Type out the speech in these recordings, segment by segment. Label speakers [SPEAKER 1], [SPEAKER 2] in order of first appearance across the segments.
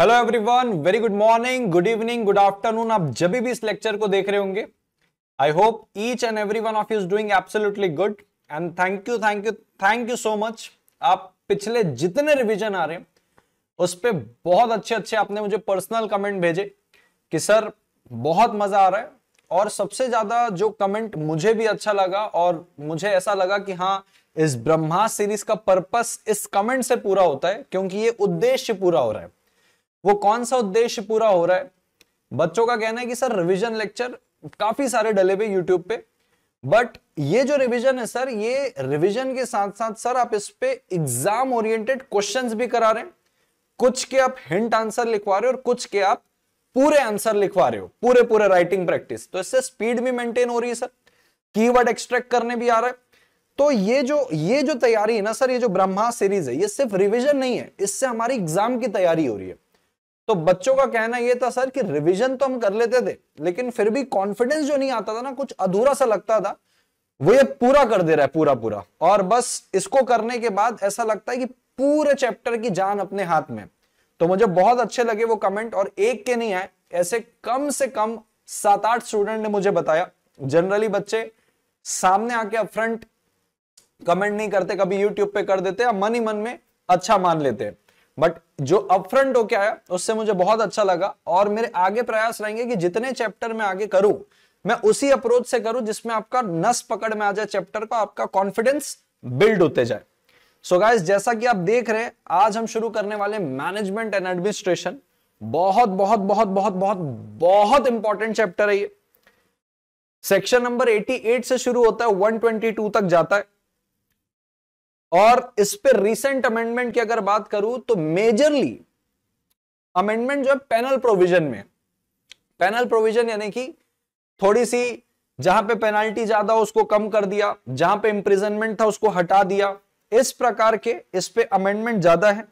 [SPEAKER 1] Hello everyone very good morning good evening good afternoon आप जब भी इस लेक्चर को देख रहे होंगे I hope each and every one
[SPEAKER 2] of you is doing absolutely good and thank you thank you thank you so much आप पिछले जितने रिविजन आ रहे हैं उस पर बहुत अच्छे अच्छे आपने मुझे पर्सनल कमेंट भेजे कि सर बहुत मजा आ रहा है और सबसे ज्यादा जो कमेंट मुझे भी अच्छा लगा और मुझे ऐसा लगा कि हाँ इस ब्रह्मा सीरीज का पर्पस इस कमेंट से पूरा होता है क्योंकि ये उद्देश्य पूरा हो रहा है वो कौन सा उद्देश्य पूरा हो रहा है बच्चों का कहना है कि सर रिविजन लेक्चर काफी सारे डले हुए यूट्यूब पे बट ये जो रिविजन है सर ये रिविजन के साथ साथ सर आप इस पे एग्जाम ओरिएंटेड क्वेश्चंस भी करा रहे हैं कुछ के आप हिंट आंसर लिखवा रहे हो और कुछ के आप पूरे आंसर लिखवा रहे हो पूरे पूरे राइटिंग प्रैक्टिस तो इससे स्पीड भी मेंटेन हो रही है सर कीवर्ड एक्सट्रैक्ट करने भी आ रहा है तो ये जो ये जो तैयारी है ना सर ये जो ब्रह्मा सीरीज है ये सिर्फ रिविजन नहीं है इससे हमारी एग्जाम की तैयारी हो रही है तो बच्चों का कहना यह था सर कि रिवीजन तो हम कर लेते थे लेकिन फिर भी कॉन्फिडेंस जो नहीं आता था ना कुछ अधूरा सा लगता था वो ये पूरा कर दे रहा है पूरा पूरा और बस इसको करने के बाद ऐसा लगता है कि पूरे चैप्टर की जान अपने हाथ में तो मुझे बहुत अच्छे लगे वो कमेंट और एक के नहीं आए ऐसे कम से कम सात आठ स्टूडेंट ने मुझे बताया जनरली बच्चे सामने आके अपफ्रंट कमेंट नहीं करते कभी यूट्यूब पे कर देते मन ही मन में अच्छा मान लेते हैं बट जो अपफ्रंट होके आया उससे मुझे बहुत अच्छा लगा और मेरे आगे प्रयास रहेंगे कि जितने चैप्टर में आगे करूं मैं उसी अप्रोच से करूं जिसमें आपका नस पकड़ में आ जाए चैप्टर का आपका कॉन्फिडेंस बिल्ड होते जाए सो so गाइस जैसा कि आप देख रहे हैं आज हम शुरू करने वाले मैनेजमेंट एंड एडमिनिस्ट्रेशन बहुत बहुत बहुत बहुत बहुत बहुत इंपॉर्टेंट चैप्टर है ये सेक्शन नंबर 88 से शुरू होता है 122 तक जाता है और इस पर रिसेंट अमेंडमेंट की अगर बात करूं तो मेजरली अमेंडमेंट जो है पेनल प्रोविजन में पेनल प्रोविजन यानी कि थोड़ी सी जहां पे पेनाल्टी ज्यादा उसको कम कर दिया जहां पे इंप्रिजनमेंट था उसको हटा दिया इस प्रकार के इस पे अमेंडमेंट ज्यादा है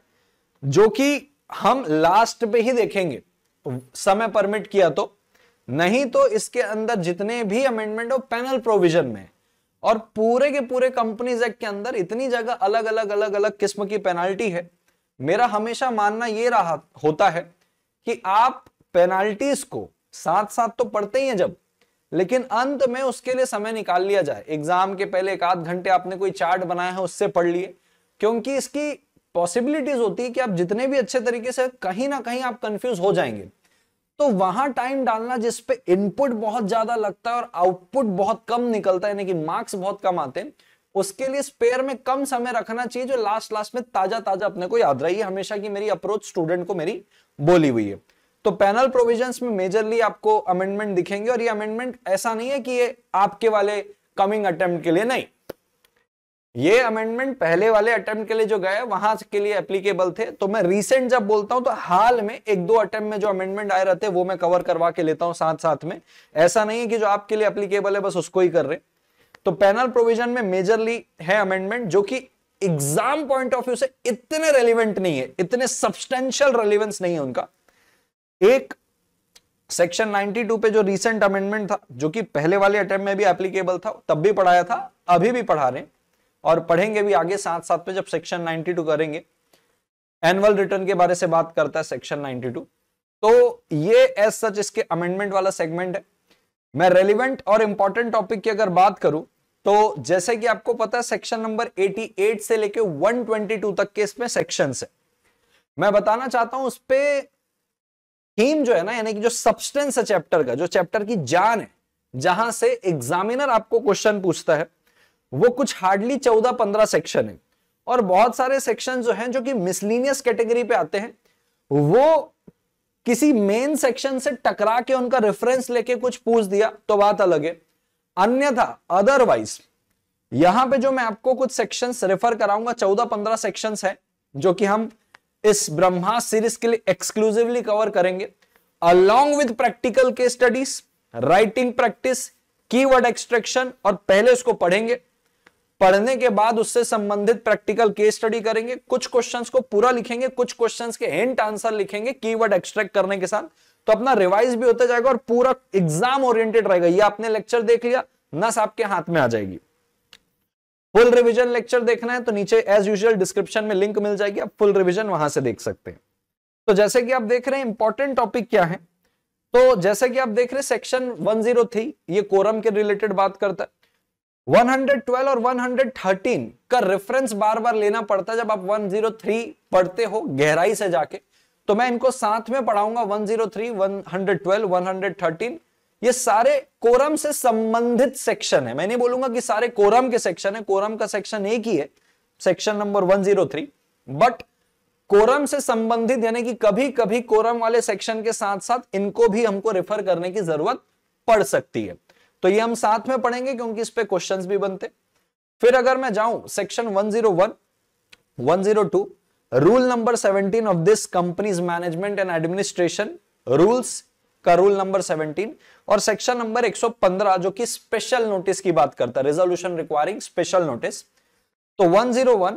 [SPEAKER 2] जो कि हम लास्ट पे ही देखेंगे समय परमिट किया तो नहीं तो इसके अंदर जितने भी अमेंडमेंट हो पेनल प्रोविजन में और पूरे के पूरे कंपनीज एक्ट के अंदर इतनी जगह अलग अलग अलग अलग किस्म की पेनाल्टी है मेरा हमेशा मानना यह रहा होता है कि आप पेनाल्टीज को साथ साथ तो पढ़ते ही हैं जब लेकिन अंत में उसके लिए समय निकाल लिया जाए एग्जाम के पहले एक आध घंटे आपने कोई चार्ट बनाया है उससे पढ़ लिए क्योंकि इसकी पॉसिबिलिटीज होती है कि आप जितने भी अच्छे तरीके से कहीं ना कहीं आप कंफ्यूज हो जाएंगे तो वहां टाइम डालना जिसपे इनपुट बहुत ज्यादा लगता है और आउटपुट बहुत कम निकलता है यानी कि मार्क्स बहुत कम आते हैं उसके लिए स्पेयर में कम समय रखना चाहिए जो लास्ट लास्ट में ताजा ताजा अपने को याद रही हमेशा की मेरी अप्रोच स्टूडेंट को मेरी बोली हुई है तो पैनल प्रोविजन में मेजरली आपको अमेंडमेंट दिखेंगे और ये अमेंडमेंट ऐसा नहीं है कि ये आपके वाले कमिंग अटेम्प्ट के लिए नहीं ये अमेंडमेंट पहले वाले अटेम्प्ट के लिए जो गए वहां के लिए एप्लीकेबल थे तो मैं रिसेंट जब बोलता हूं तो हाल में एक दो अटेम्प्ट में जो अमेंडमेंट आए रहते वो मैं कवर करवा के लेता हूं साथ साथ में ऐसा नहीं है कि जो आपके लिए एप्लीकेबल है बस उसको ही कर रहे तो पैनल प्रोविजन में मेजरली है अमेंडमेंट जो कि एग्जाम पॉइंट ऑफ व्यू से इतने रेलिवेंट नहीं है इतने सब्सटेंशियल रेलिवेंस नहीं है उनका एक सेक्शन 92 पे जो रीसेंट अमेंडमेंट था जो कि पहले वाले अटेम्प्ट में भी एप्लीकेबल था तब भी पढ़ाया था अभी भी पढ़ा रहे हैं और पढ़ेंगे भी आगे साथ साथ में जब सेक्शन 92 करेंगे एनुअल रिटर्न के बारे से बात करता है सेक्शन 92 तो ये एज सच इसके अमेंडमेंट वाला सेगमेंट है मैं रेलिवेंट और इंपॉर्टेंट टॉपिक की अगर बात करूं तो जैसे कि आपको पता है सेक्शन नंबर 88 से लेके 122 तक के इसमें सेक्शन है मैं बताना चाहता हूं उस पर थीम जो है ना यानी कि जो सब्सटेंस है चैप्टर का जो चैप्टर की जान है जहां से एग्जामिनर आपको क्वेश्चन पूछता है वो कुछ हार्डली चौदह पंद्रह सेक्शन है और बहुत सारे सेक्शन जो हैं जो कि मिसलिनियस कैटेगरी पे आते हैं वो किसी मेन सेक्शन से टकरा के उनका रेफरेंस लेके कुछ पूछ दिया तो बात अलग है अन्यथा अदरवाइज यहां पे जो मैं आपको कुछ सेक्शन रेफर कराऊंगा चौदह पंद्रह सेक्शन है जो कि हम इस ब्रह्मा सीरीज के लिए एक्सक्लूसिवली कवर करेंगे अलॉन्ग विद प्रैक्टिकल के studies writing practice keyword extraction और पहले उसको पढ़ेंगे पढ़ने के बाद उससे संबंधित प्रैक्टिकल केस स्टडी करेंगे कुछ क्वेश्चंस को पूरा लिखेंगे कुछ क्वेश्चंस के हिंट आंसर लिखेंगे कीवर्ड एक्सट्रैक्ट करने के साथ तो अपना रिवाइज भी होता जाएगा और पूरा एग्जाम ओरिएंटेड रहेगा ये आपने लेक्चर देख लिया नस आपके हाथ में आ जाएगी फुल रिविजन लेक्चर देखना है तो नीचे एज यूजल डिस्क्रिप्शन में लिंक मिल जाएगी आप फुल रिविजन वहां से देख सकते हैं तो जैसे कि आप देख रहे हैं इंपॉर्टेंट टॉपिक क्या है तो जैसे कि आप देख रहे हैं सेक्शन वन ये कोरम के रिलेटेड बात करता है 112 और 113 का रेफरेंस बार बार लेना पड़ता है जब आप 103 पढ़ते हो गहराई से जाके तो मैं इनको साथ में पढ़ाऊंगा 103, 112, 113 ये सारे कोरम से संबंधित सेक्शन है मैं नहीं बोलूंगा कि सारे कोरम के सेक्शन है कोरम का सेक्शन एक ही है सेक्शन नंबर 103 बट कोरम से संबंधित यानी कि कभी कभी कोरम वाले सेक्शन के साथ साथ इनको भी हमको रेफर करने की जरूरत पड़ सकती है तो ये हम साथ में पढ़ेंगे क्योंकि इस पे क्वेश्चन भी बनते फिर अगर मैं जाऊं section 101 102 rule number 17 of this companies management and administration rules का रूल नंबर 17 और सेक्शन नंबर 115 जो कि स्पेशल नोटिस की बात करता है रिजोल्यूशन रिक्वायरिंग स्पेशल नोटिस तो 101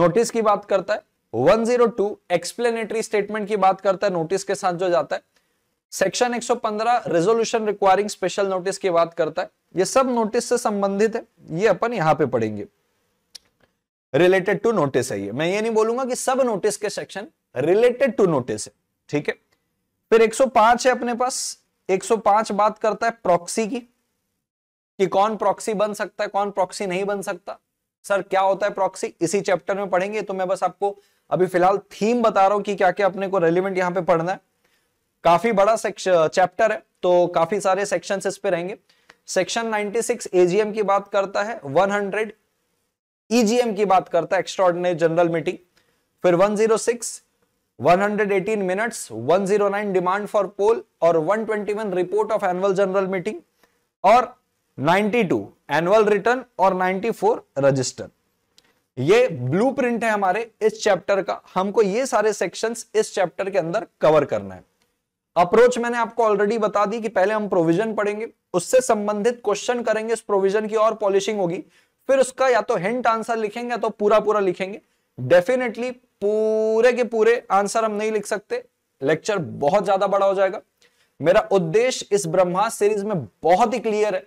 [SPEAKER 2] नोटिस की बात करता है 102 एक्सप्लेनेटरी स्टेटमेंट की बात करता है नोटिस के साथ जो जाता है section 115 resolution requiring special notice की बात करता है ये सब नोटिस से संबंधित है ये अपन यहाँ पे पढ़ेंगे रिलेटेड टू नोटिस है ये मैं ये नहीं बोलूंगा कि सब नोटिस के सेक्शन रिलेटेड टू नोटिस है ठीक है फिर 105 है अपने पास 105 बात करता है प्रॉक्सी की कि कौन प्रॉक्सी बन सकता है कौन प्रॉक्सी नहीं बन सकता सर क्या होता है प्रॉक्सी इसी चैप्टर में पढ़ेंगे तो मैं बस आपको अभी फिलहाल थीम बता रहा हूं कि क्या क्या अपने को रेलिवेंट यहाँ पे पढ़ना है काफी बड़ा चैप्टर है तो काफी सारे सेक्शन इस पर रहेंगे सेक्शन नाइनटी सिक्स एजीएम की बात करता है वन हंड्रेड ईजीएम की बात करता है एक्स्ट्रॉर्डिनरी जनरल मीटिंग फिर one zero six 118 minutes 109 demand for poll और 121 report of annual general meeting और 92 एनुअल रिटर्न और 94 रजिस्टर ये ब्लूप्रिंट है हमारे इस चैप्टर का हमको ये सारे सेक्शंस इस चैप्टर के अंदर कवर करना है अप्रोच मैंने आपको ऑलरेडी बता दी कि पहले हम प्रोविजन पढ़ेंगे उससे संबंधित क्वेश्चन करेंगे उस प्रोविजन की और पॉलिशिंग होगी फिर उसका या तो हिंट आंसर लिखेंगे या तो पूरा पूरा लिखेंगे डेफिनेटली पूरे के पूरे आंसर हम नहीं लिख सकते लेक्चर बहुत ज्यादा बड़ा हो जाएगा मेरा उद्देश्य इस ब्रह्मा सीरीज में बहुत ही क्लियर है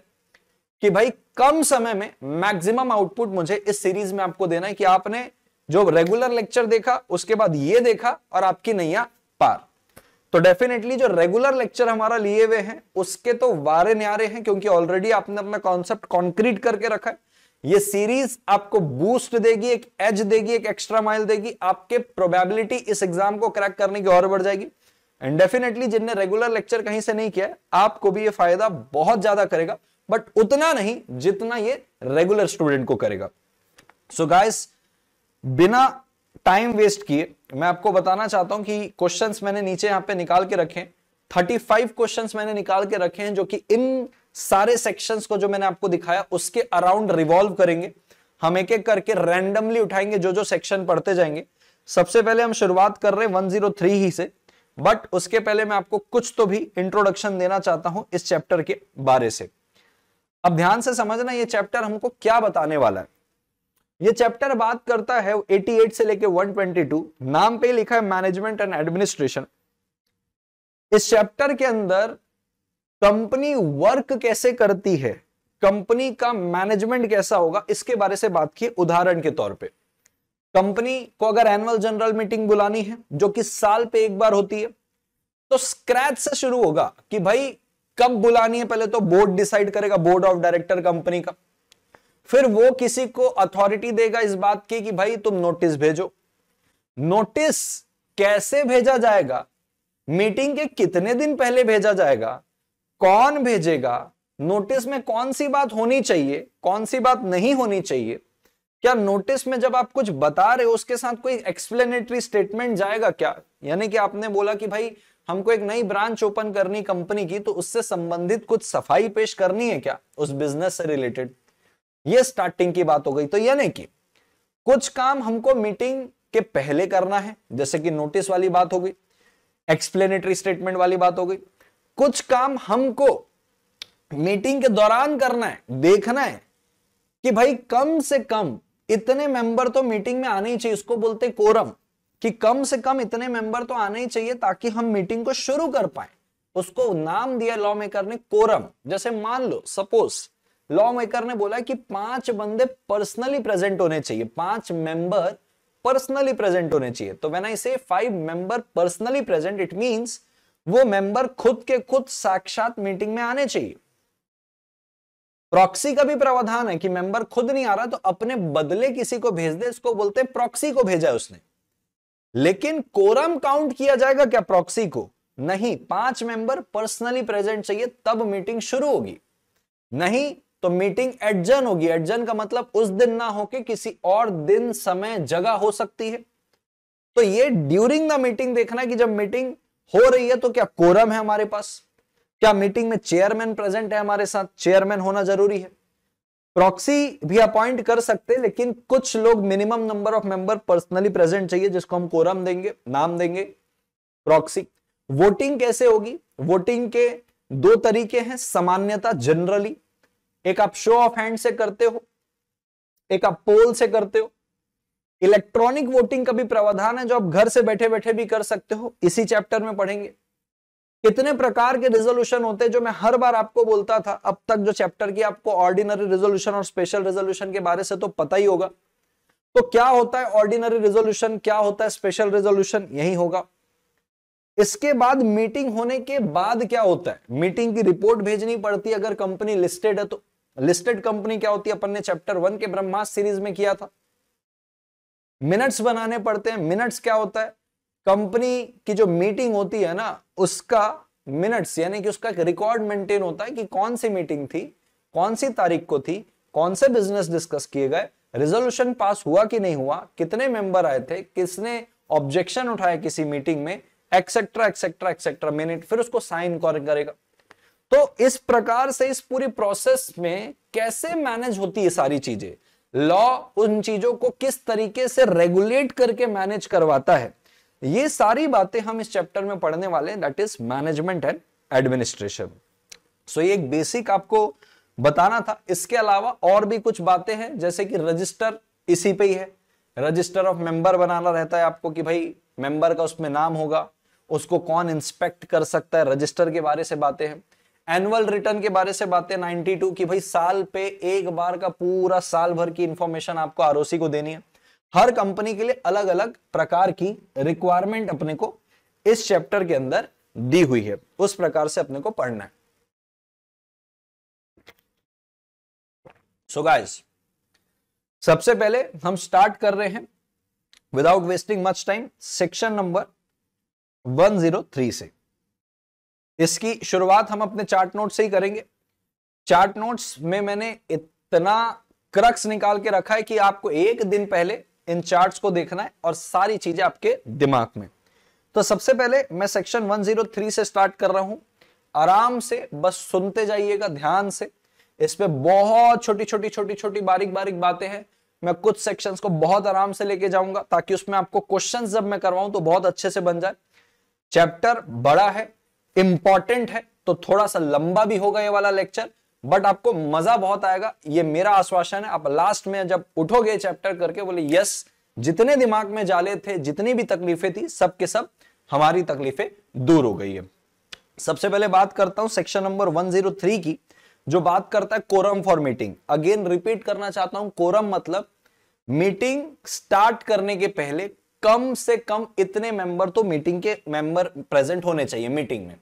[SPEAKER 2] कि भाई कम समय में मैक्सिमम आउटपुट मुझे इस सीरीज में आपको देना है कि आपने जो रेगुलर लेक्चर देखा उसके बाद ये देखा और आपकी नैया पार तो डेफिनेटली जो रेगुलर लेक्चर हमारा लिए हुए हैं उसके तो वारे न्यारे हैं क्योंकि ऑलरेडी आपने अपना कॉन्सेप्ट कॉन्क्रीट करके रखा है ये सीरीज आपको बूस्ट देगी एक एज देगी एक एक्स्ट्रा माइल देगी आपके प्रोबेबिलिटी इस एग्जाम को क्रैक करने की और बढ़ जाएगी एंड डेफिनेटली जिनने रेगुलर लेक्चर कहीं से नहीं किया आपको भी ये फायदा बहुत ज्यादा करेगा बट उतना नहीं जितना ये रेगुलर स्टूडेंट को करेगा सो so गाइस बिना टाइम वेस्ट किए मैं आपको बताना चाहता हूं कि क्वेश्चंस मैंने नीचे यहां पे निकाल के रखे थर्टी फाइव क्वेश्चन मैंने निकाल के रखे हैं जो कि इन सारे सेक्शंस को जो मैंने आपको दिखाया उसके अराउंड रिवॉल्व करेंगे हम एक एक करके रैंडमली उठाएंगे जो जो सेक्शन पढ़ते जाएंगे सबसे पहले हम शुरुआत कर रहे हैं 103 ही से बट उसके पहले मैं आपको कुछ तो भी इंट्रोडक्शन देना चाहता हूं इस चैप्टर के बारे से अब ध्यान से समझना ये चैप्टर हमको क्या बताने वाला है ये चैप्टर बात करता है 88 से लेके 122 नाम पे लिखा है मैनेजमेंट एंड एडमिनिस्ट्रेशन इस चैप्टर के अंदर कंपनी वर्क कैसे करती है कंपनी का मैनेजमेंट कैसा होगा इसके बारे से बात की उदाहरण के तौर पे कंपनी को अगर एनुअल जनरल मीटिंग बुलानी है जो कि साल पे एक बार होती है तो स्क्रैच से शुरू होगा कि भाई कब बुलानी है पहले तो बोर्ड डिसाइड करेगा बोर्ड ऑफ डायरेक्टर कंपनी का फिर वो किसी को अथॉरिटी देगा इस बात की कि भाई तुम नोटिस भेजो नोटिस कैसे भेजा जाएगा मीटिंग के कितने दिन पहले भेजा जाएगा कौन भेजेगा नोटिस में कौन सी बात होनी चाहिए कौन सी बात नहीं होनी चाहिए क्या नोटिस में जब आप कुछ बता रहे हो उसके साथ कोई एक्सप्लेनेटरी स्टेटमेंट जाएगा क्या यानी कि आपने बोला कि भाई हमको एक नई ब्रांच ओपन करनी कंपनी की तो उससे संबंधित कुछ सफाई पेश करनी है क्या उस बिजनेस से रिलेटेड ये स्टार्टिंग की बात हो गई तो यानी कि कुछ काम हमको मीटिंग के पहले करना है जैसे कि नोटिस वाली बात हो गई एक्सप्लेनेटरी स्टेटमेंट वाली बात हो गई कुछ काम हमको मीटिंग के दौरान करना है देखना है कि भाई कम से कम इतने मेंबर तो मीटिंग में आने ही चाहिए उसको बोलते कोरम कि कम से कम इतने मेंबर तो आने ही चाहिए ताकि हम मीटिंग को शुरू कर पाए उसको नाम दिया लॉ मेकर ने कोरम जैसे मान लो सपोज लॉ मेकर ने बोला कि पांच बंदे पर्सनली प्रेजेंट होने चाहिए पांच मेंबर पर्सनली प्रेजेंट होने चाहिए तो वेन आई से five member personally present it means वो मेंबर खुद के खुद साक्षात मीटिंग में आने चाहिए प्रॉक्सी का भी प्रावधान है कि मेंबर खुद नहीं आ रहा तो अपने बदले किसी को भेज दे इसको बोलते हैं प्रॉक्सी को भेजा है उसने लेकिन कोरम काउंट किया जाएगा क्या प्रॉक्सी को नहीं पांच मेंबर पर्सनली प्रेजेंट चाहिए तब मीटिंग शुरू होगी नहीं तो मीटिंग एडजन होगी एडजन का मतलब उस दिन ना होके किसी और दिन समय जगह हो सकती है तो ये ड्यूरिंग द मीटिंग देखना कि जब मीटिंग हो रही है तो क्या कोरम है हमारे पास क्या मीटिंग में चेयरमैन प्रेजेंट है हमारे साथ चेयरमैन होना जरूरी है प्रॉक्सी भी अपॉइंट कर सकते हैं लेकिन कुछ लोग minimum number of member personally present चाहिए जिसको हम कोरम देंगे नाम देंगे प्रॉक्सी वोटिंग कैसे होगी वोटिंग के दो तरीके हैं सामान्यता जनरली एक आप शो ऑफ हैंड से करते हो एक आप पोल से करते हो इलेक्ट्रॉनिक वोटिंग का भी प्रावधान है जो आप घर से बैठे बैठे भी कर सकते हो इसी चैप्टर में पढ़ेंगे कितने प्रकार के रेजोल्यूशन होते हैं जो मैं हर बार आपको बोलता था अब तक जो चैप्टर की आपको ऑर्डिनरी रेजोल्यूशन और स्पेशल रेजोल्यूशन के बारे से तो पता ही होगा तो क्या होता है ऑर्डिनरी रेजोल्यूशन क्या होता है स्पेशल रेजोल्यूशन यही होगा इसके बाद मीटिंग होने के बाद क्या होता है मीटिंग की रिपोर्ट भेजनी पड़ती है अगर कंपनी लिस्टेड है तो लिस्टेड कंपनी क्या होती है अपन ने चैप्टर वन के ब्रह्मास्त्र सीरीज में किया था मिनट्स बनाने पड़ते हैं मिनट्स क्या होता है कंपनी की जो मीटिंग होती है ना उसका मिनट्स यानी कि उसका रिकॉर्ड मेंटेन होता है कि कौन सी मीटिंग थी कौन सी तारीख को थी कौन से बिजनेस डिस्कस किए गए रिजोल्यूशन पास हुआ कि नहीं हुआ कितने मेंबर आए थे किसने ऑब्जेक्शन उठाया किसी मीटिंग में एक्सेट्रा एक्सेट्रा एक्सेट्रा मिनट फिर उसको साइन करेगा तो इस प्रकार से इस पूरी प्रोसेस में कैसे मैनेज होती है सारी चीजें लॉ उन चीजों को किस तरीके से रेगुलेट करके मैनेज करवाता है ये सारी बातें हम इस चैप्टर में पढ़ने वाले that is management and administration so ये एक बेसिक आपको बताना था इसके अलावा और भी कुछ बातें हैं जैसे कि रजिस्टर इसी पे ही है रजिस्टर ऑफ मेंबर बनाना रहता है आपको कि भाई मेंबर का उसमें नाम होगा उसको कौन इंस्पेक्ट कर सकता है रजिस्टर के बारे से बातें हैं एनुअल रिटर्न के बारे से बातें 92 की भाई साल पे एक बार का पूरा साल भर की इंफॉर्मेशन आपको आरओसी को देनी है हर कंपनी के लिए अलग अलग
[SPEAKER 1] प्रकार की रिक्वायरमेंट अपने को इस चैप्टर के अंदर दी हुई है उस प्रकार से अपने को पढ़ना है सो so गाइस सबसे पहले हम स्टार्ट कर रहे हैं without wasting
[SPEAKER 2] much time section number 103 से इसकी शुरुआत हम अपने चार्ट नोट से ही करेंगे चार्ट नोट्स में मैंने इतना क्रक्स निकाल के रखा है कि आपको एक दिन पहले इन चार्ट्स को देखना है और सारी चीजें आपके दिमाग में तो सबसे पहले मैं सेक्शन 103 से स्टार्ट कर रहा हूं आराम से बस सुनते जाइएगा ध्यान से इस बहुत छोटी छोटी छोटी छोटी बारीक बारीक बातें हैं मैं कुछ सेक्शन को बहुत आराम से लेके जाऊंगा ताकि उसमें आपको क्वेश्चन जब मैं करवाऊं तो बहुत अच्छे से बन जाए चैप्टर बड़ा है इंपॉर्टेंट है तो थोड़ा सा लंबा भी होगा ये वाला लेक्चर बट आपको मजा बहुत आएगा ये मेरा आश्वासन है आप लास्ट में जब उठोगे चैप्टर करके बोले यस जितने दिमाग में जाले थे जितनी भी तकलीफें थी सब के सब हमारी तकलीफें दूर हो गई है सबसे पहले बात करता हूं सेक्शन नंबर 103 की जो बात करता है quorum for meeting again repeat करना चाहता हूं कोरम मतलब मीटिंग स्टार्ट करने के पहले कम से कम इतने मेंबर तो मीटिंग के मेंबर प्रेजेंट होने चाहिए मीटिंग में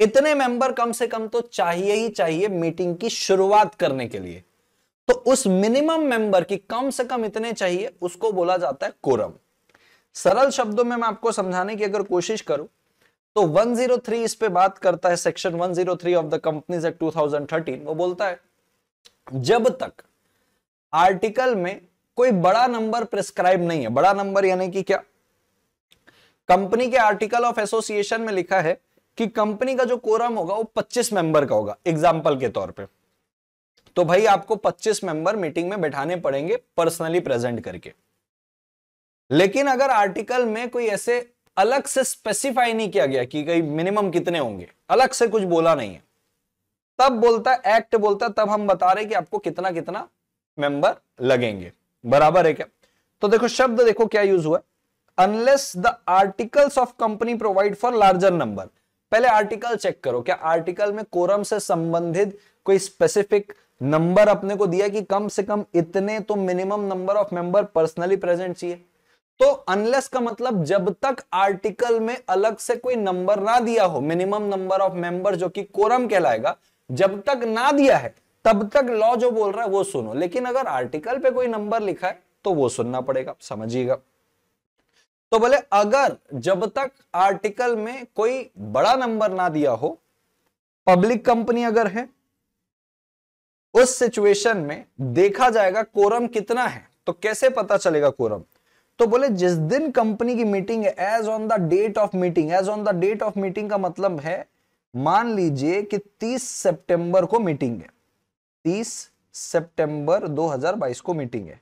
[SPEAKER 2] इतने मेंबर कम से कम तो चाहिए ही चाहिए मीटिंग की शुरुआत करने के लिए तो उस मिनिमम मेंबर की कम से कम इतने चाहिए उसको बोला जाता है कोरम सरल शब्दों में मैं आपको समझाने की अगर कोशिश करूं तो 103 इस पे बात करता है section 103 of the companies act 2013 वो बोलता है जब तक आर्टिकल में कोई बड़ा नंबर प्रिस्क्राइब नहीं है बड़ा नंबर यानी कि क्या कंपनी के आर्टिकल ऑफ एसोसिएशन में लिखा है कि कंपनी का जो कोरम होगा वो 25 मेंबर का होगा एग्जाम्पल के तौर पे तो भाई आपको 25 मेंबर मीटिंग में बैठाने पड़ेंगे पर्सनली प्रेजेंट करके लेकिन अगर आर्टिकल में कोई ऐसे अलग से स्पेसिफाई नहीं किया गया कि कई मिनिमम कितने होंगे अलग से कुछ बोला नहीं है तब बोलता एक्ट बोलता तब हम बता रहे कि आपको कितना कितना मेंबर लगेंगे बराबर है क्या तो देखो शब्द देखो क्या यूज हुआ unless the articles of company provide for larger number पहले आर्टिकल चेक करो क्या आर्टिकल में कोरम से संबंधित कोई स्पेसिफिक नंबर अपने को दिया कि कम से कम इतने तो minimum number of member personally present चाहिए तो अनलेस का मतलब जब तक आर्टिकल में अलग से कोई नंबर ना दिया हो मिनिमम नंबर ऑफ मेंबर जो कि कोरम कहलाएगा जब तक ना दिया है तब तक लॉ जो बोल रहा है वो सुनो लेकिन अगर आर्टिकल पे कोई नंबर लिखा है तो वो सुनना पड़ेगा समझिएगा तो बोले अगर जब तक आर्टिकल में कोई बड़ा नंबर ना दिया हो पब्लिक कंपनी अगर है उस सिचुएशन में देखा जाएगा कोरम कितना है तो कैसे पता चलेगा कोरम तो बोले जिस दिन कंपनी की मीटिंग है as on the date of meeting as on the date of meeting का मतलब है मान लीजिए कि 30 सितंबर को मीटिंग है 30 सितंबर 2022 को मीटिंग है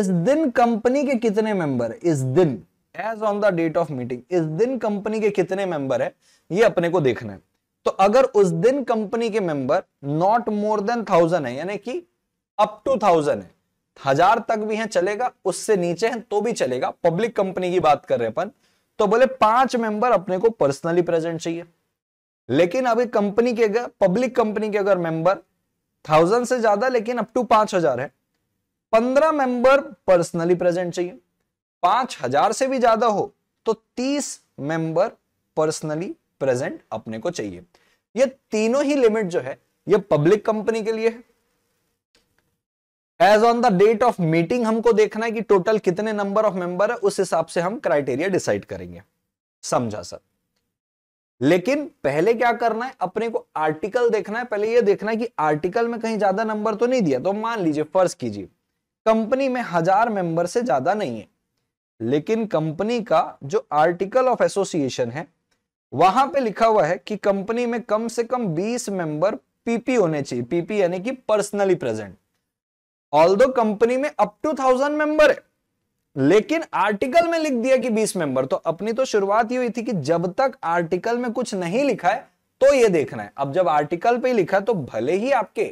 [SPEAKER 2] इस दिन कंपनी के कितने मेंबर इस दिन as on the date of meeting इस दिन कंपनी के कितने मेंबर है ये अपने को देखना है तो अगर उस दिन कंपनी के member not more than thousand है यानी कि अप टू थाउजेंड है हजार तक भी है चलेगा उससे नीचे है तो भी चलेगा पब्लिक कंपनी की बात कर रहे अपन तो बोले पांच मेंबर अपने को पर्सनली प्रेजेंट चाहिए लेकिन अभी कंपनी के अगर पब्लिक कंपनी के अगर मेंबर थाउजेंड से ज्यादा लेकिन अप टू पांच हजार है पंद्रह मेंबर पर्सनली प्रेजेंट चाहिए पांच हजार से भी ज्यादा हो तो तीस मेंबर पर्सनली प्रेजेंट अपने को चाहिए ये तीनों ही लिमिट जो है ये पब्लिक कंपनी के लिए है as on the date of meeting हमको देखना है कि टोटल कितने नंबर ऑफ मेंबर है उस हिसाब से हम क्राइटेरिया डिसाइड करेंगे समझा सर लेकिन पहले क्या करना है अपने को आर्टिकल देखना है पहले ये देखना है कि आर्टिकल में कहीं ज्यादा नंबर तो नहीं दिया तो मान लीजिए फर्ज कीजिए कंपनी में हजार मेंबर से ज्यादा नहीं है लेकिन कंपनी का जो आर्टिकल ऑफ एसोसिएशन है वहां पे लिखा हुआ है कि कंपनी में कम से कम 20 मेंबर पीपी होने चाहिए पीपी यानी कि personally present although company में अप टू थाउजेंड मेंबर है लेकिन आर्टिकल में लिख दिया कि 20 मेंबर तो अपनी तो शुरुआत ही हुई थी कि जब तक आर्टिकल में कुछ नहीं लिखा है तो यह देखना है अब जब आर्टिकल पर लिखा तो भले ही आपके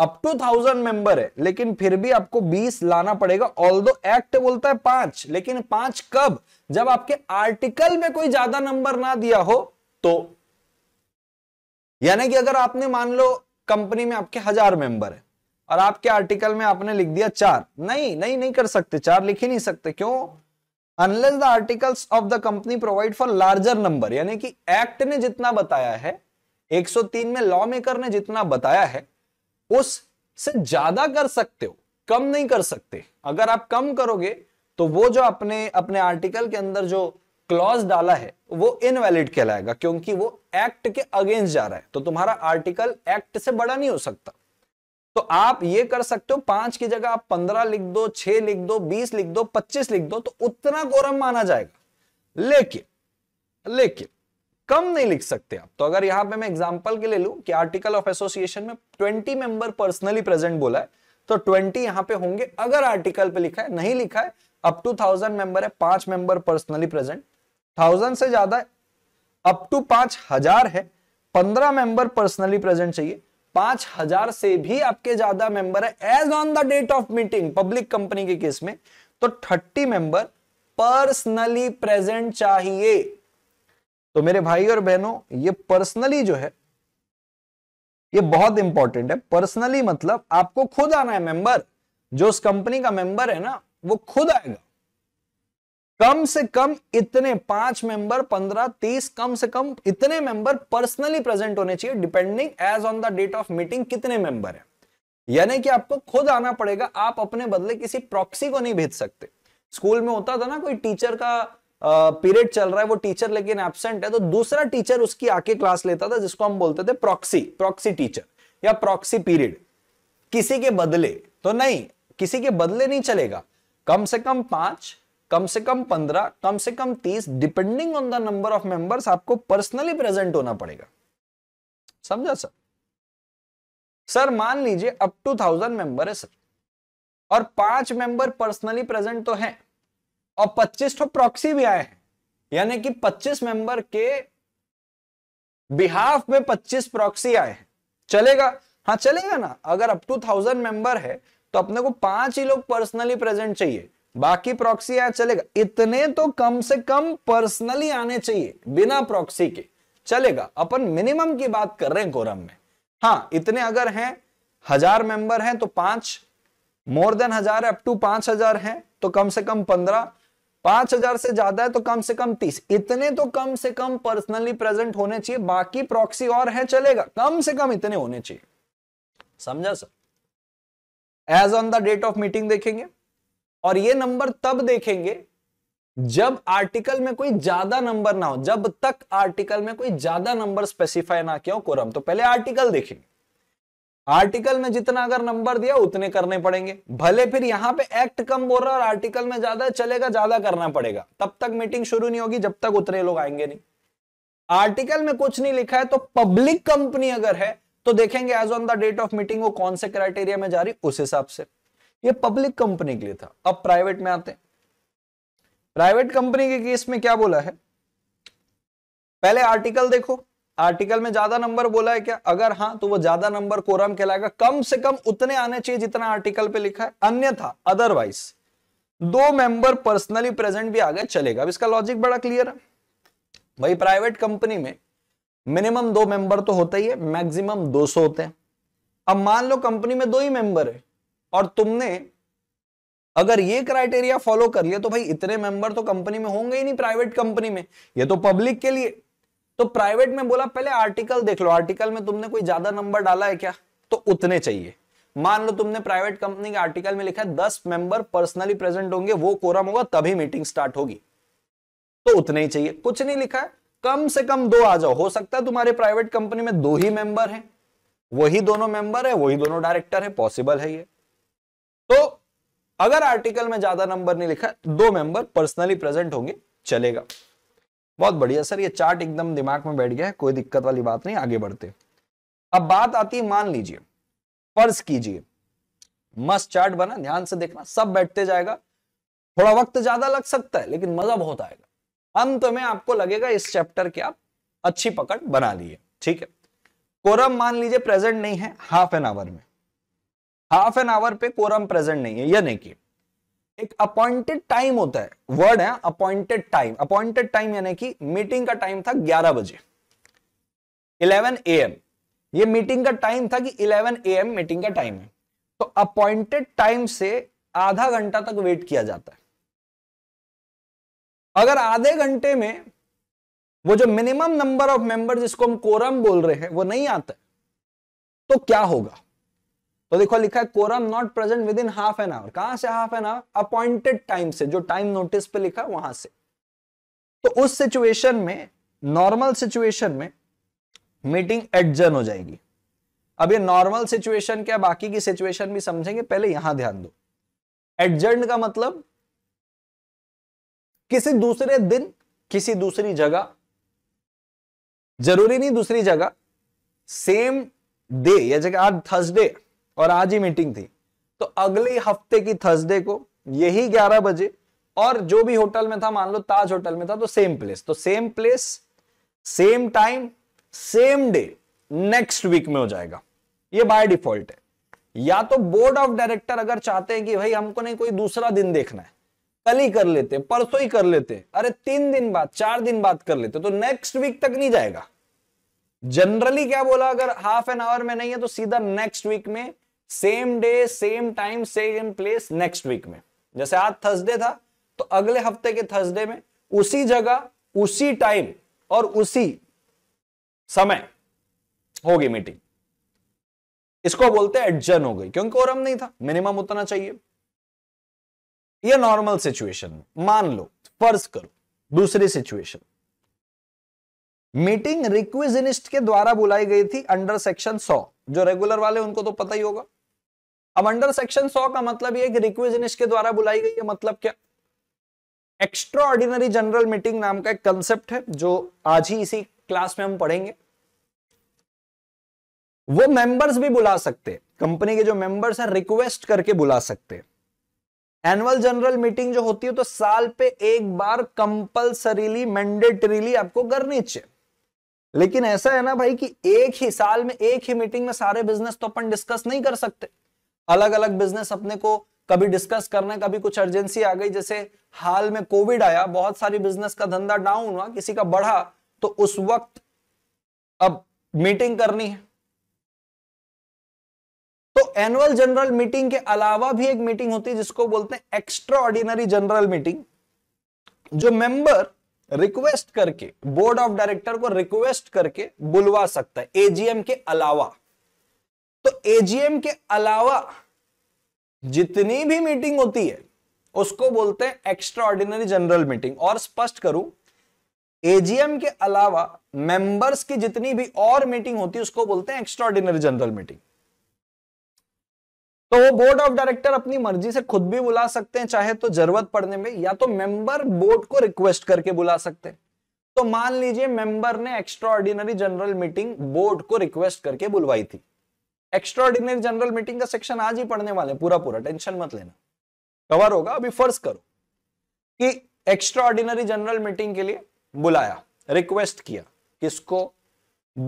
[SPEAKER 2] अप टू थाउजेंड मेंबर है लेकिन फिर भी आपको बीस लाना पड़ेगा ऑल दो एक्ट बोलता है पांच लेकिन पांच कब जब आपके आर्टिकल में कोई ज्यादा नंबर ना दिया हो तो यानी कि अगर आपने मान लो कंपनी में आपके हजार मेंबर है और आपके आर्टिकल में आपने लिख दिया चार नहीं नहीं नहीं कर सकते चार लिख ही नहीं सकते क्यों unless the articles of the company provide for larger number यानी कि एक्ट ने जितना बताया है 103 में लॉ मेकर ने जितना बताया है उससे ज्यादा कर सकते हो कम नहीं कर सकते अगर आप कम करोगे तो वो जो अपने अपने आर्टिकल के अंदर जो क्लॉज डाला है वो इनवैलिड कहलाएगा क्योंकि वो एक्ट के अगेंस्ट जा रहा है तो तुम्हारा आर्टिकल एक्ट से बड़ा नहीं हो सकता तो आप ये कर सकते हो पांच की जगह आप पंद्रह लिख दो छह लिख दो बीस लिख दो पच्चीस लिख दो तो उतना कोरम माना जाएगा लेकिन लेकिन कम नहीं लिख सकते आप तो अगर यहां पे मैं एग्जांपल के ले लूं कि आर्टिकल ऑफ एसोसिएशन में 20 मेंबर पर्सनली प्रेजेंट बोला है तो 20 यहां पे होंगे अगर आर्टिकल पे लिखा है नहीं लिखा है अप टू थाउजेंड मेंबर है पांच मेंबर पर्सनली प्रेजेंट थाउजेंड से ज्यादा है अप टू पांच हजार है पंद्रह मेंबर पर्सनली प्रेजेंट चाहिए पांच हजार से भी आपके ज्यादा मेंबर है as on the date of meeting public company के केस में तो थर्टी मेंबर पर्सनली प्रेजेंट चाहिए तो मेरे भाई और बहनों ये पर्सनली जो है ये बहुत इंपॉर्टेंट है पर्सनली मतलब आपको खुद आना है मेंबर जो उस कंपनी का मेंबर है ना वो खुद आएगा कम से कम इतने पांच मेंबर पंद्रह तीस कम से कम इतने मेंबर पर्सनली प्रेजेंट होने चाहिए depending as on the date of meeting कितने मेंबर है यानी कि आपको खुद आना पड़ेगा आप अपने बदले किसी प्रॉक्सी को नहीं भेज सकते स्कूल में होता था ना कोई टीचर का पीरियड चल रहा है वो टीचर लेकिन एबसेंट है तो दूसरा टीचर उसकी आके क्लास लेता था जिसको हम बोलते थे प्रॉक्सी प्रॉक्सी टीचर या प्रॉक्सी पीरियड किसी के बदले तो नहीं किसी के बदले नहीं चलेगा कम से कम पांच कम से कम पंद्रह कम से कम तीस depending on the number of members आपको पर्सनली प्रेजेंट होना पड़ेगा समझा सर सर मान लीजिए अप टू थाउजेंड मेंबर है सर और पांच मेंबर पर्सनली प्रेजेंट तो हैं और 25 ठो प्रॉक्सी भी आए हैं यानी कि 25 मेंबर के बिहाफ में 25 प्रॉक्सी आए हैं चलेगा हाँ चलेगा ना अगर अप टू थाउजेंड मेंबर है तो अपने को पांच ही लोग पर्सनली प्रेजेंट चाहिए बाकी प्रॉक्सी आए चलेगा इतने तो कम से कम पर्सनली आने चाहिए बिना प्रॉक्सी के चलेगा अपन मिनिमम की बात कर रहे हैं गोरम में हाँ इतने अगर हैं हजार मेंबर हैं तो पांच मोर देन हजार अप टू पांच हजार हैं तो कम से कम पंद्रह पांच हजार से ज्यादा है तो कम से कम तीस इतने तो कम से कम पर्सनली प्रेजेंट होने चाहिए बाकी प्रॉक्सी और है चलेगा कम से कम इतने होने चाहिए समझा sir as on the date of meeting देखेंगे और ये नंबर तब देखेंगे जब आर्टिकल में कोई ज्यादा नंबर ना हो जब तक आर्टिकल में कोई ज्यादा नंबर स्पेसिफाई ना किया हो कोरम तो पहले आर्टिकल देखेंगे आर्टिकल में जितना अगर नंबर दिया उतने करने पड़ेंगे भले फिर यहां पे एक्ट कम बोल रहा और आर्टिकल में ज्यादा चलेगा ज्यादा करना पड़ेगा तब तक मीटिंग शुरू नहीं होगी जब तक उतने लोग आएंगे नहीं आर्टिकल में कुछ नहीं लिखा है तो पब्लिक कंपनी अगर है तो देखेंगे as on the date of meeting वो कौन से क्राइटेरिया में जा रही उस हिसाब से ये पब्लिक कंपनी के लिए था अब प्राइवेट में आते प्राइवेट कंपनी के केस में क्या बोला है पहले आर्टिकल देखो आर्टिकल में ज्यादा नंबर बोला है क्या अगर हाँ तो वो ज्यादा नंबर कोरम कहलाएगा कम से कम उतने आने चाहिए जितना आर्टिकल पे लिखा है अन्यथा अदरवाइज दो मेंबर पर्सनली प्रेजेंट भी आ गए चलेगा अब इसका लॉजिक बड़ा क्लियर है भाई प्राइवेट कंपनी में मिनिमम दो मेंबर तो होता ही है मैक्सिमम 200 होते हैं अब मान लो कंपनी में दो ही मेंबर है और तुमने अगर ये क्राइटेरिया फॉलो कर लिया तो भाई इतने मेंबर तो कंपनी में होंगे ही नहीं प्राइवेट कंपनी में ये तो पब्लिक के लिए तो प्राइवेट में बोला पहले आर्टिकल देख लो आर्टिकल में तुमने कोई ज्यादा नंबर डाला है क्या तो उतने चाहिए मान लो तुमने प्राइवेट कंपनी के आर्टिकल में लिखा है दस मेंबर पर्सनली प्रेजेंट होंगे वो कोरम होगा तभी मीटिंग स्टार्ट होगी तो उतने ही चाहिए कुछ नहीं लिखा है कम से कम दो आ जाओ हो सकता है तुम्हारे प्राइवेट कंपनी में दो ही मेंबर हैं वही दोनों मेंबर है वही दोनों डायरेक्टर है पॉसिबल है ये तो अगर आर्टिकल में ज्यादा नंबर नहीं लिखा तो दो मेंबर पर्सनली प्रेजेंट होंगे चलेगा बहुत बढ़िया सर ये चार्ट एकदम दिमाग में बैठ गया है कोई दिक्कत वाली बात नहीं आगे बढ़ते अब बात आती है मान लीजिए फर्ज कीजिए मस्त चार्ट बना ध्यान से देखना सब बैठते जाएगा थोड़ा वक्त ज्यादा लग सकता है लेकिन मजा बहुत आएगा अंत में आपको लगेगा इस चैप्टर की आप अच्छी पकड़ बना लिए ठीक है कोरम मान लीजिए प्रेजेंट नहीं है हाफ एन आवर में हाफ एन आवर पे कोरम प्रेजेंट नहीं है यह नहीं किया एक अपॉइंटेड टाइम होता है वर्ड है अपॉइंटेड टाइम अपॉइंटेड टाइम यानी कि मीटिंग का टाइम था 11 बजे 11 एम ये मीटिंग का टाइम था कि 11 एम मीटिंग का टाइम है तो अपॉइंटेड टाइम से आधा घंटा तक वेट किया जाता है अगर आधे घंटे में वो जो मिनिमम नंबर ऑफ मेंबर जिसको हम कोरम बोल रहे हैं वो नहीं आता है, तो क्या होगा तो देखो लिखा है quorum not present within half an hour कहां से half an hour appointed time से जो टाइम नोटिस पे लिखा वहां से तो उस सिचुएशन में नॉर्मल सिचुएशन में मीटिंग एडजर्न हो जाएगी अब ये नॉर्मल सिचुएशन क्या बाकी की सिचुएशन भी समझेंगे
[SPEAKER 1] पहले यहां ध्यान दो एडजर्न का मतलब किसी दूसरे दिन किसी दूसरी जगह जरूरी नहीं दूसरी
[SPEAKER 2] जगह सेम डे या जगह आज थर्सडे और आज ही मीटिंग थी तो अगले हफ्ते की थर्सडे को यही ग्यारह बजे और जो भी होटल में था मान लो ताज होटल में था तो सेम प्लेस तो same place same time same day next week में हो जाएगा ये बाय डिफॉल्ट है या तो बोर्ड ऑफ डायरेक्टर अगर चाहते हैं कि भाई हमको नहीं कोई दूसरा दिन देखना है कल ही कर लेते परसों ही कर लेते अरे तीन दिन बाद चार दिन बाद कर लेते तो नेक्स्ट वीक तक नहीं जाएगा जनरली क्या बोला अगर हाफ एन आवर में नहीं है तो सीधा नेक्स्ट वीक में same day same time same place next week में जैसे आज थर्सडे था तो अगले हफ्ते के थर्सडे में उसी जगह उसी टाइम और उसी समय होगी मीटिंग इसको बोलते हैं एडजन हो गई क्योंकि कोरम नहीं था मिनिमम उतना चाहिए ये नॉर्मल सिचुएशन मान लो फर्ज करो दूसरी सिचुएशन मीटिंग रिक्विजिनिस्ट के द्वारा बुलाई गई थी अंडर सेक्शन 100 जो रेगुलर वाले उनको तो पता ही होगा अब अंडर सेक्शन सौ का मतलब ये कि के द्वारा बुलाई गई है मतलब क्या एक्स्ट्रा ऑर्डिनरी जनरल मीटिंग नाम का एक कंसेप्ट है जो आज ही इसी क्लास में हम पढ़ेंगे वो मेंबर्स भी बुला सकते हैं कंपनी के जो मेंबर्स हैं रिक्वेस्ट करके बुला सकते हैं एनुअल जनरल मीटिंग जो होती है तो साल पे एक बार कंपल्सरीली मैंडेटरीली आपको करनी चाहिए लेकिन ऐसा है ना भाई कि एक ही साल में एक ही मीटिंग में सारे बिजनेस तो अपन डिस्कस नहीं कर सकते अलग अलग बिजनेस अपने को कभी डिस्कस करने का भी कुछ अर्जेंसी आ गई जैसे हाल में कोविड आया बहुत सारी बिजनेस का धंधा डाउन हुआ किसी का बढ़ा तो उस वक्त अब मीटिंग करनी है तो एनुअल जनरल मीटिंग के अलावा भी एक मीटिंग होती है जिसको बोलते हैं एक्स्ट्रा ऑर्डिनरी जनरल मीटिंग जो मेंबर रिक्वेस्ट करके बोर्ड ऑफ डायरेक्टर को रिक्वेस्ट करके बुलवा सकता है एजीएम के अलावा तो एजीएम के अलावा जितनी भी मीटिंग होती है उसको बोलते हैं एक्स्ट्रा ऑर्डिनरी जनरल मीटिंग और स्पष्ट करूं एजीएम के अलावा मेंबर्स की जितनी भी और मीटिंग होती है उसको बोलते हैं एक्स्ट्रा ऑर्डिनरी जनरल मीटिंग तो वो बोर्ड ऑफ डायरेक्टर अपनी मर्जी से खुद भी बुला सकते हैं चाहे तो जरूरत पड़ने में या तो मेंबर बोर्ड को रिक्वेस्ट करके बुला सकते हैं तो मान लीजिए मेंबर ने extra ordinary general meeting board को रिक्वेस्ट करके बुलवाई थी एक्स्ट्राऑर्डिनरी जनरल मीटिंग का सेक्शन आज ही पढ़ने वाले पूरा पूरा टेंशन मत लेना कवर होगा अभी फर्ज करो कि एक्स्ट्राऑर्डिनरी जनरल मीटिंग के लिए बुलाया रिक्वेस्ट किया किसको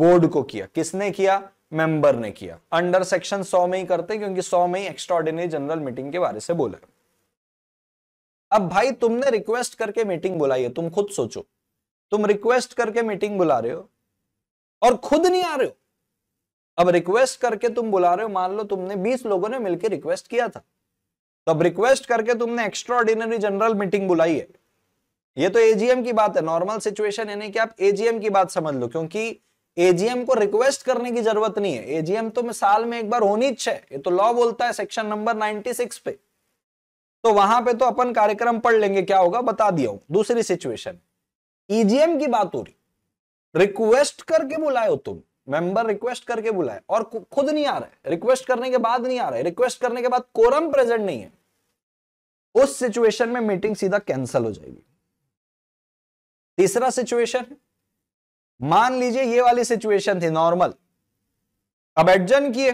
[SPEAKER 2] बोर्ड को किया किसने किया मेंबर ने किया अंडर सेक्शन सौ में ही करते क्योंकि सौ में ही एक्स्ट्राऑर्डिनरी जनरल मीटिंग के बारे से बोला अब भाई तुमने रिक्वेस्ट करके मीटिंग बुलाई है तुम खुद सोचो तुम रिक्वेस्ट करके मीटिंग बुला रहे हो और खुद नहीं आ रहे हो अब रिक्वेस्ट करके तुम बुला रहे हो मान लो तुमने बीस लोगों ने मिलकर रिक्वेस्ट किया था तो अब रिक्वेस्ट करके तुमने एक्स्ट्रॉर्डिनरी जनरल मीटिंग बुलाई है ये तो एजीएम की बात है नॉर्मल सिचुएशन यानी कि आप एजीएम की बात समझ लो क्योंकि एजीएम को रिक्वेस्ट करने की जरूरत नहीं है एजीएम तो साल में एक बार होनी चाहिए ये तो लॉ बोलता है सेक्शन नंबर 96 पे तो वहां पे तो अपन कार्यक्रम पढ़ लेंगे क्या होगा बता दिया हूं दूसरी सिचुएशन ईजीएम e की बात हो रही रिक्वेस्ट करके बुलाए हो तुम मेंबर रिक्वेस्ट करके बुलाए और खुद नहीं आ रहा है रिक्वेस्ट करने के बाद नहीं आ रहा है रिक्वेस्ट करने के बाद कोरम प्रेजेंट नहीं है उस सिचुएशन में मीटिंग सीधा कैंसिल हो जाएगी तीसरा सिचुएशन मान लीजिए ये वाली सिचुएशन थी नॉर्मल अब एडजन किए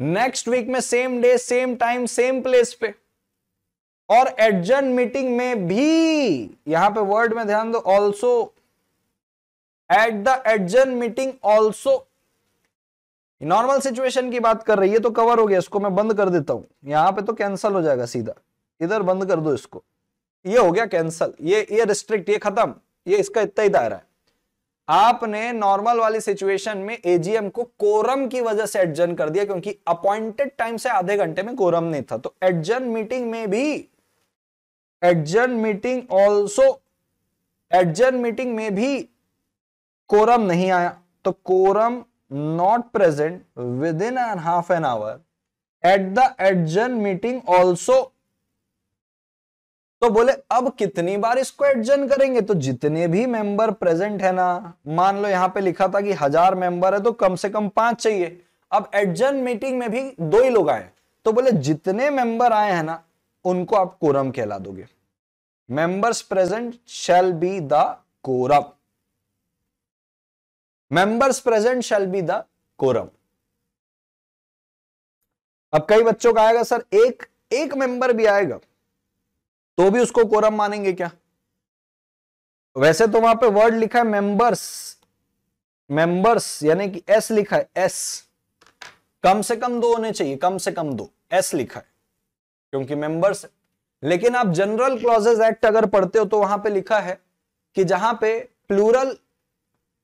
[SPEAKER 2] नेक्स्ट वीक में same day same time same place पे और एडजन मीटिंग में भी यहां पे वर्ड में ध्यान दो also at the adjourn meeting also normal situation की बात कर रही है तो कवर हो गया इसको मैं बंद कर देता हूं यहां पे तो कैंसिल हो जाएगा सीधा इधर बंद कर दो इसको ये हो गया कैंसल ये ये रिस्ट्रिक्ट ये खत्म ये इसका इतना ही दायरा है आपने नॉर्मल वाली सिचुएशन में एजीएम को कोरम की वजह से एडजन कर दिया क्योंकि अपॉइंटेड टाइम से आधे घंटे में कोरम नहीं था तो एडजन मीटिंग में भी adjourn meeting also adjourn meeting में भी कोरम नहीं आया तो quorum not present within an half an hour at the adjourn meeting also तो बोले अब कितनी बार इसको एडजन करेंगे तो जितने भी मेंबर प्रेजेंट है ना मान लो यहां पे लिखा था कि हजार मेंबर है तो कम से कम पांच चाहिए अब एडजन मीटिंग में भी दो ही लोग आए तो बोले जितने मेंबर आए हैं ना उनको आप कोरम कहला दोगे members
[SPEAKER 1] present shall be the quorum members present shall be the quorum अब कई बच्चों का
[SPEAKER 2] आएगा सर एक एक मेंबर भी आएगा तो भी उसको कोरम मानेंगे क्या वैसे तो वहां पे वर्ड लिखा है मेंबर्स मेंबर्स यानी कि एस लिखा है एस कम से कम दो होने चाहिए कम से कम दो एस लिखा है क्योंकि मेंबर्स लेकिन आप जनरल क्लॉजेज एक्ट अगर पढ़ते हो तो वहां पे लिखा है कि जहां पे प्लूरल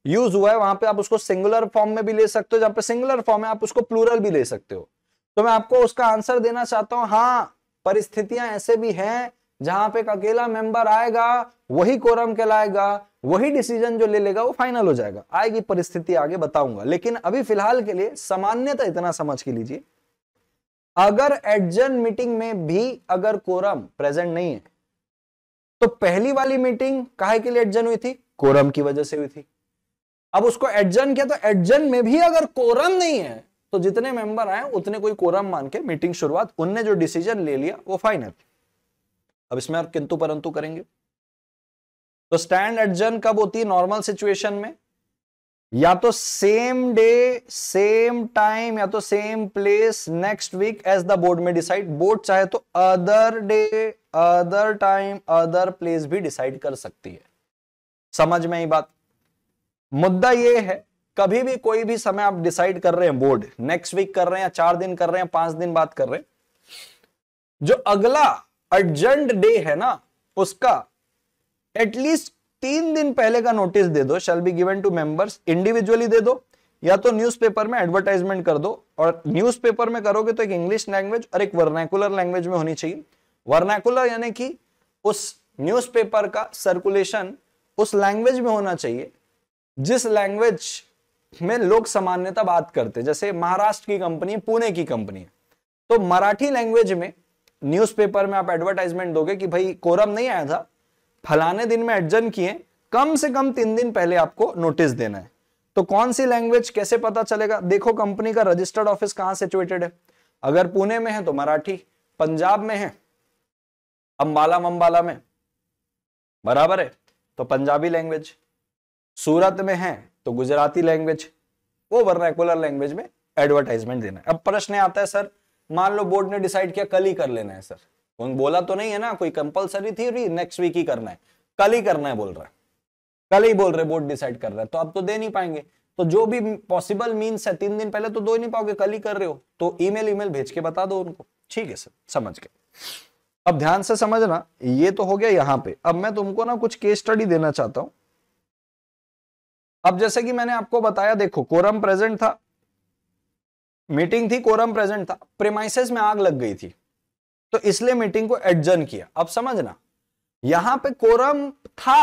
[SPEAKER 2] यूज हुआ है वहां पे आप उसको सिंगुलर फॉर्म में भी ले सकते हो जहां पे सिंगुलर फॉर्म है आप उसको प्लूरल भी ले सकते हो तो मैं आपको उसका आंसर देना चाहता हूं हाँ परिस्थितियां ऐसे भी हैं जहां पे एक अकेला मेंबर आएगा वही कोरम कहलाएगा वही डिसीजन जो ले लेगा वो फाइनल हो जाएगा आएगी परिस्थिति आगे बताऊंगा लेकिन अभी फिलहाल के लिए सामान्यता इतना समझ के लीजिए अगर एडजन मीटिंग में भी अगर कोरम प्रेजेंट नहीं है तो पहली वाली मीटिंग काहे के लिए एडजन हुई थी कोरम की वजह से हुई थी अब उसको एडजन किया तो एडजन में भी अगर कोरम नहीं है तो जितने मेंबर आए उतने कोई कोरम मान के मीटिंग शुरुआत उनने जो डिसीजन ले लिया वो फाइनल अब इसमें आप किंतु परंतु करेंगे तो स्टैंड एडजन कब होती है नॉर्मल सिचुएशन में या तो सेम डे सेम टाइम या तो same place next week as the board में डिसाइड बोर्ड चाहे तो other day other time other place भी डिसाइड कर सकती है समझ में ही बात मुद्दा यह है कभी भी कोई भी समय आप डिसाइड कर रहे हैं बोर्ड नेक्स्ट वीक कर रहे हैं चार दिन कर रहे हैं पांच दिन बाद कर रहे हैं जो अगला अर्जेंट डे है ना उसका एटलीस्ट तीन दिन पहले का नोटिस दे दो shall be given to members individually दे दो या तो न्यूज़पेपर में एडवर्टाइजमेंट कर दो और न्यूज़पेपर में करोगे तो एक इंग्लिश लैंग्वेज और एक वर्नैकुलर लैंग्वेज में होनी चाहिए वर्नैकुलर यानी कि उस न्यूज़पेपर का सर्कुलेशन उस लैंग्वेज में होना चाहिए जिस लैंग्वेज में लोग सामान्यता बात करते जैसे महाराष्ट्र की कंपनी पुणे की कंपनी तो मराठी लैंग्वेज में न्यूज़पेपर में आप एडवर्टाइजमेंट दोगे कि भाई कोरम नहीं आया था फलाने दिन में एडजन किए कम से कम तीन दिन पहले आपको नोटिस देना है तो कौन सी लैंग्वेज कैसे पता चलेगा देखो कंपनी का रजिस्टर्ड ऑफिस कहां सिचुएटेड है अगर पुणे में है तो मराठी पंजाब में है अंबाला मंबाला में बराबर है तो पंजाबी लैंग्वेज सूरत में है तो गुजराती लैंग्वेज वो वर्नाकुलर लैंग्वेज में एडवर्टाइजमेंट देना है अब प्रश्न आता है सर मान लो बोर्ड ने डिसाइड किया कल ही कर लेना है सर उन बोला तो नहीं है ना कोई कंपलसरी थी नेक्स्ट वीक ही करना है कल ही करना है बोल रहा है कल ही बोल रहे बोर्ड डिसाइड कर रहा है तो आप तो दे नहीं पाएंगे तो जो भी पॉसिबल मीन्स है तीन दिन पहले तो दो ही नहीं पाओगे कल ही कर रहे हो तो ईमेल ईमेल भेज के बता दो उनको ठीक है सर समझ के अब ध्यान से समझना ये तो हो गया यहाँ पे अब मैं तुमको ना कुछ केस स्टडी देना चाहता हूँ अब जैसे कि मैंने आपको बताया देखो कोरम प्रेजेंट था मीटिंग थी कोरम प्रेजेंट था प्रेमाइसिस में आग लग गई थी तो इसलिए मीटिंग को एडजर्न किया अब समझना यहां पे कोरम था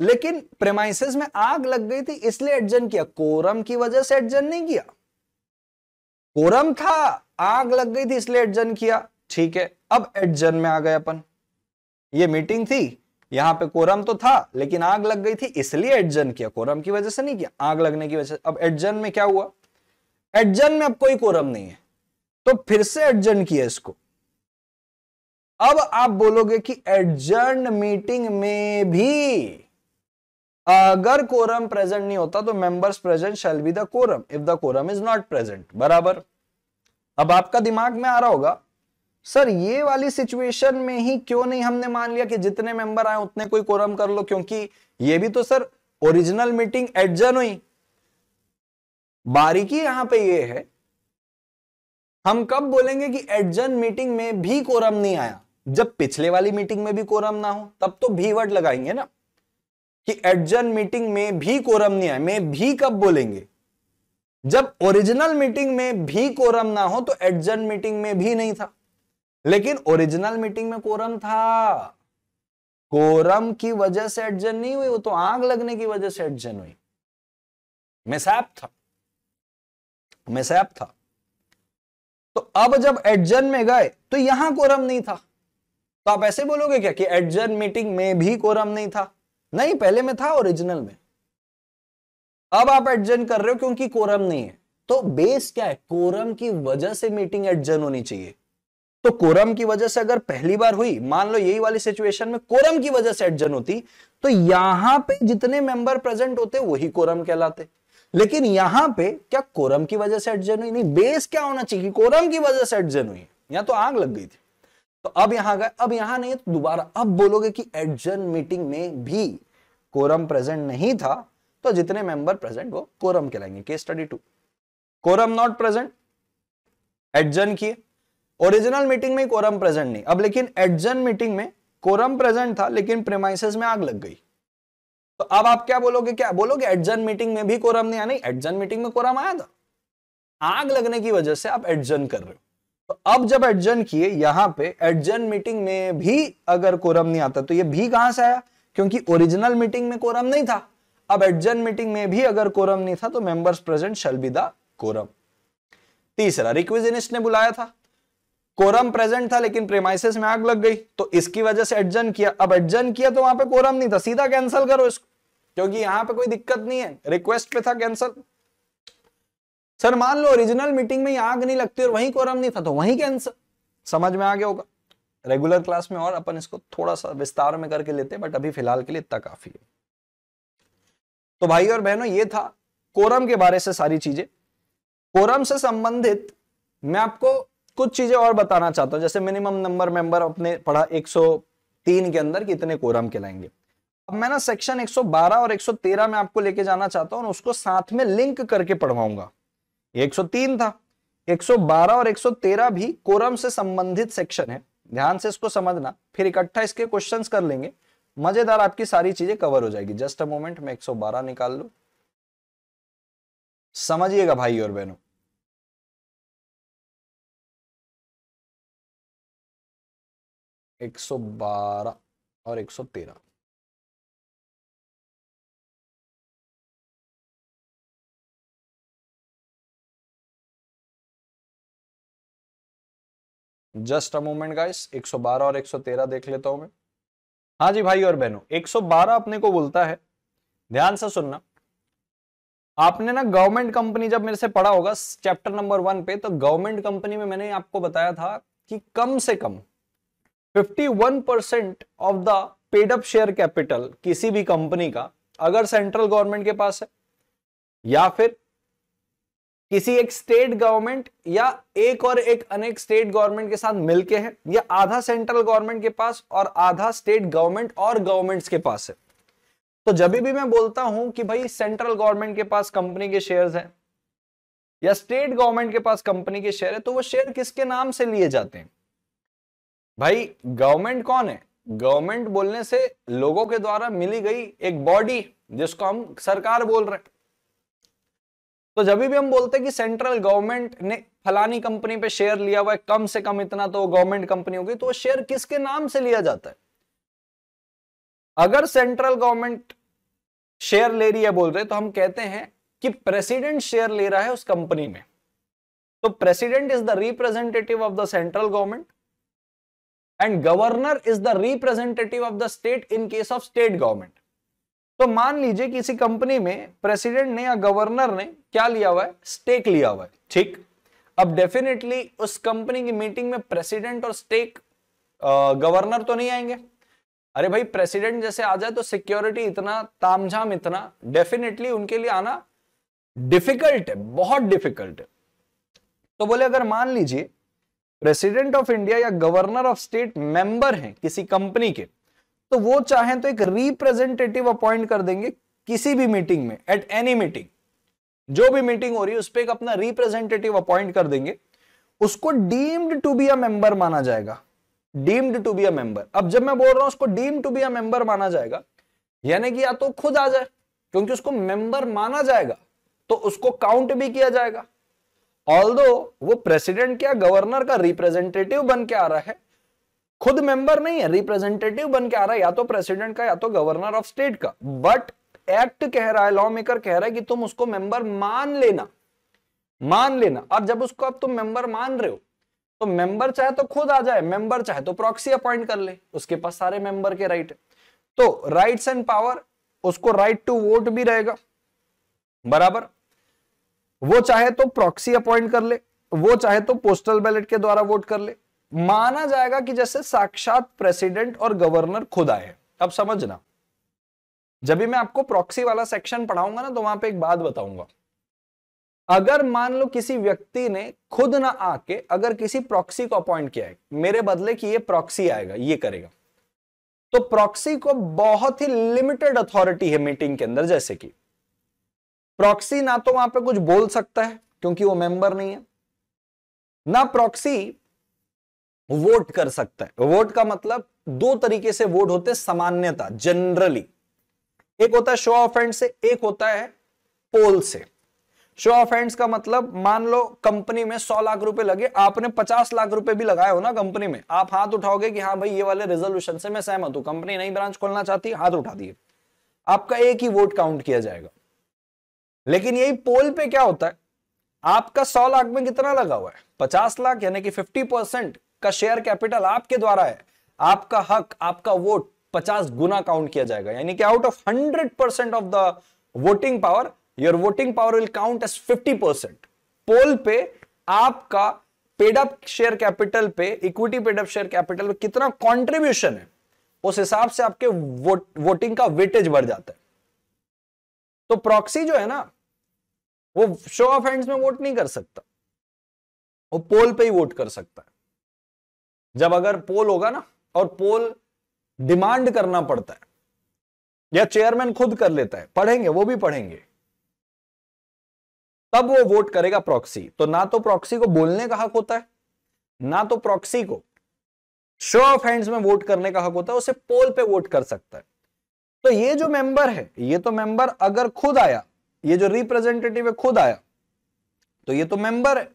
[SPEAKER 2] लेकिन प्रेमाइसिस में आग लग गई थी इसलिए एडजर्न किया कोरम की वजह से एडजर्न नहीं किया कोरम था आग लग गई थी इसलिए एडजर्न किया ठीक है अब एडजर्न में आ गए अपन ये मीटिंग थी यहां पे कोरम तो था लेकिन आग लग गई थी इसलिए एडजन किया कोरम की वजह से नहीं किया आग लगने की वजह से अब एडजन में क्या हुआ एडजन में अब कोई कोरम नहीं है तो फिर से एडजन किया इसको अब आप बोलोगे कि एडजन मीटिंग में भी अगर कोरम प्रेजेंट नहीं होता तो members present shall be the quorum if the quorum is not present बराबर अब आपका दिमाग में आ रहा होगा सर ये वाली सिचुएशन में ही क्यों नहीं हमने मान लिया कि जितने मेंबर आए उतने कोई कोरम कर लो क्योंकि ये भी तो सर ओरिजिनल मीटिंग एडजन हुई बारीकी यहां पे ये है हम कब बोलेंगे कि एडजन मीटिंग में भी कोरम नहीं आया जब पिछले वाली मीटिंग में भी कोरम ना हो तब तो भी वर्ड लगाएंगे ना कि एडजन मीटिंग में भी कोरम नहीं आया में भी कब बोलेंगे जब ओरिजिनल मीटिंग में भी कोरम ना हो तो एडजन मीटिंग में भी नहीं था लेकिन ओरिजिनल मीटिंग में कोरम था कोरम की वजह से एडजन नहीं हुई वो तो आग लगने की वजह से एडजन हुई मिसैप था मिसैप था तो अब जब एडजन में गए तो यहां कोरम नहीं था तो आप ऐसे बोलोगे क्या कि एडजन मीटिंग में भी कोरम नहीं था नहीं पहले में था ओरिजिनल में अब आप एडजन कर रहे हो क्योंकि कोरम नहीं है तो बेस क्या है कोरम की वजह से मीटिंग एडजन होनी चाहिए तो कोरम की वजह से अगर पहली बार हुई मान लो यही वाली सिचुएशन में कोरम की वजह से एडजन होती तो यहां पे जितने मेंबर प्रेजेंट होते वही कोरम कहलाते लेकिन यहां पे क्या कोरम की वजह से एडजन हुई नहीं बेस क्या होना चाहिए कोरम की वजह से एडजन हुई यहां तो आग लग गई थी तो अब यहां गए अब यहां नहीं तो दोबारा अब बोलोगे कि एडजन मीटिंग में भी कोरम प्रेजेंट नहीं था तो जितने मेंबर प्रेजेंट वो कोरम कहलाएंगे case study two quorum not present adjourn किए ओरिजिनल मीटिंग में कोरम प्रेजेंट नहीं अब लेकिन एडजन मीटिंग में कोरम प्रेजेंट था लेकिन प्रेमाइसिस में आग लग गई तो अब आप क्या बोलोगे क्या बोलोगे एडजन मीटिंग में भी कोरम नहीं आया नहीं एडजन मीटिंग में कोरम आया था आग लगने की वजह से आप एडजन कर रहे हो तो अब जब एडजन किए यहां पे एडजन मीटिंग में भी अगर कोरम नहीं आता तो ये भी कहां से आया क्योंकि ओरिजिनल मीटिंग में कोरम नहीं था अब एडजन मीटिंग में भी अगर कोरम नहीं था तो members present shall be the quorum तीसरा रिक्विजिनिस्ट ने बुलाया था कोरम प्रेजेंट था लेकिन प्रेमाइसिस में आग लग गई तो इसकी वजह से एडजन किया अब एडजन किया तो वहां पे कोरम नहीं था सीधा कैंसिल करो इसको क्योंकि यहां पे कोई दिक्कत नहीं है रिक्वेस्ट पे था कैंसिल सर मान लो ओरिजिनल मीटिंग में आग नहीं लगती और वहीं कोरम नहीं था तो वहीं कैंसिल समझ में आ गया होगा रेगुलर क्लास में और अपन इसको थोड़ा सा विस्तार में करके लेते हैं बट अभी फिलहाल के लिए इतना काफी है तो भाई और बहनों ये था कोरम के बारे से सारी चीजें कोरम से संबंधित मैं आपको कुछ चीजें और बताना चाहता हूँ जैसे मिनिमम नंबर मेंबर अपने पढ़ा 103 के अंदर कितने कोरम लाएंगे अब मैं ना सेक्शन 112 और 113 में आपको लेके जाना चाहता हूँ उसको साथ में लिंक करके पढ़वाऊंगा 103 था 112 और 113 भी कोरम से संबंधित सेक्शन है ध्यान से इसको समझना फिर इकट्ठा इसके क्वेश्चन कर लेंगे
[SPEAKER 1] मजेदार आपकी सारी चीजें कवर हो जाएगी जस्ट अ मोमेंट मैं 112 निकाल लू
[SPEAKER 3] समझिएगा भाई और बहनों 112 और 113 जस्ट अ मोमेंट गाइस 112 और 113 देख लेता हूं मैं हाँ जी भाई और बहनों
[SPEAKER 2] 112 अपने को बोलता है ध्यान से सुनना आपने ना गवर्नमेंट कंपनी जब मेरे से पढ़ा होगा चैप्टर नंबर वन पे तो गवर्नमेंट कंपनी में मैंने आपको बताया था कि कम से कम 51% of the paid up share capital किसी भी कंपनी का अगर सेंट्रल गवर्नमेंट के पास है या फिर किसी एक स्टेट गवर्नमेंट या एक और एक अनेक स्टेट गवर्नमेंट के साथ मिलके है या आधा सेंट्रल गवर्नमेंट के पास और आधा स्टेट गवर्नमेंट और गवर्नमेंट्स के पास है तो जब भी मैं बोलता हूं कि भाई सेंट्रल गवर्नमेंट के पास कंपनी के शेयर्स हैं या स्टेट गवर्नमेंट के पास कंपनी के शेयर है तो वो शेयर किसके नाम से लिए जाते हैं भाई गवर्नमेंट कौन है गवर्नमेंट बोलने से लोगों के द्वारा मिली गई एक बॉडी जिसको हम सरकार बोल रहे हैं तो जब भी हम बोलते हैं कि सेंट्रल गवर्नमेंट ने फलानी कंपनी पे शेयर लिया हुआ है कम से कम इतना तो गवर्नमेंट कंपनी होगी तो वो शेयर किसके नाम से लिया जाता है अगर सेंट्रल गवर्नमेंट शेयर ले रही है बोल रहे तो हम कहते हैं कि प्रेसिडेंट शेयर ले रहा है उस कंपनी में तो president is the representative of the central government and governor is the representative of the state in case of state government तो मान लीजिए किसी कंपनी में प्रेसिडेंट ने या गवर्नर ने क्या लिया हुआ है स्टेक लिया हुआ है ठीक अब डेफिनेटली उस कंपनी की मीटिंग में प्रेसिडेंट और स्टेक गवर्नर तो नहीं आएंगे अरे भाई प्रेसिडेंट जैसे आ जाए तो सिक्योरिटी इतना तामझाम इतना डेफिनेटली उनके लिए आना डिफिकल्ट है बहुत डिफिकल्ट है तो बोले अगर मान लीजिए प्रेसिडेंट ऑफ इंडिया या गवर्नर ऑफ स्टेट मेंबर हैं किसी कंपनी के तो वो चाहे तो एक रिप्रेजेंटेटिव अपॉइंट कर देंगे किसी भी मीटिंग में एट एनी मीटिंग जो भी मीटिंग हो रही है उस पर अपना रिप्रेजेंटेटिव अपॉइंट कर देंगे उसको डीम्ड टू बी अंबर माना जाएगा डीम्ड टू बी अंबर अब जब मैं बोल रहा हूं उसको डीम्ड टू बी अंबर माना जाएगा यानी कि या तो खुद आ जाए क्योंकि उसको मेंबर माना जाएगा तो उसको काउंट भी किया जाएगा ऑल्दो वो प्रेसिडेंट क्या गवर्नर का रिप्रेजेंटेटिव बन के आ रहा है खुद मेंबर नहीं है रिप्रेजेंटेटिव बन के आ रहा है या तो प्रेसिडेंट का या तो गवर्नर ऑफ स्टेट का बट एक्ट कह रहा है लॉ मेकर कह रहा है कि तुम उसको मेंबर मान लेना मान लेना अब जब उसको अब तुम मेंबर मान रहे हो तो मेंबर चाहे तो खुद आ जाए मेंबर चाहे तो प्रॉक्सी अपॉइंट कर ले उसके पास सारे मेंबर के राइट है तो राइट्स एंड पावर उसको राइट टू वोट भी रहेगा बराबर वो चाहे तो प्रॉक्सी अपॉइंट कर ले वो चाहे तो पोस्टल बैलेट के द्वारा वोट कर ले माना जाएगा कि जैसे साक्षात प्रेसिडेंट और गवर्नर खुद आए अब समझना जब भी मैं आपको प्रॉक्सी वाला सेक्शन पढ़ाऊंगा ना तो वहां पे एक बात बताऊंगा अगर मान लो किसी व्यक्ति ने खुद ना आके अगर किसी प्रॉक्सी को अपॉइंट किया है मेरे बदले कि ये प्रॉक्सी आएगा ये करेगा तो प्रॉक्सी को बहुत ही लिमिटेड अथॉरिटी है मीटिंग के अंदर जैसे कि प्रॉक्सी ना तो वहां पे कुछ बोल सकता है क्योंकि वो मेंबर नहीं है ना प्रॉक्सी वोट कर सकता है वोट का मतलब दो तरीके से वोट होते हैं सामान्यता जनरली एक होता है शो ऑफ हैंड से एक होता है पोल से शो ऑफ हैंड्स का मतलब मान लो कंपनी में सौ लाख रुपए लगे आपने पचास लाख रुपए भी लगाए हो ना कंपनी में आप हाथ उठाओगे कि हाँ भाई ये वाले रेजोल्यूशन से मैं सहमत हूं कंपनी नई ब्रांच खोलना चाहती हाथ उठा दिए आपका एक ही वोट काउंट किया जाएगा लेकिन यही पोल पे क्या होता है आपका सौ लाख में कितना लगा हुआ है पचास लाख यानी कि फिफ्टी परसेंट का शेयर कैपिटल आपके द्वारा है आपका हक आपका वोट पचास गुना काउंट किया जाएगा यानी कि out of hundred percent of the voting power your voting power will count as fifty percent poll पे आपका पेडअप शेयर कैपिटल पे इक्विटी पेडअप शेयर कैपिटल पे कितना कॉन्ट्रीब्यूशन है उस हिसाब से आपके वोट, वोटिंग का वेटेज बढ़ जाता है तो प्रॉक्सी जो है ना वो शो ऑफ हैंड्स में वोट नहीं कर सकता वो पोल पे ही वोट कर सकता है जब अगर पोल होगा ना और पोल डिमांड करना पड़ता है या चेयरमैन खुद कर लेता है पढ़ेंगे वो भी पढ़ेंगे तब वो वोट करेगा प्रॉक्सी तो ना तो प्रॉक्सी को बोलने का हक होता है ना तो प्रॉक्सी को शो ऑफ हैंड्स में वोट करने का हक होता है उसे पोल पे वोट कर सकता है तो ये जो मेंबर है ये तो मेंबर अगर खुद आया ये जो रिप्रेजेंटेटिव है खुद आया तो ये तो मेंबर है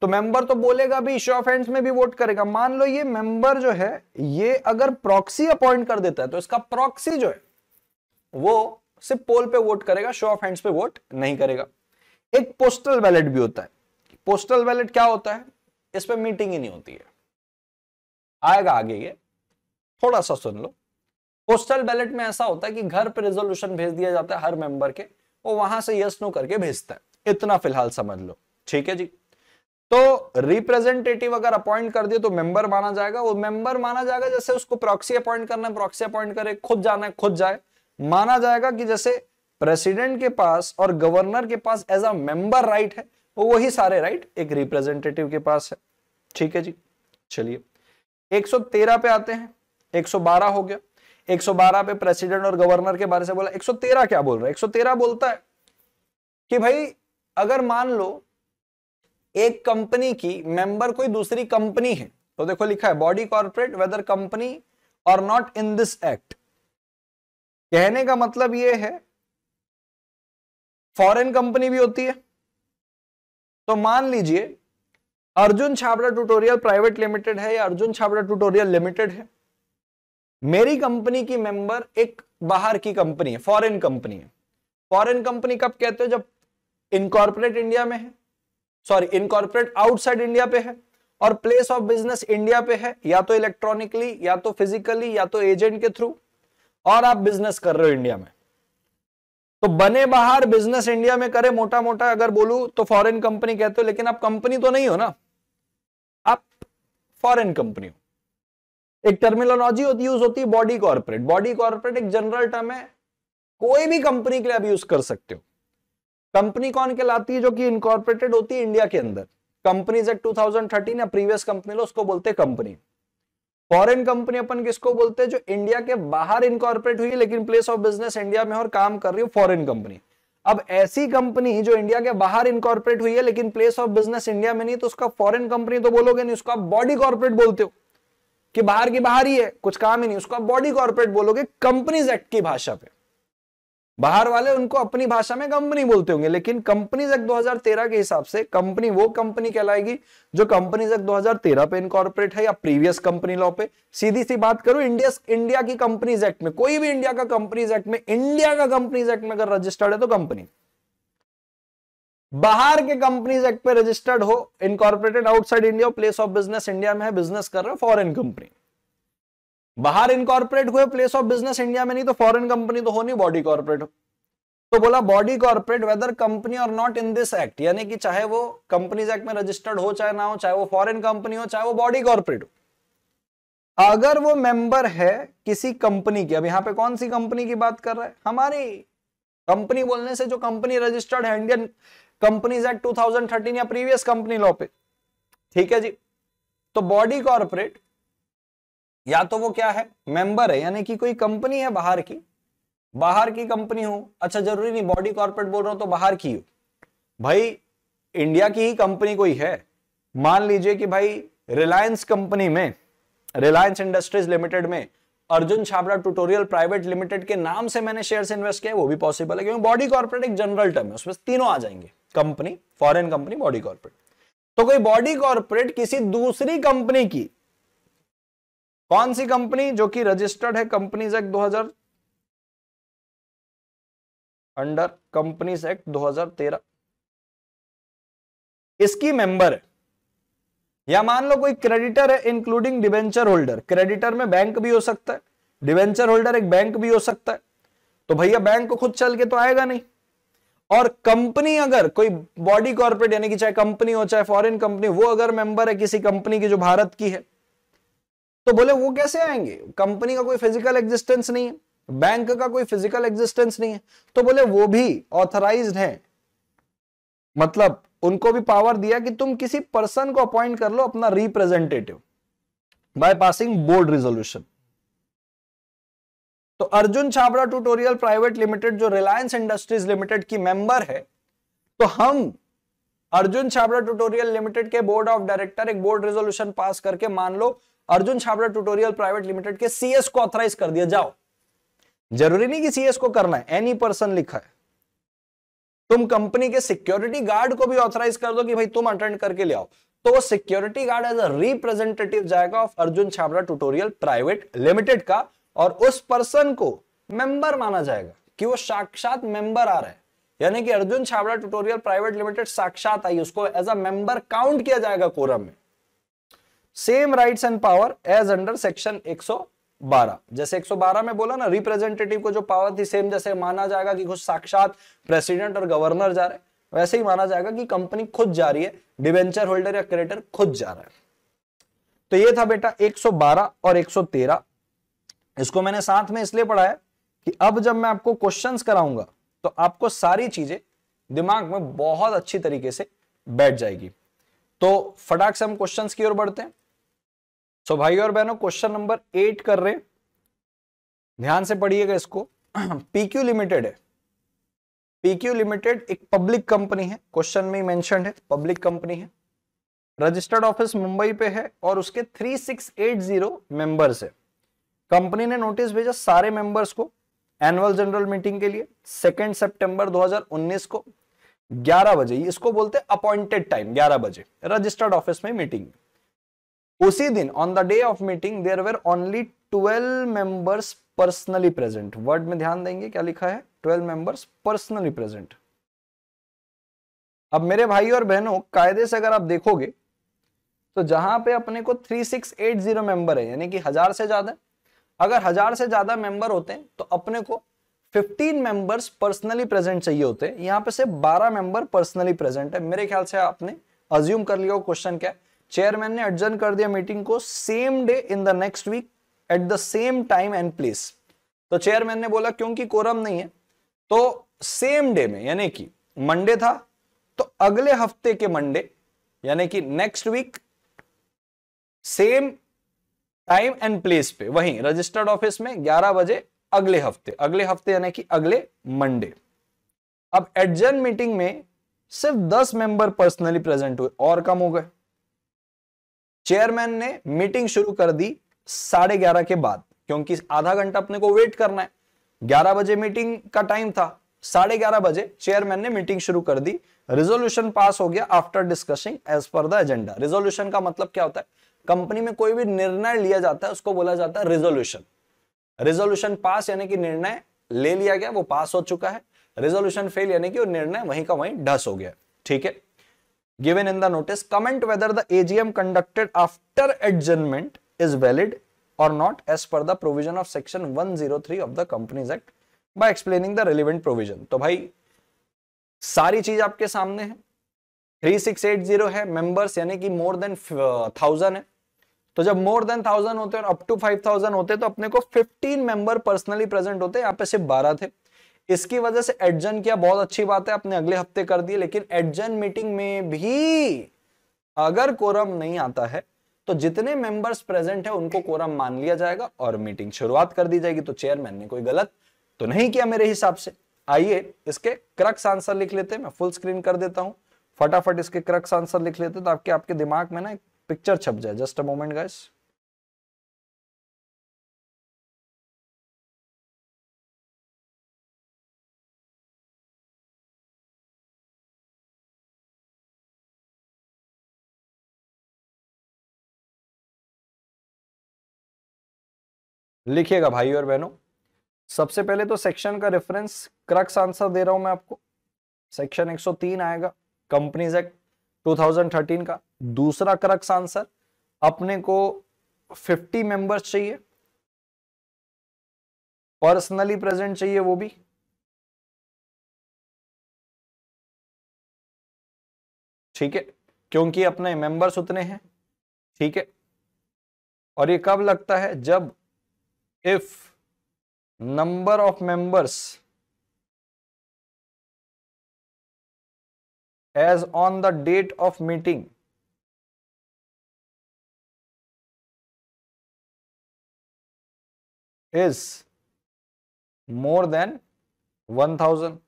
[SPEAKER 2] तो मेंबर तो बोलेगा भी शो ऑफ हैंड्स में भी वोट करेगा मान लो ये मेंबर जो है ये अगर प्रॉक्सी अपॉइंट कर देता है तो इसका प्रॉक्सी जो है वो सिर्फ पोल पे वोट करेगा शो ऑफ हैंड्स पे वोट नहीं करेगा एक पोस्टल बैलेट भी होता है पोस्टल बैलेट क्या होता है इस पर मीटिंग ही नहीं होती है आएगा आगे ये थोड़ा सा सुन लो पोस्टल बैलेट में ऐसा होता है कि घर पर रिजोल्यूशन भेज दिया जाता है हर मेंबर के वो वहां से यस नो करके भेजता है इतना फिलहाल समझ लो ठीक है जी तो रिप्रेजेंटेटिव अगर अपॉइंट कर दिए तो मेंबर माना जाएगा वो मेंबर माना जाएगा जैसे उसको प्रॉक्सी अपॉइंट करना है प्रॉक्सी अपॉइंट करे खुद जाना है खुद जाए माना जाएगा कि जैसे प्रेसिडेंट के पास और गवर्नर के पास एज अ मेंबर राइट है वो वही सारे राइट एक रिप्रेजेंटेटिव के पास है ठीक है जी चलिए 113 पे आते हैं 112 हो गया 112 पे प्रेसिडेंट और गवर्नर के बारे से बोला 113 क्या बोल रहा है 113 बोलता है कि भाई अगर मान लो एक कंपनी की मेंबर कोई दूसरी कंपनी है तो देखो लिखा है body corporate whether company or not in this act
[SPEAKER 1] कहने का मतलब यह है फॉरेन कंपनी भी होती है तो मान लीजिए Arjun Chhabra tutorial private
[SPEAKER 2] limited है या अर्जुन छाबड़ा ट्यूटोरियल लिमिटेड है मेरी कंपनी की मेंबर एक बाहर की कंपनी है फॉरेन कंपनी है फॉरेन कंपनी कब कहते हो जब इनकॉर्पोरेट इंडिया में है सॉरी इनकॉर्पोरेट आउटसाइड इंडिया पे है और प्लेस ऑफ बिजनेस इंडिया पे है या तो इलेक्ट्रॉनिकली या तो फिजिकली या तो एजेंट के थ्रू और आप बिजनेस कर रहे हो इंडिया में तो बने बाहर बिजनेस इंडिया में करे मोटा मोटा अगर बोलू तो फॉरेन कंपनी कहते हो लेकिन आप कंपनी तो नहीं हो ना आप फॉरेन कंपनी हो एक टर्मिनोलॉजी होती यूज होती है बॉडी कॉर्पोरेट बॉडी कॉर्पोरेट एक जनरल टर्म है कोई भी कंपनी के लिए आप यूज कर सकते हो कंपनी कौन कहलाती है जो कि इनकॉर्पोरेटेड होती है इंडिया के अंदर कंपनीज एक्ट 2013 या प्रीवियस कंपनी लो उसको बोलते हैं कंपनी फॉरेन कंपनी अपन किसको बोलते हैं जो इंडिया के बाहर इनकॉर्पोरेट हुई लेकिन प्लेस ऑफ बिजनेस इंडिया में और काम कर रही हो फॉरेन कंपनी अब ऐसी कंपनी जो इंडिया के बाहर इनकॉर्पोरेट हुई है लेकिन प्लेस ऑफ बिजनेस इंडिया में नहीं तो उसका फॉरेन कंपनी तो बोलोगे नहीं उसको आप बॉडी कॉर्पोरेट बोलते हो कि बाहर की बाहर ही है कुछ काम ही नहीं उसको आप बॉडी कॉर्पोरेट बोलोगे कंपनीज एक्ट की भाषा पे बाहर वाले उनको अपनी भाषा में कंपनी बोलते होंगे लेकिन कंपनीज एक्ट 2013 के हिसाब से कंपनी वो कंपनी कहलाएगी जो कंपनीज एक्ट 2013 पे इनकॉर्पोरेट है या प्रीवियस कंपनी लॉ पे सीधी सी बात करूं इंडिया इंडिया की कंपनीज एक्ट में कोई भी इंडिया का कंपनीज एक्ट में इंडिया का कंपनीज एक्ट में अगर रजिस्टर्ड है तो कंपनी बाहर के कंपनीज एक्ट पे रजिस्टर्ड हो incorporated outside India place of business India में है बिजनेस कर रहे हो फॉरेन कंपनी बाहर इनकॉर्पोरेट हुए प्लेस ऑफ बिजनेस इंडिया में नहीं तो फॉरेन कंपनी तो हो नहीं बॉडी कॉर्पोरेट तो बोला body corporate whether company or not in this act यानी कि चाहे वो कंपनीज एक्ट में रजिस्टर्ड हो चाहे ना हो चाहे वो फॉरेन कंपनी हो चाहे वो बॉडी कॉर्पोरेट हो अगर वो मेंबर है किसी कंपनी की अब यहां पे कौन सी कंपनी की बात कर रहा है हमारी कंपनी बोलने से जो कंपनी रजिस्टर्ड है इंडियन कंपनीज एक्ट 2013 या प्रीवियस कंपनी लॉ पे ठीक है जी तो बॉडी कॉर्पोरेट या तो वो क्या है मेंबर है यानी कि कोई कंपनी है बाहर की बाहर की कंपनी हो अच्छा जरूरी नहीं बॉडी कॉर्पोरेट बोल रहा हूं तो बाहर की हो भाई इंडिया की ही कंपनी कोई है मान लीजिए कि भाई रिलायंस कंपनी में रिलायंस इंडस्ट्रीज लिमिटेड में Arjun Chhabra tutorial private limited के नाम से मैंने शेयर्स इन्वेस्ट किया वो भी पॉसिबल है क्योंकि बॉडी कॉर्पोरेट एक जनरल टर्म है उसमें तीनों आ जाएंगे company foreign company body corporate तो कोई बॉडी कॉर्पोरेट किसी दूसरी कंपनी
[SPEAKER 1] की कौन सी कंपनी जो कि रजिस्टर्ड है companies act 2000 under companies act 2013 इसकी मेंबर है या मान लो कोई क्रेडिटर
[SPEAKER 2] है इंक्लूडिंग डिवेंचर होल्डर क्रेडिटर में बैंक भी हो सकता है डिवेंचर होल्डर एक बैंक भी हो सकता है तो भैया बैंक को खुद चल के तो आएगा नहीं और कंपनी अगर कोई बॉडी कॉर्पोरेट यानी कि चाहे कंपनी हो चाहे फॉरेन कंपनी वो अगर मेंबर है किसी कंपनी की जो भारत की है तो बोले वो कैसे आएंगे कंपनी का कोई फिजिकल एग्जिस्टेंस नहीं है बैंक का कोई फिजिकल एग्जिस्टेंस नहीं है तो बोले वो भी ऑथराइज है मतलब उनको भी पावर दिया कि तुम किसी पर्सन को अपॉइंट कर लो अपना representative by passing board resolution तो Arjun Chhabra tutorial private limited जो रिलायंस इंडस्ट्रीज लिमिटेड की मेंबर है तो हम अर्जुन छाबड़ा ट्यूटोरियल लिमिटेड के बोर्ड ऑफ डायरेक्टर एक बोर्ड रेजोल्यूशन पास करके मान लो Arjun Chhabra tutorial private limited के सीएस को ऑथराइज कर दिया जाओ जरूरी नहीं कि सीएस को करना है एनी पर्सन लिखा है तुम कंपनी के सिक्योरिटी गार्ड को भी ऑथराइज कर दो कि भाई तुम अटेंड करके ले आओ तो वो security guard as a representative जाएगा ऑफ Arjun Chhabra tutorial private limited का और उस पर्सन को मेंबर माना जाएगा कि वो साक्षात मेंबर आ रहा है यानी कि Arjun Chhabra tutorial private limited साक्षात आई उसको एज अ मेंबर काउंट किया जाएगा कोरम में same rights and power as under section 112 जैसे 112 में बोला ना रिप्रेजेंटेटिव को जो पावर थी सेम जैसे माना जाएगा कि खुद साक्षात प्रेसिडेंट और गवर्नर जा रहे वैसे ही माना जाएगा कि कंपनी खुद जा रही है डिवेंचर होल्डर या क्रेडिटर खुद जा रहा है तो ये था बेटा 112 और 113 इसको मैंने साथ में इसलिए पढ़ा है कि अब जब मैं आपको क्वेश्चंस कराऊंगा तो आपको सारी चीजें दिमाग में बहुत अच्छी तरीके से बैठ जाएगी तो फटाक से हम क्वेश्चंस की ओर बढ़ते हैं सो भाई और बहनों क्वेश्चन नंबर एट कर रहे ध्यान से पढ़िएगा इसको पीक्यू लिमिटेड है पीक्यू लिमिटेड एक पब्लिक कंपनी है क्वेश्चन में मेंशन है पब्लिक कंपनी है रजिस्टर्ड ऑफिस मुंबई पे है और उसके three six eight zero members है कंपनी ने नोटिस भेजा सारे मेंबर्स को एनुअल जनरल मीटिंग के लिए सेकेंड सितंबर दो को 11 बजे इसको बोलते अपॉइंटेड टाइम 11 बजे रजिस्टर्ड ऑफिस में मीटिंग उसी दिन on the day of meeting there were only twelve members personally present word में ध्यान देंगे क्या लिखा है ट्वेल्व मेंबर्स पर्सनली प्रेजेंट अब मेरे भाई और बहनों कायदे से अगर आप देखोगे तो जहां पे अपने को 3680 मेंबर है यानी कि हजार से ज्यादा अगर हजार से ज्यादा मेंबर होते हैं तो अपने को 15 मेंबर्स पर्सनली प्रेजेंट चाहिए होते हैं यहाँ पे से 12 मेंबर पर्सनली प्रेजेंट है मेरे ख्याल से आपने अज्यूम कर लिया क्वेश्चन क्या चेयरमैन ने एडजर्न कर दिया मीटिंग को same day in the next week at the same time and place तो चेयरमैन ने बोला क्योंकि कोरम नहीं है तो सेम डे में यानी कि मंडे था तो अगले हफ्ते के मंडे यानी कि next week same time and place पे वहीं रजिस्टर्ड ऑफिस में 11 बजे अगले हफ्ते अगले हफ्ते यानी कि अगले मंडे अब एडजन मीटिंग में सिर्फ 10 मेंबर पर्सनली प्रेजेंट हुए और कम हो गए चेयरमैन ने मीटिंग शुरू कर दी साढ़े ग्यारह के बाद क्योंकि आधा घंटा अपने को वेट करना है ग्यारह बजे मीटिंग का टाइम था साढ़े ग्यारह बजे चेयरमैन ने मीटिंग शुरू कर दी रिजोल्यूशन पास हो गया after discussing as per the agenda resolution का मतलब क्या होता है कंपनी में कोई भी निर्णय लिया जाता है उसको बोला जाता है रिजोल्यूशन रिजोल्यूशन पास यानी कि निर्णय ले लिया गया वो पास हो चुका है रिजोल्यूशन फेल यानी कि निर्णय वहीं का वहीं ढस हो गया ठीक है given in the notice comment whether the AGM conducted after adjournment is valid or not as per the provision of section 103 of the companies act by explaining the relevant provision तो भाई सारी चीज आपके सामने है 3680 है मेंबर्स यानी कि मोर देन 1000 है तो जब मोर देन थाउजेंड होते हैं अप टू फाइव थाउजेंड होते तो अपने को फिफ्टीन मेंबर पर्सनली प्रेजेंट होते यहाँ पे सिर्फ बारह थे इसकी वजह से एडजन किया बहुत अच्छी बात है अपने अगले हफ्ते कर दिए लेकिन एडजन मीटिंग में भी अगर कोरम नहीं आता है तो जितने मेंबर्स प्रेजेंट है उनको कोरम मान लिया जाएगा और मीटिंग शुरुआत कर दी जाएगी तो चेयरमैन ने कोई गलत तो नहीं किया मेरे हिसाब से आइए इसके क्रक्स आंसर लिख लेते हैं मैं फुल स्क्रीन कर देता
[SPEAKER 1] हूं फटाफट इसके क्रक्स आंसर लिख लेते तो आपके आपके दिमाग में ना एक पिक्चर छप जाए जस्ट अ मोमेंट
[SPEAKER 3] गाइस लिखिएगा भाई और बहनों सबसे
[SPEAKER 1] पहले तो सेक्शन का रेफरेंस क्रक्स आंसर दे रहा हूं मैं आपको सेक्शन 103 आएगा
[SPEAKER 2] कंपनीज एक्ट 2013 का दूसरा करक्स आंसर अपने को
[SPEAKER 3] 50 मेंबर्स चाहिए पर्सनली प्रेजेंट चाहिए वो भी ठीक है क्योंकि अपने मेंबर्स उतने हैं ठीक है
[SPEAKER 1] और ये कब लगता है जब if number
[SPEAKER 3] of members as on the date of meeting is more than 1000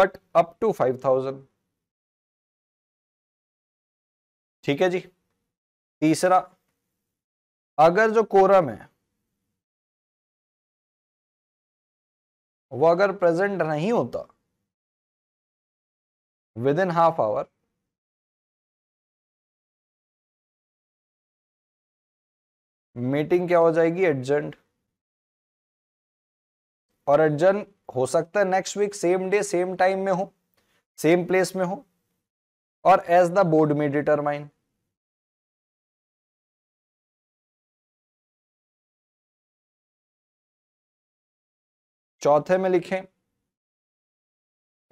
[SPEAKER 3] but up to 5000 ठीक
[SPEAKER 1] है जी तीसरा अगर जो कोरम है
[SPEAKER 3] वो अगर प्रेजेंट नहीं होता within half hour मीटिंग क्या हो जाएगी एडजेंट
[SPEAKER 1] और एडजेंट हो सकता है next week same day same
[SPEAKER 3] time में हो सेम प्लेस में हो और एज द बोर्ड में डिटरमाइन चौथे में लिखें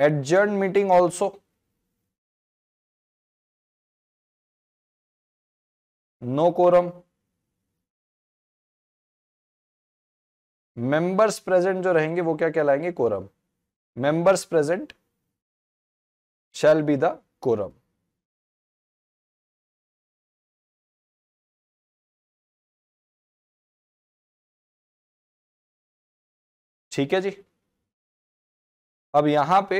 [SPEAKER 3] adjourn meeting also no quorum
[SPEAKER 1] members present जो रहेंगे वो क्या कहलाएंगे quorum members present
[SPEAKER 3] shall be the quorum ठीक है जी अब यहां पे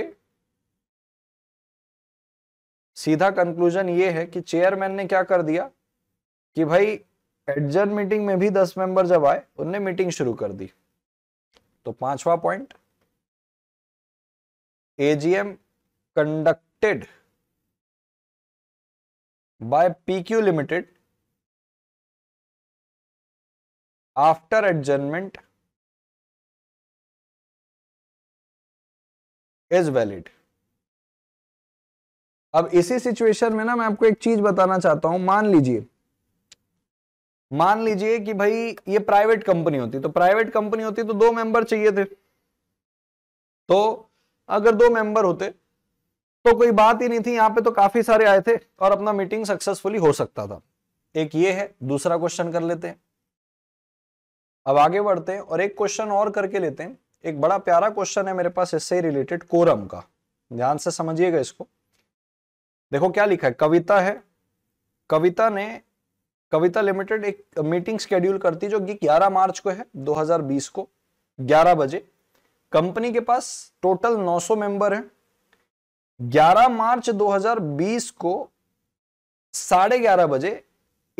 [SPEAKER 1] सीधा कंक्लूजन ये है कि चेयरमैन ने
[SPEAKER 2] क्या कर दिया कि भाई एडजर्न मीटिंग में भी दस मेंबर जब आए उनने मीटिंग
[SPEAKER 1] शुरू कर दी तो पांचवा point AGM conducted by
[SPEAKER 3] PQ limited after adjournment is valid अब इसी सिचुएशन में ना मैं आपको एक चीज बताना चाहता
[SPEAKER 2] हूं मान लीजिए मान लीजिए कि भाई ये प्राइवेट कंपनी होती तो प्राइवेट कंपनी होती तो दो मेंबर चाहिए थे तो अगर दो मेंबर होते तो कोई बात ही नहीं थी यहाँ पे तो काफी सारे आए थे और अपना मीटिंग सक्सेसफुली हो सकता था एक ये है दूसरा क्वेश्चन कर लेते हैं अब आगे बढ़ते हैं और एक क्वेश्चन और करके लेते हैं एक बड़ा प्यारा क्वेश्चन है मेरे पास इससे रिलेटेड कोरम का ध्यान से समझिएगा इसको देखो क्या लिखा है कविता है कविता ने कविता लिमिटेड एक मीटिंग शेड्यूल करती है जो कि 11 मार्च को है 2020 को 11 बजे कंपनी के पास टोटल 900 मेंबर हैं 11 मार्च 2020 को साढ़े ग्यारह बजे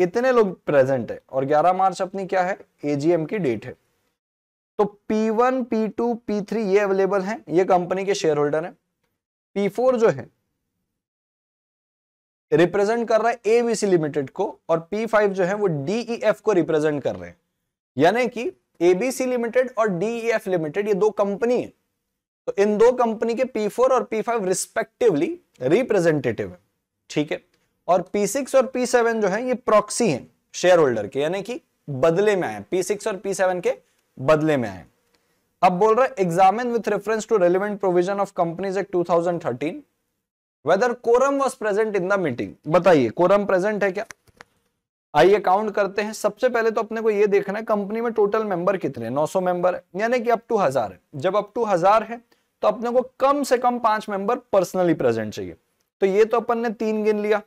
[SPEAKER 2] इतने लोग प्रेजेंट है और 11 मार्च अपनी क्या है एजीएम की डेट है तो P1, P2, P3 ये अवेलेबल हैं ये कंपनी के शेयर होल्डर हैं P4 जो है रिप्रेजेंट कर रहा है एबीसी लिमिटेड को और पी फाइव जो है वो डीईएफ e को रिप्रेजेंट कर रहे हैं यानी कि एबीसी लिमिटेड और डीईएफ लिमिटेड e ये दो कंपनी है तो इन दो कंपनी के पी फोर और पी फाइव रिस्पेक्टिवली रिप्रेजेंटेटिव है ठीक है और पी सिक्स और पी सेवन जो है ये प्रॉक्सी है शेयर होल्डर के यानी कि बदले में आए पी सिक्स और पी सेवन के बदले में आए अब बोल रहा है examine with reference to relevant provision of companies act 2013 whether quorum was present in the meeting बताइए कोरम प्रेजेंट है क्या आइए काउंट करते हैं सबसे पहले तो अपने को ये देखना है कंपनी में टोटल मेंबर कितने हैं 900 मेंबर है यानी कि अप टू हजार है जब अप टू हजार है तो अपने को कम से कम पांच मेंबर पर्सनली प्रेजेंट चाहिए तो ये तो अपन ने तीन गिन लिया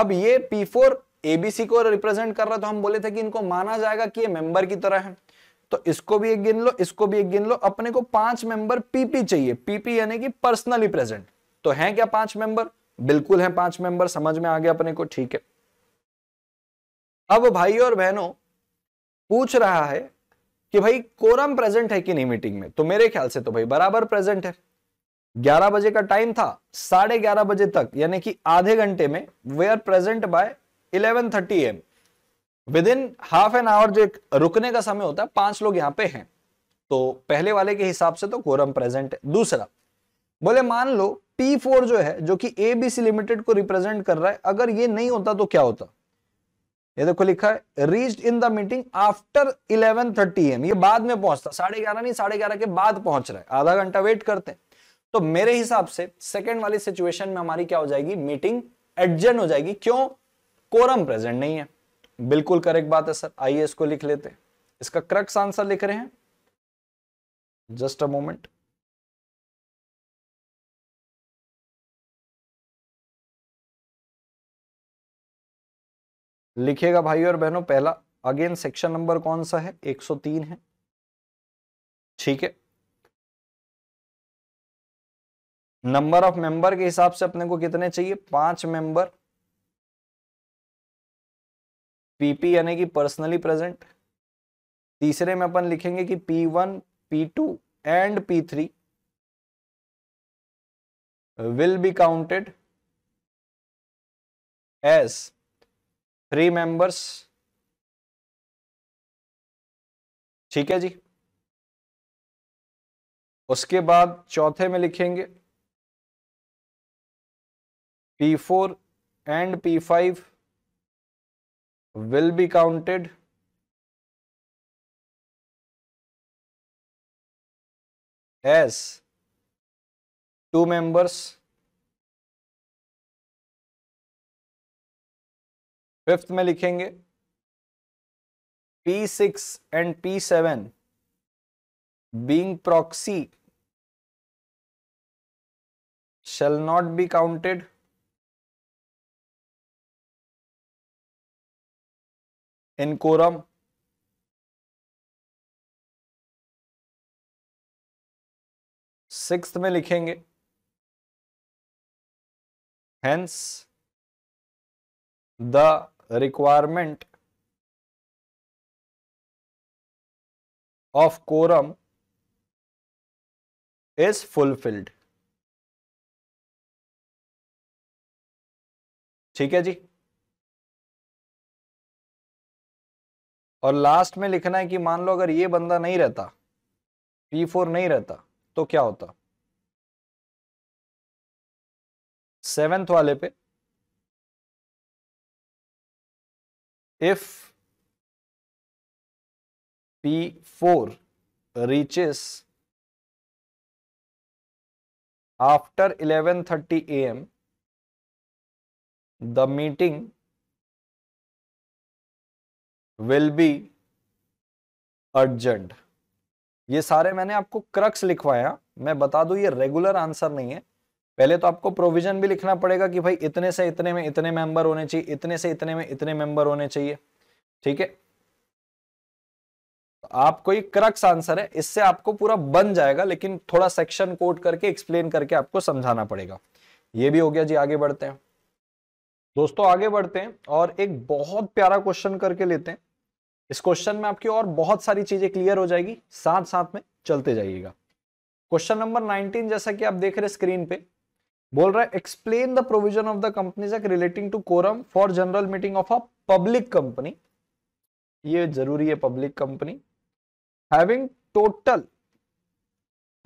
[SPEAKER 2] अब ये पी फोर एबीसी को रिप्रेजेंट कर रहा तो हम बोले थे कि इनको माना जाएगा कि ये मेंबर की तरह है तो इसको भी एक गिन लो इसको भी एक गिन लो अपने को पांच मेंबर पीपी चाहिए पीपी यानी कि पर्सनली प्रेजेंट तो हैं क्या पांच मेंबर बिल्कुल हैं पांच मेंबर समझ में आ गया अपने को ठीक है अब भाई और बहनों पूछ रहा है कि भाई कोरम प्रेजेंट है कि नहीं मीटिंग में तो मेरे ख्याल से तो भाई बराबर प्रेजेंट है 11 बजे का टाइम था साढ़े ग्यारह बजे तक यानी कि आधे घंटे में we are present by 11:30 thirty AM within half an hour जो रुकने का समय होता है पांच लोग यहां पे हैं तो पहले वाले के हिसाब से तो कोरम प्रेजेंट है दूसरा बोले मान लो P4 जो है जो कि ABC लिमिटेड को रिप्रेजेंट कर रहा है अगर ये नहीं होता तो क्या होता ये देखो लिखा है reach in the meeting after 11:30 AM ये बाद में पहुंचता साढ़े ग्यारह नहीं साढ़े ग्यारह के बाद पहुंच रहा है आधा घंटा वेट करते हैं तो मेरे हिसाब से सेकेंड वाली सिचुएशन में हमारी क्या हो जाएगी मीटिंग एडजेंट हो जाएगी क्यों कोरम प्रेजेंट नहीं है बिल्कुल करेक्ट बात है सर आइए इसको लिख लेते हैं इसका क्रक्स आंसर
[SPEAKER 3] लिख रहे हैं जस्ट अ मोमेंट लिखेगा भाई और बहनों पहला अगेन सेक्शन नंबर कौन सा है 103 है ठीक है नंबर ऑफ
[SPEAKER 1] मेंबर के हिसाब से अपने को कितने चाहिए पांच मेंबर पीपी यानी कि पर्सनली प्रेजेंट तीसरे में अपन लिखेंगे कि P one P two and P three
[SPEAKER 3] will be counted as three members ठीक है जी उसके बाद चौथे में लिखेंगे P4 and P five will be counted as two members fifth में लिखेंगे P six and P seven being proxy shall not be counted in quorum six में लिखेंगे hence the requirement of quorum is fulfilled ठीक है जी और last में लिखना है कि मान लो अगर ये बंदा नहीं रहता पी फोर नहीं रहता तो क्या होता सेवेंथ वाले पे if P4 reaches
[SPEAKER 1] after 11:30 a.m. the meeting will be urgent ये सारे मैंने आपको क्रक्स लिखवाया मैं बता दूं ये रेगुलर आंसर नहीं है
[SPEAKER 2] पहले तो आपको प्रोविजन भी लिखना पड़ेगा कि भाई इतने से इतने में इतने मेंबर होने चाहिए इतने से इतने में इतने मेंबर होने चाहिए ठीक है तो आपको ये क्रक्स आंसर है इससे आपको पूरा बन जाएगा लेकिन थोड़ा सेक्शन कोड करके एक्सप्लेन करके आपको समझाना पड़ेगा ये भी हो गया जी आगे बढ़ते हैं दोस्तों आगे बढ़ते हैं और एक बहुत प्यारा क्वेश्चन करके लेते हैं इस क्वेश्चन में आपकी और बहुत सारी चीजें क्लियर हो जाएगी साथ साथ में चलते जाइएगा क्वेश्चन नंबर 19 जैसा कि आप देख रहे स्क्रीन पे बोल रहा है explain the provision of the company relating to quorum for general meeting of a public company ये जरूरी है public company having total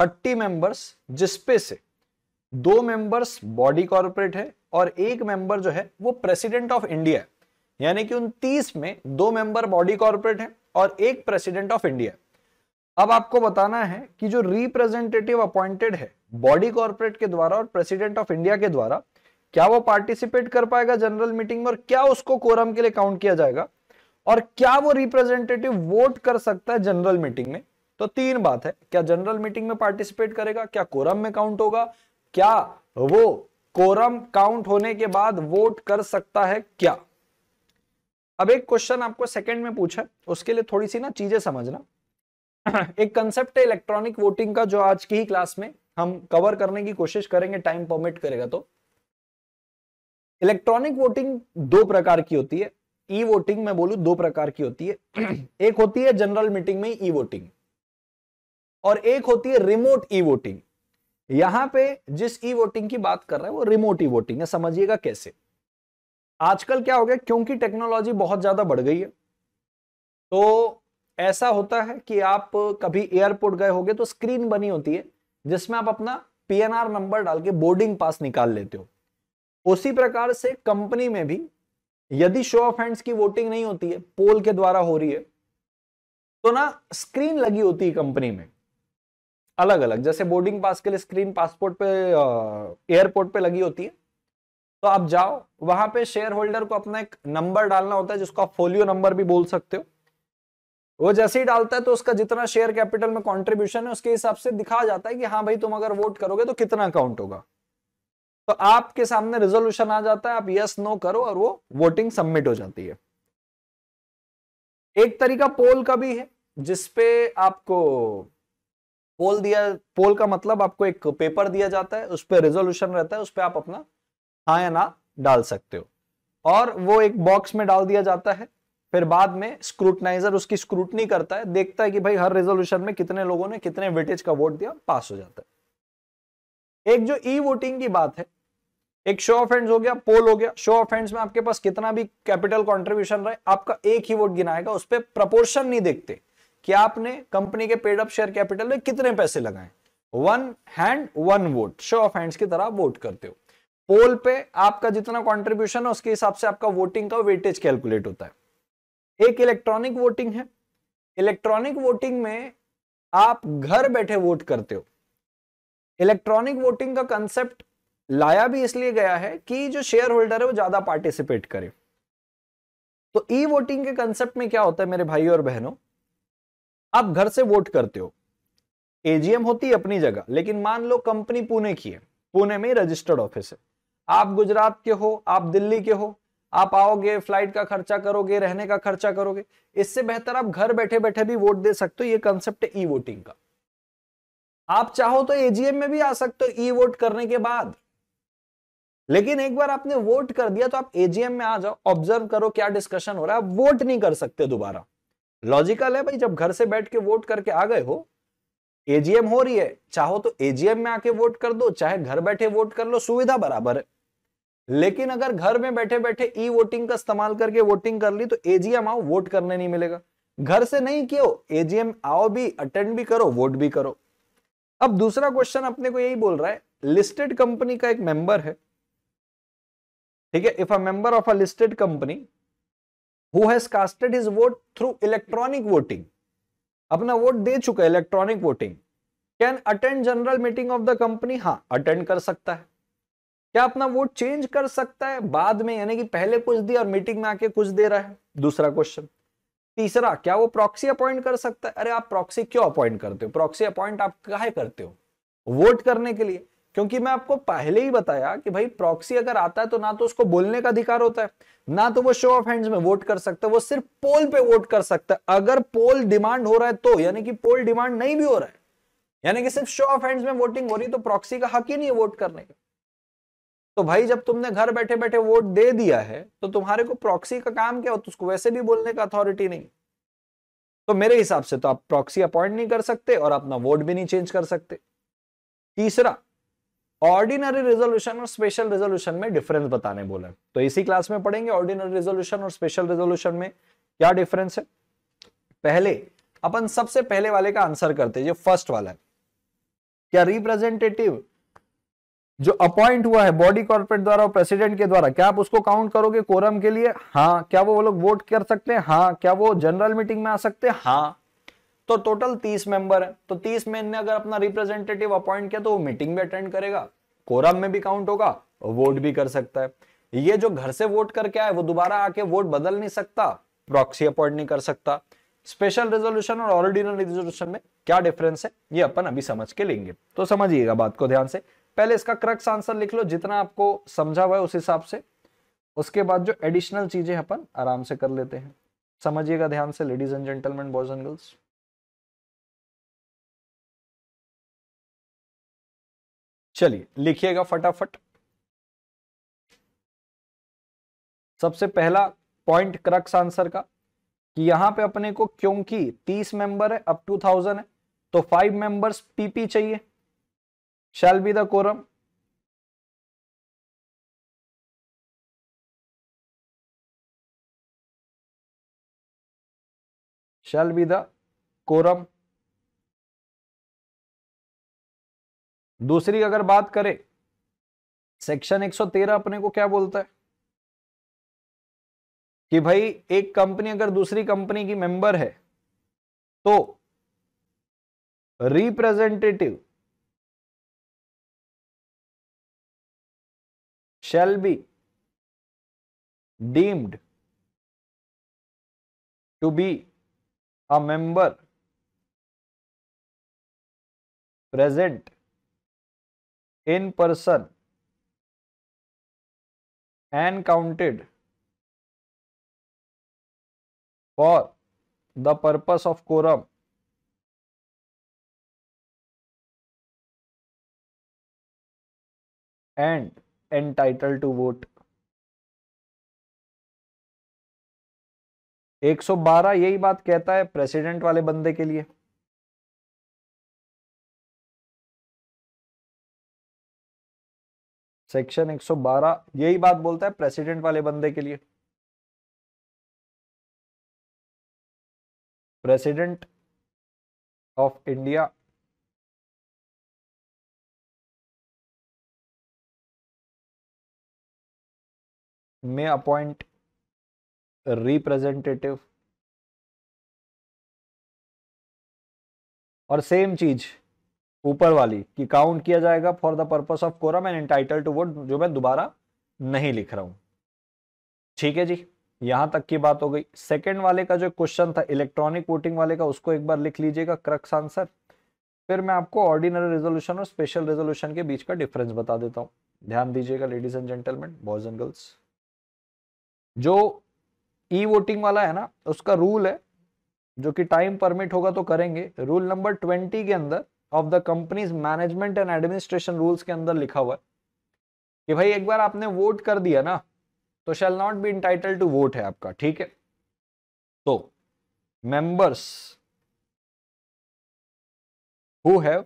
[SPEAKER 2] thirty members जिसपे से दो मेंबर्स बॉडी कॉर्पोरेट है और एक मेंबर जो है वो प्रेसिडेंट ऑफ इंडिया यानी कि उन तीस में दो मेंबर बॉडी कॉर्पोरेट है और एक प्रेसिडेंट ऑफ इंडिया है अब आपको बताना है कि जो रिप्रेजेंटेटिव अपॉइंटेड है बॉडी कॉर्पोरेट के द्वारा और प्रेसिडेंट ऑफ इंडिया के द्वारा क्या वो पार्टिसिपेट कर पाएगा जनरल मीटिंग में और क्या उसको कोरम के लिए काउंट किया जाएगा और क्या वो रिप्रेजेंटेटिव वोट कर सकता है जनरल मीटिंग में तो तीन बात है क्या जनरल मीटिंग में पार्टिसिपेट करेगा क्या कोरम में काउंट होगा क्या वो कोरम काउंट होने के बाद वोट कर सकता है क्या अब एक क्वेश्चन आपको सेकंड में पूछा उसके लिए थोड़ी सी ना चीजें समझना एक कंसेप्ट है इलेक्ट्रॉनिक वोटिंग का जो आज की ही क्लास में हम कवर करने की कोशिश करेंगे टाइम परमिट करेगा तो इलेक्ट्रॉनिक वोटिंग दो प्रकार की होती है ई वोटिंग मैं बोलू दो प्रकार की होती है एक होती है जनरल मीटिंग में ई वोटिंग और एक होती है रिमोट ई वोटिंग यहां पे जिस ई वोटिंग की बात कर रहे हैं वो रिमोट ई वोटिंग है समझिएगा कैसे आजकल क्या हो गया क्योंकि टेक्नोलॉजी बहुत ज्यादा बढ़ गई है तो ऐसा होता है कि आप कभी एयरपोर्ट गए होंगे तो स्क्रीन बनी होती है जिसमें आप अपना पीएनआर नंबर डाल के बोर्डिंग पास निकाल लेते हो उसी प्रकार से कंपनी में भी यदि शो ऑफ हैंड्स की वोटिंग नहीं होती है पोल के द्वारा हो रही है तो ना स्क्रीन लगी होती है कंपनी में अलग अलग जैसे बोर्डिंग पास के लिए स्क्रीन पासपोर्ट पे एयरपोर्ट पे लगी होती है तो आप जाओ वहां पे शेयर होल्डर को अपना एक नंबर डालना होता है जिसको आप फोलियो नंबर भी बोल सकते हो वो जैसे ही डालता है तो उसका जितना शेयर कैपिटल में कंट्रीब्यूशन है उसके हिसाब से दिखा जाता है कि हाँ भाई तुम अगर वोट करोगे तो कितना अकाउंट होगा तो आपके सामने रिजोल्यूशन आ जाता है आप यस नो करो और वो वोटिंग सबमिट हो जाती है एक तरीका पोल का भी है जिसपे आपको पोल दिया पोल का मतलब आपको एक पेपर दिया जाता है उस पर रिजोल्यूशन रहता है उस पर आप अपना हाँ या ना डाल सकते हो और वो एक बॉक्स में डाल दिया जाता है फिर बाद में स्क्रूटनाइजर उसकी स्क्रूटनी करता है देखता है कि भाई हर रेजोल्यूशन में कितने लोगों ने कितने वेटेज का वोट दिया पास हो जाता है एक जो ई वोटिंग की बात है एक शो ऑफ हैंड्स हो गया पोल हो गया शो ऑफ हैंड्स में आपके पास कितना भी कैपिटल कंट्रीब्यूशन रहे आपका एक ही वोट गिनाएगा उस पर प्रपोर्शन नहीं देखते कि आपने कंपनी के पेड अप शेयर कैपिटल में कितने पैसे लगाए one hand one vote show of hands की तरह वोट करते हो पोल पे आपका जितना कंट्रीब्यूशन है उसके हिसाब से आपका वोटिंग का वेटेज कैलकुलेट होता है एक इलेक्ट्रॉनिक वोटिंग है इलेक्ट्रॉनिक वोटिंग में आप घर बैठे वोट करते हो इलेक्ट्रॉनिक वोटिंग का कंसेप्ट लाया भी इसलिए गया है कि जो शेयर होल्डर है वो ज्यादा पार्टिसिपेट करे तो ई वोटिंग के कंसेप्ट में क्या होता है मेरे भाई और बहनों आप घर से वोट करते हो एजीएम होती है अपनी जगह लेकिन मान लो कंपनी पुणे की है पुणे में रजिस्टर्ड ऑफिस है आप गुजरात के हो आप दिल्ली के हो आप आओगे फ्लाइट का खर्चा करोगे रहने का खर्चा करोगे इससे बेहतर आप घर बैठे बैठे भी वोट दे सकते हो ये कंसेप्ट है ई वोटिंग का आप चाहो तो एजीएम में भी आ सकते हो ई वोट करने के बाद लेकिन एक बार आपने वोट कर दिया तो आप एजीएम में आ जाओ ऑब्जर्व करो क्या डिस्कशन हो रहा है आप वोट नहीं कर सकते दोबारा लॉजिकल है भाई जब घर से बैठ के वोट करके आ गए हो एजीएम हो रही है चाहो तो एजीएम में आके वोट कर दो चाहे घर बैठे वोट कर लो सुविधा बराबर है लेकिन अगर घर में बैठे बैठे ई वोटिंग का इस्तेमाल करके वोटिंग कर ली तो एजीएम आओ वोट करने नहीं मिलेगा घर से नहीं क्यों एजीएम आओ भी अटेंड भी करो वोट भी करो अब दूसरा क्वेश्चन अपने को यही बोल रहा है लिस्टेड कंपनी का एक मेंबर है ठीक है if a member of a listed company who has casted his vote through electronic voting अपना वोट दे चुका है electronic voting can attend general meeting of the company हाँ अटेंड कर सकता है क्या अपना वोट चेंज कर सकता है बाद में यानी कि पहले कुछ दिया और मीटिंग में आके कुछ दे रहा है दूसरा क्वेश्चन तीसरा क्या वो प्रॉक्सी अपॉइंट कर सकता है अरे आप प्रॉक्सी क्यों अपॉइंट करते हो प्रॉक्सी अपॉइंट आप काहे करते हो वोट करने के लिए क्योंकि मैं आपको पहले ही बताया कि भाई प्रॉक्सी अगर आता है तो ना तो उसको बोलने का अधिकार होता है ना तो वो शो ऑफ हैंड्स में वोट कर सकता है वो सिर्फ पोल पे वोट कर सकता है अगर पोल डिमांड हो रहा है तो यानी कि पोल डिमांड नहीं भी हो रहा है यानी कि सिर्फ शो ऑफ हैंड्स में वोटिंग हो रही है तो प्रॉक्सी का हक ही नहीं है वोट करने का तो भाई जब तुमने घर बैठे बैठे वोट दे दिया है तो तुम्हारे को प्रॉक्सी का काम क्या हो तो उसको वैसे भी बोलने का अथॉरिटी नहीं तो मेरे हिसाब से तो आप प्रॉक्सी अपॉइंट नहीं कर सकते और अपना वोट भी नहीं चेंज कर सकते तीसरा ऑर्डिनरी रेजोल्यूशन और स्पेशल रेजोल्यूशन में डिफरेंस बताने बोला तो इसी क्लास में पढ़ेंगे ऑर्डिनरी रेजोल्यूशन और स्पेशल रेजोल्यूशन में क्या डिफरेंस है पहले अपन सबसे पहले वाले का आंसर करते हैं जो फर्स्ट वाला है क्या रिप्रेजेंटेटिव जो अपॉइंट हुआ है बॉडी कॉर्पोरेट द्वारा और प्रेसिडेंट के द्वारा क्या आप उसको काउंट करोगे कोरम के लिए हाँ क्या वो वो लोग वोट कर सकते हैं हाँ क्या वो जनरल मीटिंग में आ सकते हैं हाँ तो टोटल तीस मेंबर है तो तीस में ने अगर अपना रिप्रेजेंटेटिव अपॉइंट किया तो वो मीटिंग भी अटेंड करेगा कोरम में भी काउंट होगा वोट भी कर सकता है ये जो घर से वोट करके आए वो दोबारा आके वोट बदल नहीं सकता प्रॉक्सी अपॉइंट नहीं कर सकता स्पेशल रेजोल्यूशन और ऑर्डिनल रेजोल्यूशन में क्या डिफरेंस है ये अपन अभी समझ के लेंगे तो समझिएगा बात को ध्यान से पहले इसका क्रक्स आंसर लिख लो जितना आपको समझा हुआ है उस हिसाब से उसके बाद जो एडिशनल चीजें अपन
[SPEAKER 1] आराम से कर लेते हैं समझिएगा ध्यान से ladies and gentleman boys and girls
[SPEAKER 3] चलिए लिखिएगा फटाफट सबसे पहला
[SPEAKER 2] पॉइंट क्रक्स आंसर का कि यहां पे अपने को क्योंकि 30 मेंबर है अप टू
[SPEAKER 3] थाउजेंड है तो फाइव मेंबर्स पीपी चाहिए shall be the quorum. Shall be the quorum. दूसरी अगर बात करें
[SPEAKER 1] सेक्शन 113 अपने को क्या बोलता है कि भाई एक कंपनी अगर दूसरी कंपनी की मेंबर है तो
[SPEAKER 3] representative shall be deemed to be a member present in person and counted for the purpose of quorum and entitled to vote 112 यही बात कहता है प्रेसिडेंट वाले बंदे के लिए सेक्शन 112 यही बात बोलता है प्रेसिडेंट वाले बंदे के लिए प्रेसिडेंट ऑफ इंडिया मे अपॉइंट रिप्रेजेंटेटिव
[SPEAKER 1] और सेम चीज ऊपर वाली कि काउंट किया जाएगा for the purpose of quorum and
[SPEAKER 2] entitle to vote जो मैं दोबारा नहीं लिख रहा हूं ठीक है जी यहां तक की बात हो गई सेकंड वाले का जो क्वेश्चन था इलेक्ट्रॉनिक वोटिंग वाले का उसको एक बार लिख लीजिएगा क्रक्स आंसर फिर मैं आपको ऑर्डिनरी रेजोल्यूशन और स्पेशल रेजोल्यूशन के बीच का डिफरेंस बता देता हूं ध्यान दीजिएगा ladies and gentleman boys and girls जो ई वोटिंग वाला है ना उसका रूल है जो कि टाइम परमिट होगा तो करेंगे रूल नंबर ट्वेंटी के अंदर of the companies management and administration rules के अंदर लिखा हुआ है कि भाई एक बार आपने वोट कर दिया ना तो shall not be entitled to vote है
[SPEAKER 3] आपका ठीक है तो members who have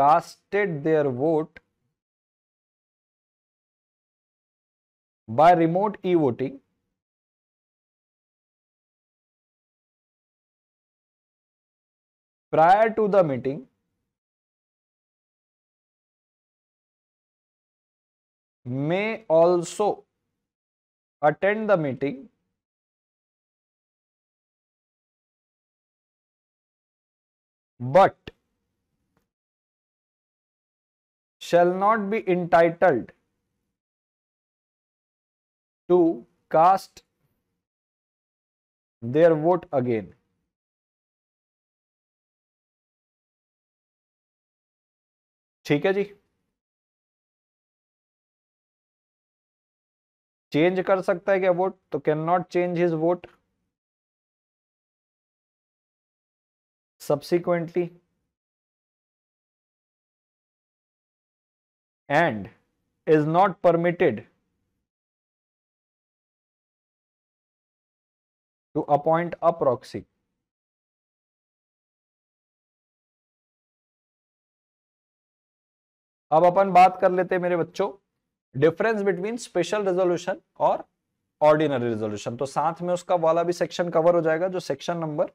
[SPEAKER 3] casted their vote by remote e-voting prior to the meeting may also attend the meeting but shall not be entitled to cast their vote again ठीक है जी change
[SPEAKER 1] कर सकता है क्या वोट तो can not change his vote
[SPEAKER 3] subsequently and is not permitted to appoint a proxy.
[SPEAKER 1] अब अपन बात कर लेते हैं मेरे बच्चों डिफरेंस बिटवीन स्पेशल रेजोल्यूशन
[SPEAKER 2] और ऑर्डिनरी रेजोल्यूशन तो साथ में उसका वाला भी सेक्शन कवर हो जाएगा जो सेक्शन नंबर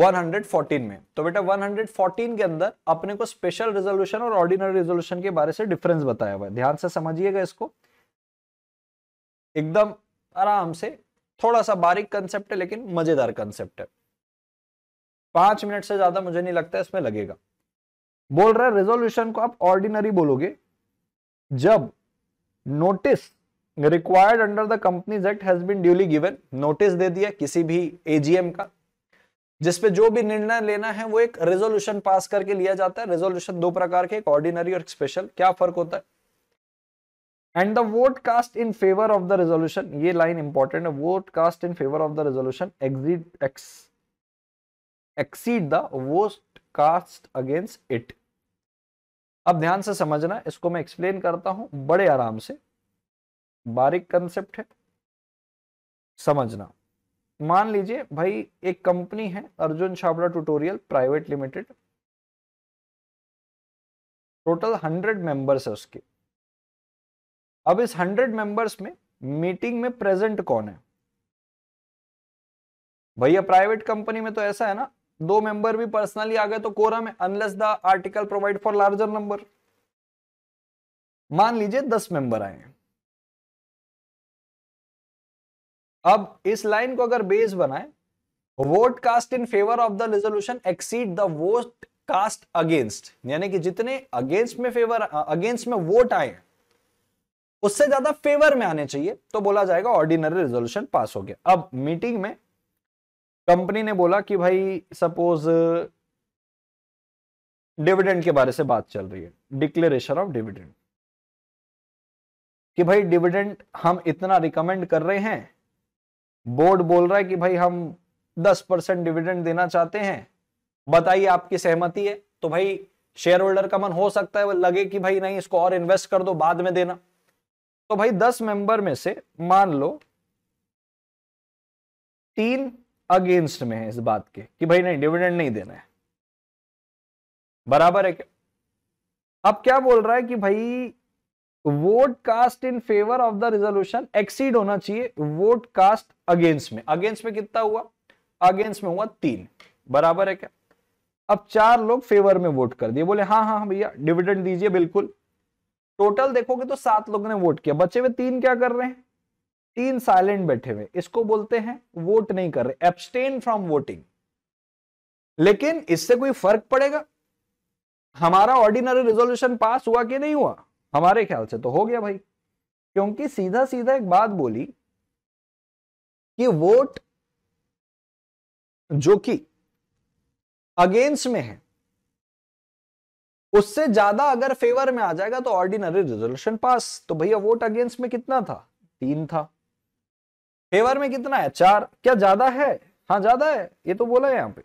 [SPEAKER 2] 114 में तो बेटा 114 के अंदर अपने को स्पेशल रेजोल्यूशन और ऑर्डिनरी रेजोल्यूशन के बारे से डिफरेंस बताया हुआ है ध्यान से समझिएगा इसको एकदम आराम से थोड़ा सा बारीक कंसेप्ट है लेकिन मजेदार कंसेप्ट है पांच मिनट से ज्यादा मुझे नहीं लगता इसमें लगेगा बोल रहा है रेजोल्यूशन को आप ऑर्डिनरी बोलोगे जब notice required under the companies act has been duly given notice दे दिया किसी भी एजीएम का जिसपे जो भी निर्णय लेना है वो एक रेजोल्यूशन पास करके लिया जाता है रेजोल्यूशन दो प्रकार के एक ऑर्डिनरी और स्पेशल क्या फर्क होता है and the vote cast in favour of the resolution ये लाइन इंपॉर्टेंट है vote cast in favour of the resolution exceed ex exceed the vote cast against it अब ध्यान से समझना इसको मैं एक्सप्लेन करता हूं बड़े आराम से
[SPEAKER 1] बारीक कंसेप्ट है समझना मान लीजिए भाई एक कंपनी है Arjun Chhabra tutorial private limited total hundred members है उसके अब इस हंड्रेड मेंबर्स में मीटिंग में प्रेजेंट कौन है भैया
[SPEAKER 2] प्राइवेट कंपनी में तो ऐसा है ना दो मेंबर भी पर्सनली आ गए तो कोरम है unless the article provide
[SPEAKER 1] for larger number मान लीजिए दस मेंबर आए अब इस लाइन को अगर बेस बनाए
[SPEAKER 2] vote cast in favour of the resolution exceed the vote cast against यानी कि जितने अगेंस्ट में फेवर अगेंस्ट में वोट आए उससे ज्यादा फेवर में आने चाहिए तो बोला जाएगा ऑर्डिनरी रेजोल्यूशन पास हो गया अब मीटिंग में
[SPEAKER 1] कंपनी ने बोला कि भाई सपोज डिविडेंड के बारे से बात चल रही है डिक्लेरेशन ऑफ डिविडेंड कि भाई डिविडेंड
[SPEAKER 2] हम इतना रिकमेंड कर रहे हैं बोर्ड बोल रहा है कि भाई हम 10 परसेंट डिविडेंड देना चाहते हैं बताइए आपकी सहमति है तो भाई शेयर होल्डर का मन हो सकता है लगे कि भाई नहीं इसको और इन्वेस्ट कर दो बाद में देना तो भाई दस
[SPEAKER 1] मेंबर में से मान लो तीन अगेंस्ट में है इस बात के कि भाई नहीं डिविडेंड नहीं देना है बराबर है क्या
[SPEAKER 2] अब क्या बोल रहा है कि भाई vote cast in favour of the resolution exceed होना चाहिए वोट कास्ट अगेंस्ट में अगेंस्ट में कितना हुआ अगेंस्ट में हुआ तीन बराबर है क्या अब चार लोग फेवर में वोट कर दिए बोले हाँ हाँ, हाँ भैया डिविडेंड दीजिए बिल्कुल टोटल देखोगे तो सात लोगों ने वोट किया बचे हुए तीन क्या कर रहे हैं तीन साइलेंट बैठे हुए इसको बोलते हैं वोट नहीं कर रहे एब्सटेन फ्रॉम वोटिंग लेकिन इससे कोई फर्क पड़ेगा हमारा ऑर्डिनरी रेजोल्यूशन पास हुआ कि नहीं हुआ हमारे ख्याल से तो हो गया भाई क्योंकि सीधा
[SPEAKER 1] सीधा एक बात बोली कि वोट जो कि अगेंस्ट में है
[SPEAKER 2] उससे ज्यादा अगर फेवर में आ जाएगा तो ऑर्डिनरी रिजोल्यूशन पास तो भैया वोट अगेंस्ट में कितना था तीन था फेवर में कितना है चार क्या ज्यादा है हाँ ज्यादा है ये तो बोला है यहाँ पे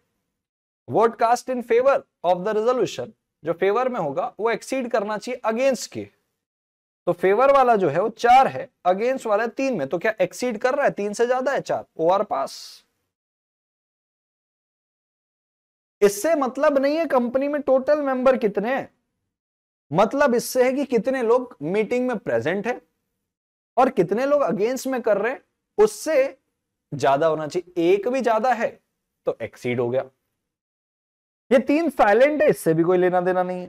[SPEAKER 2] vote cast in favour of the resolution जो फेवर में होगा वो एक्सीड करना चाहिए अगेंस्ट के तो फेवर वाला जो है वो चार है अगेंस्ट वाला तीन में तो क्या एक्सीड कर रहा है तीन से ज्यादा है चार ओ पास इससे मतलब नहीं है कंपनी में टोटल मेंबर कितने हैं मतलब इससे है कि कितने लोग मीटिंग में प्रेजेंट है और कितने लोग अगेंस्ट में कर रहे हैं उससे ज्यादा होना चाहिए एक भी ज्यादा है
[SPEAKER 1] तो एक्सीड हो गया ये तीन साइलेंट है इससे भी कोई लेना देना नहीं है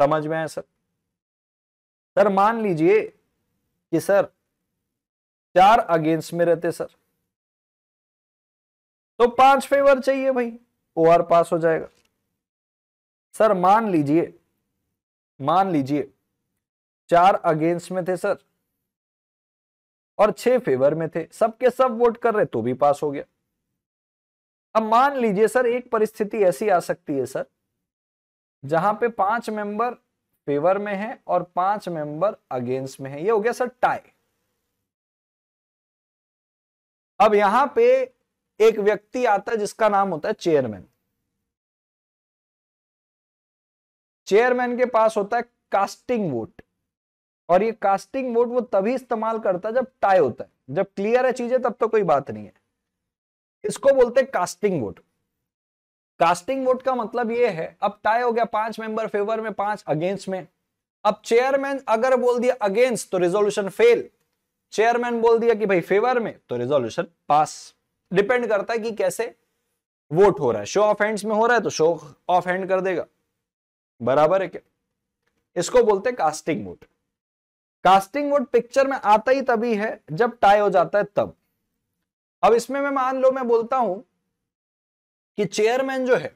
[SPEAKER 1] समझ में आया सर सर मान लीजिए कि सर चार अगेंस्ट में रहते सर तो पांच फेवर चाहिए भाई ओ आर पास हो जाएगा सर मान लीजिए
[SPEAKER 2] मान लीजिए चार अगेंस्ट में थे सर और छह फेवर में थे सबके सब वोट कर रहे तो भी पास हो गया अब मान लीजिए सर एक परिस्थिति ऐसी आ सकती है सर जहां पे पांच मेंबर फेवर में है और पांच मेंबर अगेंस्ट में है ये हो गया सर टाई
[SPEAKER 1] अब यहां पे एक व्यक्ति आता है जिसका नाम होता है चेयरमैन चेयरमैन के पास होता है कास्टिंग वोट और ये कास्टिंग वोट वो तभी इस्तेमाल
[SPEAKER 2] करता है जब टाई होता है जब क्लियर है चीजें तब तो कोई बात नहीं है इसको बोलते हैं कास्टिंग वोट कास्टिंग वोट का मतलब ये है अब टाई हो गया पांच मेंबर फेवर में पांच अगेंस्ट में अब चेयरमैन अगर बोल दिया अगेंस्ट तो रिजोल्यूशन फेल चेयरमैन बोल दिया कि भाई फेवर में तो रिजोल्यूशन पास डिपेंड करता है कि कैसे वोट हो रहा है शो ऑफ हैंड्स में हो रहा है तो शो ऑफ हैंड कर देगा बराबर है क्या इसको बोलते हैं casting vote casting vote picture में आता ही तभी है जब टाई हो जाता है तब अब इसमें मैं मान लो मैं बोलता हूं कि चेयरमैन जो है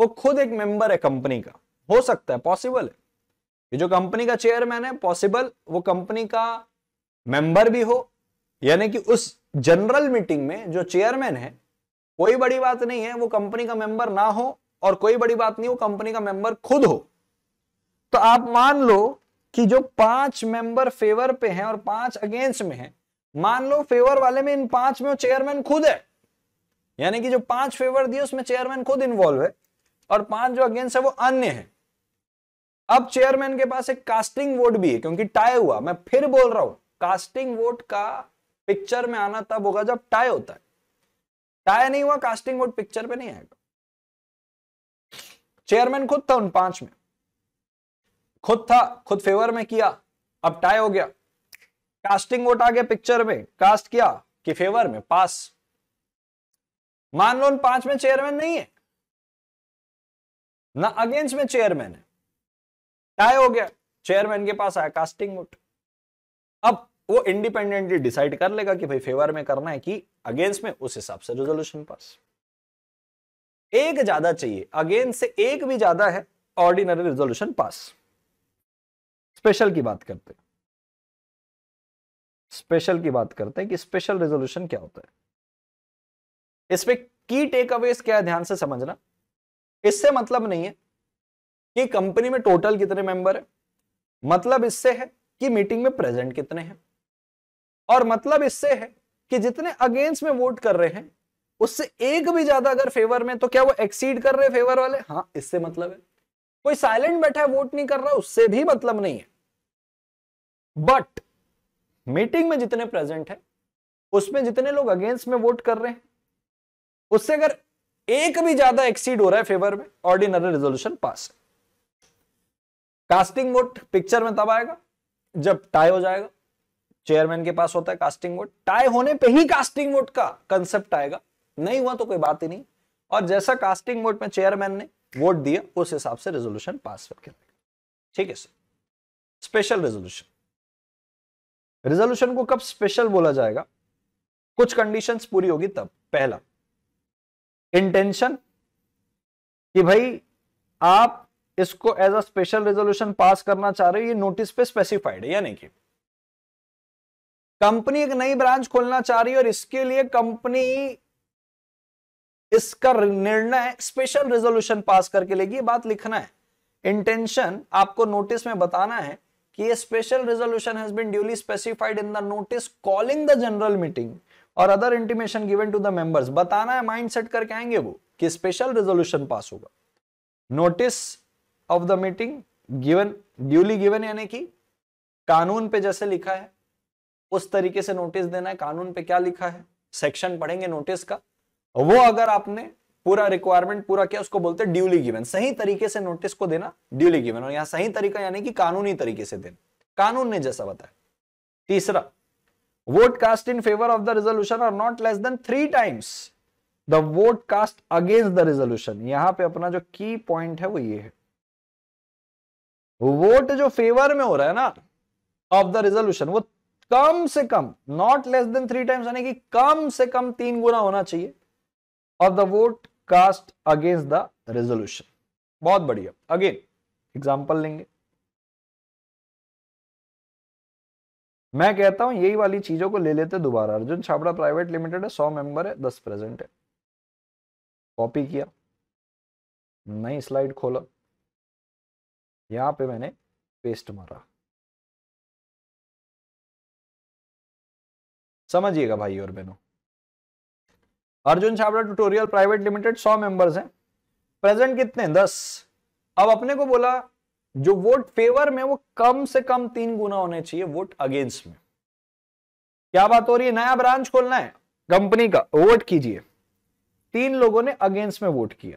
[SPEAKER 2] वो खुद एक मेंबर है कंपनी का हो सकता है पॉसिबल है ये जो कंपनी का चेयरमैन है पॉसिबल वो कंपनी का मेंबर भी हो यानी कि उस जनरल मीटिंग में जो चेयरमैन है कोई बड़ी बात नहीं है वो कंपनी का मेंबर ना हो और कोई बड़ी बात नहीं वो कंपनी का मेंबर खुद हो तो आप मान लो कि जो पांच मेंबर फेवर पे हैं और पांच अगेंस्ट में हैं मान लो फेवर वाले में इन पांच में चेयरमैन खुद है यानी कि जो पांच फेवर दिए उसमें चेयरमैन खुद इन्वॉल्व है और पांच जो अगेंस्ट है वो अन्य है अब चेयरमैन के पास एक कास्टिंग वोट भी है क्योंकि टाई हुआ मैं फिर बोल रहा हूं कास्टिंग वोट का पिक्चर में आना तब होगा जब टाई होता है टाई नहीं हुआ कास्टिंग वोट पिक्चर पे नहीं आएगा चेयरमैन खुद था उन पांच में खुद था खुद फेवर में किया अब टाई हो गया कास्टिंग वोट आ गया पिक्चर में कास्ट किया कि फेवर में पास
[SPEAKER 1] मान लो उन पांच में चेयरमैन नहीं है ना अगेंस्ट में चेयरमैन है टाई हो गया चेयरमैन के पास आया कास्टिंग वोट अब
[SPEAKER 2] वो इंडिपेंडेंटली डिसाइड कर लेगा कि भाई फेवर में करना है कि अगेंस्ट में उस हिसाब से रेजोल्यूशन पास
[SPEAKER 1] एक ज्यादा चाहिए अगेंस्ट से एक भी ज्यादा है ऑर्डिनरी रेजोल्यूशन पास स्पेशल की बात करते हैं स्पेशल की बात करते हैं कि स्पेशल रेजोल्यूशन क्या होता है इसमें
[SPEAKER 2] की टेक अवे क्या है ध्यान से समझना इससे मतलब नहीं है कि कंपनी में टोटल कितने मेंबर है मतलब इससे है कि मीटिंग में प्रेजेंट कितने हैं और मतलब इससे है कि जितने अगेंस्ट में वोट कर रहे हैं उससे एक भी ज्यादा अगर फेवर में तो क्या वो एक्सीड कर रहे फेवर वाले हाँ इससे मतलब है कोई साइलेंट बैठा है वोट नहीं कर रहा उससे भी मतलब नहीं है बट मीटिंग में जितने प्रेजेंट है उसमें जितने लोग अगेंस्ट में वोट कर रहे हैं उससे अगर एक भी ज्यादा एक्सीड हो रहा है फेवर में ordinary resolution pass casting vote picture में तब आएगा जब टाई हो जाएगा चेयरमैन के पास होता है कास्टिंग वोट टाई होने पे ही कास्टिंग वोट का कंसेप्ट आएगा नहीं हुआ तो कोई बात ही नहीं और जैसा कास्टिंग वोट में चेयरमैन ने वोट दिया उस हिसाब से रेजोल्यूशन पास
[SPEAKER 1] करके ठीक है सर स्पेशल रेजोल्यूशन रेजोल्यूशन को कब स्पेशल बोला जाएगा कुछ कंडीशंस पूरी होगी तब पहला
[SPEAKER 2] इंटेंशन कि भाई आप इसको as a special resolution pass करना चाह रहे हो ये नोटिस पे स्पेसिफाइड है यानी कि कंपनी एक नई ब्रांच खोलना चाह रही है और इसके लिए कंपनी इसका निर्णय स्पेशल रेजोल्यूशन पास करके लेगी ये बात लिखना है इंटेंशन आपको नोटिस में बताना है कि ये special resolution has been duly specified in the notice calling the general meeting और other intimation given to the members बताना है माइंड सेट करके आएंगे वो कि स्पेशल रेजोल्यूशन पास होगा notice of the meeting given duly given यानी कि कानून पे जैसे लिखा है उस तरीके से नोटिस देना है कानून पे क्या लिखा है सेक्शन पढ़ेंगे नोटिस का वो अगर आपने पूरा रिक्वायरमेंट पूरा किया उसको बोलते हैं ड्यूली गिवन सही तरीके से नोटिस को देना ड्यूली गिवन और यहां सही तरीका यानी कि कानूनी तरीके से देना कानून ने जैसा बताया तीसरा vote cast in favour of the resolution और not less than three times the vote cast against the resolution यहां पे अपना जो की पॉइंट है वो ये है वोट जो फेवर में हो रहा है ना ऑफ द रिजोल्यूशन वो कम से कम not less than three times यानी कि कम से कम तीन गुना होना चाहिए
[SPEAKER 1] of the vote cast against the resolution बहुत बढ़िया अगेन एग्जाम्पल लेंगे मैं कहता हूं यही वाली चीजों को ले लेते दोबारा अर्जुन छाबड़ा प्राइवेट लिमिटेड है सौ मेंबर है दस प्रेजेंट है
[SPEAKER 3] कॉपी किया नई स्लाइड खोला यहां पे मैंने पेस्ट मारा समझिएगा भाई और बहनों Arjun Chhabra tutorial
[SPEAKER 2] private limited सौ मेंबर्स हैं प्रेजेंट कितने दस अब अपने को बोला जो वोट फेवर में वो कम से कम तीन गुना होने चाहिए वोट अगेंस्ट में
[SPEAKER 1] क्या बात हो रही है नया ब्रांच खोलना है कंपनी का वोट कीजिए तीन लोगों ने अगेंस्ट में वोट किया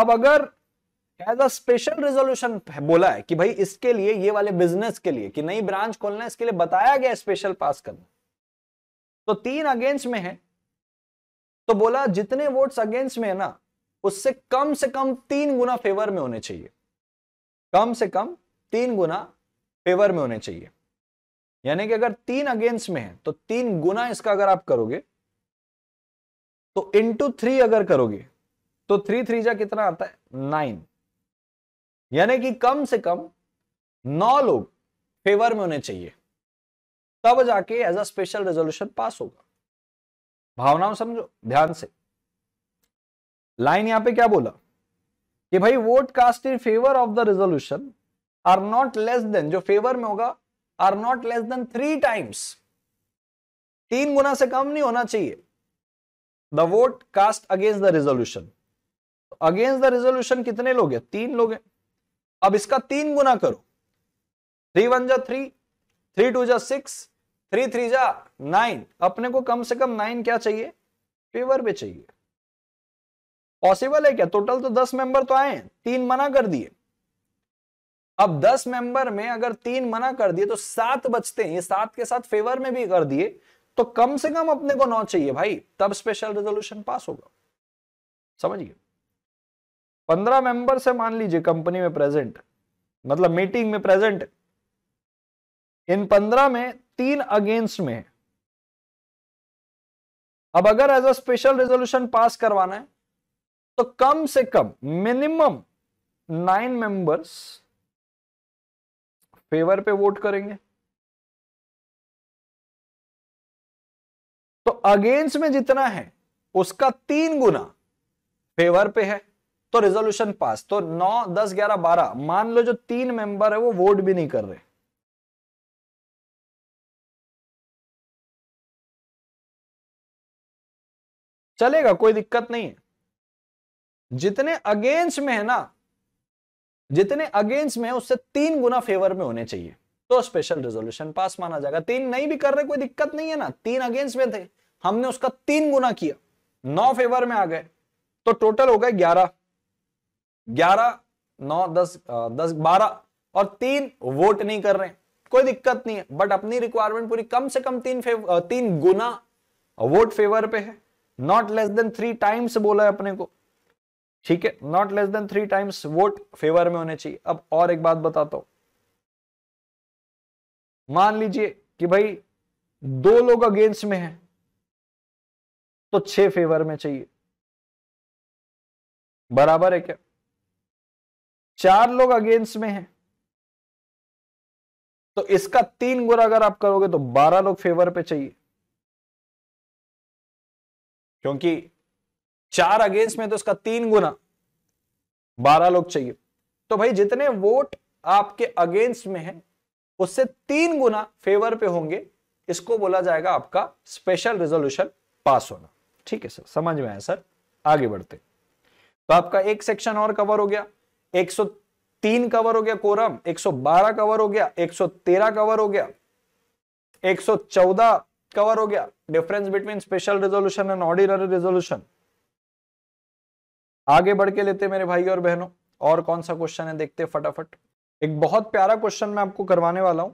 [SPEAKER 1] अब अगर एज अ
[SPEAKER 2] स्पेशल रिजोल्यूशन बोला है कि भाई इसके लिए ये वाले बिजनेस के लिए कि नई ब्रांच खोलना है इसके लिए बताया गया स्पेशल पास करना तो तीन अगेंस्ट में है तो बोला जितने वोट्स अगेंस्ट में है ना उससे कम से कम तीन गुना फेवर में होने चाहिए कम से कम तीन गुना फेवर में होने चाहिए यानी कि अगर तीन अगेंस्ट में है तो तीन गुना इसका अगर आप करोगे तो इंटू थ्री अगर करोगे तो थ्री थ्री जा कितना आता है नाइन यानी कि कम से कम नौ लोग फेवर में होने चाहिए तब जाके as a special resolution pass होगा भावनाओं समझो ध्यान से लाइन यहां पे क्या बोला कि भाई vote cast in favour of the resolution are not less than जो फेवर में होगा are not less than three times तीन गुना से कम नहीं होना चाहिए the vote cast against the resolution against the resolution कितने लोग हैं तीन लोग हैं अब इसका तीन गुना करो थ्री वन जा थ्री थ्री टू जा सिक्स थ्री थ्री जा नाइन अपने को कम से कम नाइन क्या चाहिए फेवर पे चाहिए पॉसिबल है क्या टोटल तो दस मेंबर तो आए तीन मना कर दिए अब दस मेंबर में अगर तीन मना कर दिए तो सात बचते हैं ये सात के साथ फेवर में भी कर दिए तो कम से कम अपने को नौ चाहिए भाई तब स्पेशल रेजोल्यूशन पास होगा समझिए पंद्रह मेंबर से मान लीजिए
[SPEAKER 1] कंपनी में प्रेजेंट मतलब मीटिंग में प्रेजेंट इन पंद्रह में तीन अगेंस्ट में अब अगर as a special
[SPEAKER 2] resolution pass करवाना है तो कम से कम मिनिमम नाइन
[SPEAKER 3] मेंबर्स फेवर पे वोट करेंगे तो अगेंस्ट में जितना है
[SPEAKER 1] उसका तीन गुना फेवर पे है तो रेजोल्यूशन पास तो नौ दस
[SPEAKER 3] ग्यारह बारह मान लो जो तीन मेंबर है वो वोट भी नहीं कर रहे चलेगा कोई दिक्कत नहीं है जितने अगेंस्ट में है ना
[SPEAKER 2] जितने अगेंस्ट में है उससे तीन गुना फेवर में होने चाहिए तो स्पेशल रेजोल्यूशन पास माना जाएगा तीन नहीं भी कर रहे कोई दिक्कत नहीं है ना तीन अगेंस्ट में थे हमने उसका तीन गुना किया नौ फेवर में आ गए तो टोटल हो गए ग्यारह ग्यारह नौ दस दस बारह और तीन वोट नहीं कर रहे हैं कोई दिक्कत नहीं है बट अपनी रिक्वायरमेंट पूरी कम से कम तीन तीन गुना वोट फेवर पे है not less than three times बोला है अपने को ठीक है not less than three times vote favour
[SPEAKER 1] में होने चाहिए अब और एक बात बताता हूं मान लीजिए कि भाई दो लोग अगेंस्ट में हैं तो छह फेवर में चाहिए बराबर है क्या चार लोग अगेंस्ट में हैं तो इसका तीन गुना अगर आप करोगे तो बारह लोग फेवर पे चाहिए क्योंकि चार अगेंस्ट में तो इसका तीन गुना बारह लोग चाहिए
[SPEAKER 2] तो भाई जितने वोट आपके अगेंस्ट में है उससे तीन गुना फेवर पे होंगे इसको बोला जाएगा आपका स्पेशल रेजोल्यूशन पास होना ठीक है सर समझ में आया सर आगे बढ़ते तो आपका एक सेक्शन और कवर हो गया 103 कवर हो गया कोरम 112 कवर हो गया 113 कवर हो गया 114 कवर हो गया difference between special resolution and ordinary resolution आगे बढ़ के लेते मेरे भाई और बहनों और कौन सा क्वेश्चन है देखते फटाफट एक बहुत प्यारा क्वेश्चन मैं आपको करवाने वाला हूं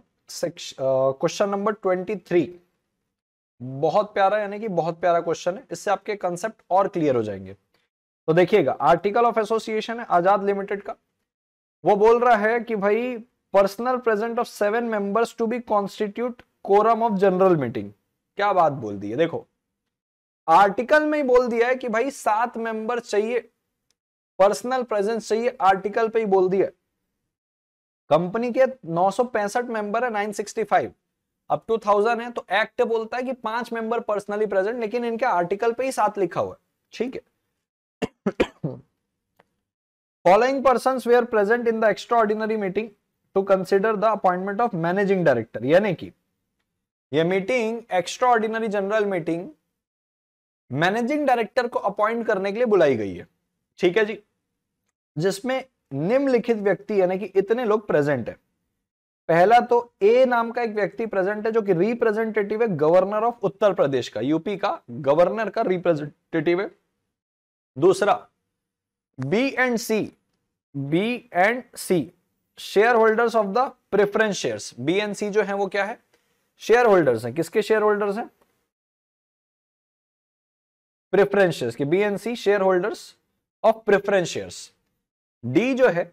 [SPEAKER 2] क्वेश्चन नंबर ट्वेंटी थ्री बहुत प्यारा यानी कि बहुत प्यारा क्वेश्चन है इससे आपके कंसेप्ट और क्लियर हो जाएंगे तो देखिएगा आर्टिकल ऑफ एसोसिएशन है आजाद लिमिटेड का वो बोल रहा है कि भाई personal present of seven members to be constitute quorum of general meeting क्या बात बोल दी है देखो आर्टिकल में ही बोल दिया है कि भाई सात मेंबर चाहिए पर्सनल प्रेजेंस चाहिए आर्टिकल पे ही बोल दिया कंपनी के नौ मेंबर है 965 अब टू थाउजेंड है तो एक्ट बोलता है कि पांच मेंबर पर्सनली प्रेजेंट लेकिन इनके आर्टिकल पे ही सात लिखा हुआ है ठीक है Following persons were present in the extraordinary meeting to consider the appointment of managing director. यानी कि ये meeting extraordinary general meeting managing director को अपॉइंट करने के लिए बुलाई गई है ठीक है जी जिसमें निम्नलिखित व्यक्ति यानी कि इतने लोग प्रेजेंट है पहला तो ए नाम का एक व्यक्ति प्रेजेंट है जो कि रिप्रेजेंटेटिव है गवर्नर ऑफ उत्तर प्रदेश का यूपी का गवर्नर का रिप्रेजेंटेटिव है दूसरा B and C B and C shareholders of the preference shares B and C जो है वो क्या है
[SPEAKER 1] शेयर होल्डर्स हैं किसके शेयर होल्डर्स हैं प्रेफरेंस शेयर्स के B and C shareholders of preference shares D जो है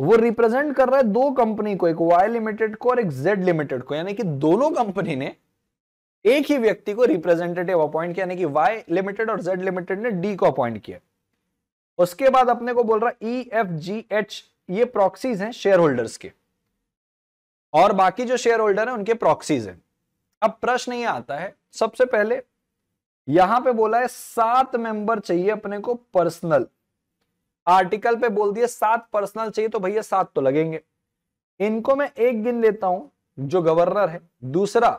[SPEAKER 2] वो रिप्रेजेंट कर रहा है दो कंपनी को एक वाई लिमिटेड को और एक जेड लिमिटेड को यानी कि दोनों कंपनी ने एक ही व्यक्ति को रिप्रेजेंटेटिव अपॉइंट किया यानी कि वाई लिमिटेड और जेड लिमिटेड ने डी को अपॉइंट किया उसके बाद अपने को बोल रहा ई एफ जी एच ये प्रॉक्सीज हैं शेयर होल्डर्स के और बाकी जो शेयर होल्डर हैं उनके प्रॉक्सीज हैं अब प्रश्न ये आता है सबसे पहले यहां पे बोला है सात मेंबर चाहिए अपने को पर्सनल आर्टिकल पे बोल दिया सात पर्सनल चाहिए तो भैया सात तो लगेंगे इनको मैं एक गिन लेता हूं जो गवर्नर है दूसरा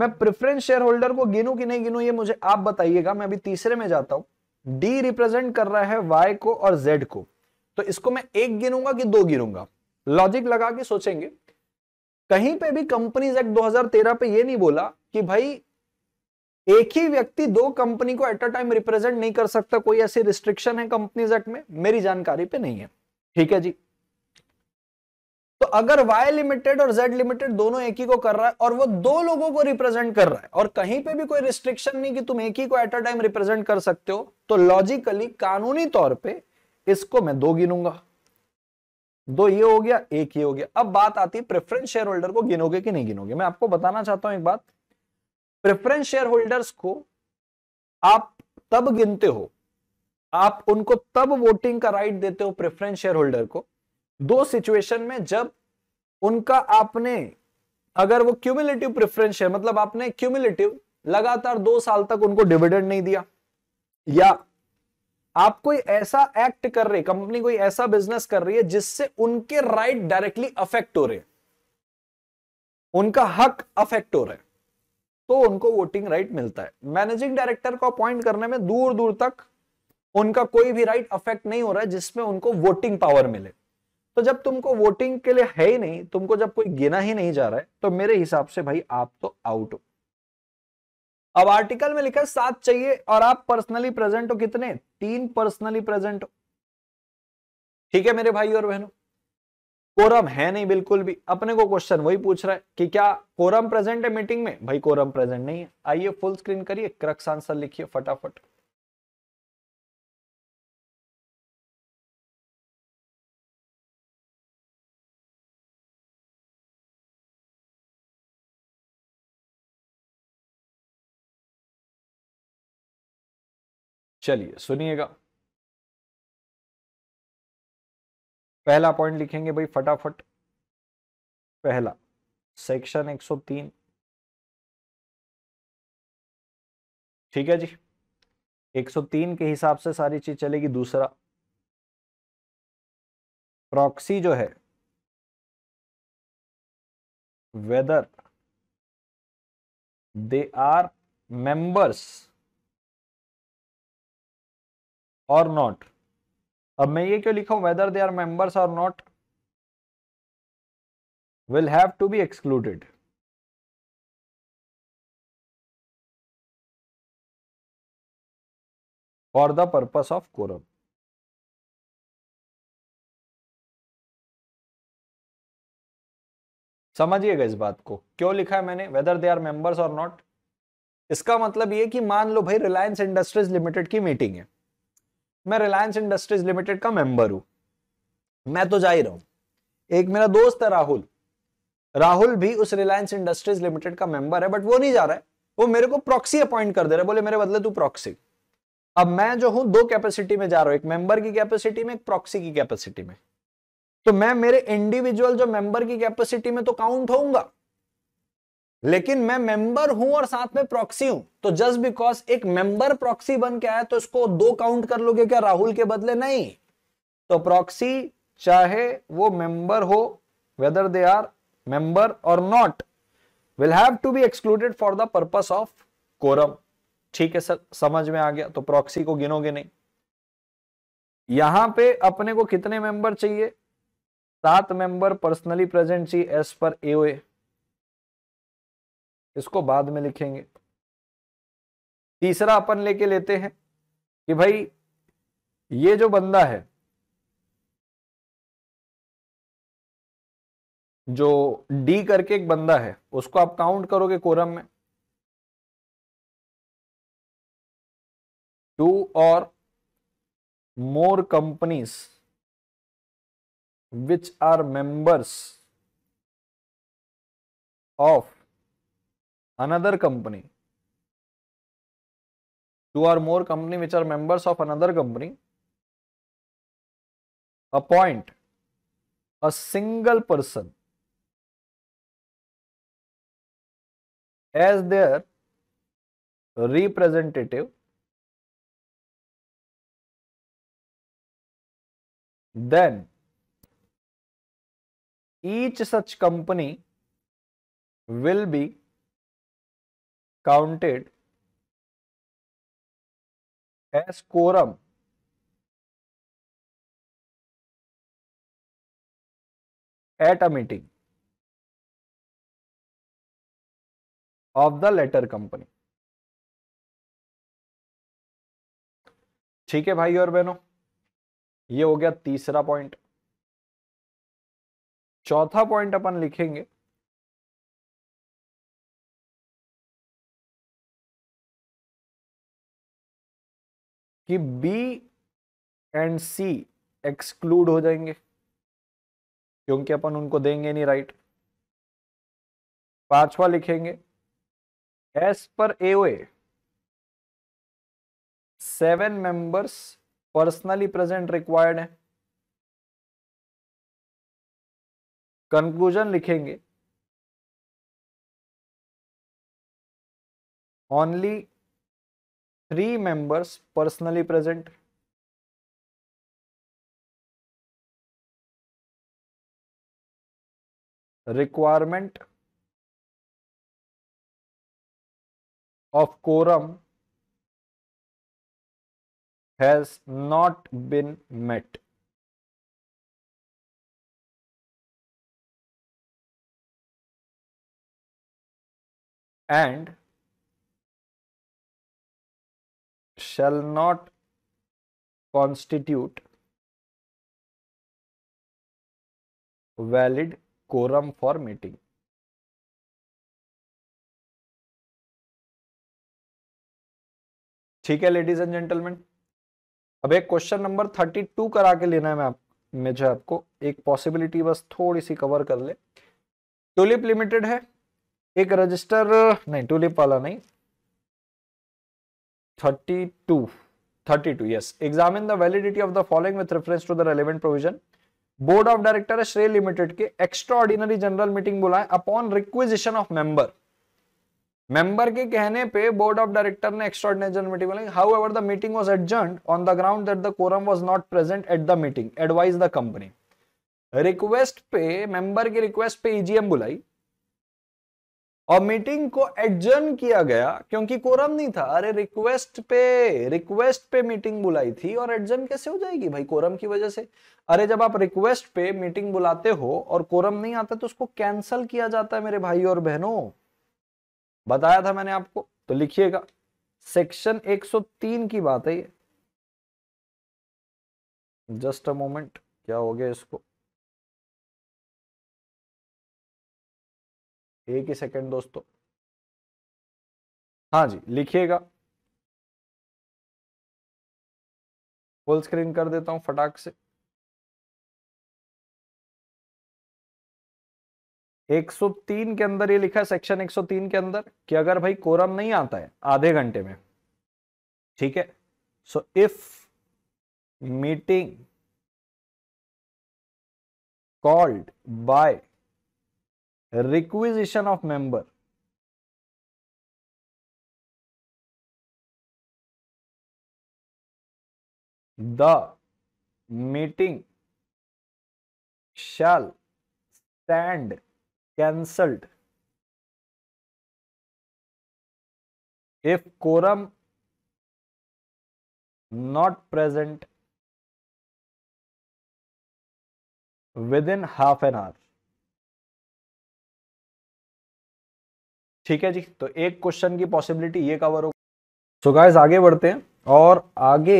[SPEAKER 2] मैं प्रिफरेंस शेयर होल्डर को गिनू कि नहीं गिनू ये मुझे आप बताइएगा मैं अभी तीसरे में जाता हूं डी रिप्रेजेंट कर रहा है वाई को और जेड को तो इसको मैं एक गिनूंगा कि दो गिनूंगा लॉजिक लगा के सोचेंगे कहीं पे भी कंपनीज एक्ट 2013 पे ये नहीं बोला कि भाई एक ही व्यक्ति दो कंपनी को एट अ टाइम रिप्रेजेंट नहीं कर सकता कोई ऐसी रिस्ट्रिक्शन है कंपनीज एक्ट में मेरी जानकारी पे नहीं है ठीक है जी तो अगर y लिमिटेड और z लिमिटेड दोनों एक ही को कर रहा है और वो दो लोगों को रिप्रेजेंट कर रहा है और कहीं पे भी कोई रिस्ट्रिक्शन नहीं कि तुम एक ही को एट अ टाइम रिप्रेजेंट कर सकते हो तो लॉजिकली कानूनी तौर पे इसको मैं दो गिनूंगा दो ये हो गया एक ये हो गया अब बात आती है प्रेफरेंस शेयर होल्डर को गिनोगे कि नहीं गिनोगे मैं आपको बताना चाहता हूं एक बात प्रेफरेंस शेयर होल्डर्स को आप तब गिनते हो आप उनको तब वोटिंग का राइट देते हो प्रेफरेंस शेयर होल्डर को दो सिचुएशन में जब उनका आपने अगर वो क्यूमुलेटिव प्रेफरेंस शेयर मतलब आपने क्यूमुलेटिव लगातार दो साल तक उनको डिविडेंड नहीं दिया या आप कोई ऐसा एक्ट कर रहे कंपनी कोई ऐसा बिजनेस कर रही है जिससे उनके राइट डायरेक्टली अफेक्ट हो रहे उनका हक अफेक्ट हो रहा है तो उनको वोटिंग राइट मिलता है मैनेजिंग डायरेक्टर को अपॉइंट करने में दूर दूर तक उनका कोई भी राइट अफेक्ट नहीं हो रहा है जिसमें उनको वोटिंग पावर मिले तो जब तुमको वोटिंग के लिए है ही नहीं तुमको जब कोई गिना ही नहीं जा रहा है तो मेरे हिसाब से भाई
[SPEAKER 1] आप तो आउट हो
[SPEAKER 2] अब आर्टिकल में लिखा सात चाहिए और आप पर्सनली प्रेजेंट हो कितने तीन पर्सनली प्रेजेंट हो ठीक है मेरे भाई और बहनों कोरम है नहीं बिल्कुल भी अपने को क्वेश्चन वही पूछ रहा है कि क्या कोरम प्रेजेंट
[SPEAKER 1] है मीटिंग में भाई कोरम प्रेजेंट नहीं है आइए फुल स्क्रीन करिए क्रक्स आंसर लिखिए फटाफट
[SPEAKER 3] चलिए सुनिएगा पहला
[SPEAKER 1] पॉइंट लिखेंगे भाई फटाफट पहला सेक्शन 103
[SPEAKER 3] ठीक है जी 103 के हिसाब से सारी चीज चलेगी दूसरा प्रॉक्सी जो है whether they are members
[SPEAKER 1] or not अब मैं ये क्यों लिखा हूं whether they are members or not
[SPEAKER 3] will have to be excluded for the purpose of quorum समझिएगा इस बात को क्यों लिखा है मैंने
[SPEAKER 1] whether they are members or not इसका मतलब ये कि मान लो भाई रिलायंस इंडस्ट्रीज लिमिटेड
[SPEAKER 2] की मीटिंग है मैं रिलायंस इंडस्ट्रीज लिमिटेड का मेंबर हूं मैं तो जा ही रहा हूं एक मेरा दोस्त है राहुल राहुल भी उस रिलायंस इंडस्ट्रीज लिमिटेड का मेंबर है बट वो नहीं जा रहा है वो मेरे को प्रॉक्सी अपॉइंट कर दे रहा है बोले मेरे बदले तू प्रॉक्सी अब मैं जो हूं दो कैपेसिटी में जा रहा हूं एक मेंबर की कैपेसिटी में एक प्रॉक्सी की कैपेसिटी में तो मैं मेरे इंडिविजुअल जो मेंबर की कैपेसिटी में तो काउंट होऊंगा लेकिन मैं मेंबर हूं और साथ में प्रॉक्सी हूं तो जस्ट बिकॉज एक मेंबर प्रॉक्सी बन के आया तो इसको दो काउंट कर लोगे क्या राहुल के बदले नहीं तो प्रॉक्सी चाहे वो मेंबर हो whether they are member or not will have to be excluded for the purpose of quorum ठीक है सर समझ में आ गया तो प्रॉक्सी को गिनोगे नहीं यहां पे अपने को कितने मेंबर चाहिए
[SPEAKER 1] सात मेंबर पर्सनली प्रेजेंट चाहिए एज पर एओए इसको बाद में लिखेंगे तीसरा अपन लेके लेते हैं कि भाई ये जो बंदा है
[SPEAKER 3] जो डी करके एक बंदा है उसको आप काउंट करोगे कोरम में two or more companies
[SPEAKER 1] which are members of another company two or more company which are members of another company appoint a single person
[SPEAKER 3] as their representative then each such company will be counted as quorum at a meeting of the letter company
[SPEAKER 1] ठीक है भाई और बहनों ये हो गया तीसरा point
[SPEAKER 3] चौथा पॉइंट अपन लिखेंगे कि बी एंड सी एक्सक्लूड हो जाएंगे
[SPEAKER 1] क्योंकि अपन उनको देंगे नहीं राइट पांचवा लिखेंगे as per A seven members personally present required है
[SPEAKER 3] कंक्लूजन लिखेंगे only three members personally present requirement of quorum has not been met. And shall not constitute valid quorum for meeting. ठीक है लेडीज एंड जेंटलमैन
[SPEAKER 1] अब एक question number thirty two करा के लेना है मैं आप जो आपको एक
[SPEAKER 2] पॉसिबिलिटी बस थोड़ी सी कवर कर ले टूलिप लिमिटेड है एक रजिस्टर नहीं टूलिप वाला नहीं 32 32 yes examine the validity of the following with reference to the relevant provision board of director Shreya limited के एक्स्ट्रा ऑर्डिनरी जनरल मीटिंग बुलाए upon requisition of member member के कहने पे बोर्ड ऑफ डायरेक्टर ने extra meeting बुलाई meeting on the ground that at the meeting advise the request पे member की request पे ईजीएम e बुलाई और मीटिंग को एडजर्न किया गया क्योंकि कोरम नहीं था अरे रिक्वेस्ट पे रिक्वेस्ट पे मीटिंग बुलाई थी और एडजर्न कैसे हो जाएगी भाई कोरम की वजह से अरे जब आप रिक्वेस्ट पे मीटिंग बुलाते हो और कोरम नहीं आता तो उसको कैंसिल किया जाता है मेरे भाई और बहनों
[SPEAKER 1] बताया था मैंने आपको तो लिखिएगा सेक्शन 103 की बात है ये
[SPEAKER 3] जस्ट अ मोमेंट क्या हो गया इसको एक ही सेकंड दोस्तों हाँ जी लिखिएगा फुल स्क्रीन कर देता हूं फटाक से
[SPEAKER 1] एक सौ तीन के अंदर ये लिखा है सेक्शन एक सौ तीन के अंदर कि अगर भाई कोरम नहीं आता है आधे घंटे में ठीक है so if meeting
[SPEAKER 3] called by requisition of member the meeting shall stand cancelled if quorum not present within half an hour
[SPEAKER 1] ठीक है जी तो एक क्वेश्चन की पॉसिबिलिटी ये कवर होगी सो गाइज आगे बढ़ते हैं और आगे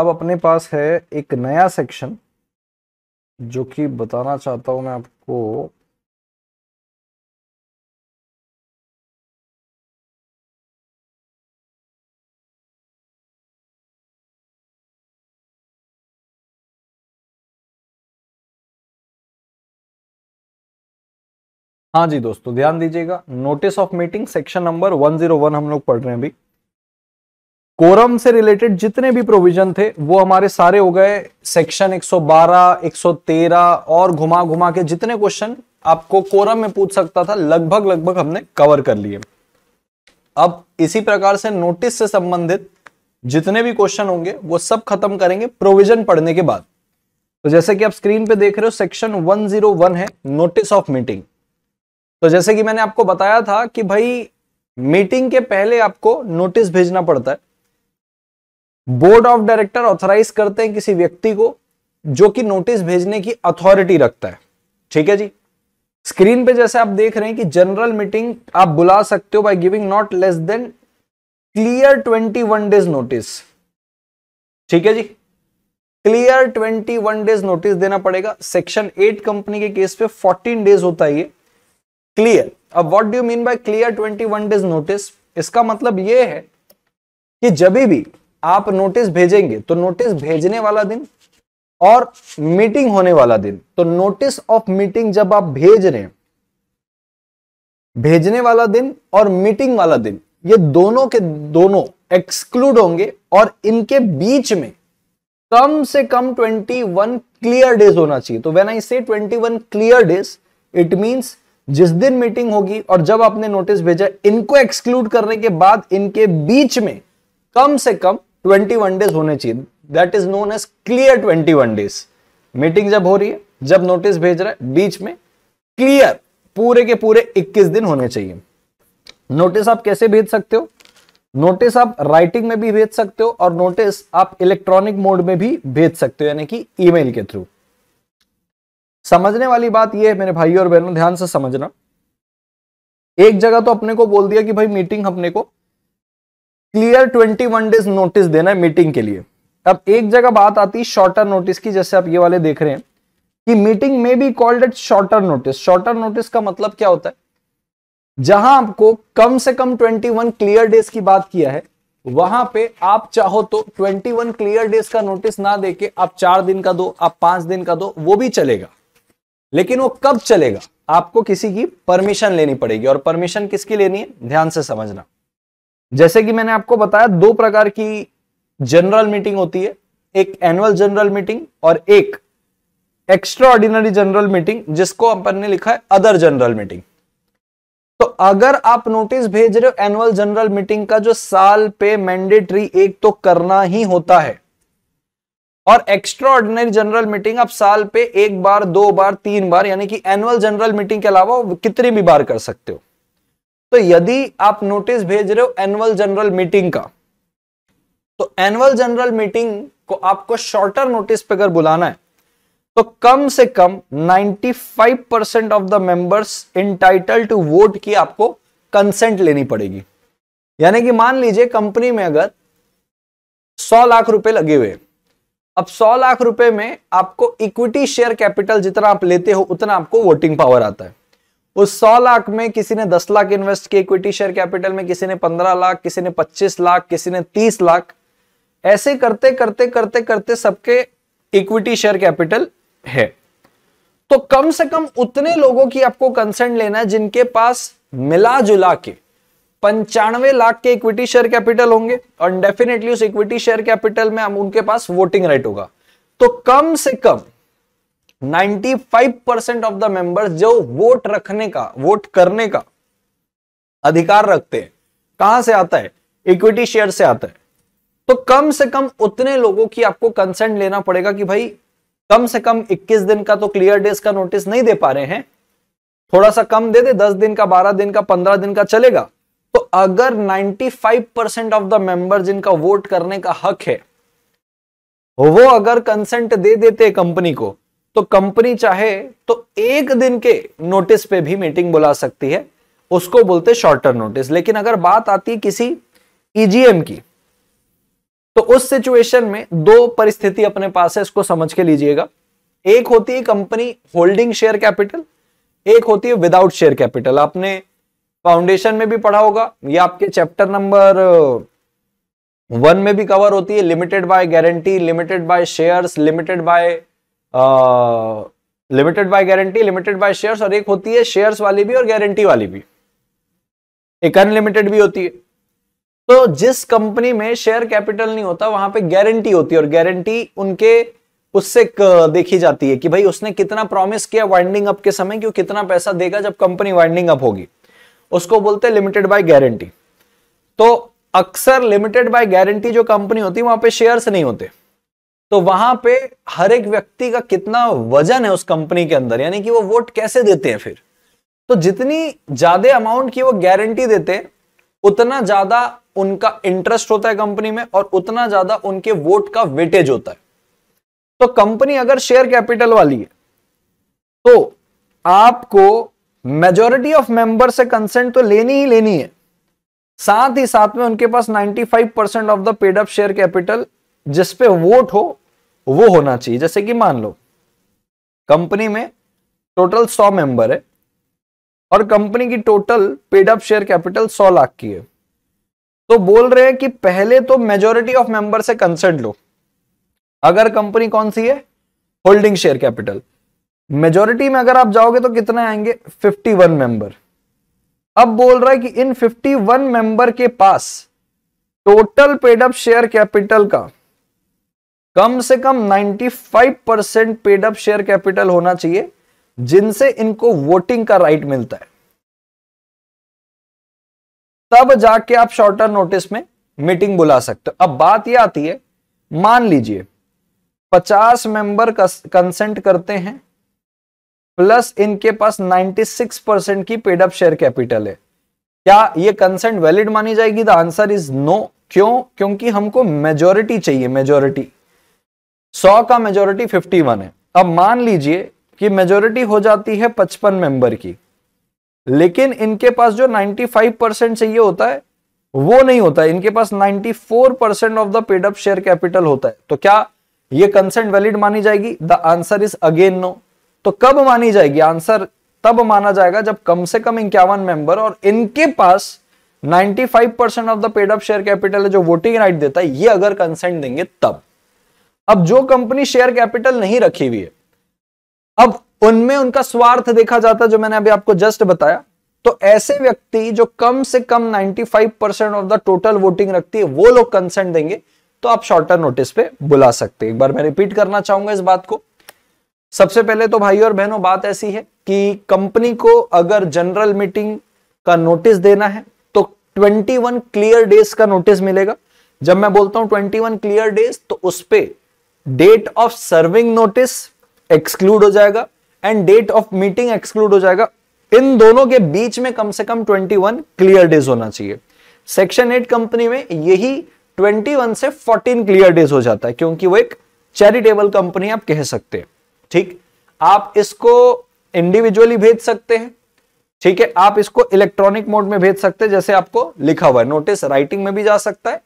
[SPEAKER 1] अब अपने पास है एक नया सेक्शन जो कि
[SPEAKER 3] बताना चाहता हूं मैं आपको हाँ जी दोस्तों ध्यान दीजिएगा notice
[SPEAKER 1] of meeting section number 101 हम लोग पढ़ रहे हैं अभी कोरम से रिलेटेड
[SPEAKER 2] जितने भी प्रोविजन थे वो हमारे सारे हो गए सेक्शन 112, 113 और घुमा घुमा के जितने क्वेश्चन आपको कोरम में पूछ सकता था लगभग लगभग हमने कवर कर लिए अब इसी प्रकार से नोटिस से संबंधित जितने भी क्वेश्चन होंगे वो सब खत्म करेंगे प्रोविजन पढ़ने के बाद तो जैसे कि आप स्क्रीन पे देख रहे हो सेक्शन 101 है नोटिस ऑफ मीटिंग तो जैसे कि मैंने आपको बताया था कि भाई मीटिंग के पहले आपको नोटिस भेजना पड़ता है बोर्ड ऑफ डायरेक्टर ऑथराइज करते हैं किसी व्यक्ति को जो कि नोटिस भेजने की अथॉरिटी रखता है ठीक है जी स्क्रीन पे जैसे आप देख रहे हैं कि जनरल मीटिंग आप बुला सकते हो by giving not less than clear twenty one days notice ठीक है जी clear twenty one days notice देना पड़ेगा सेक्शन एट कंपनी के केस पे फोर्टीन डेज होता है ये क्लियर अब what do mean by clear 21 days notice इसका मतलब ये है कि जब भी आप नोटिस भेजेंगे तो नोटिस भेजने वाला दिन और मीटिंग होने वाला दिन तो नोटिस ऑफ मीटिंग जब आप भेज रहे हैं भेजने वाला दिन और मीटिंग वाला दिन ये दोनों के दोनों एक्सक्लूड होंगे और इनके बीच में कम से कम 21 क्लियर डेज होना चाहिए तो व्हेन आई से 21 क्लियर डेज इट मींस जिस दिन मीटिंग होगी और जब आपने नोटिस भेजा इनको एक्सक्लूड करने के बाद इनके बीच में कम से कम 21 डेज होने चाहिए that is known as clear 21 days meeting जब हो रही है जब नोटिस भेज रहा है बीच में क्लियर पूरे के पूरे 21 दिन होने चाहिए नोटिस आप कैसे भेज सकते हो नोटिस आप राइटिंग में भी भेज सकते हो और नोटिस आप इलेक्ट्रॉनिक मोड में भी भेज सकते हो यानी कि ईमेल के थ्रू समझने वाली बात यह है मेरे भाई और बहनों ध्यान से समझना एक जगह तो अपने को बोल दिया कि भाई मीटिंग अपने को clear twenty one days notice देना है मीटिंग के लिए अब एक जगह बात आती है शॉर्टर नोटिस की जैसे आप ये वाले देख रहे हैं कि मीटिंग में be called at shorter notice shorter notice का मतलब क्या होता है जहां आपको कम से कम 21 क्लियर डेज की बात किया है वहां पे आप चाहो तो 21 क्लियर डेज का नोटिस ना देके आप चार दिन का दो आप पांच दिन का दो वो भी चलेगा लेकिन वो कब चलेगा आपको किसी की परमिशन लेनी पड़ेगी और परमिशन किसकी लेनी है ध्यान से समझना जैसे कि मैंने आपको बताया दो प्रकार की जनरल मीटिंग होती है एक एनुअल जनरल मीटिंग और एक एक्स्ट्रा ऑर्डिनरी जनरल मीटिंग जिसको अपन ने लिखा है अदर जनरल मीटिंग तो अगर आप नोटिस भेज रहे हो एनुअल जनरल मीटिंग का जो साल पे मैंडेटरी एक तो करना ही होता है और एक्स्ट्रा ऑर्डिनरी जनरल मीटिंग आप साल पे एक बार दो बार तीन बार यानी कि एनुअल जनरल मीटिंग के अलावा कितनी भी बार कर सकते हो तो यदि आप नोटिस भेज रहे हो एनुअल जनरल मीटिंग का तो एनुअल जनरल मीटिंग को आपको शॉर्टर नोटिस पे अगर बुलाना है तो कम से कम 95 percent of the members entitled to vote की आपको कंसेंट लेनी पड़ेगी यानी कि मान लीजिए कंपनी में अगर 100 लाख रुपए लगे हुए हैं अब 100 लाख रुपए में आपको इक्विटी शेयर कैपिटल जितना आप लेते हो उतना आपको वोटिंग पावर आता है उस 100 लाख में किसी ने 10 लाख इन्वेस्ट किया इक्विटी शेयर कैपिटल में किसी ने 15 लाख किसी ने 25 लाख किसी ने 30 लाख ऐसे करते करते करते करते सबके इक्विटी शेयर कैपिटल है तो कम से कम उतने लोगों की आपको कंसर्न लेना है जिनके पास मिला जुला के पंचानवे लाख के इक्विटी शेयर कैपिटल होंगे और डेफिनेटली उस इक्विटी शेयर कैपिटल में हम उनके पास वोटिंग राइट होगा तो कम से कम 95 परसेंट ऑफ द मेंबर्स जो वोट रखने का वोट करने का अधिकार रखते हैं कहां से आता है इक्विटी शेयर से आता है तो कम से कम उतने लोगों की आपको कंसेंट लेना पड़ेगा कि भाई कम से कम 21 दिन का तो क्लियर डेज का नोटिस नहीं दे पा रहे हैं थोड़ा सा कम दे दे 10 दिन का 12 दिन का 15 दिन का चलेगा अगर 95 परसेंट ऑफ द मेंबर जिनका वोट करने का हक है वो अगर कंसेंट दे देते कंपनी को तो कंपनी चाहे तो एक दिन के नोटिस पे भी मीटिंग बुला सकती है उसको बोलते शॉर्टर नोटिस लेकिन अगर बात आती है किसी ईजीएम e की तो उस सिचुएशन में दो परिस्थिति अपने पास है इसको समझ के लीजिएगा एक होती है कंपनी होल्डिंग शेयर कैपिटल एक होती है विदाउट शेयर कैपिटल आपने फाउंडेशन में भी पढ़ा होगा ये आपके चैप्टर नंबर वन में भी कवर होती है limited by guarantee limited by shares limited by limited by guarantee limited by shares और एक होती है शेयर्स वाली भी और गारंटी वाली भी एक अनलिमिटेड भी होती है तो जिस कंपनी में शेयर कैपिटल नहीं होता वहां पे गारंटी होती है और गारंटी उनके उससे देखी जाती है कि भाई उसने कितना प्रॉमिस किया वाइंडिंग अप के समय कि वो कितना पैसा देगा जब कंपनी वाइंडिंग अप होगी उसको बोलते हैं लिमिटेड बाय गारंटी तो अक्सर लिमिटेड बाय गारंटी जो कंपनी होती है वहां पे शेयर्स नहीं होते तो वहां पे हर एक व्यक्ति का कितना वजन है उस कंपनी के अंदर यानी कि वो वोट कैसे देते हैं फिर तो जितनी ज्यादा अमाउंट की वो गारंटी देते हैं उतना ज्यादा उनका इंटरेस्ट होता है कंपनी में और उतना ज्यादा उनके वोट का वेटेज होता है तो कंपनी अगर शेयर कैपिटल वाली है तो आपको मेजोरिटी ऑफ मेंबर से कंसेंट तो लेनी ही लेनी है साथ ही साथ में उनके पास 95 percent of the paid up share capital जिसपे वोट हो वो होना चाहिए जैसे कि मान लो कंपनी में टोटल 100 मेंबर है और कंपनी की total paid up share capital 100 lakh की है तो बोल रहे हैं कि पहले तो मेजोरिटी ऑफ मेंबर से कंसेंट लो अगर कंपनी कौन सी है होल्डिंग शेयर कैपिटल मेजोरिटी में अगर आप जाओगे तो कितने आएंगे 51 मेंबर अब बोल रहा है कि इन 51 मेंबर के पास टोटल पेडअप शेयर कैपिटल का कम से कम 95 परसेंट पेडअप शेयर कैपिटल होना चाहिए जिनसे इनको वोटिंग का राइट मिलता है तब जाके आप शॉर्टर नोटिस में मीटिंग बुला सकते हो अब बात यह आती है मान लीजिए 50 मेंबर कंसेंट करते हैं प्लस इनके पास 96 परसेंट की पेडअप शेयर कैपिटल है क्या ये कंसेंट वैलिड मानी जाएगी द आंसर इज नो क्यों क्योंकि हमको मेजोरिटी चाहिए मेजोरिटी 100 का मेजोरिटी 51 है अब मान लीजिए कि मेजोरिटी हो जाती है 55 मेंबर की लेकिन इनके पास जो 95 परसेंट चाहिए होता है वो नहीं होता है इनके पास 94 percent of the paid up share capital होता है तो क्या ये कंसेंट वैलिड मानी जाएगी the answer is again no तो कब मानी जाएगी आंसर तब माना जाएगा जब कम से कम इक्यावन मेंबर और इनके पास 95 percent of the paid off share capital है जो वोटिंग राइट देता है ये अगर कंसेंट देंगे तब अब जो कंपनी शेयर कैपिटल नहीं रखी हुई है अब उनमें उनका स्वार्थ देखा जाता है जो मैंने अभी आपको जस्ट बताया तो ऐसे व्यक्ति जो कम से कम 95 percent of the total voting रखती है वो लोग कंसेंट देंगे तो आप शॉर्टर नोटिस पे बुला सकते हैं एक बार मैं रिपीट करना चाहूंगा इस बात को सबसे पहले तो भाई और बहनों बात ऐसी है कि कंपनी को अगर जनरल मीटिंग का नोटिस देना है तो 21 क्लियर डेज का नोटिस मिलेगा जब मैं बोलता हूं 21 क्लियर डेज तो उस पर date of serving notice exclude हो जाएगा and date of meeting exclude हो जाएगा इन दोनों के बीच में कम से कम 21 क्लियर डेज होना चाहिए सेक्शन 8 कंपनी में यही 21 से 14 क्लियर डेज हो जाता है क्योंकि वो एक चैरिटेबल कंपनी आप कह सकते हैं ठीक आप इसको इंडिविजुअली भेज सकते हैं ठीक है आप इसको इलेक्ट्रॉनिक मोड में भेज सकते हैं जैसे आपको लिखा हुआ है नोटिस राइटिंग में भी जा सकता है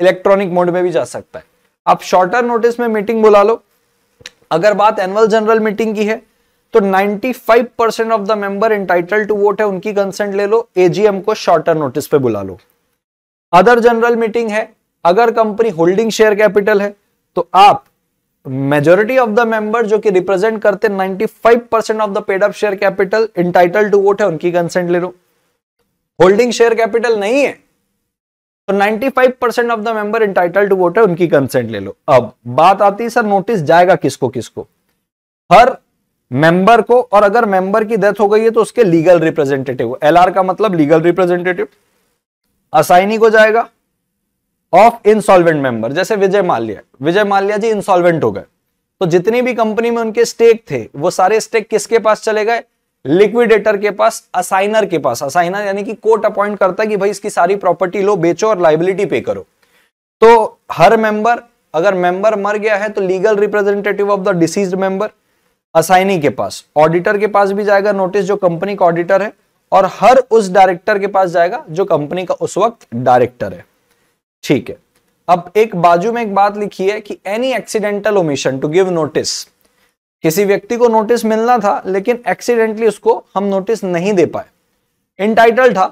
[SPEAKER 2] इलेक्ट्रॉनिक मोड में भी जा सकता है आप शॉर्टर नोटिस में मीटिंग बुला लो अगर बात एनुअल जनरल मीटिंग की है तो 95 percent of the member entitled to vote है उनकी कंसेंट ले लो एजीएम को शॉर्टर नोटिस पे बुला लो अदर जनरल मीटिंग है अगर कंपनी होल्डिंग शेयर कैपिटल है तो आप मेजोरिटी ऑफ द मेंबर जो कि रिप्रेजेंट करते 95 percent of the paid up share capital entitled to vote है उनकी कंसेंट ले लो होल्डिंग शेयर कैपिटल नहीं है तो 95 percent of the member entitled to vote है उनकी कंसेंट ले लो अब बात आती है सर नोटिस जाएगा किसको किसको हर मेंबर को और अगर मेंबर की डेथ हो गई है तो उसके लीगल रिप्रेजेंटेटिव एल का मतलब लीगल रिप्रेजेंटेटिव असाइनी को जाएगा ऑफ इंसॉल्वेंट मेंबर जैसे विजय माल्या विजय माल्या जी इंसॉल्वेंट हो गए तो जितनी भी कंपनी में उनके स्टेक थे वो सारे स्टेक किसके पास चले गए लिक्विडेटर के पास असाइनर के पास असाइनर यानी कि कोर्ट अपॉइंट करता है कि भाई इसकी सारी प्रॉपर्टी लो बेचो और लाइबिलिटी पे करो तो हर मेंबर अगर मेंबर मर गया है तो legal representative of the deceased member assignee के पास ऑडिटर के पास भी जाएगा नोटिस जो कंपनी का ऑडिटर है और हर उस डायरेक्टर के पास जाएगा जो कंपनी का उस वक्त डायरेक्टर है ठीक है अब एक बाजू में एक बात लिखी है कि any accidental omission to give notice किसी व्यक्ति को नोटिस मिलना था लेकिन एक्सीडेंटली उसको हम नोटिस नहीं दे पाए इनटाइटल था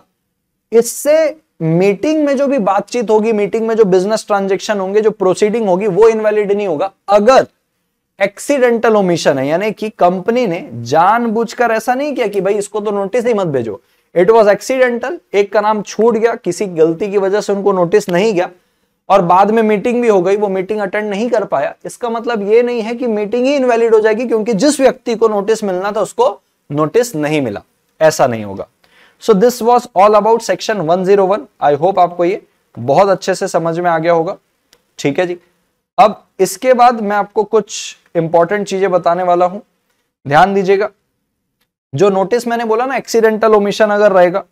[SPEAKER 2] इससे मीटिंग में जो भी बातचीत होगी मीटिंग में जो बिजनेस ट्रांजेक्शन होंगे जो प्रोसीडिंग होगी वो इनवैलिड नहीं होगा अगर एक्सीडेंटल ओमिशन है यानी कि कंपनी ने जानबूझकर ऐसा नहीं किया कि भाई इसको तो नोटिस ही मत भेजो इट वॉज एक्सीडेंटल एक का नाम छूट गया किसी गलती की वजह से उनको नोटिस नहीं गया और बाद में मीटिंग भी हो गई वो मीटिंग अटेंड नहीं कर पाया इसका मतलब ये नहीं है कि मीटिंग ही इनवैलिड हो जाएगी क्योंकि जिस व्यक्ति को नोटिस मिलना था उसको नोटिस नहीं मिला ऐसा नहीं होगा so this was all about section 101 I hope आपको ये बहुत अच्छे से समझ में आ गया होगा ठीक है जी अब इसके बाद मैं आपको कुछ इंपॉर्टेंट चीजें बताने वाला हूं ध्यान दीजिएगा जो नोटिस मैंने बोला ना एक्सीडेंटल ओमिशन अगर रहेगा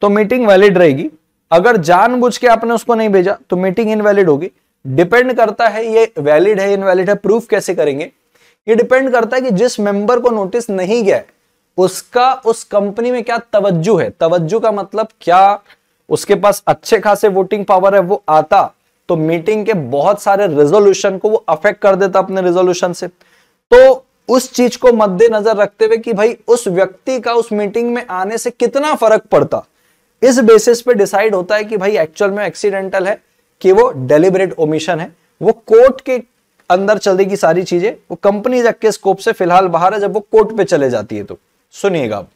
[SPEAKER 2] तो मीटिंग वैलिड रहेगी अगर जानबूझ के आपने उसको नहीं भेजा तो मीटिंग इनवैलिड होगी डिपेंड करता है ये वैलिड है इनवैलिड है प्रूफ कैसे करेंगे ये डिपेंड करता है कि जिस मेंबर को नोटिस नहीं गया उसका उस कंपनी में क्या तवज्जो है तवज्जो का मतलब क्या उसके पास अच्छे खासे वोटिंग पावर है वो आता तो मीटिंग के बहुत सारे रेजोल्यूशन को वो अफेक्ट कर देता अपने रेजोल्यूशन से तो उस चीज को मद्देनजर रखते हुए कि भाई उस व्यक्ति का उस मीटिंग में आने से कितना फर्क पड़ता इस बेसिस पे डिसाइड होता है कि भाई एक्चुअल में एक्सीडेंटल है कि वो डेलिबरेट ओमिशन है वो कोर्ट के अंदर चलेगी सारी चीजें वो कंपनी के स्कोप से फिलहाल बाहर है जब वो कोर्ट पे चले जाती है तो सुनिएगा आप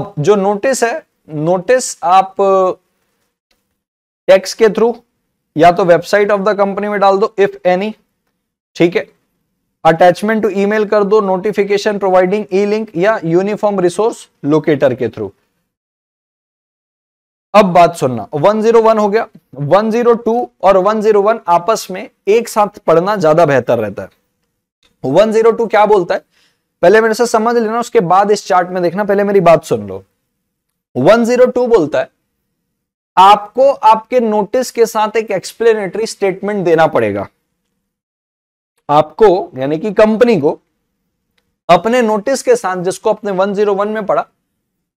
[SPEAKER 2] अब जो नोटिस है नोटिस आप टेक्स uh, के थ्रू या तो वेबसाइट ऑफ द कंपनी में डाल दो इफ एनी ठीक है अटैचमेंट टू ईमेल कर दो नोटिफिकेशन प्रोवाइडिंग ई लिंक या यूनिफॉर्म रिसोर्स लोकेटर के थ्रू अब बात सुनना 101 हो गया 102 और 101 आपस में एक साथ पढ़ना ज्यादा बेहतर रहता है 102 क्या बोलता है पहले मेरे से समझ लेना उसके बाद इस चार्ट में देखना पहले मेरी बात सुन लो 102 बोलता है आपको आपके नोटिस के साथ एक एक्सप्लेनेटरी स्टेटमेंट देना पड़ेगा आपको यानी कि कंपनी को अपने नोटिस के साथ जिसको अपने 101 में पढ़ा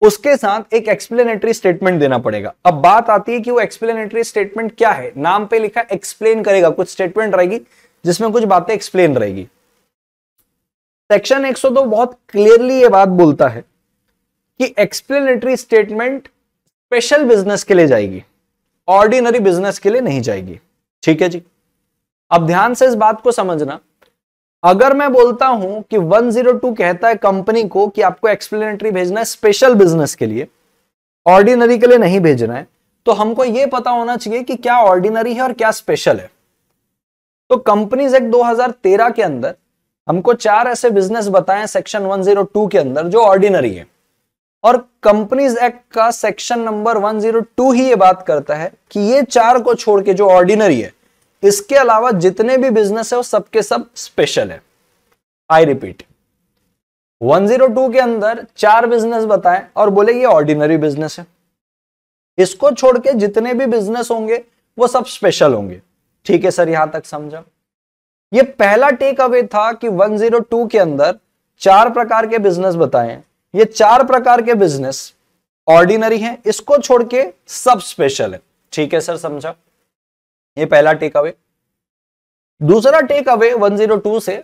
[SPEAKER 2] उसके साथ एक एक्सप्लेनेटरी स्टेटमेंट देना पड़ेगा अब बात आती है कि वो एक्सप्लेनेटरी स्टेटमेंट क्या है नाम पे लिखा एक्सप्लेन करेगा कुछ स्टेटमेंट रहेगी जिसमें कुछ बातें एक्सप्लेन रहेगी सेक्शन 102 बहुत क्लियरली ये बात बोलता है कि एक्सप्लेनेटरी स्टेटमेंट स्पेशल बिजनेस के लिए जाएगी ऑर्डिनरी बिजनेस के लिए नहीं जाएगी ठीक है जी अब ध्यान से इस बात को समझना अगर मैं बोलता हूं कि 102 कहता है कंपनी को कि आपको एक्सप्लेनेटरी भेजना है स्पेशल बिजनेस के लिए ऑर्डिनरी के लिए नहीं भेजना है तो हमको यह पता होना चाहिए कि क्या ऑर्डिनरी है और क्या स्पेशल है तो कंपनीज एक्ट 2013 के अंदर हमको चार ऐसे बिजनेस बताए सेक्शन 102 के अंदर जो ऑर्डिनरी है और कंपनीज एक्ट का सेक्शन नंबर 102 ही ये बात करता है कि ये चार को छोड़ के जो ऑर्डिनरी है इसके अलावा जितने भी बिजनेस है वो सबके सब स्पेशल है आई रिपीट 102 के अंदर चार बिजनेस बताएं और बोले ये ऑर्डिनरी बिजनेस है इसको छोड़ के जितने भी बिजनेस होंगे वो सब स्पेशल होंगे ठीक है सर यहां तक समझा ये पहला टेक अवे था कि 102 के अंदर चार प्रकार के बिजनेस बताएं ये चार प्रकार के बिजनेस ऑर्डिनरी हैं इसको छोड़ के सब स्पेशल है ठीक है सर समझा ये पहला टेक अवे दूसरा टेक अवे 102 से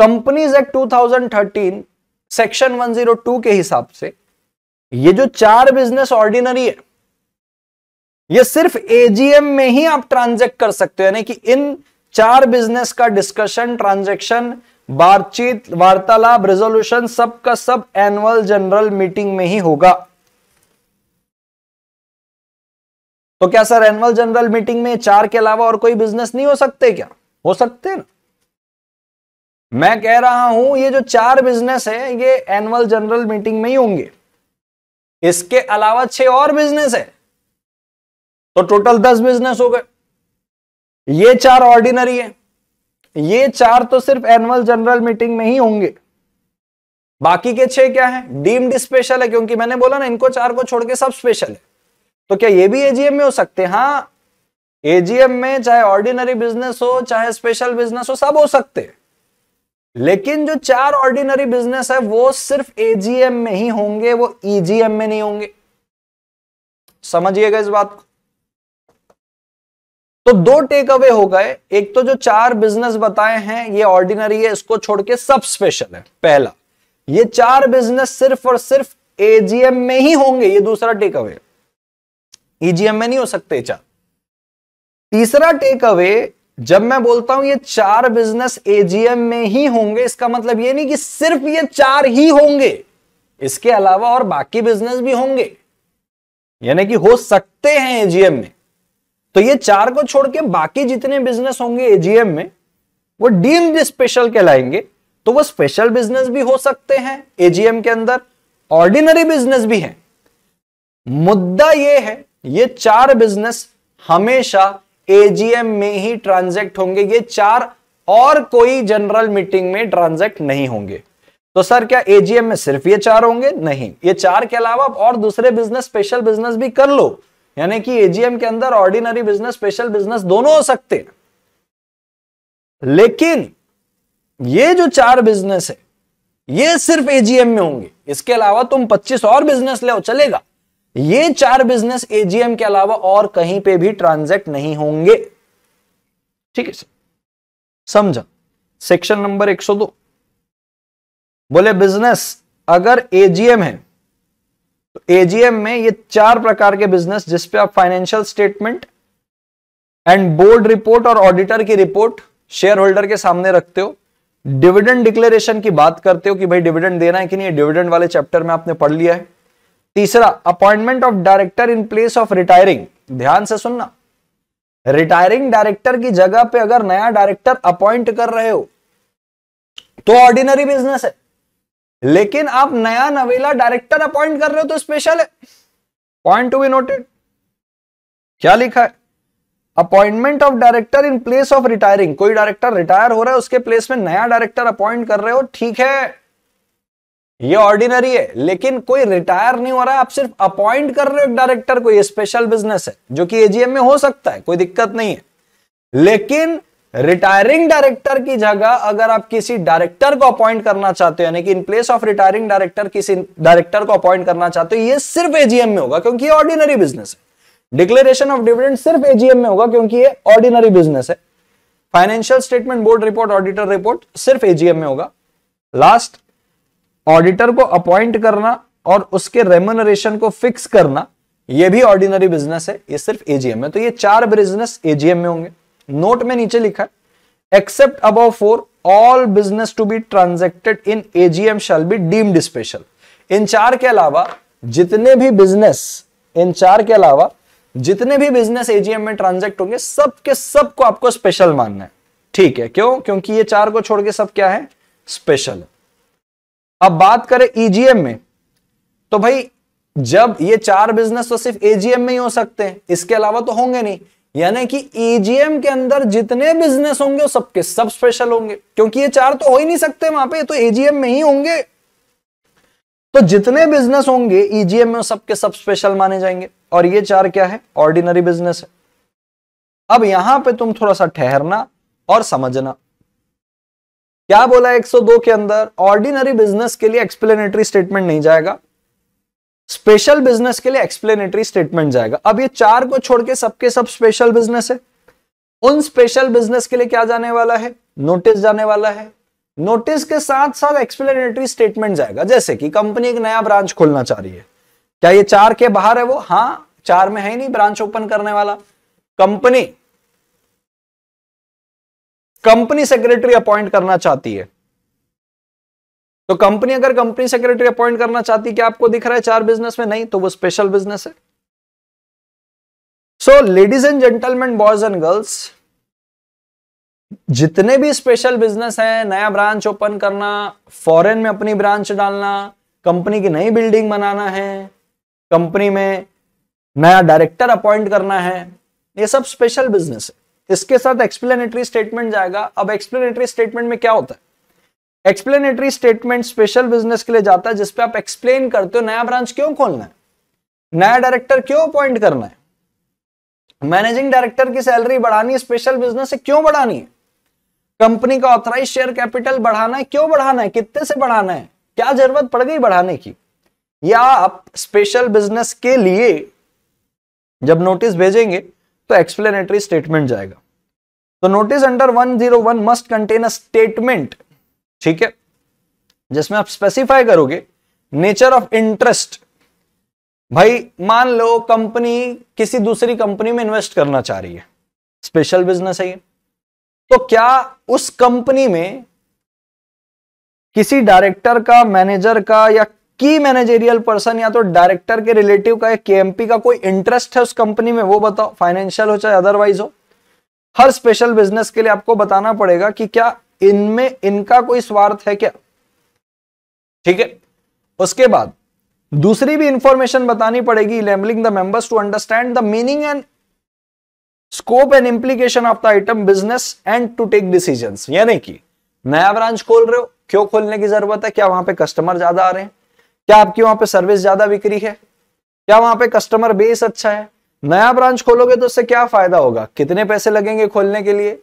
[SPEAKER 2] कंपनीज एक्ट 2013 सेक्शन 102 के हिसाब से ये जो चार बिजनेस ऑर्डिनरी है ये सिर्फ एजीएम में ही आप ट्रांजेक्ट कर सकते हो यानी कि इन चार बिजनेस का डिस्कशन ट्रांजेक्शन बातचीत वार्तालाप रेजोल्यूशन सब का सब एनुअल जनरल मीटिंग में ही होगा
[SPEAKER 1] तो क्या सर एनुअल जनरल मीटिंग में चार के अलावा और कोई बिजनेस नहीं हो सकते क्या हो सकते ना मैं कह रहा हूं ये जो चार
[SPEAKER 2] बिजनेस है ये एनुअल जनरल मीटिंग में ही होंगे इसके अलावा छह और बिजनेस है तो टोटल दस बिजनेस हो गए ये चार ऑर्डिनरी है ये चार तो सिर्फ एनुअल जनरल मीटिंग में ही होंगे बाकी के छह क्या है डीम्ड स्पेशल है क्योंकि मैंने बोला ना इनको चार को छोड़ के सब स्पेशल है तो क्या ये भी एजीएम में हो सकते हैं हाँ एजीएम में चाहे ऑर्डिनरी बिजनेस हो चाहे स्पेशल बिजनेस हो सब हो सकते लेकिन जो चार ऑर्डिनरी बिजनेस है वो सिर्फ एजीएम में ही होंगे वो ईजीएम e में नहीं होंगे समझिएगा इस बात को तो दो टेक अवे हो गए एक तो जो चार बिजनेस बताए हैं ये ऑर्डिनरी है इसको छोड़ के सब स्पेशल है पहला ये चार बिजनेस सिर्फ और सिर्फ एजीएम में ही होंगे ये दूसरा टेक अवे है ईजीएम e में नहीं हो सकते चार तीसरा टेक अवे जब मैं बोलता हूं ये चार बिजनेस एजीएम में ही होंगे इसका मतलब ये नहीं कि सिर्फ ये चार ही होंगे इसके अलावा और बाकी बिजनेस भी होंगे यानी कि हो सकते हैं एजीएम में तो ये चार को छोड़ के बाकी जितने बिजनेस होंगे एजीएम में वो डीम्ड स्पेशल कहलाएंगे तो वो स्पेशल बिजनेस भी हो सकते हैं एजीएम के अंदर ऑर्डिनरी बिजनेस भी है मुद्दा यह है ये चार बिजनेस हमेशा एजीएम में ही ट्रांजैक्ट होंगे ये चार और कोई जनरल मीटिंग में ट्रांजैक्ट नहीं होंगे तो सर क्या एजीएम में सिर्फ ये चार होंगे नहीं ये चार के अलावा आप और दूसरे बिजनेस स्पेशल बिजनेस भी कर लो यानी कि एजीएम के अंदर ऑर्डिनरी बिजनेस स्पेशल बिजनेस दोनों हो सकते हैं लेकिन ये जो चार बिजनेस है ये सिर्फ एजीएम में होंगे इसके अलावा तुम 25 और बिजनेस ले चलेगा ये चार बिजनेस एजीएम के अलावा और कहीं पे भी ट्रांजैक्ट नहीं होंगे ठीक है समझा सेक्शन नंबर 102 बोले बिजनेस अगर एजीएम है तो एजीएम में ये चार प्रकार के बिजनेस जिसपे आप financial statement and board report और ऑडिटर की रिपोर्ट शेयर होल्डर के सामने रखते हो डिविडेंड डिक्लेरेशन की बात करते हो कि भाई डिविडेंड देना है कि नहीं डिविडेंड वाले चैप्टर में आपने पढ़ लिया है तीसरा appointment of director in place of retiring ध्यान से सुनना रिटायरिंग डायरेक्टर की जगह पे अगर नया डायरेक्टर अपॉइंट कर रहे हो तो ऑर्डिनरी बिजनेस है लेकिन आप नया नवेला डायरेक्टर अपॉइंट कर रहे हो तो स्पेशल है पॉइंट टू बी नोटेड क्या लिखा है appointment of director in place of retiring कोई डायरेक्टर रिटायर हो रहा है उसके प्लेस में नया डायरेक्टर अपॉइंट कर रहे हो ठीक है ये ऑर्डिनरी है लेकिन कोई रिटायर नहीं हो रहा आप सिर्फ अपॉइंट कर रहे हो डायरेक्टर को ये स्पेशल बिजनेस है जो कि एजीएम में हो सकता है कोई दिक्कत नहीं है लेकिन रिटायरिंग डायरेक्टर की जगह अगर आप किसी डायरेक्टर को अपॉइंट करना चाहते हो यानी कि in place of retiring director किसी डायरेक्टर को अपॉइंट करना चाहते हो यह सिर्फ एजीएम में होगा क्योंकि ऑर्डिनरी बिजनेस है डिक्लेरेशन ऑफ डिविडेंड सिर्फ एजीएम में होगा क्योंकि ये ऑर्डिनरी बिजनेस है financial statement board report auditor report सिर्फ एजीएम में होगा लास्ट ऑडिटर को अपॉइंट करना और उसके रेमोनरेशन को फिक्स करना यह भी ऑर्डिनरी बिजनेस है ये सिर्फ एजीएम में तो ये चार बिजनेस एजीएम में होंगे नोट में नीचे लिखा है एक्सेप्ट अब for all business to be transacted in AGM shall be deemed special इन चार के अलावा जितने भी बिजनेस इन चार के अलावा जितने भी बिजनेस एजीएम में ट्रांजेक्ट होंगे सबके सबको आपको स्पेशल मानना है ठीक है क्यों क्योंकि ये चार को छोड़ के सब क्या है स्पेशल है अब बात करें ईजीएम e में तो भाई जब ये चार बिजनेस तो सिर्फ एजीएम में ही हो सकते हैं इसके अलावा तो होंगे नहीं यानी कि एजीएम e के अंदर जितने बिजनेस होंगे वो सबके सब स्पेशल होंगे क्योंकि ये चार तो हो ही नहीं सकते वहां पे तो एजीएम में ही होंगे तो जितने बिजनेस होंगे ईजीएम e में सबके सब स्पेशल माने जाएंगे और ये चार क्या है ऑर्डिनरी बिजनेस है अब यहां पे तुम थोड़ा सा ठहरना और समझना क्या बोला 102 के अंदर ऑर्डिनरी बिजनेस के लिए एक्सप्लेनेटरी स्टेटमेंट नहीं जाएगा स्पेशल बिजनेस के लिए एक्सप्लेनेटरी स्टेटमेंट जाएगा अब ये चार को छोड़ के सबके सब स्पेशल बिजनेस है उन स्पेशल बिजनेस के लिए क्या जाने वाला है नोटिस जाने वाला है नोटिस के साथ साथ एक्सप्लेनेटरी स्टेटमेंट जाएगा जैसे कि कंपनी एक नया ब्रांच खोलना चाह रही है क्या ये चार के बाहर है वो हाँ
[SPEAKER 1] चार में है ही नहीं ब्रांच ओपन करने वाला कंपनी कंपनी सेक्रेटरी अपॉइंट करना चाहती है तो
[SPEAKER 2] कंपनी अगर कंपनी सेक्रेटरी अपॉइंट करना चाहती है कि आपको दिख रहा है चार बिजनेस में नहीं तो वो स्पेशल बिजनेस है so ladies and gentleman boys and girls जितने भी स्पेशल बिजनेस हैं नया ब्रांच ओपन करना फॉरेन में अपनी ब्रांच डालना कंपनी की नई बिल्डिंग बनाना है कंपनी में नया डायरेक्टर अपॉइंट करना है ये सब स्पेशल बिजनेस है इसके साथ एक्सप्लेनेटरी स्टेटमेंट जाएगा अब एक्सप्लेनेटरी स्टेटमेंट में क्या होता है एक्सप्लेनेटरी स्टेटमेंट स्पेशल बिजनेस के लिए जाता है जिसपे आप एक्सप्लेन करते हो नया ब्रांच क्यों खोलना है नया डायरेक्टर क्यों अपॉइंट करना है मैनेजिंग डायरेक्टर की सैलरी बढ़ानी है स्पेशल बिजनेस से क्यों बढ़ानी है कंपनी का ऑथराइज शेयर कैपिटल बढ़ाना है क्यों बढ़ाना है कितने से बढ़ाना है क्या जरूरत पड़ गई बढ़ाने की या आप स्पेशल बिजनेस के लिए जब नोटिस भेजेंगे तो एक्सप्लेनेटरी स्टेटमेंट जाएगा तो notice under 101 must contain a statement ठीक है जिसमें आप स्पेसिफाई करोगे नेचर ऑफ इंटरेस्ट भाई मान लो कंपनी किसी दूसरी कंपनी में इन्वेस्ट करना चाह रही है स्पेशल बिजनेस है ये तो क्या उस कंपनी में किसी डायरेक्टर का मैनेजर का या की मैनेजेरियल पर्सन या तो डायरेक्टर के रिलेटिव का के एम का कोई इंटरेस्ट है उस कंपनी में वो बताओ फाइनेंशियल हो चाहे अदरवाइज हो हर स्पेशल बिजनेस के लिए आपको बताना पड़ेगा कि क्या इनमें इनका कोई स्वार्थ है क्या ठीक है उसके बाद दूसरी भी इंफॉर्मेशन बतानी पड़ेगी enabling the members to understand the meaning and scope and implication of the item business and to take decision यानी कि नया ब्रांच खोल रहे हो क्यों खोलने की जरूरत है क्या वहां पे कस्टमर ज्यादा आ रहे हैं क्या आपकी वहां पे सर्विस ज्यादा बिक्री है क्या वहां पे कस्टमर बेस अच्छा है नया ब्रांच खोलोगे तो उससे क्या फायदा होगा कितने पैसे लगेंगे खोलने के लिए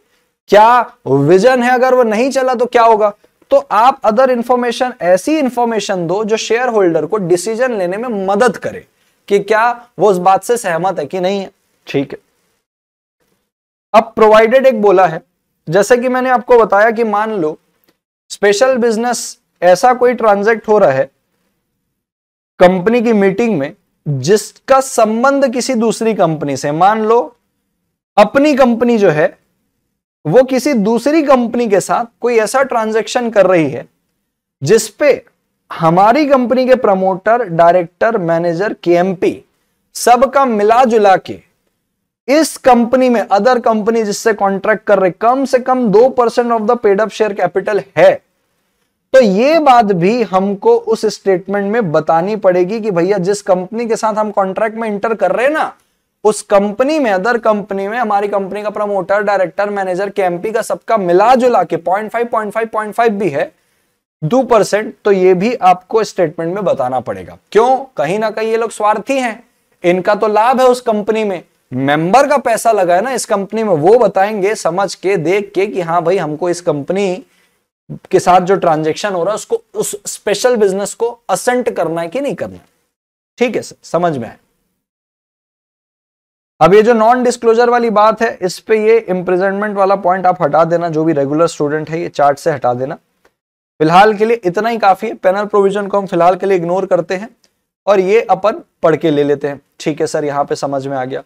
[SPEAKER 2] क्या विजन है अगर वो नहीं चला तो क्या होगा तो आप अदर इंफॉर्मेशन ऐसी इंफॉर्मेशन दो जो शेयर होल्डर को डिसीजन लेने में मदद करे कि क्या वो उस बात से सहमत है कि नहीं है ठीक है अब प्रोवाइडेड एक बोला है जैसे कि मैंने आपको बताया कि मान लो स्पेशल बिजनेस ऐसा कोई ट्रांजेक्ट हो रहा है कंपनी की मीटिंग में जिसका संबंध किसी दूसरी कंपनी से मान लो अपनी कंपनी जो है वो किसी दूसरी कंपनी के साथ कोई ऐसा ट्रांजैक्शन कर रही है जिसपे हमारी कंपनी के promoter director manager K P सबका मिला जुला के इस कंपनी में अदर कंपनी जिससे कॉन्ट्रैक्ट कर रहे कम से कम दो percent of the paid up share capital है तो ये बात भी हमको उस स्टेटमेंट में बतानी पड़ेगी कि भैया जिस कंपनी के साथ हम कॉन्ट्रैक्ट में इंटर कर रहे हैं ना उस कंपनी में अदर कंपनी में हमारी कंपनी का प्रमोटर डायरेक्टर मैनेजर कैंपी का सबका मिला जुला के point five point five point five भी है दो परसेंट तो ये भी आपको स्टेटमेंट में बताना पड़ेगा क्यों कहीं ना कहीं ये लोग स्वार्थी हैं इनका तो लाभ है उस कंपनी में मेंबर का पैसा लगा है ना इस कंपनी में वो बताएंगे समझ के देख के कि हाँ भाई हमको इस कंपनी के साथ जो ट्रांजेक्शन हो रहा है उसको उस स्पेशल बिजनेस को असेंट करना है कि नहीं करना ठीक है सर समझ में आए अब ये जो नॉन डिस्क्लोजर वाली बात है इस पे ये इम्प्रिजनमेंट वाला पॉइंट आप हटा देना जो भी रेगुलर स्टूडेंट है ये चार्ट से हटा देना फिलहाल के लिए इतना ही काफी है पेनल प्रोविजन को हम फिलहाल के लिए इग्नोर करते हैं और ये अपन पढ़ के ले लेते हैं ठीक है सर यहाँ पे समझ में आ गया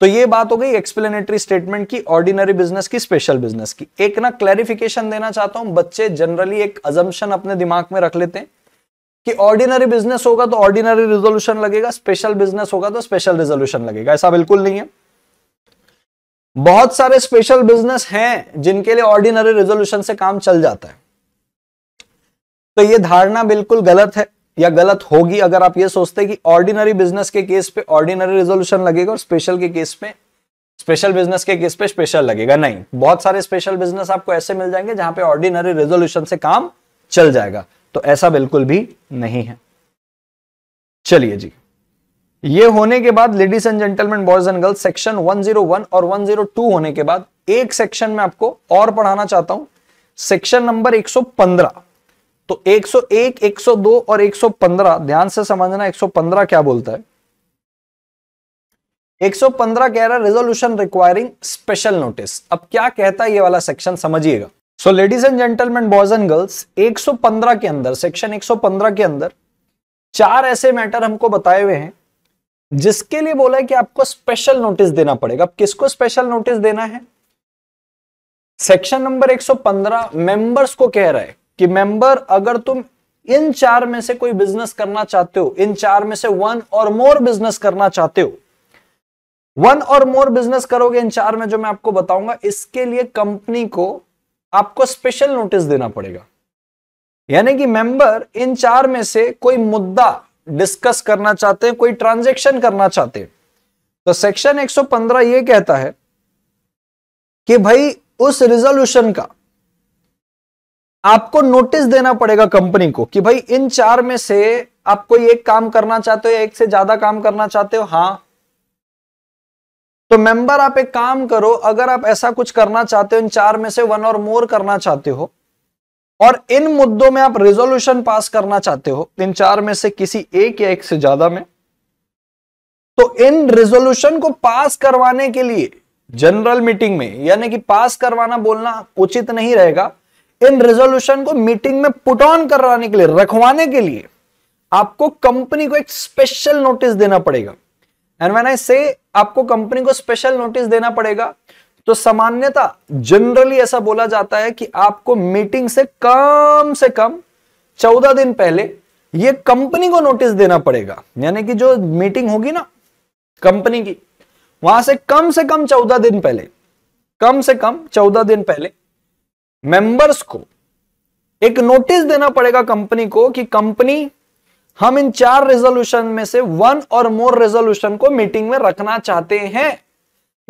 [SPEAKER 2] तो ये बात हो गई एक्सप्लेनेटरी स्टेटमेंट की ऑर्डिनरी बिजनेस की स्पेशल बिजनेस की एक ना क्लैरिफिकेशन देना चाहता हूं बच्चे जनरली एक अजम्पन अपने दिमाग में रख लेते हैं कि ऑर्डिनरी बिजनेस होगा तो ऑर्डिनरी रिजोल्यूशन लगेगा स्पेशल बिजनेस होगा तो स्पेशल रिजोल्यूशन लगेगा ऐसा बिल्कुल नहीं है बहुत सारे स्पेशल बिजनेस हैं जिनके लिए ऑर्डिनरी रिजोल्यूशन से काम चल जाता है तो यह धारणा बिल्कुल गलत है या गलत होगी अगर आप ये सोचते हैं कि ऑर्डिनरी बिजनेस के केस पे ऑर्डिनरी रेजोल्यूशन लगेगा और स्पेशल के केस पे स्पेशल बिजनेस के केस पे स्पेशल लगेगा नहीं बहुत सारे स्पेशल बिजनेस आपको ऐसे मिल जाएंगे जहां पे ऑर्डिनरी रेजोल्यूशन से काम चल जाएगा तो ऐसा बिल्कुल भी नहीं है चलिए जी ये होने के बाद ladies and gentleman boys and girls section 101 और 102 होने के बाद एक सेक्शन में आपको और पढ़ाना चाहता हूं सेक्शन नंबर 115 तो 101, 102 और 115 ध्यान से समझना 115 क्या बोलता है 115 कह रहा है रेजोल्यूशन रिक्वायरिंग स्पेशल नोटिस अब क्या कहता है ये वाला सेक्शन समझिएगा so ladies and gentleman boys and girls 115 के अंदर सेक्शन 115 के अंदर चार ऐसे मैटर हमको बताए हुए हैं जिसके लिए बोला है कि आपको स्पेशल नोटिस देना पड़ेगा अब किसको स्पेशल नोटिस देना है सेक्शन नंबर 115 मेंबर्स को कह रहा है कि मेंबर अगर तुम इन चार में से कोई बिजनेस करना चाहते हो इन चार में से वन और मोर बिजनेस करना चाहते हो वन और मोर बिजनेस करोगे इन चार में जो मैं आपको बताऊंगा इसके लिए कंपनी को आपको स्पेशल नोटिस देना पड़ेगा यानी कि मेंबर इन चार में से कोई मुद्दा डिस्कस करना चाहते हैं कोई ट्रांजेक्शन करना चाहते हैं तो सेक्शन 115 ये कहता है कि भाई उस रिजोल्यूशन का आपको नोटिस देना पड़ेगा कंपनी को कि भाई इन चार में से आप कोई एक काम करना चाहते हो एक से ज्यादा काम करना चाहते हो हाँ तो मेंबर आप एक काम करो अगर आप ऐसा कुछ करना चाहते हो इन चार में से वन और मोर करना चाहते हो और इन मुद्दों में आप रेजोल्यूशन पास करना चाहते हो इन चार में से किसी एक या एक से ज्यादा में तो इन रेजोल्यूशन को पास करवाने के लिए जनरल मीटिंग में यानी कि पास करवाना बोलना उचित नहीं रहेगा इन रेजोल्यूशन को मीटिंग में पुट ऑन करवाने के लिए रखवाने के लिए आपको कंपनी को एक स्पेशल नोटिस देना पड़ेगा एंड व्हेन आई से आपको कंपनी को स्पेशल नोटिस देना पड़ेगा तो सामान्यता जनरली ऐसा बोला जाता है कि आपको मीटिंग से कम से कम चौदह दिन पहले यह कंपनी को नोटिस देना पड़ेगा यानी कि जो मीटिंग होगी ना कंपनी की वहां से कम से कम चौदह दिन पहले कम से कम चौदह दिन पहले मेंबर्स को एक नोटिस देना पड़ेगा कंपनी को कि कंपनी हम इन चार रेजोल्यूशन में से वन और मोर रेजोल्यूशन को मीटिंग में रखना चाहते हैं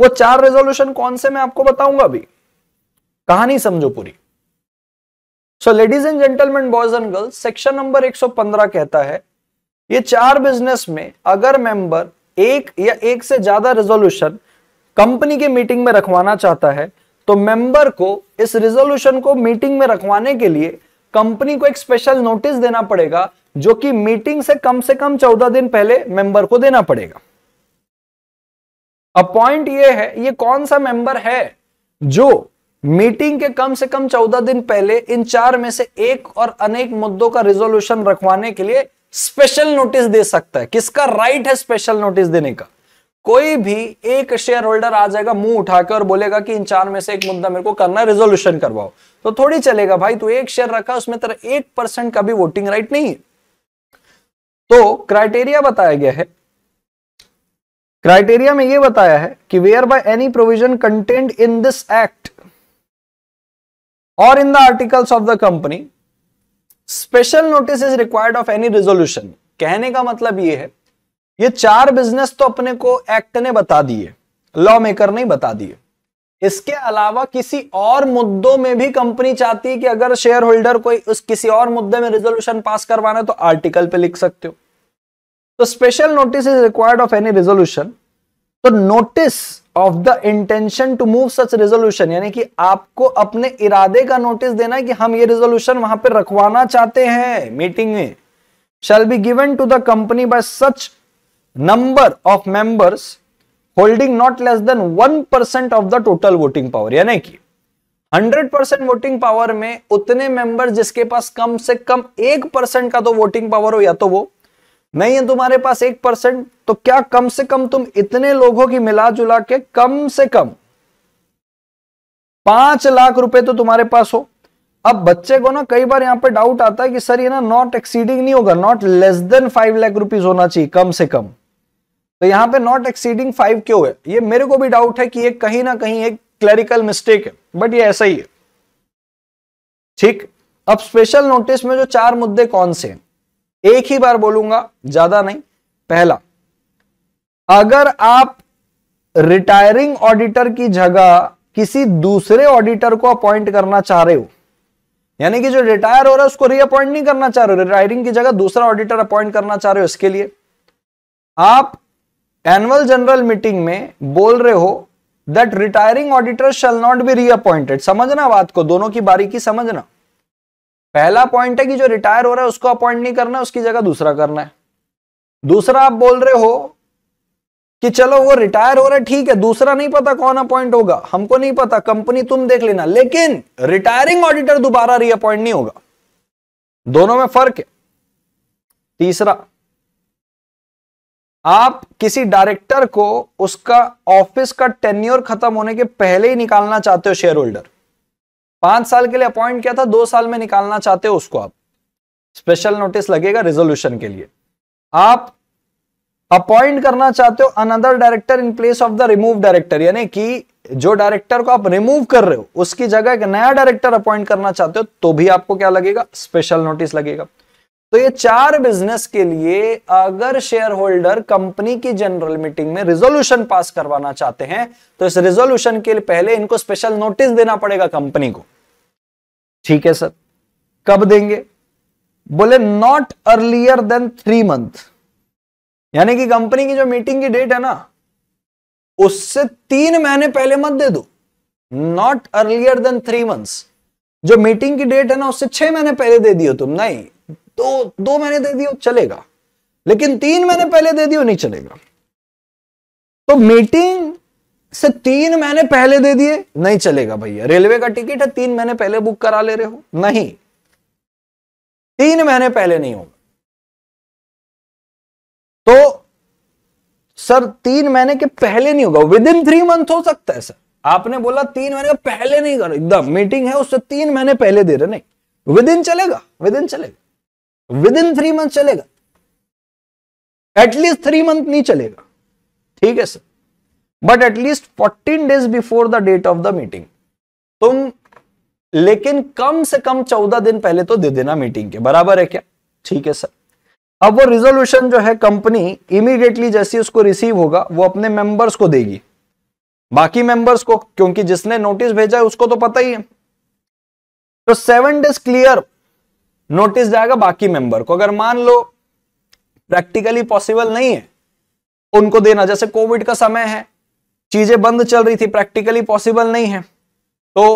[SPEAKER 2] वो चार रेजोल्यूशन कौन से मैं आपको बताऊंगा अभी कहानी समझो पूरी so ladies and gentleman boys and girls section number 115 कहता है ये चार बिजनेस में अगर मेंबर एक या एक से ज्यादा रेजोल्यूशन कंपनी की मीटिंग में रखवाना चाहता है तो मेंबर को इस रिजोल्यूशन को मीटिंग में रखवाने के लिए कंपनी को एक स्पेशल नोटिस देना पड़ेगा जो कि मीटिंग से कम से कम चौदह दिन पहले मेंबर को देना पड़ेगा अब पॉइंट ये है ये कौन सा मेंबर है जो मीटिंग के कम से कम चौदह दिन पहले इन चार में से एक और अनेक मुद्दों का रिजोल्यूशन रखवाने के लिए स्पेशल नोटिस दे सकता है किसका राइट right है स्पेशल नोटिस देने का कोई भी एक शेयर होल्डर आ जाएगा मुंह उठाकर और बोलेगा कि इन चार में से एक मुद्दा मेरे को करना है रेजोल्यूशन करवाओ तो थोड़ी चलेगा भाई तू एक शेयर रखा उसमें तेरा एक परसेंट का भी वोटिंग राइट नहीं है तो क्राइटेरिया बताया गया है क्राइटेरिया में यह बताया है कि where by any provision contained in this act और in the articles of the company special notice is required of any resolution कहने का मतलब यह है ये चार बिजनेस तो अपने को एक्ट ने बता दिए लॉ मेकर ने बता दिए इसके अलावा किसी और मुद्दों में भी कंपनी चाहती है कि अगर शेयर होल्डर कोई उस किसी और मुद्दे में रिजोल्यूशन पास करवाना है तो आर्टिकल पे लिख सकते हो तो special notice is required of any resolution तो notice of the intention to move such resolution यानी कि आपको अपने इरादे का नोटिस देना है कि हम ये रेजोल्यूशन वहां पर रखवाना चाहते हैं मीटिंग में shall be given to the company by such number of members holding not less than one percent of the total voting power यानी कि हंड्रेड परसेंट वोटिंग पावर में उतने मेंबर्स जिसके पास कम से कम एक परसेंट का तो वोटिंग पावर हो या तो वो नहीं है तुम्हारे पास एक परसेंट तो क्या कम से कम तुम इतने लोगों की मिला जुला के कम से कम पांच लाख रुपए तो तुम्हारे पास हो अब बच्चे को ना कई बार यहां पे डाउट आता है कि सर ये ना नॉट एक्सीडिंग नहीं होगा not less than five lakh rupees होना चाहिए कम से कम तो यहां पे नॉट एक्सीडिंग फाइव क्यों है ये मेरे को भी डाउट है कि ये कहीं ना कहीं एक क्लरिकल मिस्टेक है बट ये ऐसा ही है ठीक अब स्पेशल नोटिस में जो चार मुद्दे कौन से हैं एक ही बार बोलूंगा ज्यादा नहीं पहला अगर आप रिटायरिंग ऑडिटर की जगह किसी दूसरे ऑडिटर को अपॉइंट करना चाह रहे हो यानी कि जो रिटायर हो रहा है उसको रीअपॉइंट नहीं करना चाह रहे हो रिटायरिंग की जगह दूसरा ऑडिटर अपॉइंट करना चाह रहे हो इसके लिए आप एनुअल जनरल मीटिंग में बोल रहे हो that retiring auditor shall not be reappointed समझना बात को दोनों की बारीकी समझना पहला पॉइंट है कि जो रिटायर हो रहा है उसको अपॉइंट नहीं करना उसकी जगह दूसरा करना है दूसरा आप बोल रहे हो कि चलो वो रिटायर हो रहा है ठीक है दूसरा नहीं पता कौन अपॉइंट होगा हमको नहीं पता कंपनी तुम देख लेना लेकिन रिटायरिंग ऑडिटर दोबारा रीअपॉइंट नहीं होगा दोनों में फर्क है तीसरा आप किसी डायरेक्टर को उसका ऑफिस का टेन्योर खत्म होने के पहले ही निकालना चाहते हो शेयर होल्डर पांच साल के लिए अपॉइंट किया था दो साल में निकालना चाहते हो उसको आप स्पेशल नोटिस लगेगा रिजोल्यूशन के लिए आप अपॉइंट करना चाहते हो another director in place of the remove director यानी कि जो डायरेक्टर को आप रिमूव कर रहे हो उसकी जगह एक नया डायरेक्टर अपॉइंट करना चाहते हो तो भी आपको क्या लगेगा स्पेशल नोटिस लगेगा तो ये चार बिजनेस के लिए अगर शेयर होल्डर कंपनी की जनरल मीटिंग में रिजोल्यूशन पास करवाना चाहते हैं तो इस रिजोल्यूशन के लिए पहले इनको स्पेशल नोटिस देना पड़ेगा कंपनी को ठीक है सर कब देंगे बोले not earlier than three month यानी कि कंपनी की जो मीटिंग की डेट है ना उससे तीन महीने पहले मत दे दो not earlier than three month जो मीटिंग की डेट है ना उससे छह महीने पहले दे दियो तुम नहीं तो दो महीने दे दियो चलेगा लेकिन तीन महीने पहले दे दियो नहीं चलेगा तो मीटिंग से तीन महीने पहले दे दिए नहीं चलेगा भैया रेलवे का
[SPEAKER 1] टिकट है तीन महीने पहले बुक करा ले रहे हो नहीं तीन महीने पहले नहीं होगा तो सर तीन
[SPEAKER 2] महीने के पहले नहीं होगा विद इन थ्री मंथ हो सकता है सर आपने बोला तीन महीने पहले नहीं करो एकदम मीटिंग है उससे तीन महीने पहले दे रहे नहीं विद इन चलेगा विद इन चलेगा विद इन थ्री मंथ चलेगा एटलीस्ट थ्री मंथ नहीं चलेगा ठीक है sir but at least fourteen days before the date of the meeting तुम लेकिन कम से कम चौदह दिन पहले तो दे देना मीटिंग के बराबर है क्या ठीक है सर अब वो रिजोल्यूशन जो है कंपनी इमीडिएटली जैसी उसको रिसीव होगा वो अपने मेंबर्स को देगी बाकी मेंबर्स को क्योंकि जिसने नोटिस भेजा है उसको तो पता ही है तो सेवन डेज क्लियर नोटिस जाएगा बाकी मेंबर को अगर मान लो प्रैक्टिकली पॉसिबल नहीं है उनको देना जैसे कोविड का समय है चीजें बंद चल रही थी प्रैक्टिकली पॉसिबल नहीं है तो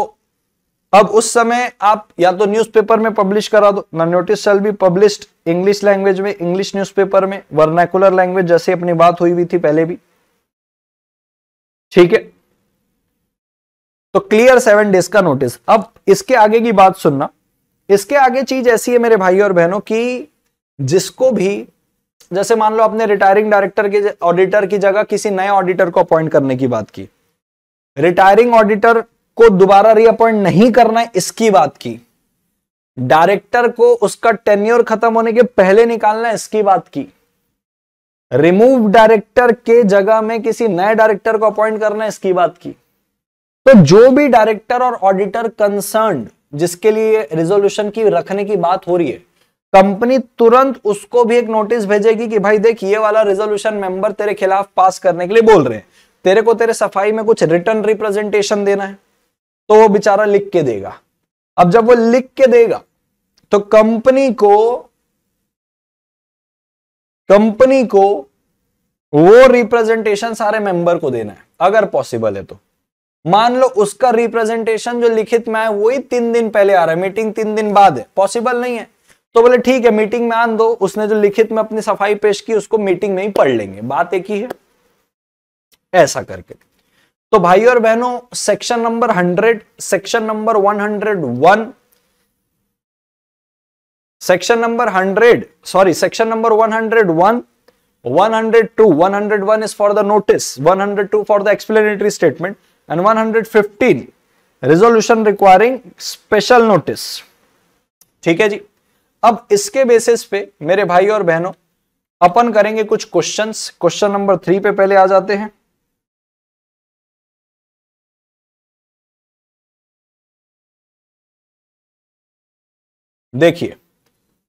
[SPEAKER 2] अब उस समय आप या तो न्यूज़पेपर में पब्लिश करा दो ना notice shall be published English language में इंग्लिश न्यूज़पेपर में वर्नैकुलर लैंग्वेज जैसे अपनी बात हुई हुई थी पहले भी ठीक है तो क्लियर सेवन डेज का नोटिस अब इसके आगे की बात सुनना इसके आगे चीज ऐसी है मेरे भाई और बहनों की जिसको भी जैसे मान लो आपने रिटायरिंग डायरेक्टर के ऑडिटर की जगह किसी नए ऑडिटर को अपॉइंट करने की बात की रिटायरिंग ऑडिटर को दोबारा रीअपॉइंट नहीं करना है इसकी बात की डायरेक्टर को उसका टेन्योर खत्म होने के पहले निकालना इसकी बात की रिमूव डायरेक्टर के जगह में किसी नए डायरेक्टर को अपॉइंट करना है इसकी बात की तो जो भी डायरेक्टर और ऑडिटर कंसर्न जिसके लिए रिजोल्यूशन की रखने की बात हो रही है कंपनी तुरंत उसको भी एक नोटिस भेजेगी कि भाई देख ये वाला रेजोल्यूशन मेंबर तेरे खिलाफ पास करने के लिए बोल रहे हैं तेरे को तेरे सफाई में कुछ रिटर्न रिप्रेजेंटेशन देना है तो वो बेचारा लिख के देगा अब जब वो लिख के देगा तो कंपनी को कंपनी को वो रिप्रेजेंटेशन सारे मेंबर को देना है अगर पॉसिबल है तो मान लो उसका रिप्रेजेंटेशन जो लिखित में आए वही तीन दिन पहले आ रहा है मीटिंग तीन दिन बाद है पॉसिबल नहीं है तो बोले ठीक है मीटिंग में आन दो उसने जो लिखित में अपनी सफाई पेश की उसको मीटिंग में ही पढ़ लेंगे बात एक ही है ऐसा करके तो भाई और बहनों section number hundred section number one hundred one section number hundred sorry section number one hundred one one one one hundred hundred two is for the notice one hundred two for the explanatory statement and 115 resolution requiring special notice ठीक है जी अब इसके basis पे
[SPEAKER 1] मेरे भाई और बहनों अपन करेंगे कुछ क्वेश्चंस क्वेश्चन नंबर थ्री पे पहले आ जाते
[SPEAKER 3] हैं देखिए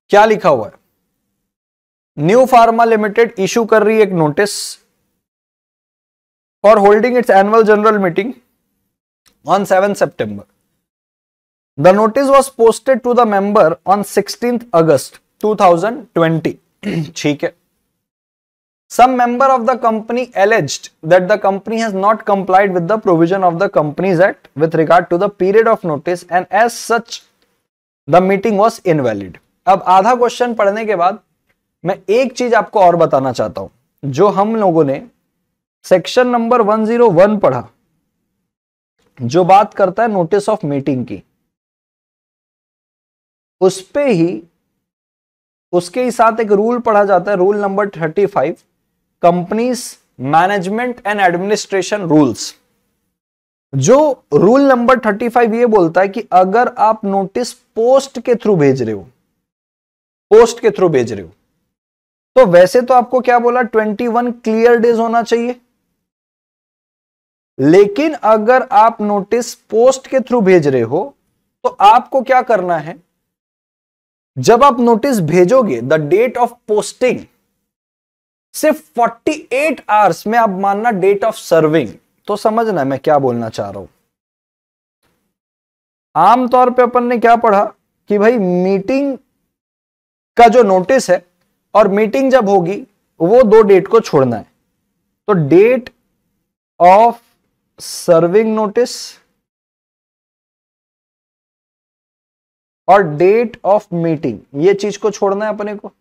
[SPEAKER 3] क्या लिखा हुआ है
[SPEAKER 1] न्यू फार्मा लिमिटेड इशू कर रही है एक notice
[SPEAKER 2] for holding its annual general meeting on 7 September. The notice was posted to the member on 16th August 2020. ठीक है Some member of the company alleged that the company has not complied with the provision of the Companies Act with regard to the period of notice and as such the meeting was invalid. अब आधा question पढ़ने के बाद मैं एक चीज आपको और बताना चाहता हूं जो हम लोगों ने
[SPEAKER 1] सेक्शन नंबर 101 पढ़ा जो बात करता है नोटिस ऑफ मीटिंग की उस पे ही
[SPEAKER 2] उसके ही साथ एक रूल पढ़ा जाता है rule number 35 companies management and administration rules जो रूल नंबर 35 ये बोलता है कि अगर आप नोटिस पोस्ट के थ्रू भेज रहे हो पोस्ट के थ्रू भेज रहे हो तो वैसे तो आपको क्या बोला 21 क्लियर डेज होना चाहिए लेकिन अगर आप नोटिस पोस्ट के थ्रू भेज रहे हो तो आपको क्या करना है जब आप नोटिस भेजोगे द डेट ऑफ पोस्टिंग से 48 आवर्स में आप मानना डेट ऑफ सर्विंग तो समझना मैं क्या बोलना चाह रहा हूं आमतौर पे अपन ने क्या पढ़ा कि भाई मीटिंग का जो नोटिस है और मीटिंग जब होगी वो दो डेट को छोड़ना है तो डेट
[SPEAKER 1] ऑफ सर्विंग नोटिस और डेट ऑफ मीटिंग ये चीज को छोड़ना है अपने को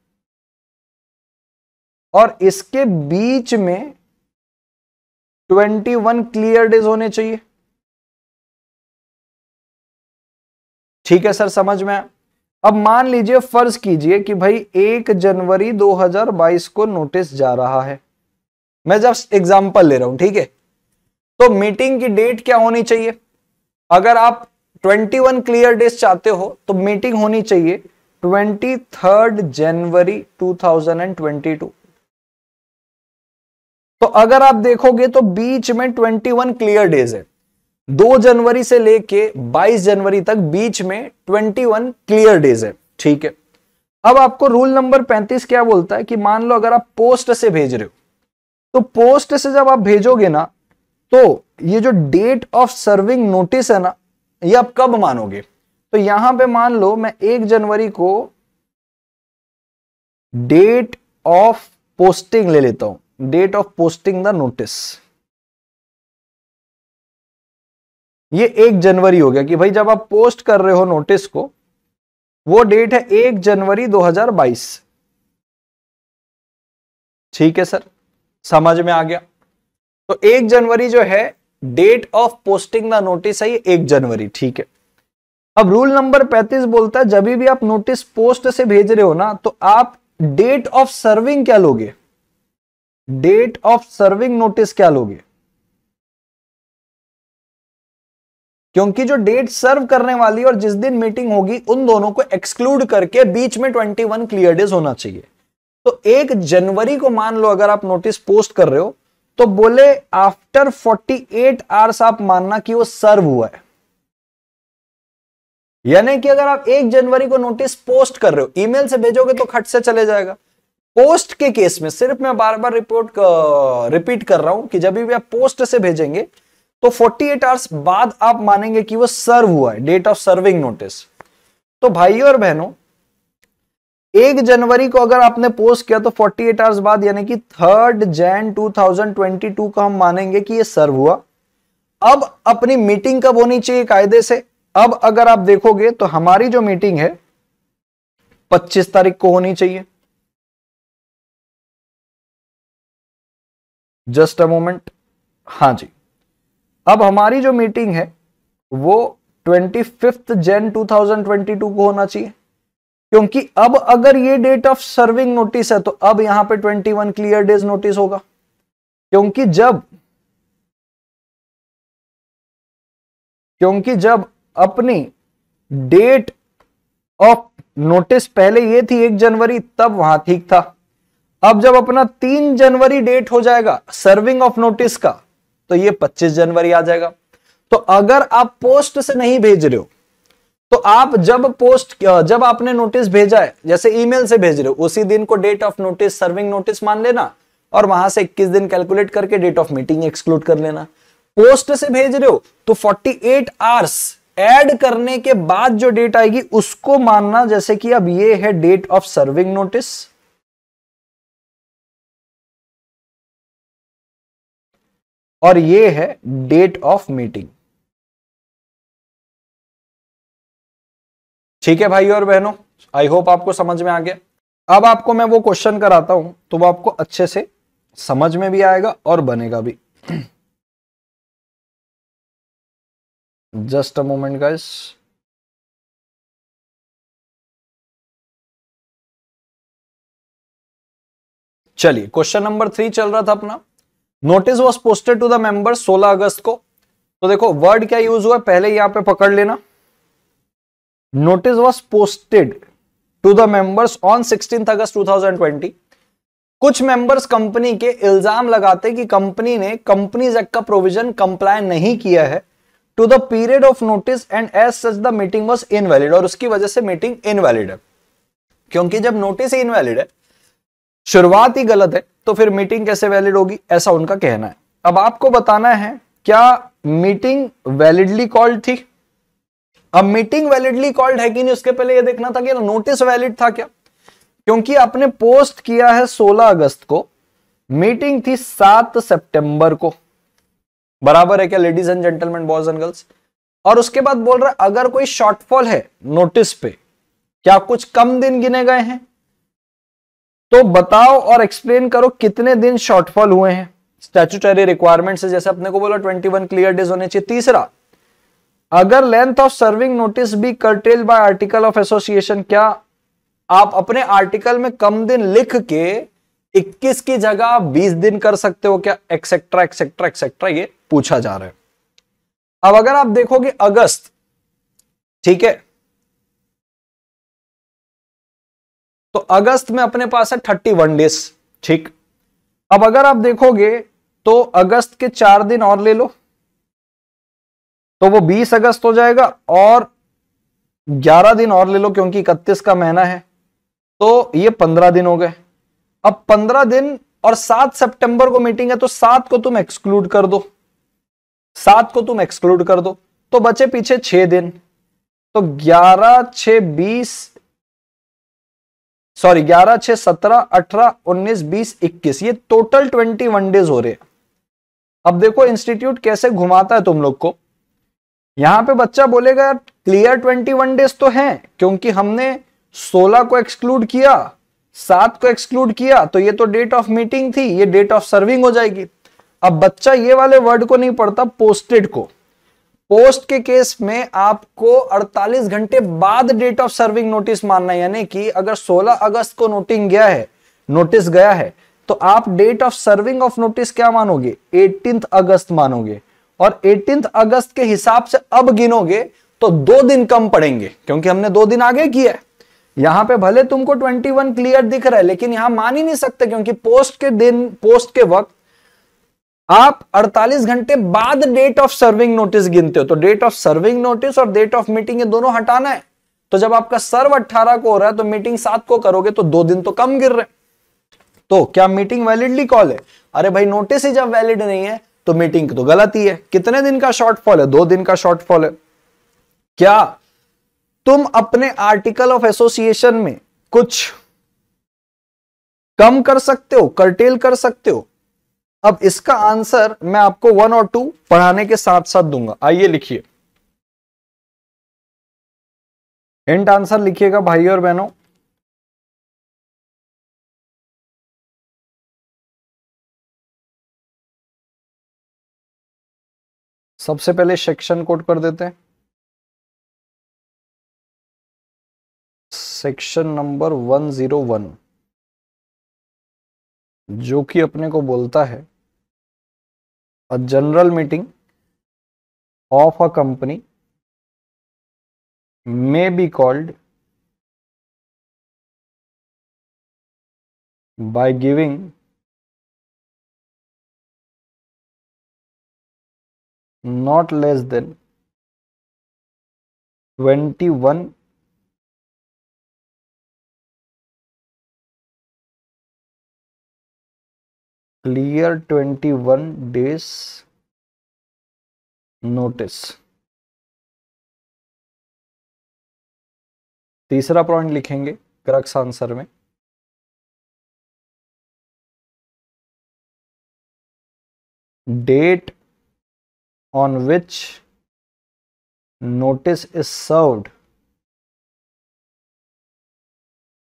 [SPEAKER 3] और इसके बीच में 21 क्लियर डेज होने चाहिए
[SPEAKER 1] ठीक है सर समझ में अब मान लीजिए फर्ज कीजिए कि भाई
[SPEAKER 2] एक जनवरी 2022 को नोटिस जा रहा है मैं जब एग्जांपल ले रहा हूं ठीक है तो मीटिंग की डेट क्या होनी चाहिए अगर आप 21 क्लियर डेज चाहते हो तो मीटिंग होनी चाहिए 23 जनवरी 2022 तो अगर आप देखोगे तो बीच में 21 क्लियर डेज है 2 जनवरी से लेके 22 जनवरी तक बीच में 21 क्लियर डेज है ठीक है अब आपको रूल नंबर 35 क्या बोलता है कि मान लो अगर आप पोस्ट से भेज रहे हो तो पोस्ट से जब आप भेजोगे ना तो ये जो डेट ऑफ सर्विंग नोटिस है ना ये आप कब मानोगे तो यहां पे मान लो मैं एक जनवरी को
[SPEAKER 1] डेट ऑफ पोस्टिंग ले लेता हूं date of posting the notice ये एक जनवरी हो गया कि भाई जब आप पोस्ट कर रहे हो नोटिस को वो डेट है एक जनवरी 2022 ठीक है सर समझ में आ गया तो एक जनवरी जो है date of posting the notice है ये एक जनवरी ठीक है
[SPEAKER 2] अब रूल नंबर 35 बोलता है जब भी आप नोटिस पोस्ट से भेज रहे हो ना तो आप
[SPEAKER 1] डेट ऑफ सर्विंग क्या लोगे डेट ऑफ सर्विंग नोटिस क्या लोगे क्योंकि जो डेट सर्व
[SPEAKER 2] करने वाली और जिस दिन मीटिंग होगी उन दोनों को एक्सक्लूड करके बीच में 21 क्लियर डेज होना चाहिए तो एक जनवरी को मान लो अगर आप नोटिस पोस्ट कर रहे हो तो बोले आफ्टर 48 आवर्स आप मानना कि वो सर्व हुआ है यानी कि अगर आप एक जनवरी को नोटिस पोस्ट कर रहे हो ईमेल से भेजोगे तो खट से चले जाएगा पोस्ट के केस में सिर्फ मैं बार बार रिपोर्ट रिपीट कर रहा हूं कि जब भी आप पोस्ट से भेजेंगे तो 48 आवर्स बाद आप मानेंगे कि वो सर्व हुआ है डेट ऑफ सर्विंग नोटिस तो भाइयों और बहनों एक जनवरी को अगर आपने पोस्ट किया तो 48 आवर्स बाद यानी कि थर्ड जैन 2022 का हम मानेंगे कि ये सर्व हुआ अब अपनी मीटिंग कब होनी चाहिए कायदे से अब
[SPEAKER 1] अगर आप देखोगे तो हमारी जो मीटिंग है 25 तारीख को होनी चाहिए
[SPEAKER 3] जस्ट अ मोमेंट हाँ जी अब हमारी जो मीटिंग है वो ट्वेंटी
[SPEAKER 2] फिफ्थ जैन टू को होना चाहिए क्योंकि अब अगर ये डेट ऑफ
[SPEAKER 1] सर्विंग नोटिस है तो अब यहां पे 21 क्लियर डेज नोटिस होगा क्योंकि जब क्योंकि जब अपनी डेट ऑफ नोटिस पहले ये थी एक जनवरी
[SPEAKER 2] तब वहां ठीक था अब जब अपना तीन जनवरी डेट हो जाएगा सर्विंग ऑफ नोटिस का तो ये 25 जनवरी आ जाएगा तो अगर आप पोस्ट से नहीं भेज रहे हो तो आप जब पोस्ट जब आपने नोटिस भेजा है जैसे ईमेल से भेज रहे हो उसी दिन को date of notice serving notice मान लेना और वहां से 21 दिन कैलकुलेट करके डेट ऑफ मीटिंग एक्सक्लूड कर लेना पोस्ट से भेज रहे हो तो 48 आवर्स एड
[SPEAKER 1] करने के बाद जो डेट आएगी उसको मानना जैसे कि अब ये है डेट ऑफ सर्विंग नोटिस
[SPEAKER 3] और ये है डेट ऑफ मीटिंग
[SPEAKER 1] ठीक है भाई और बहनों आई होप आपको समझ में आ गया अब आपको मैं वो क्वेश्चन कराता हूं तो वो आपको अच्छे से समझ में भी आएगा और बनेगा भी
[SPEAKER 3] जस्ट अ मोमेंट गाइस चलिए क्वेश्चन नंबर थ्री चल रहा था अपना notice was
[SPEAKER 2] posted to the member 16 अगस्त को तो देखो वर्ड क्या यूज हुआ पहले यहां पे पकड़ लेना notice was posted to the members on 16th August 2020 कुछ मेंबर्स कंपनी के इल्जाम लगाते कि कंपनी ने कंपनीज एक्ट का प्रोविजन कंप्लाई नहीं किया है to the period of notice and as such the meeting was invalid और उसकी वजह से मीटिंग इनवैलिड है क्योंकि जब नोटिस इनवैलिड है शुरुआत ही गलत है तो फिर मीटिंग कैसे वैलिड होगी ऐसा उनका कहना है अब आपको बताना है क्या मीटिंग वैलिडली कॉल्ड थी अब मीटिंग वैलिडली कॉल्ड है कि नहीं उसके पहले ये देखना था कि नोटिस वैलिड था क्या क्योंकि आपने पोस्ट किया है 16 अगस्त को मीटिंग थी 7 सितंबर को बराबर है क्या ladies and gentleman boys and girls और उसके बाद बोल रहा अगर कोई शॉर्टफॉल है नोटिस पे क्या कुछ कम दिन गिने गए हैं तो बताओ और एक्सप्लेन करो कितने दिन शॉर्टफॉल हुए हैं स्टैचुटरी रिक्वायरमेंट से जैसे अपने को बोला 21 क्लियर डेज होने चाहिए तीसरा अगर लेंथ ऑफ सर्विंग नोटिस भी curtail by article of association क्या आप अपने आर्टिकल में कम दिन लिख के 21 की जगह 20 दिन कर सकते हो क्या एक्सेट्रा एक्सेट्रा
[SPEAKER 1] एक्सेट्रा ये पूछा जा रहा है अब अगर आप देखोगे अगस्त ठीक है तो अगस्त में अपने पास है थर्टी वन डेज ठीक अब अगर आप देखोगे तो अगस्त
[SPEAKER 2] के चार दिन और ले लो तो वो 20 अगस्त हो जाएगा और 11 दिन और ले लो क्योंकि इकतीस का महीना है तो ये 15 दिन हो गए अब 15 दिन और 7 सितंबर को मीटिंग है तो 7 को तुम एक्सक्लूड कर दो 7 को तुम एक्सक्लूड कर दो तो बचे पीछे 6 दिन तो 11 6 बीस सॉरी 11 6 17 18 19 20 21 ये टोटल 21 डेज हो रहे हैं अब देखो इंस्टीट्यूट कैसे घुमाता है तुम लोग को यहां पे बच्चा बोलेगा यार क्लियर ट्वेंटी वन डेज तो है क्योंकि हमने सोलह को एक्सक्लूड किया सात को एक्सक्लूड किया तो ये तो डेट ऑफ मीटिंग थी ये डेट ऑफ सर्विंग हो जाएगी अब बच्चा ये वाले वर्ड को नहीं पढ़ता पोस्टेड को पोस्ट के केस में आपको 48 घंटे बाद डेट ऑफ सर्विंग नोटिस मानना यानी कि अगर 16 अगस्त को नोटिंग गया है नोटिस गया है तो आप date of serving of notice क्या मानोगे 18 अगस्त मानोगे और एटीन अगस्त के हिसाब से अब गिनोगे तो दो दिन कम पड़ेंगे क्योंकि हमने दो दिन आगे किया है यहां पे भले तुमको 21 क्लियर दिख रहा है लेकिन यहां मान ही नहीं सकते क्योंकि पोस्ट के दिन पोस्ट के वक्त आप 48 घंटे बाद डेट ऑफ सर्विंग नोटिस गिनते हो तो डेट ऑफ सर्विंग नोटिस और डेट ऑफ मीटिंग ये दोनों हटाना है तो जब आपका सर्व 18 को हो रहा है तो मीटिंग सात को करोगे तो दो दिन तो कम गिर रहे तो क्या मीटिंग वैलिडली कॉल है अरे भाई नोटिस ही जब वैलिड नहीं है तो मीटिंग तो गलत ही है कितने दिन का शॉर्टफॉल है दो दिन का शॉर्टफॉल है क्या तुम अपने आर्टिकल ऑफ एसोसिएशन में कुछ कम कर सकते हो करटेल कर सकते हो अब इसका आंसर मैं
[SPEAKER 1] आपको वन और टू पढ़ाने के साथ साथ दूंगा आइए लिखिए
[SPEAKER 3] एंड आंसर लिखिएगा भाई और बहनों सबसे पहले सेक्शन कोड कर देते हैं सेक्शन नंबर 101 जो कि अपने को बोलता है a general meeting of a company may be called by giving not less than 21 clear 21 days notice तीसरा पॉइंट लिखेंगे क्रक्स आंसर में date on which notice is served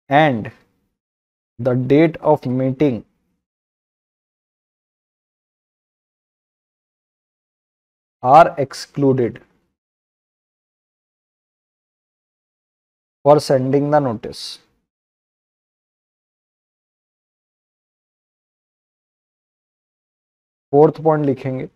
[SPEAKER 3] and the date of meeting are excluded for sending the notice. Fourth point लिखेंगे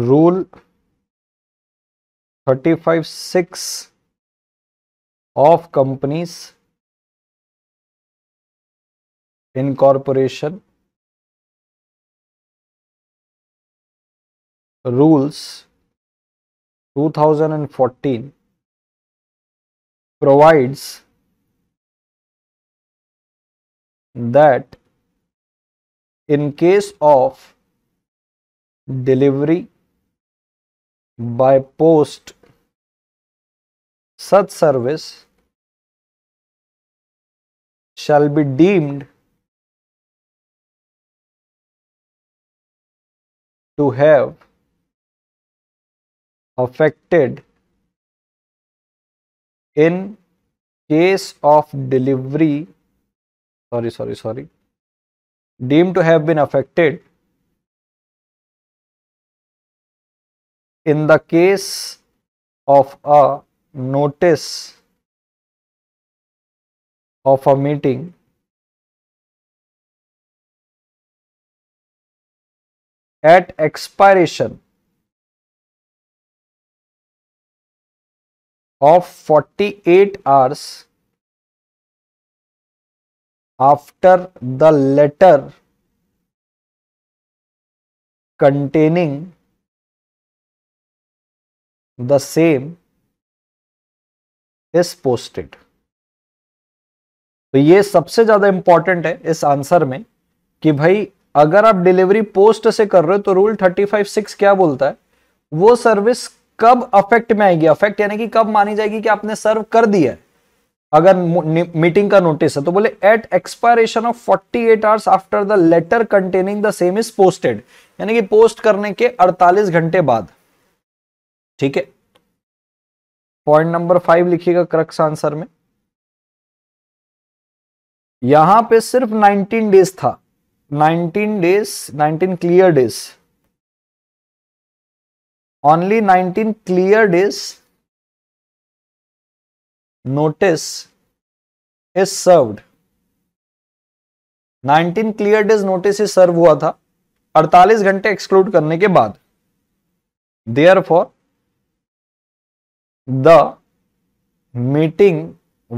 [SPEAKER 3] rule 35 6 of companies incorporation rules 2014 provides that in case of delivery by post such service shall be deemed to have affected
[SPEAKER 1] in case of delivery sorry sorry sorry deemed to have been affected
[SPEAKER 3] in the case of a notice of a meeting at expiration of 48 hours after the letter containing the same is posted तो ये सबसे ज्यादा important है इस
[SPEAKER 2] answer में कि भाई अगर आप डिलीवरी पोस्ट से कर रहे हो तो रूल थर्टी फाइव सिक्स क्या बोलता है वो सर्विस कब अफेक्ट में आएगी अफेक्ट यानी कि कब मानी जाएगी कि आपने सर्व कर दिया अगर मीटिंग का नोटिस है तो बोले at expiration of 48 hours after the letter containing the same is posted यानी कि पोस्ट करने के 48
[SPEAKER 1] घंटे बाद ठीक है पॉइंट नंबर फाइव लिखिएगा क्रक्स आंसर में यहां पे सिर्फ नाइनटीन डेज था nineteen days nineteen clear days
[SPEAKER 3] only nineteen clear days notice is served
[SPEAKER 1] nineteen clear days notice serve हुआ था अड़तालीस घंटे एक्सक्लूड करने के बाद therefore the
[SPEAKER 3] meeting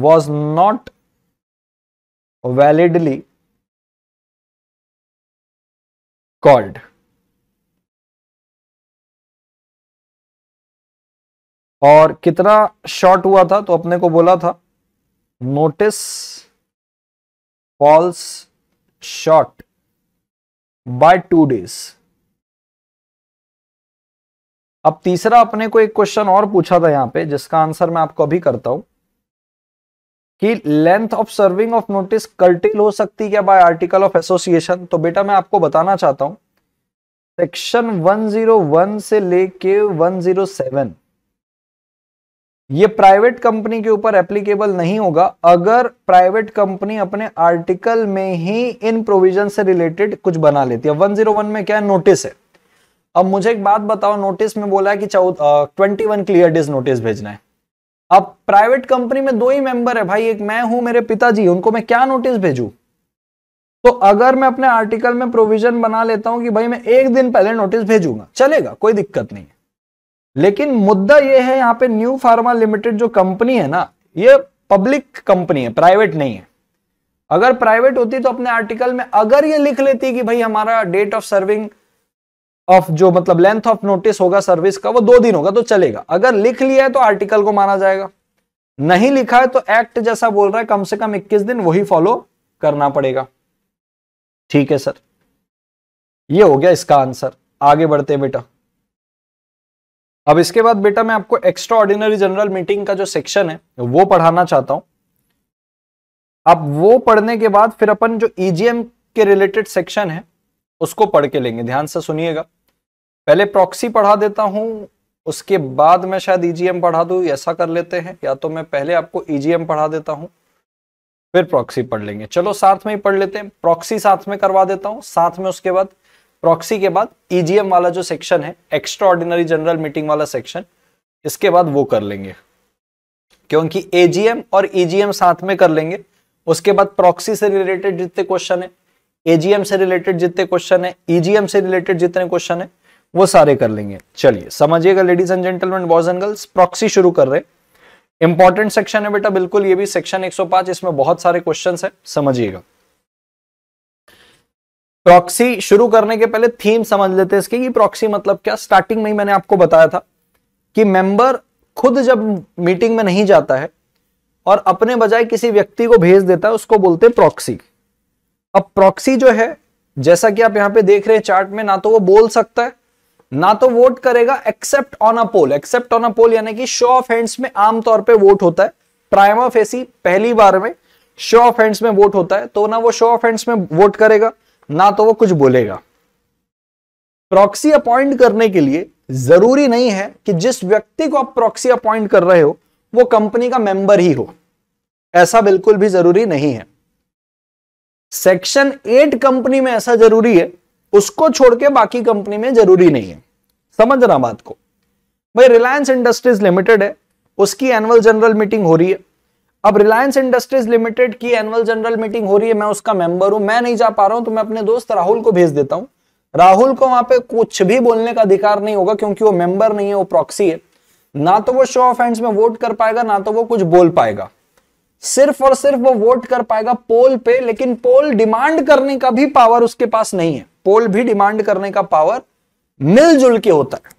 [SPEAKER 3] was not validly called और कितना शॉर्ट हुआ था तो
[SPEAKER 1] अपने को बोला था notice falls short by two days अब तीसरा अपने को एक क्वेश्चन और पूछा था यहां पे जिसका आंसर मैं आपको अभी करता हूं
[SPEAKER 2] कि length of serving of notice curtail हो सकती क्या बाय आर्टिकल ऑफ एसोसिएशन तो बेटा मैं आपको बताना चाहता हूं सेक्शन 101 से लेके 107 ये प्राइवेट कंपनी के ऊपर एप्लीकेबल नहीं होगा अगर प्राइवेट कंपनी अपने आर्टिकल में ही इन प्रोविजन से रिलेटेड कुछ बना लेती है 101 में क्या नोटिस है अब मुझे एक बात बताओ नोटिस में बोला है कि twenty one clear days notice भेजना है अब प्राइवेट कंपनी में दो ही मेंबर है भाई एक मैं हूं मेरे पिताजी उनको मैं क्या नोटिस भेजू तो अगर मैं अपने आर्टिकल में प्रोविजन बना लेता हूं कि भाई मैं एक दिन पहले नोटिस भेजूंगा चलेगा कोई दिक्कत नहीं है लेकिन मुद्दा यह है यहाँ पे न्यू फार्मा लिमिटेड जो कंपनी है ना ये पब्लिक कंपनी है प्राइवेट नहीं है अगर प्राइवेट होती तो अपने आर्टिकल में अगर ये लिख लेती कि भाई हमारा डेट ऑफ सर्विंग ऑफ जो मतलब लेंथ ऑफ नोटिस होगा सर्विस का वो दो दिन होगा तो चलेगा अगर लिख लिया है तो आर्टिकल को माना जाएगा नहीं लिखा है तो एक्ट जैसा बोल रहा है कम से कम 21 दिन वही फॉलो करना पड़ेगा
[SPEAKER 1] ठीक है सर ये हो गया इसका आंसर आगे बढ़ते बेटा अब इसके बाद बेटा मैं आपको एक्स्ट्रा ऑर्डिनरी जनरल मीटिंग का जो सेक्शन है
[SPEAKER 2] वो पढ़ाना चाहता हूं अब वो पढ़ने के बाद फिर अपन जो ईजीएम e के रिलेटेड सेक्शन है उसको पढ़ के लेंगे ध्यान से सुनिएगा पहले प्रॉक्सी पढ़ा देता हूं उसके बाद मैं शायद ईजीएम e पढ़ा दू ऐसा कर लेते हैं या तो मैं पहले आपको ईजीएम e पढ़ा देता हूं फिर प्रॉक्सी पढ़ लेंगे चलो साथ में ही पढ़ लेते हैं प्रॉक्सी साथ में करवा देता हूं साथ में उसके बाद प्रॉक्सी के बाद ईजीएम e वाला जो सेक्शन है एक्स्ट्रा ऑर्डिनरी जनरल मीटिंग वाला सेक्शन इसके बाद वो कर लेंगे क्योंकि एजीएम और ईजीएम साथ में कर लेंगे उसके बाद प्रॉक्सी से रिलेटेड जितने क्वेश्चन है एजीएम से रिलेटेड जितने क्वेश्चन है ईजीएम से रिलेटेड जितने क्वेश्चन है वो सारे कर लेंगे चलिए समझिएगा ladies and gentleman boys and girls proxy शुरू कर रहे इंपॉर्टेंट सेक्शन है बेटा बिल्कुल ये भी सेक्शन 105 इसमें बहुत सारे क्वेश्चन है समझिएगा प्रॉक्सी शुरू करने के पहले थीम समझ लेते हैं इसके कि प्रॉक्सी मतलब क्या स्टार्टिंग में ही मैंने आपको बताया था कि मेंबर खुद जब मीटिंग में नहीं जाता है और अपने बजाय किसी व्यक्ति को भेज देता है उसको बोलते हैं प्रॉक्सी अब प्रॉक्सी जो है जैसा कि आप यहां पे देख रहे हैं चार्ट में ना तो वो बोल सकता है ना तो वोट करेगा except on a poll except on a poll यानी कि शो ऑफ हैंड्स में आमतौर पे वोट होता है प्राइमा फेसी पहली बार में शो ऑफ हैंड्स में वोट होता है तो ना वो शो ऑफ हैंड्स में वोट करेगा ना तो वो कुछ बोलेगा प्रॉक्सी अपॉइंट करने के लिए जरूरी नहीं है कि जिस व्यक्ति को आप प्रॉक्सी अपॉइंट कर रहे हो वो कंपनी का मेंबर ही हो ऐसा बिल्कुल भी जरूरी नहीं है सेक्शन एट कंपनी में ऐसा जरूरी है उसको छोड़ के बाकी कंपनी में जरूरी नहीं है समझ रहा बात को भाई रिलायंस इंडस्ट्रीज लिमिटेड है उसकी एनुअल जनरल मीटिंग हो रही है अब रिलायंस इंडस्ट्रीज लिमिटेड की एनुअल जनरल मीटिंग हो रही है मैं उसका मेंबर हूं मैं नहीं जा पा रहा हूं तो मैं अपने दोस्त राहुल को भेज देता हूं राहुल को वहां पे कुछ भी बोलने का अधिकार नहीं होगा क्योंकि वो मेंबर नहीं है वो प्रॉक्सी है ना तो वो शो ऑफ हैंड्स में वोट कर पाएगा ना तो वो कुछ बोल पाएगा सिर्फ और सिर्फ वो वोट कर पाएगा पोल पे लेकिन पोल डिमांड करने का भी पावर उसके पास नहीं है पोल भी डिमांड करने का पावर मिलजुल के होता है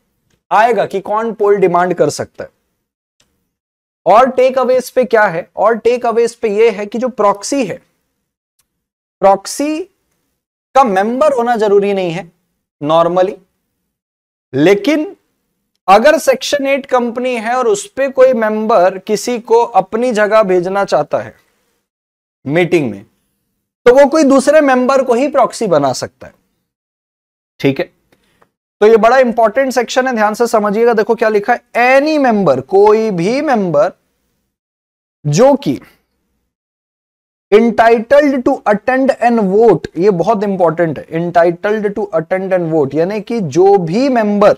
[SPEAKER 2] आएगा कि कौन पोल डिमांड कर सकता है और टेक अवेज पे क्या है और टेक अवेज पे ये है कि जो प्रॉक्सी है प्रॉक्सी का मेंबर होना जरूरी नहीं है नॉर्मली लेकिन अगर सेक्शन एट कंपनी है और उस पर कोई मेंबर किसी को अपनी जगह भेजना चाहता है मीटिंग में तो वो कोई दूसरे मेंबर को ही प्रॉक्सी बना सकता है ठीक है तो ये बड़ा इंपॉर्टेंट सेक्शन है ध्यान से समझिएगा देखो क्या लिखा है एनी मेंबर कोई भी मेंबर जो कि entitled to attend and vote ये बहुत इंपॉर्टेंट है entitled to attend and vote यानी कि जो भी मेंबर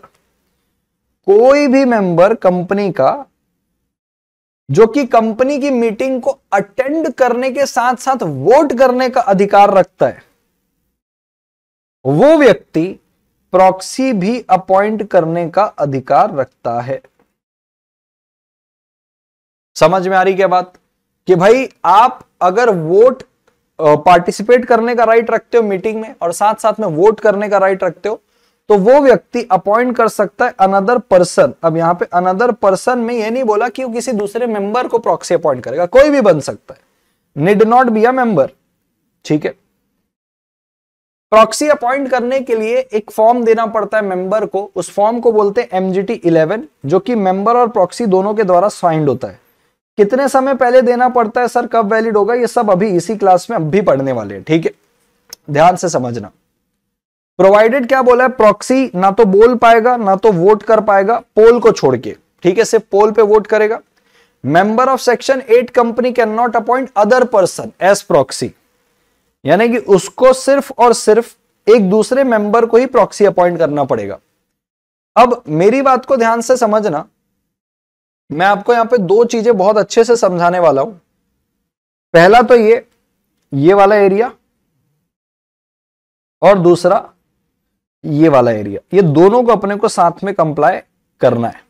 [SPEAKER 2] कोई भी मेंबर कंपनी का जो कि कंपनी की मीटिंग को अटेंड करने के साथ साथ वोट करने का अधिकार रखता है
[SPEAKER 1] वो व्यक्ति प्रॉक्सी भी अपॉइंट करने का अधिकार रखता है समझ में आ
[SPEAKER 2] रही क्या बात कि भाई आप अगर वोट पार्टिसिपेट करने का राइट रखते हो मीटिंग में और साथ साथ में वोट करने का राइट रखते हो तो वो व्यक्ति अपॉइंट कर सकता है अनदर पर्सन अब यहां पे अनदर पर्सन में ये नहीं बोला कि वो किसी दूसरे मेंबर को प्रॉक्सी अपॉइंट करेगा कोई भी बन सकता है need not be a member ठीक है प्रॉक्सी अपॉइंट करने के लिए एक फॉर्म देना पड़ता है मेंबर को उस फॉर्म को बोलते हैं एमजीटी इलेवन जो कि मेंबर और प्रॉक्सी दोनों के द्वारा साइंड होता है कितने समय पहले देना पड़ता है सर कब वैलिड होगा ये सब अभी इसी क्लास में अभी पढ़ने वाले हैं ठीक है ध्यान से समझना प्रोवाइडेड क्या बोला है प्रॉक्सी ना तो बोल पाएगा ना तो वोट कर पाएगा पोल को छोड़ के ठीक है सिर्फ पोल पे वोट करेगा member of section eight company can not appoint other person as proxy यानी कि उसको सिर्फ और सिर्फ एक दूसरे मेंबर को ही प्रॉक्सी अपॉइंट करना पड़ेगा अब मेरी बात को ध्यान से समझना मैं आपको यहां पे दो चीजें बहुत अच्छे से समझाने वाला हूं पहला तो ये ये वाला एरिया और दूसरा ये वाला एरिया ये दोनों को अपने को साथ में कंप्लाई करना है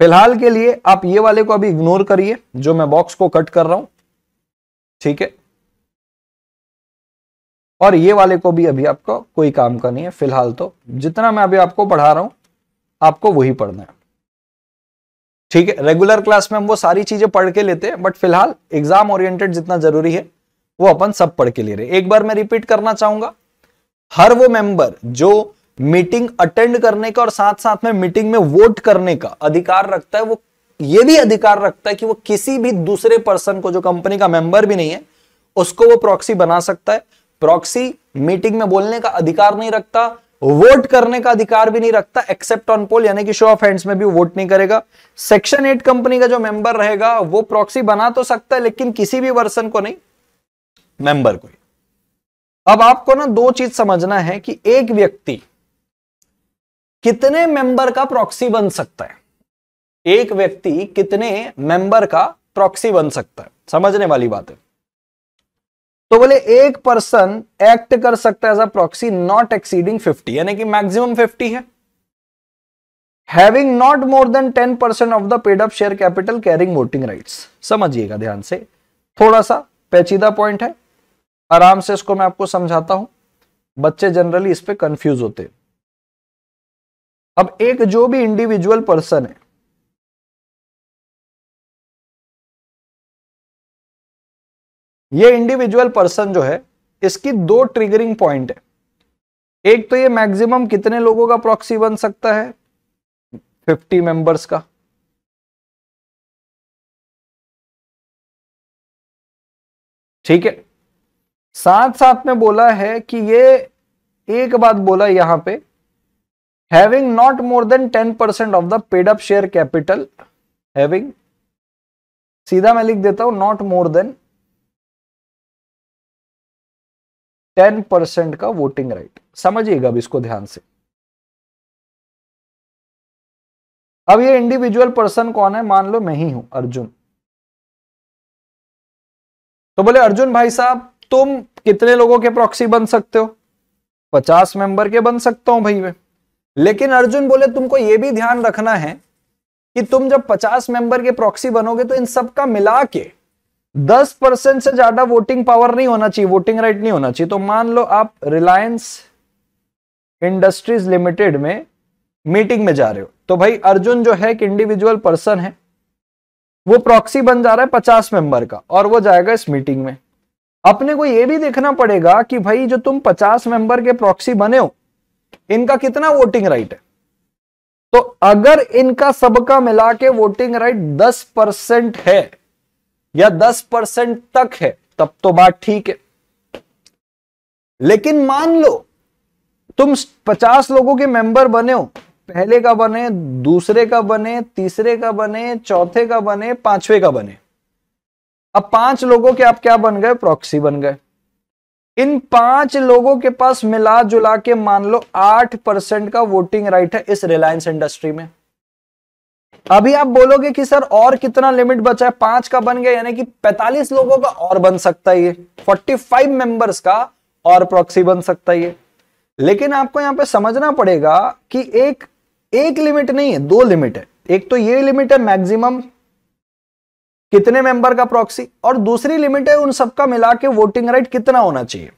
[SPEAKER 2] फिलहाल के लिए आप ये वाले को अभी इग्नोर करिए
[SPEAKER 1] जो मैं बॉक्स को कट कर रहा हूं ठीक है और ये वाले को भी अभी आपको कोई काम का नहीं है फिलहाल तो जितना मैं अभी आपको पढ़ा रहा हूं
[SPEAKER 2] आपको वही पढ़ना है ठीक है रेगुलर क्लास में हम वो सारी चीजें पढ़ के लेते हैं बट फिलहाल एग्जाम ओरिएंटेड जितना जरूरी है वो अपन सब पढ़ के ले रहे एक बार मैं रिपीट करना चाहूंगा हर वो मेंबर जो मीटिंग अटेंड करने का और साथ साथ में मीटिंग में वोट करने का अधिकार रखता है वो ये भी अधिकार रखता है कि वो किसी भी दूसरे पर्सन को जो कंपनी का मेंबर भी नहीं है उसको वो प्रॉक्सी बना सकता है प्रॉक्सी मीटिंग में बोलने का अधिकार नहीं रखता वोट करने का अधिकार भी नहीं रखता एक्सेप्ट ऑन पोल यानी कि शो ऑफ हैंड्स में भी वोट नहीं करेगा सेक्शन एट कंपनी का जो मेंबर रहेगा वो प्रॉक्सी बना तो सकता है लेकिन किसी भी वर्सन को नहीं मेंबर को ही अब आपको ना दो चीज समझना है कि एक व्यक्ति कितने मेंबर का प्रॉक्सी बन सकता है एक व्यक्ति कितने मेंबर का प्रॉक्सी बन सकता है समझने वाली बात है तो बोले एक पर्सन एक्ट कर सकता है as a proxy not exceeding 50 यानी कि मैक्सिमम 50 है having not more than 10 percent of the paid up share capital carrying voting rights समझिएगा ध्यान से थोड़ा सा पेचीदा पॉइंट है आराम से इसको मैं आपको
[SPEAKER 1] समझाता हूं बच्चे जनरली इस पर कंफ्यूज होते अब
[SPEAKER 3] एक जो भी इंडिविजुअल पर्सन है ये इंडिविजुअल पर्सन जो है इसकी दो
[SPEAKER 1] ट्रिगरिंग पॉइंट है एक तो ये मैक्सिमम कितने लोगों का प्रॉक्सी बन सकता है
[SPEAKER 3] 50 मेंबर्स का ठीक है साथ साथ में बोला
[SPEAKER 1] है कि ये एक बात बोला यहां पे having not more than ten percent of the paid up share capital having सीधा मैं लिख देता हूं not more than ten percent का वोटिंग राइट समझिएगा अब इसको ध्यान से अब ये इंडिविजुअल पर्सन कौन है मान लो मैं ही हूं अर्जुन तो बोले अर्जुन भाई साहब तुम कितने लोगों के प्रॉक्सी
[SPEAKER 2] बन सकते हो पचास मेंबर के बन सकता हूं भाई मैं लेकिन अर्जुन बोले तुमको यह भी ध्यान रखना है कि तुम जब 50 मेंबर के प्रॉक्सी बनोगे तो इन सबका मिला के दस परसेंट से ज्यादा वोटिंग पावर नहीं होना चाहिए वोटिंग राइट नहीं होना चाहिए तो मान लो आप रिलायंस इंडस्ट्रीज लिमिटेड में मीटिंग में जा रहे हो तो भाई अर्जुन जो है एक इंडिविजुअल पर्सन है वो प्रॉक्सी बन जा रहा है पचास मेंबर का और वो जाएगा इस मीटिंग में अपने को यह भी देखना पड़ेगा कि भाई जो तुम 50 मेंबर के प्रॉक्सी बने हो इनका कितना वोटिंग राइट है तो अगर इनका सबका मिला के वोटिंग राइट 10 परसेंट है या 10 परसेंट तक है तब तो बात ठीक है लेकिन मान लो तुम 50 लोगों के मेंबर बने हो पहले का बने दूसरे का बने तीसरे का बने चौथे का बने पांचवे का बने अब पांच लोगों के आप क्या बन गए प्रॉक्सी बन गए इन पांच लोगों के पास मिला जुला के मान लो आठ परसेंट का वोटिंग राइट है इस रिलायंस इंडस्ट्री में अभी आप बोलोगे कि सर और कितना लिमिट बचा है पांच का बन गया यानी कि पैतालीस लोगों का और बन सकता है ये फाइव मेंबर्स का और प्रॉक्सी बन सकता है ये लेकिन आपको यहां पे समझना पड़ेगा कि एक एक लिमिट नहीं है दो लिमिट है एक तो ये लिमिट है मैक्सिमम कितने मेंबर का प्रॉक्सी और दूसरी लिमिट है उन सबका मिला के वोटिंग राइट कितना होना चाहिए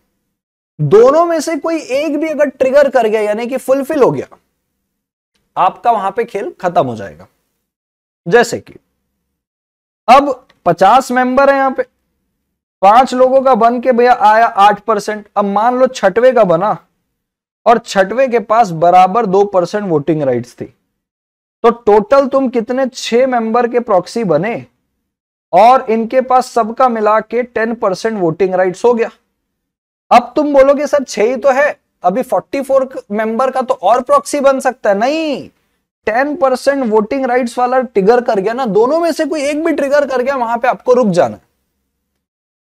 [SPEAKER 2] दोनों में से कोई एक भी अगर ट्रिगर कर गया यानी कि फुलफिल हो गया आपका वहां पे खेल खत्म हो जाएगा जैसे कि अब 50 मेंबर है यहां पे पांच लोगों का बन के भैया आया 8 परसेंट अब मान लो छठवे का बना और छठवे के पास बराबर 2 परसेंट वोटिंग राइट्स थी तो टोटल तुम कितने छह मेंबर के प्रॉक्सी बने और इनके पास सबका मिला के टेन परसेंट वोटिंग राइट्स हो गया अब तुम बोलोगे सर छह ही तो है अभी 44 मेंबर का तो और प्रॉक्सी बन सकता है नहीं टेन परसेंट वोटिंग राइट वाला ट्रिगर कर गया ना दोनों में से कोई एक भी ट्रिगर कर गया वहां पर आपको रुक जाना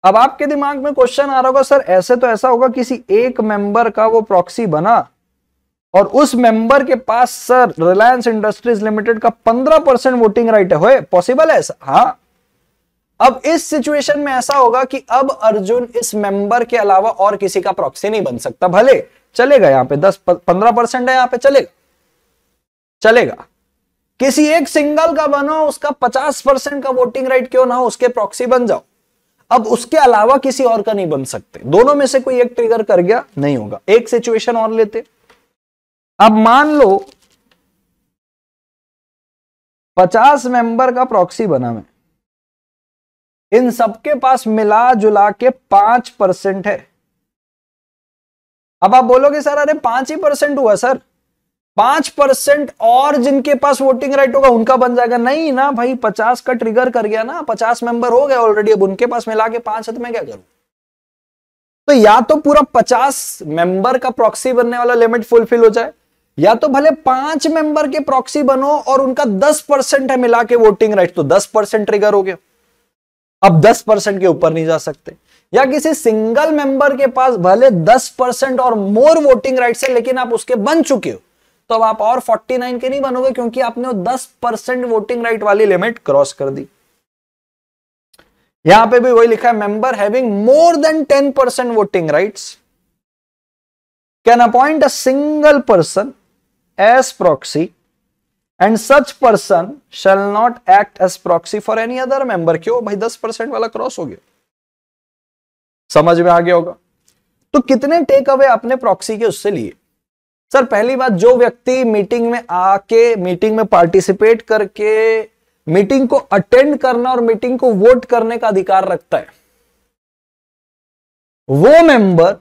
[SPEAKER 2] अब आपके दिमाग में क्वेश्चन आ रहा होगा सर ऐसे तो ऐसा होगा किसी एक मेंबर का वो प्रॉक्सी बना और उस मेंबर के पास सर रिलायंस इंडस्ट्रीज लिमिटेड का 15 परसेंट वोटिंग राइट है पॉसिबल है ऐसा हाँ अब इस सिचुएशन में ऐसा होगा कि अब अर्जुन इस मेंबर के अलावा और किसी का प्रॉक्सी नहीं बन सकता भले चलेगा यहां पे दस पंद्रह परसेंट है यहां पे चलेगा चलेगा किसी एक सिंगल का बनो उसका पचास परसेंट का वोटिंग राइट क्यों ना हो उसके प्रॉक्सी बन जाओ अब उसके अलावा किसी और का नहीं बन सकते दोनों में से कोई एक ट्रिगर कर
[SPEAKER 1] गया नहीं होगा एक सिचुएशन और लेते अब मान लो पचास मेंबर का प्रॉक्सी बना मैं इन सबके पास मिला जुला के पांच परसेंट है
[SPEAKER 2] अब आप बोलोगे सर अरे पांच ही परसेंट हुआ सर पांच परसेंट और जिनके पास वोटिंग राइट होगा उनका बन जाएगा नहीं ना भाई पचास का ट्रिगर कर गया ना पचास मेंबर हो गए ऑलरेडी अब उनके पास मिला के पांच है तो मैं क्या करूं तो या तो पूरा पचास मेंबर का प्रॉक्सी बनने वाला लिमिट फुलफिल हो जाए या तो भले पांच मेंबर के प्रॉक्सी बनो और उनका दस परसेंट है मिला के वोटिंग राइट तो दस परसेंट ट्रिगर हो गया अब 10 परसेंट के ऊपर नहीं जा सकते या किसी सिंगल मेंबर के पास भले 10 परसेंट और मोर वोटिंग राइट्स है लेकिन आप उसके बन चुके हो तो अब आप और 49 के नहीं बनोगे क्योंकि आपने वो 10 परसेंट वोटिंग राइट वाली लिमिट क्रॉस कर दी यहां पे भी वही लिखा है member having more than 10 percent voting right can appoint a single person as proxy and such person shall not act as proxy for any other member क्यों भाई दस परसेंट वाला क्रॉस हो गया समझ में आ गया होगा तो कितने टेक अवे अपने प्रॉक्सी के उससे लिए सर पहली बात जो व्यक्ति मीटिंग में आके मीटिंग में पार्टिसिपेट करके मीटिंग को अटेंड करना और मीटिंग को वोट करने का अधिकार रखता है वो मेंबर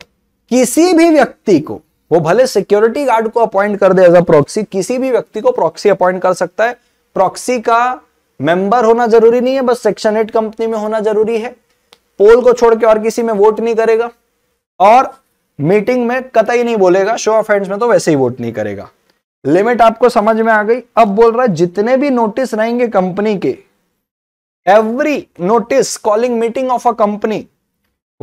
[SPEAKER 2] किसी भी व्यक्ति को वो भले सिक्योरिटी गार्ड को अपॉइंट कर दे एज अ प्रॉक्सी किसी भी व्यक्ति को प्रॉक्सी अपॉइंट कर सकता है प्रॉक्सी का मेंबर होना जरूरी नहीं है बस सेक्शन एट कंपनी में होना जरूरी है पोल को छोड़ के और किसी में वोट नहीं करेगा और मीटिंग में कतई नहीं बोलेगा शो ऑफ हैंड्स में तो वैसे ही वोट नहीं करेगा लिमिट आपको समझ में आ गई अब बोल रहा है जितने भी नोटिस रहेंगे कंपनी के every notice calling meeting of a company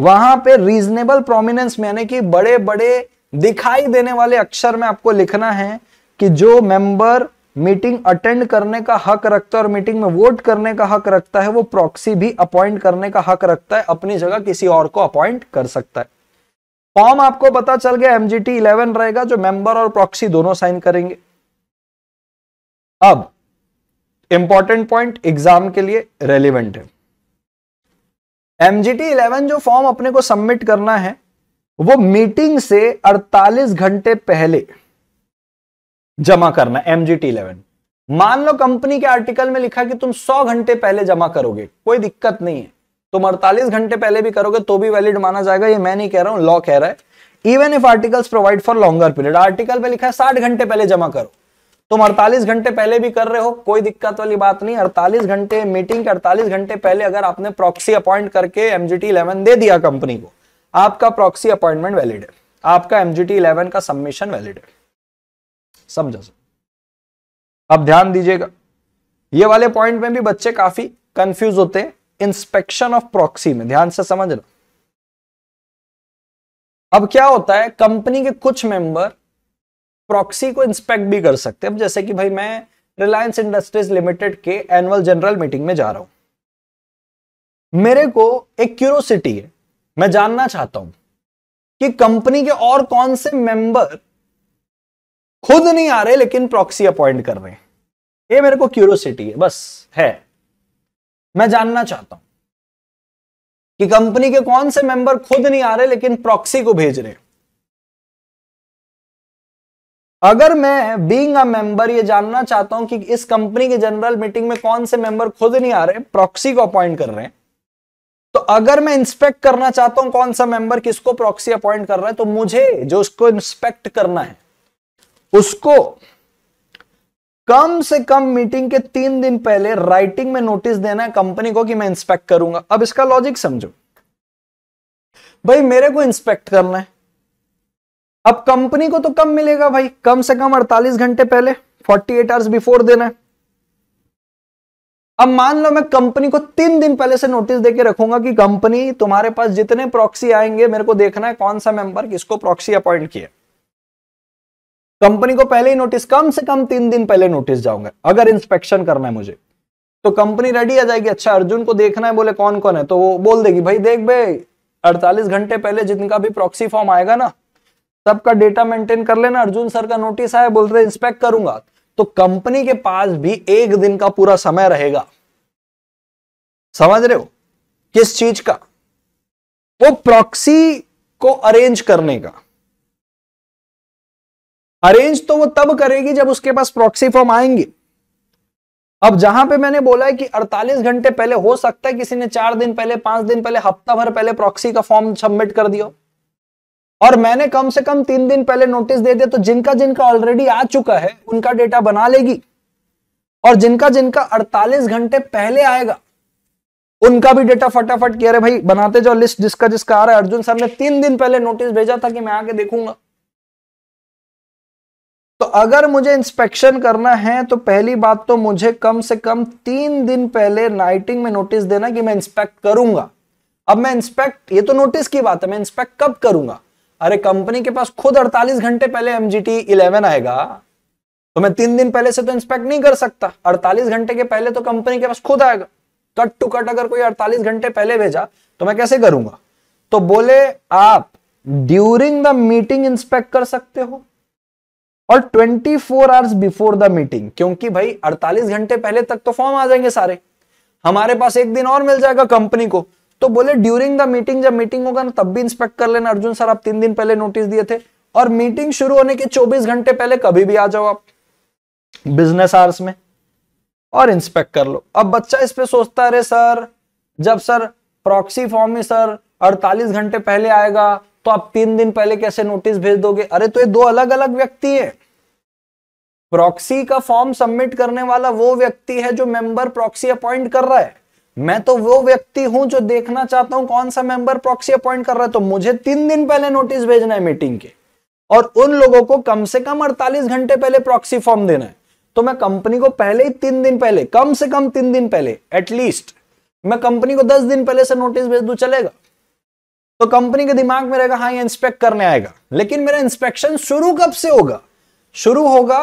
[SPEAKER 2] वहां पे रीजनेबल प्रोमिनेंस में यानी कि बड़े बड़े दिखाई देने वाले अक्षर में आपको लिखना है कि जो मेंबर मीटिंग अटेंड करने का हक रखता है और मीटिंग में वोट करने का हक रखता है वो प्रॉक्सी भी अपॉइंट करने का हक रखता है अपनी जगह किसी और को अपॉइंट कर सकता है फॉर्म आपको पता चल गया एमजीटी इलेवन रहेगा जो मेंबर और प्रॉक्सी दोनों साइन करेंगे अब इंपॉर्टेंट पॉइंट एग्जाम के लिए रेलिवेंट है एमजीटी इलेवन जो फॉर्म अपने को सबमिट करना है वो मीटिंग से 48 घंटे पहले जमा करना एम जी इलेवन मान लो कंपनी के आर्टिकल में लिखा कि तुम 100 घंटे पहले जमा करोगे कोई दिक्कत नहीं है तुम 48 घंटे पहले भी करोगे तो भी वैलिड माना जाएगा ये मैं नहीं कह रहा हूं लॉ कह रहा है even if articles provide for longer period article में लिखा है साठ घंटे पहले जमा करो तुम अड़तालीस घंटे पहले भी कर रहे हो कोई दिक्कत वाली बात नहीं अड़तालीस घंटे मीटिंग के अड़तालीस घंटे पहले अगर आपने प्रॉक्सी अपॉइंट करके एमजीटी इलेवन दे दिया कंपनी को आपका प्रॉक्सी अपॉइंटमेंट वैलिड है आपका एमजीटी 11 का सबमिशन वैलिड है समझा सर अब ध्यान दीजिएगा ये वाले पॉइंट में भी बच्चे काफी कंफ्यूज होते हैं
[SPEAKER 1] इंस्पेक्शन ऑफ प्रॉक्सी में ध्यान से समझना अब क्या होता है कंपनी के कुछ मेंबर प्रॉक्सी को इंस्पेक्ट भी कर सकते हैं जैसे कि भाई
[SPEAKER 2] मैं रिलायंस इंडस्ट्रीज लिमिटेड के एनुअल जनरल मीटिंग में जा रहा हूं मेरे को एक क्यूरोसिटी है मैं जानना चाहता हूं कि कंपनी के और कौन से मेंबर खुद नहीं आ रहे लेकिन प्रॉक्सी अपॉइंट कर रहे हैं ये मेरे को क्यूरोसिटी है बस है मैं जानना चाहता हूं
[SPEAKER 1] कि कंपनी के कौन से मेंबर खुद नहीं आ रहे लेकिन प्रॉक्सी को भेज रहे अगर मैं बीइंग अ मेंबर ये जानना
[SPEAKER 2] चाहता हूं कि इस कंपनी की जनरल मीटिंग में कौन से मेंबर खुद नहीं आ रहे प्रॉक्सी को अपॉइंट कर रहे हैं तो अगर मैं इंस्पेक्ट करना चाहता हूं कौन सा मेंबर किसको प्रॉक्सी अपॉइंट कर रहा है तो मुझे जो उसको इंस्पेक्ट करना है उसको कम से कम मीटिंग के तीन दिन पहले राइटिंग में नोटिस देना है कंपनी को कि मैं इंस्पेक्ट करूंगा अब इसका लॉजिक समझो भाई मेरे को इंस्पेक्ट करना है अब कंपनी को तो कम मिलेगा भाई कम से कम 48 घंटे पहले 48 एट आवर्स बिफोर देना है अब मान लो मैं कंपनी को तीन दिन पहले से नोटिस देके रखूंगा कि कंपनी तुम्हारे पास जितने प्रॉक्सी आएंगे मेरे को देखना है कौन सा मेंबर किसको प्रॉक्सी अपॉइंट किया कंपनी को पहले ही नोटिस कम से कम तीन दिन पहले नोटिस जाऊंगा अगर इंस्पेक्शन करना है मुझे तो कंपनी रेडी आ जाएगी अच्छा अर्जुन को देखना है बोले कौन कौन है तो वो बोल देगी भाई देख भाई अड़तालीस घंटे पहले जिनका भी प्रॉक्सी फॉर्म आएगा ना सबका डेटा मेंटेन कर लेना अर्जुन सर का नोटिस आया बोल रहे इंस्पेक्ट करूंगा तो कंपनी के पास भी एक दिन का पूरा समय रहेगा समझ रहे हो किस चीज का वो प्रॉक्सी को अरेंज करने का अरेंज तो वो तब करेगी जब उसके पास प्रॉक्सी फॉर्म आएंगे अब जहां पे मैंने बोला है कि 48 घंटे पहले हो सकता है किसी ने चार दिन पहले पांच दिन पहले हफ्ता भर पहले प्रॉक्सी का फॉर्म सबमिट कर दिया और मैंने कम से कम तीन दिन पहले नोटिस दे दिया तो जिनका जिनका ऑलरेडी आ चुका है उनका डेटा बना लेगी और जिनका जिनका 48 घंटे पहले आएगा उनका भी डेटा फटाफट किया रहे भाई बनाते जाओ लिस्ट जिसका जिसका आ रहा है अर्जुन साहब ने तीन दिन पहले नोटिस भेजा था कि मैं आके देखूंगा तो अगर मुझे इंस्पेक्शन करना है तो पहली बात तो मुझे कम से कम तीन दिन पहले नाइटिंग में नोटिस देना कि मैं इंस्पेक्ट करूंगा अब मैं इंस्पेक्ट ये तो नोटिस की बात है मैं इंस्पेक्ट कब करूंगा अरे कंपनी के पास खुद 48 घंटे पहले एमजीटी 11 आएगा तो मैं तीन दिन पहले से तो इंस्पेक्ट नहीं कर सकता 48 घंटे के पहले तो कंपनी के पास खुद आएगा कट टू कट अगर कोई 48 घंटे पहले भेजा तो मैं कैसे करूंगा तो बोले आप ड्यूरिंग द मीटिंग इंस्पेक्ट कर सकते हो और 24 four hours before the meeting क्योंकि भाई 48 घंटे पहले तक तो फॉर्म आ जाएंगे सारे हमारे पास एक दिन और मिल जाएगा कंपनी को तो बोले ड्यूरिंग द मीटिंग जब मीटिंग होगा ना तब भी इंस्पेक्ट कर लेना अर्जुन सर आप तीन दिन पहले नोटिस दिए थे और मीटिंग शुरू होने के 24 घंटे पहले कभी भी आ जाओ आप बिजनेस आवर्स में और इंस्पेक्ट कर लो अब बच्चा इस पर सोचता है सर जब सर प्रॉक्सी फॉर्म में सर अड़तालीस घंटे पहले आएगा तो आप तीन दिन पहले कैसे नोटिस भेज दोगे अरे तो ये दो अलग अलग व्यक्ति है प्रॉक्सी का फॉर्म सबमिट करने वाला वो व्यक्ति है जो मेंबर प्रॉक्सी अपॉइंट कर रहा है मैं तो वो व्यक्ति हूं जो देखना चाहता हूं कौन सा मेंबर प्रॉक्सी अपॉइंट कर रहा है तो मुझे तीन दिन पहले नोटिस भेजना है मीटिंग के और उन लोगों को कम से कम 48 घंटे पहले प्रॉक्सी फॉर्म देना है तो मैं कंपनी को पहले ही तीन दिन पहले कम से कम तीन दिन पहले एटलीस्ट मैं कंपनी को दस दिन पहले से नोटिस भेज दू चलेगा तो कंपनी के दिमाग में रहेगा हाँ ये इंस्पेक्ट करने आएगा लेकिन मेरा इंस्पेक्शन शुरू कब से होगा शुरू होगा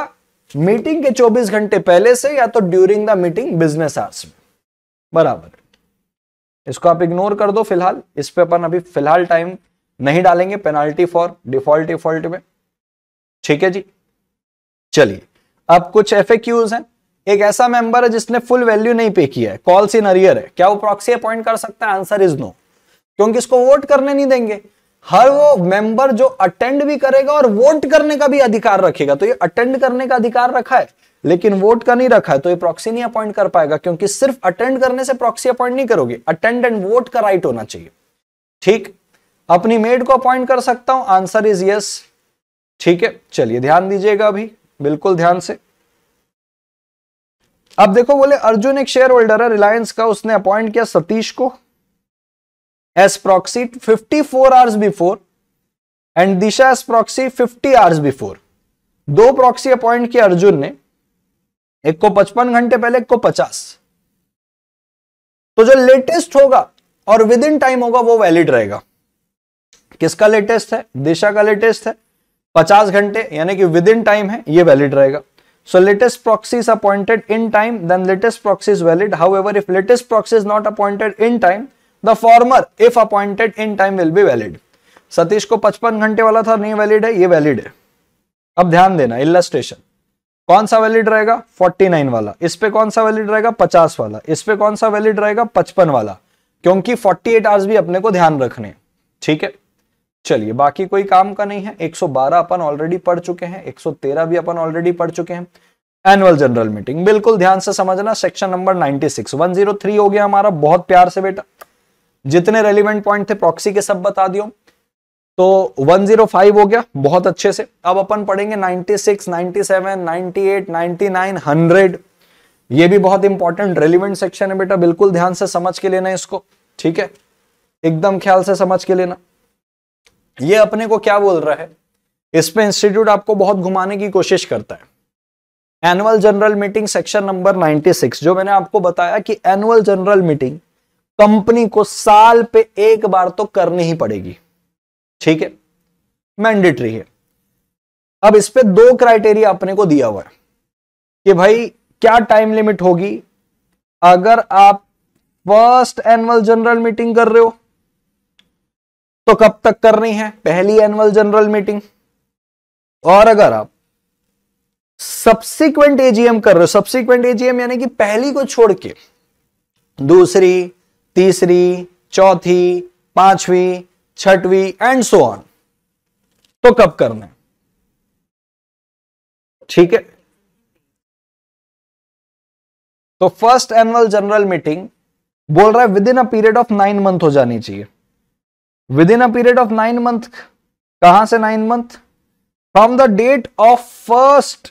[SPEAKER 2] मीटिंग के 24 घंटे पहले से या तो during the meeting business hours में बराबर इसको आप इग्नोर कर दो फिलहाल इस पे अपन अभी फिलहाल टाइम नहीं डालेंगे पेनाल्टी फॉर डिफॉल्ट डिफॉल्ट में ठीक है जी चलिए अब कुछ एफ हैं एक ऐसा मेंबर है जिसने फुल वैल्यू नहीं पे किया है कॉल इन अरियर है क्या वो प्रॉक्सी अपॉइंट कर सकता है आंसर इज नो क्योंकि इसको वोट करने नहीं देंगे हर वो मेंबर जो अटेंड भी करेगा और वोट करने का भी अधिकार रखेगा तो ये अटेंड करने का अधिकार रखा है लेकिन वोट का नहीं रखा है तो ये प्रॉक्सी नहीं अपॉइंट कर पाएगा क्योंकि सिर्फ अटेंड करने से प्रॉक्सी अपॉइंट नहीं करोगे अटेंड एंड वोट का राइट होना चाहिए ठीक अपनी मेड को अपॉइंट कर सकता हूं आंसर इज यस ठीक है चलिए ध्यान दीजिएगा अभी बिल्कुल ध्यान से अब देखो बोले अर्जुन एक शेयर होल्डर है रिलायंस का उसने अपॉइंट किया सतीश को as proxy 54 hours before and Disha as proxy 50 hours before दो प्रॉक्सी अपॉइंट किया अर्जुन ने एक को पचपन घंटे पहले एक को पचास तो जो लेटेस्ट होगा और विद इन टाइम होगा वो वैलिड रहेगा किसका लेटेस्ट है दिशा का लेटेस्ट है पचास घंटे यानी कि विद इन टाइम है ये वैलिड रहेगा so latest proxies appointed in time then latest proxies valid how if latest proxies not appointed in time the former if appointed in time will be valid Satish को पचपन घंटे वाला था नहीं valid है ये वैलिड है अब ध्यान देना इलास्ट्रेशन कौन सा वैलिड रहेगा 49 वाला इस पे कौन सा वैलिड रहेगा 50 वाला इस पे कौन सा वैलिड रहेगा 55 वाला क्योंकि 48 आवर्स भी अपने को ध्यान रखने ठीक है चलिए बाकी कोई काम का नहीं है 112 अपन ऑलरेडी पढ़ चुके हैं 113 भी अपन ऑलरेडी पढ़ चुके हैं एनुअल जनरल मीटिंग बिल्कुल ध्यान से समझना सेक्शन नंबर 96 103 हो गया हमारा बहुत प्यार से बेटा जितने रेलिवेंट पॉइंट थे प्रॉक्सी के सब बता दियो तो 105 हो गया बहुत अच्छे से अब अपन पढ़ेंगे 96, 97, 98, 99, 100 ये भी बहुत इंपॉर्टेंट रेलिवेंट सेक्शन है बेटा बिल्कुल ध्यान से समझ के लेना इसको ठीक है एकदम ख्याल से समझ के लेना ये अपने को क्या बोल रहा है इसमें इंस्टीट्यूट आपको बहुत घुमाने की कोशिश करता है annual general meeting section number 96 जो मैंने आपको बताया कि एनुअल जनरल मीटिंग कंपनी को साल पे एक बार तो करनी ही पड़ेगी ठीक है मैंडेटरी है अब इस पर दो क्राइटेरिया अपने को दिया हुआ है कि भाई क्या टाइम लिमिट होगी अगर आप फर्स्ट एनुअल जनरल मीटिंग कर रहे हो तो कब तक करनी है पहली एनुअल जनरल मीटिंग और अगर आप सब्सिक्वेंट एजीएम कर रहे हो सब्सिक्वेंट एजीएम यानी कि पहली को छोड़ के दूसरी तीसरी
[SPEAKER 1] चौथी पांचवी छठवी एंड सो ऑन तो कब करना है ठीक है तो फर्स्ट एनुअल जनरल मीटिंग बोल रहा है within a period
[SPEAKER 2] of nine month हो जानी चाहिए within a period of nine month कहां से nine
[SPEAKER 1] month from the date of first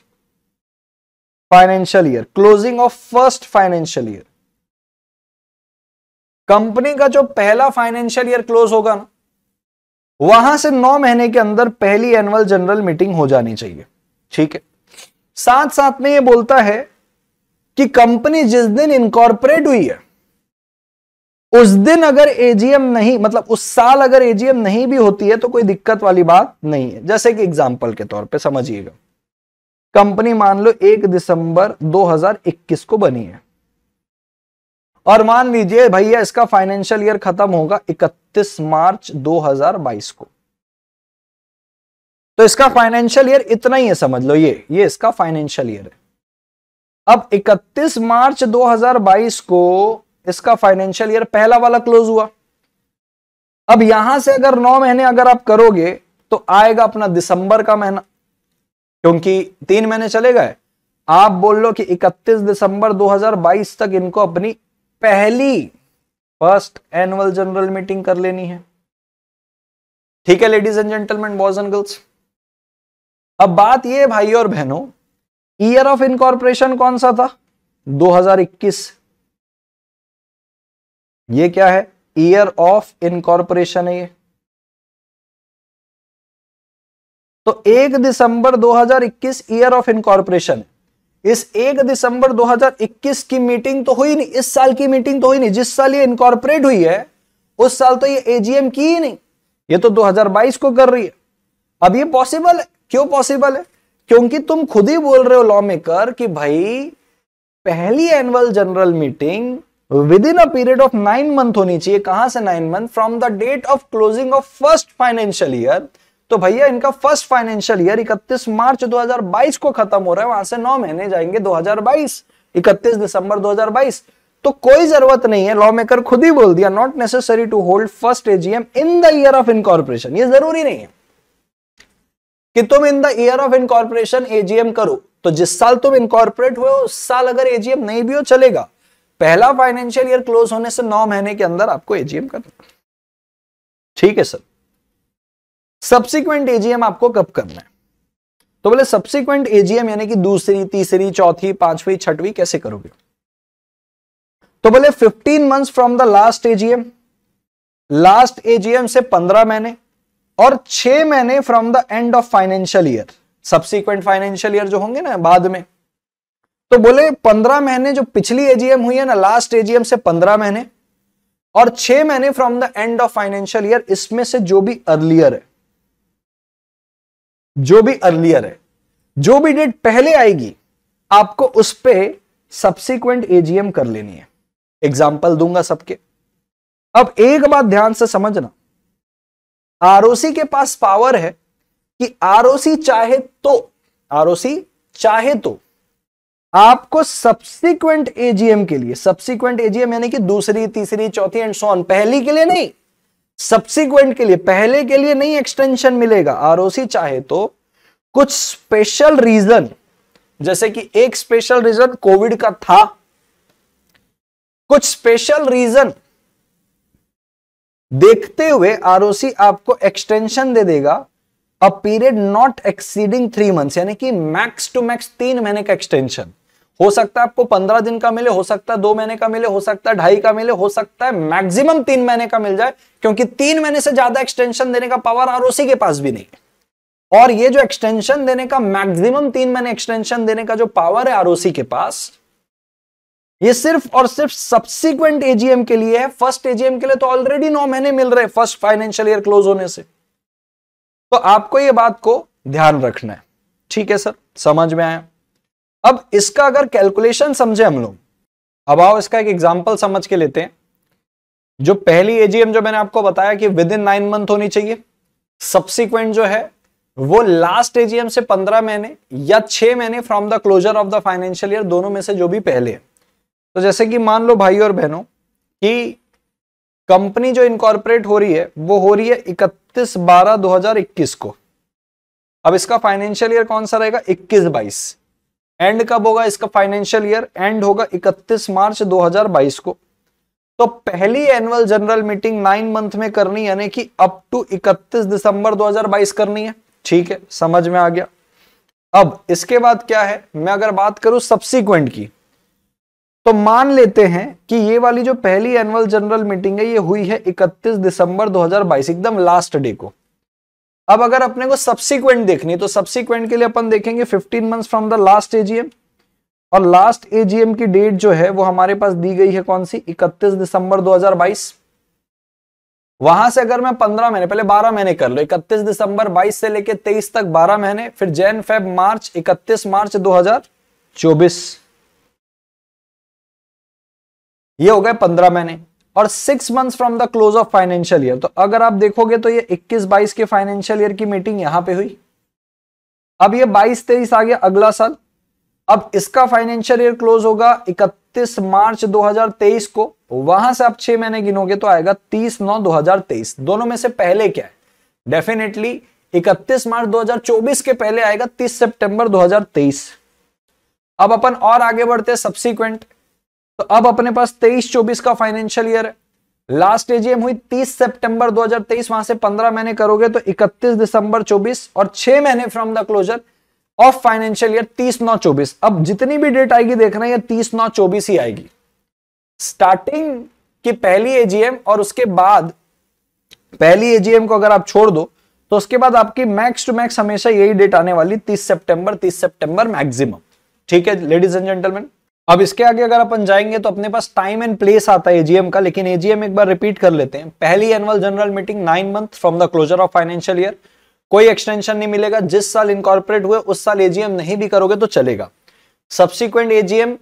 [SPEAKER 1] financial year closing of first financial year company
[SPEAKER 2] का जो पहला फाइनेंशियल ईयर क्लोज होगा ना वहां से नौ महीने के अंदर पहली एनुअल जनरल मीटिंग हो जानी चाहिए ठीक है साथ साथ में ये बोलता है कि कंपनी जिस दिन इनकॉर्पोरेट हुई है उस दिन अगर एजीएम नहीं मतलब उस साल अगर एजीएम नहीं भी होती है तो कोई दिक्कत वाली बात नहीं है जैसे कि एग्जाम्पल के तौर पे समझिएगा कंपनी मान लो एक दिसंबर 2021 को बनी है और मान लीजिए भैया इसका फाइनेंशियल ईयर खत्म होगा 31 मार्च 2022 को तो इसका फाइनेंशियल ईयर इतना ही है समझ लो ये ये इसका फाइनेंशियल ईयर है अब 31 मार्च 2022 को इसका फाइनेंशियल ईयर पहला वाला क्लोज हुआ अब यहां से अगर नौ महीने अगर आप करोगे तो आएगा अपना दिसंबर का महीना क्योंकि तीन महीने चले गए आप बोल लो कि 31 दिसंबर 2022 तक इनको अपनी पहली फर्स्ट एनुअल जनरल मीटिंग कर लेनी है ठीक है ladies and gentleman boys and
[SPEAKER 1] girls अब बात यह भाई और बहनों ईयर ऑफ इनकॉर्पोरेशन कौन सा था 2021 ये क्या है ईयर ऑफ इनकॉर्पोरेशन है ये तो एक दिसंबर 2021 ईयर ऑफ इनकॉर्पोरेशन इस एक
[SPEAKER 2] दिसंबर 2021 की मीटिंग तो हुई नहीं इस साल की मीटिंग तो हुई नहीं जिस साल ये इनकॉर्पोरेट हुई है उस साल तो ये एजीएम की ही नहीं ये तो 2022 को कर रही है अब ये पॉसिबल है क्यों पॉसिबल है क्योंकि तुम खुद ही बोल रहे हो लॉ मेकर कि भाई पहली annual general meeting within a period of nine month होनी चाहिए कहां से nine month from the date of closing of first financial year तो भैया इनका फर्स्ट फाइनेंशियल ईयर 31 मार्च 2022 को खत्म हो रहा है वहां से नौ महीने जाएंगे 2022 31 दिसंबर 2022 तो कोई जरूरत नहीं है लॉ मेकर खुद ही बोल दिया not necessary to hold first AGM in the year of incorporation ये जरूरी नहीं है कि तुम in the year of incorporation AGM करो तो जिस साल तुम इनकॉर्पोरेट हुए उस साल अगर एजीएम नहीं भी हो चलेगा पहला फाइनेंशियल ईयर क्लोज होने से नौ महीने के अंदर आपको एजीएम करना ठीक है सर सब्सिक्वेंट एजीएम आपको कब करना है तो बोले सब्सिक्वेंट एजीएम यानी कि दूसरी तीसरी चौथी पांचवी छठवीं कैसे करोगे तो बोले 15 months from the last AGM last AGM से 15 महीने और 6 महीने from the end of financial year subsequent financial year जो होंगे ना बाद में तो बोले 15 महीने जो पिछली एजीएम हुई है ना लास्ट एजीएम से 15 महीने और 6 महीने from the end of financial year इसमें से जो भी अर्लियर है जो भी अर्लियर है जो भी डेट पहले आएगी आपको उस पर सब्सिक्वेंट एजीएम कर लेनी है एग्जाम्पल दूंगा सबके अब एक बात ध्यान से समझना आरओसी के पास पावर है कि आरओसी चाहे तो आरओसी चाहे तो आपको सब्सिक्वेंट एजीएम के लिए सब्सिक्वेंट एजीएम यानी कि दूसरी तीसरी चौथी एंड सोन पहली के लिए नहीं सब्सिक्वेंट के लिए पहले के लिए नहीं एक्सटेंशन मिलेगा आरओसी चाहे तो कुछ स्पेशल रीजन जैसे कि एक स्पेशल रीजन कोविड का था कुछ स्पेशल रीजन देखते हुए आरओसी आपको एक्सटेंशन दे देगा a period not exceeding three months यानी कि मैक्स टू मैक्स तीन महीने का एक्सटेंशन हो सकता है आपको पंद्रह दिन का मिले हो सकता है दो महीने का मिले हो सकता है ढाई का मिले हो सकता है मैक्सिमम तीन महीने का मिल जाए क्योंकि तीन महीने से ज्यादा एक्सटेंशन देने का पावर आरओसी के पास भी नहीं है और ये जो एक्सटेंशन देने का मैक्सिमम तीन महीने एक्सटेंशन देने का जो पावर है आरओसी के पास ये सिर्फ और सिर्फ सब्सिक्वेंट एजीएम के लिए है फर्स्ट एजीएम के लिए तो ऑलरेडी नौ महीने मिल रहे फर्स्ट फाइनेंशियल ईयर क्लोज होने से तो आपको ये बात को ध्यान रखना है ठीक है सर समझ में आया अब इसका अगर कैलकुलेशन समझे हम लोग अब आओ इसका एक एग्जाम्पल समझ के लेते हैं जो पहली एजीएम जो मैंने आपको बताया कि विद इन नाइन मंथ होनी चाहिए सब्सिक्वेंट जो है वो लास्ट एजीएम से पंद्रह महीने या छह महीने from the closure of the financial year दोनों में से जो भी पहले है तो जैसे कि मान लो भाई और बहनों कि कंपनी जो इनकॉर्पोरेट हो रही है वो हो रही है इकतीस बारह दो हजार इक्कीस को अब इसका फाइनेंशियल ईयर कौन सा रहेगा इक्कीस बाईस एंड कब होगा इसका फाइनेंशियल ईयर एंड होगा 31 मार्च 2022 को तो पहली annual general meeting nine month में करनी यानी कि अप टू 31 दिसंबर 2022 करनी है ठीक है समझ में आ गया अब इसके बाद क्या है मैं अगर बात करूं सब्सिक्वेंट की तो मान लेते हैं कि ये वाली जो पहली एनुअल जनरल मीटिंग है ये हुई है 31 दिसंबर 2022 एकदम लास्ट डे को अब अगर अपने को सब्सिक्वेंट देखनी तो सब्सिक्वेंट के लिए अपन देखेंगे 15 months from the last AGM और लास्ट एजीएम की डेट जो है वो हमारे पास दी गई है कौन सी 31 दिसंबर 2022 वहां से अगर मैं 15 महीने पहले 12 महीने कर लो 31 दिसंबर 22 से लेके 23 तक 12 महीने फिर जैन फेब मार्च 31 मार्च 2024 ये हो गए पंद्रह महीने और six months from the close of financial year तो अगर आप देखोगे तो ये 21-22 के फाइनेंशियल ईयर की मीटिंग यहां पे हुई अब ये 22-23 आ गया अगला साल अब इसका फाइनेंशियल ईयर क्लोज होगा 31 मार्च 2023 को वहां से आप छह महीने गिनोगे तो आएगा 30 नौ 2023 दोनों में से पहले क्या है डेफिनेटली 31 मार्च 2024 के पहले आएगा 30 सितंबर 2023 अब अपन और आगे बढ़ते सब्सिक्वेंट तो अब अपने पास 23-24 का फाइनेंशियल ईयर है लास्ट एजीएम हुई 30 सितंबर 2023 वहां से 15 महीने करोगे तो 31 दिसंबर 24 और 6 महीने from the closure of financial year 30 नौ 24 अब जितनी भी डेट आएगी देख हैं ये 30 नौ 24 ही आएगी स्टार्टिंग की पहली एजीएम और उसके बाद पहली एजीएम को अगर आप छोड़ दो तो उसके बाद आपकी मैक्स टू मैक्स हमेशा यही डेट आने वाली तीस सेप्टेंबर तीस सेप्टेंबर मैक्सिमम ठीक है लेडीज एंड जेंटलमैन अब इसके आगे अगर अपन जाएंगे तो अपने पास टाइम एंड प्लेस आता है एजीएम का लेकिन एजीएम एक बार रिपीट कर लेते हैं पहली annual general meeting nine month from the closure of financial year कोई एक्सटेंशन नहीं मिलेगा जिस साल इनकॉर्पोरेट हुए उस साल एजीएम नहीं भी करोगे तो चलेगा सब्सिक्वेंट एजीएम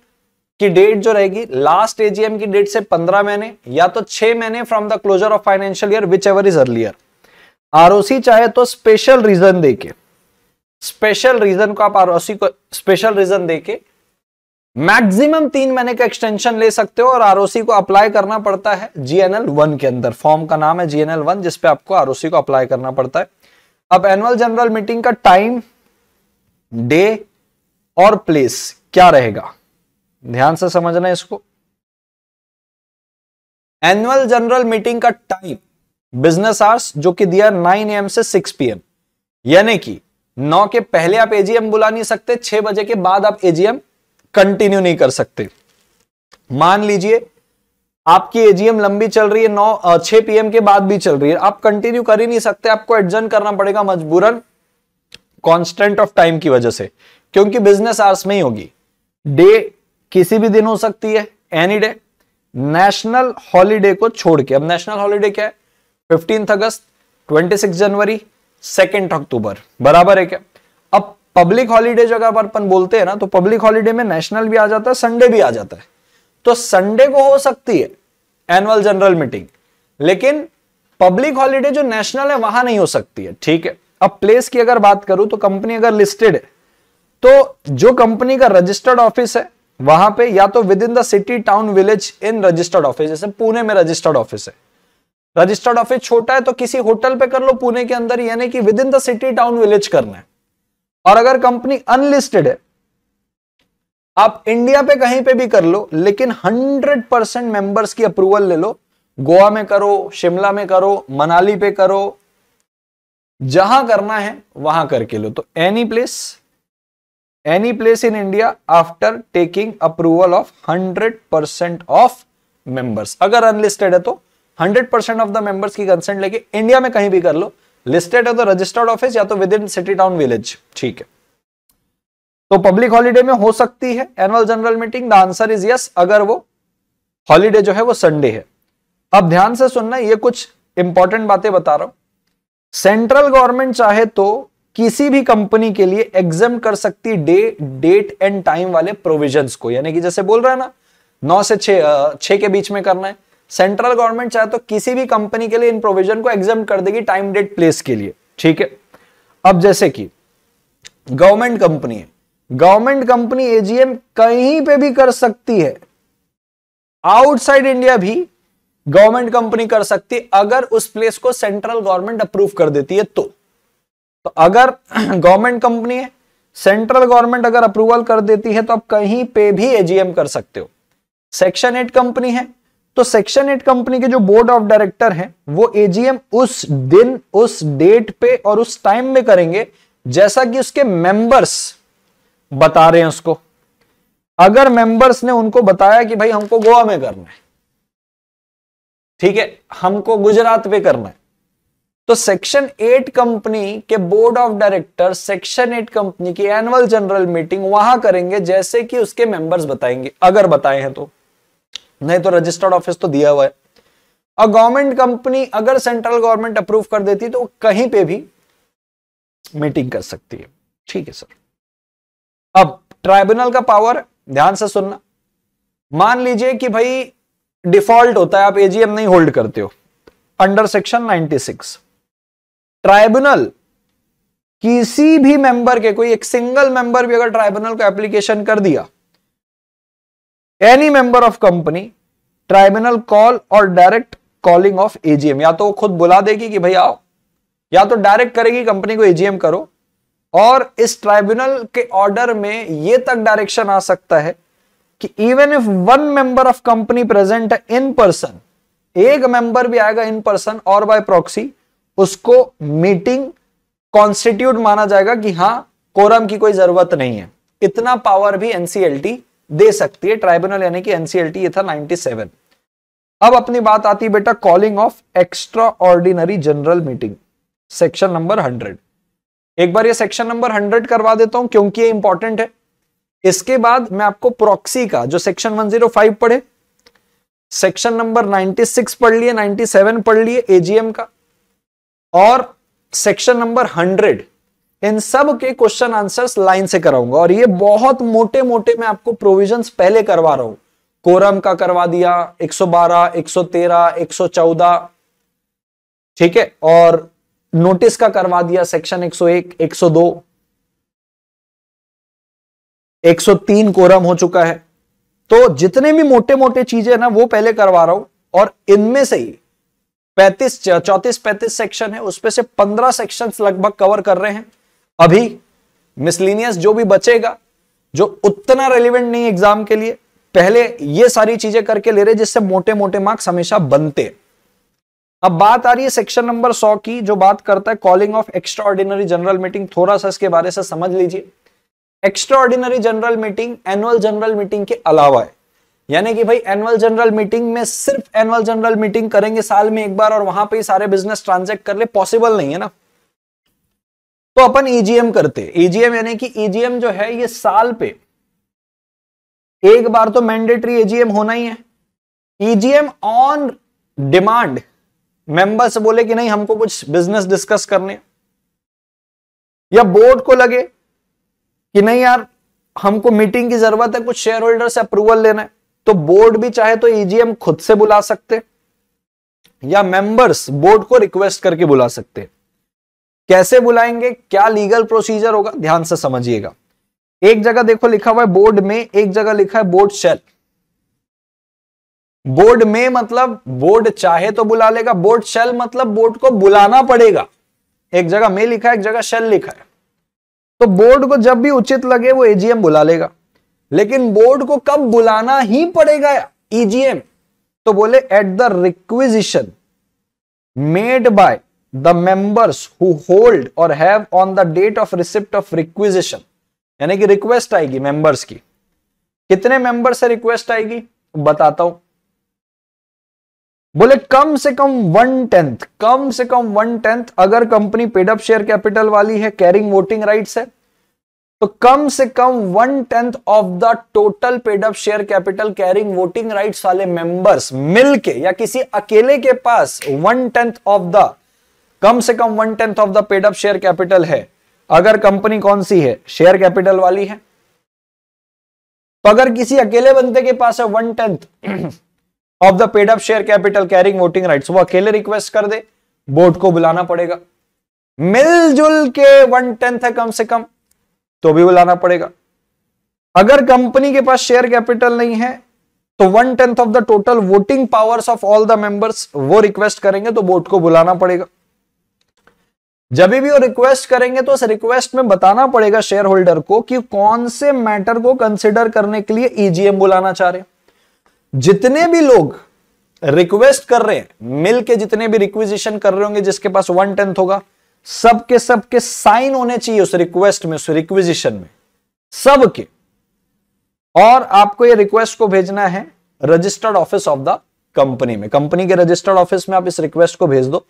[SPEAKER 2] की डेट जो रहेगी लास्ट एजीएम की डेट से पंद्रह महीने या तो छह महीने from the closure of financial year whichever is earlier ROC चाहे तो स्पेशल रीजन देके स्पेशल रीजन को आप आरओसी को स्पेशल रीजन देके मैक्सिमम तीन महीने का एक्सटेंशन ले सकते हो और आरओसी को अप्लाई करना पड़ता है जीएनएल वन के अंदर फॉर्म का नाम है जीएनएल वन जिसपे आपको आरओसी को अप्लाई करना पड़ता है अब एनुअल जनरल
[SPEAKER 1] मीटिंग का टाइम डे और प्लेस क्या रहेगा ध्यान से समझना इसको एनुअल जनरल
[SPEAKER 2] मीटिंग का टाइम बिजनेस आवर्स जो कि दिया 9 एम से 6 पीएम यानी कि 9 के पहले आप एजीएम बुला नहीं सकते 6 बजे के बाद आप एजीएम कंटिन्यू नहीं कर सकते मान लीजिए आपकी एजीएम लंबी चल रही है नौ छह पीएम के बाद भी चल रही है आप कंटिन्यू कर ही नहीं सकते आपको एडजन करना पड़ेगा मजबूरन कॉन्स्टेंट ऑफ टाइम की वजह से क्योंकि बिजनेस आर्स में ही होगी डे किसी भी दिन हो सकती है एनी डे नेशनल हॉलीडे को छोड़ के अब नेशनल हॉलीडे क्या है fifteenth August twenty January second October बराबर है क्या पब्लिक हॉलीडे जो अगर अपन बोलते हैं ना तो पब्लिक हॉलीडे में नेशनल भी आ जाता है संडे भी आ जाता है तो संडे को हो सकती है एनुअल जनरल मीटिंग लेकिन पब्लिक हॉलीडे जो नेशनल है वहां नहीं हो सकती है ठीक है अब प्लेस की अगर बात करूं तो कंपनी अगर लिस्टेड है तो जो कंपनी का रजिस्टर्ड ऑफिस है वहां पे या तो within the city town village in registered office जैसे पुणे में रजिस्टर्ड ऑफिस है रजिस्टर्ड ऑफिस छोटा है तो किसी होटल पे कर लो पुणे के अंदर यानी कि within the city town village करना है और अगर कंपनी अनलिस्टेड है आप इंडिया पे कहीं पे भी कर लो लेकिन 100 परसेंट मेंबर्स की अप्रूवल ले लो गोवा में करो शिमला में करो मनाली पे करो जहां करना है वहां करके लो तो any place any place in India after taking approval of 100 percent of members अगर अनलिस्टेड है तो 100 परसेंट ऑफ द मेंबर्स की कंसेंट लेके इंडिया में कहीं भी कर लो लिस्टेड है तो रजिस्टर्ड ऑफिस या तो within city town village ठीक है तो पब्लिक हॉलीडे में हो सकती है annual general meeting the answer is yes अगर वो हॉलीडे जो है वो संडे है अब ध्यान से सुनना ये कुछ इंपॉर्टेंट बातें बता रहा हूं सेंट्रल गवर्नमेंट चाहे तो किसी भी कंपनी के लिए एग्जाम कर सकती डे डेट एंड टाइम वाले प्रोविजंस को यानी कि जैसे बोल रहा है ना नौ से छ के बीच में करना है सेंट्रल गवर्नमेंट चाहे तो किसी भी कंपनी के लिए इन प्रोविजन को एग्जाम कर देगी टाइम डेट प्लेस के लिए ठीक है अब जैसे कि गवर्नमेंट कंपनी है गवर्नमेंट कंपनी एजीएम कहीं पे भी कर सकती है आउटसाइड इंडिया भी गवर्नमेंट कंपनी कर सकती है अगर उस प्लेस को सेंट्रल गवर्नमेंट अप्रूव कर देती है तो, तो अगर गवर्नमेंट कंपनी है सेंट्रल गवर्नमेंट अगर अप्रूवल कर देती है तो आप कहीं पे भी एजीएम कर सकते हो सेक्शन एट कंपनी है तो सेक्शन एट कंपनी के जो बोर्ड ऑफ डायरेक्टर हैं वो एजीएम उस दिन उस डेट पे और उस टाइम में करेंगे जैसा कि उसके मेंबर्स बता रहे हैं उसको अगर मेंबर्स ने उनको बताया कि भाई हमको गोवा में करना है ठीक है हमको गुजरात पे करना है तो सेक्शन एट कंपनी के board of director section eight company की एनुअल जनरल मीटिंग वहां करेंगे जैसे कि उसके मेंबर्स बताएंगे अगर बताए हैं तो नहीं तो रजिस्टर्ड ऑफिस तो दिया हुआ है और गवर्नमेंट कंपनी अगर सेंट्रल गवर्नमेंट अप्रूव कर देती तो कहीं पे भी मीटिंग कर सकती है ठीक है सर अब ट्राइब्यूनल का पावर ध्यान से सुनना मान लीजिए कि भाई डिफॉल्ट होता है आप एजीएम नहीं होल्ड करते हो अंडर सेक्शन 96 ट्राइब्यूनल किसी भी मेंबर के कोई एक सिंगल मेंबर भी अगर ट्राइब्यूनल को एप्लीकेशन कर दिया any member of company tribunal call और डायरेक्ट कॉलिंग ऑफ एजीएम या तो वो खुद बुला देगी कि भाई आओ या तो डायरेक्ट करेगी कंपनी को एजीएम करो और इस ट्राइब्यूनल के ऑर्डर में ये तक डायरेक्शन आ सकता है कि even if one member of company present है इन पर्सन एक मेंबर भी आएगा इन पर्सन और बाय प्रॉक्सी उसको मीटिंग कॉन्स्टिट्यूट माना जाएगा कि हाँ कोरम की कोई जरूरत नहीं है इतना पावर भी एनसीएलटी दे सकती है ट्राइब्यूनल यानी कि एनसीएलटी ये था 97 अब अपनी बात आती है बेटा calling of extra ordinary general meeting section number 100 एक बार ये सेक्शन नंबर 100 करवा देता हूं क्योंकि ये इंपॉर्टेंट है इसके बाद मैं आपको प्रॉक्सी का जो सेक्शन 105 पढ़े सेक्शन नंबर 96 पढ़ लिए 97 पढ़ लिए एजीएम का और सेक्शन नंबर 100 इन सब के क्वेश्चन आंसर्स लाइन से कराऊंगा और ये बहुत मोटे मोटे मैं आपको प्रोविजन पहले करवा रहा हूं कोरम का करवा दिया 112, 113, 114
[SPEAKER 1] ठीक है और नोटिस का करवा दिया सेक्शन 101, 102, 103 कोरम हो चुका है
[SPEAKER 2] तो जितने भी मोटे मोटे चीजें ना वो पहले करवा रहा हूं और इनमें से ही पैंतीस चौतीस पैंतीस सेक्शन है उसमें से पंद्रह सेक्शन लगभग कवर कर रहे हैं अभी मिसलिनियस जो भी बचेगा जो उतना रेलिवेंट नहीं एग्जाम के लिए पहले ये सारी चीजें करके ले रहे जिससे मोटे मोटे मार्क्स हमेशा बनते अब बात आ रही है सेक्शन नंबर 100 की जो बात करता है calling of extra ordinary general meeting थोड़ा सा इसके बारे से समझ लीजिए extra ordinary general meeting annual general meeting के अलावा है यानी कि भाई एनुअल जनरल मीटिंग में सिर्फ एनुअल जनरल मीटिंग करेंगे साल में एक बार और वहां पर ही सारे बिजनेस ट्रांजेक्ट कर ले पॉसिबल नहीं है ना तो अपन ईजीएम e करते ईजीएम e यानी कि ईजीएम e जो है ये साल पे एक बार तो मैंडेटरी एजीएम होना ही है ईजीएम ऑन डिमांड मेंबर्स बोले कि नहीं हमको कुछ बिजनेस डिस्कस करने या बोर्ड को लगे कि नहीं यार हमको मीटिंग की जरूरत है कुछ शेयर होल्डर से अप्रूवल लेना है तो बोर्ड भी चाहे तो ईजीएम खुद से बुला सकते या मेंबर्स बोर्ड को रिक्वेस्ट करके बुला सकते कैसे बुलाएंगे क्या लीगल प्रोसीजर होगा ध्यान से समझिएगा एक जगह देखो लिखा हुआ है बोर्ड में एक जगह लिखा है बोर्ड शेल बोर्ड में मतलब बोर्ड चाहे तो बुला लेगा बोर्ड शेल मतलब बोर्ड को बुलाना पड़ेगा एक जगह में लिखा है एक जगह शेल लिखा है तो बोर्ड को जब भी उचित लगे वो एजीएम बुला लेगा लेकिन बोर्ड को कब बुलाना ही पड़ेगा ईजीएम e तो बोले at the requisition made by the members who hold और have on the date of receipt of requisition यानी कि रिक्वेस्ट आएगी मेंबर्स की कितने मेंबर से रिक्वेस्ट आएगी बताता हूं बोले कम से कम वन टेंथ कम से कम वन टेंथ अगर कंपनी पेडअप शेयर कैपिटल वाली है कैरिंग वोटिंग राइट्स है तो कम से कम one tenth of the total paid up share capital carrying voting rights वाले मेंबर्स मिलके या किसी अकेले के पास वन टेंथ ऑफ द कम से कम one tenth of the paid up share capital है अगर कंपनी कौन सी है शेयर कैपिटल वाली है तो अगर किसी अकेले बंदे के पास है one tenth of the paid up share capital carrying voting right वो अकेले रिक्वेस्ट कर दे बोर्ड को बुलाना पड़ेगा मिलजुल के वन टेंथ है कम से कम तो भी बुलाना पड़ेगा अगर कंपनी के पास शेयर कैपिटल नहीं है तो one tenth of the total voting powers of all the members वो रिक्वेस्ट करेंगे तो बोर्ड को बुलाना पड़ेगा जब भी वो रिक्वेस्ट करेंगे तो उस रिक्वेस्ट में बताना पड़ेगा शेयर होल्डर को कि कौन से मैटर को कंसिडर करने के लिए ईजीएम e बुलाना चाह रहे जितने भी लोग रिक्वेस्ट कर रहे हैं मिल के जितने भी रिक्विजिशन कर रहे होंगे जिसके पास वन टेंथ होगा सबके सबके साइन होने चाहिए उस रिक्वेस्ट में उस रिक्विजिशन में सबके और आपको ये रिक्वेस्ट को भेजना है registered office of the company में कंपनी के रजिस्टर्ड ऑफिस में आप इस रिक्वेस्ट को भेज दो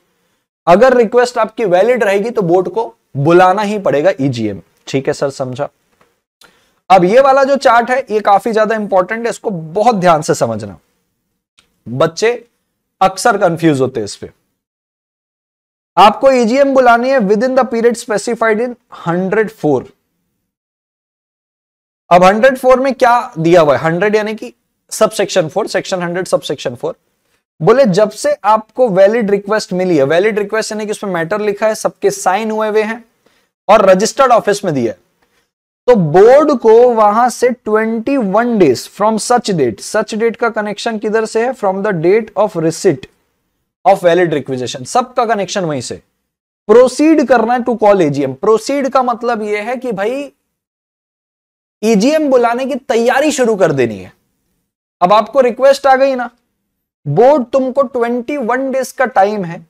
[SPEAKER 2] अगर रिक्वेस्ट आपकी वैलिड रहेगी तो बोर्ड को बुलाना ही पड़ेगा ईजीएम e ठीक है सर समझा अब ये वाला जो चार्ट है ये काफी ज्यादा इंपॉर्टेंट है इसको बहुत ध्यान से समझना बच्चे अक्सर कंफ्यूज होते हैं
[SPEAKER 1] इस पर आपको ईजीएम e बुलानी है within the period specified in 104 अब 104 में क्या दिया हुआ है
[SPEAKER 2] 100 यानी कि sub section four section 100 sub section four बोले जब से आपको वैलिड रिक्वेस्ट मिली है वैलिड रिक्वेस्ट यानी कि उसमें मैटर लिखा है सबके साइन हुए हुए हैं और रजिस्टर्ड ऑफिस में दिया है तो बोर्ड को वहां से 21 days from such date such date का कनेक्शन किधर से है from the date of receipt of valid requisition सबका कनेक्शन वहीं से प्रोसीड करना टू कॉल एजीएम प्रोसीड का मतलब यह है कि भाई एजीएम बुलाने की तैयारी शुरू कर देनी है अब आपको रिक्वेस्ट आ गई ना बोर्ड तुमको 21 डेज का टाइम है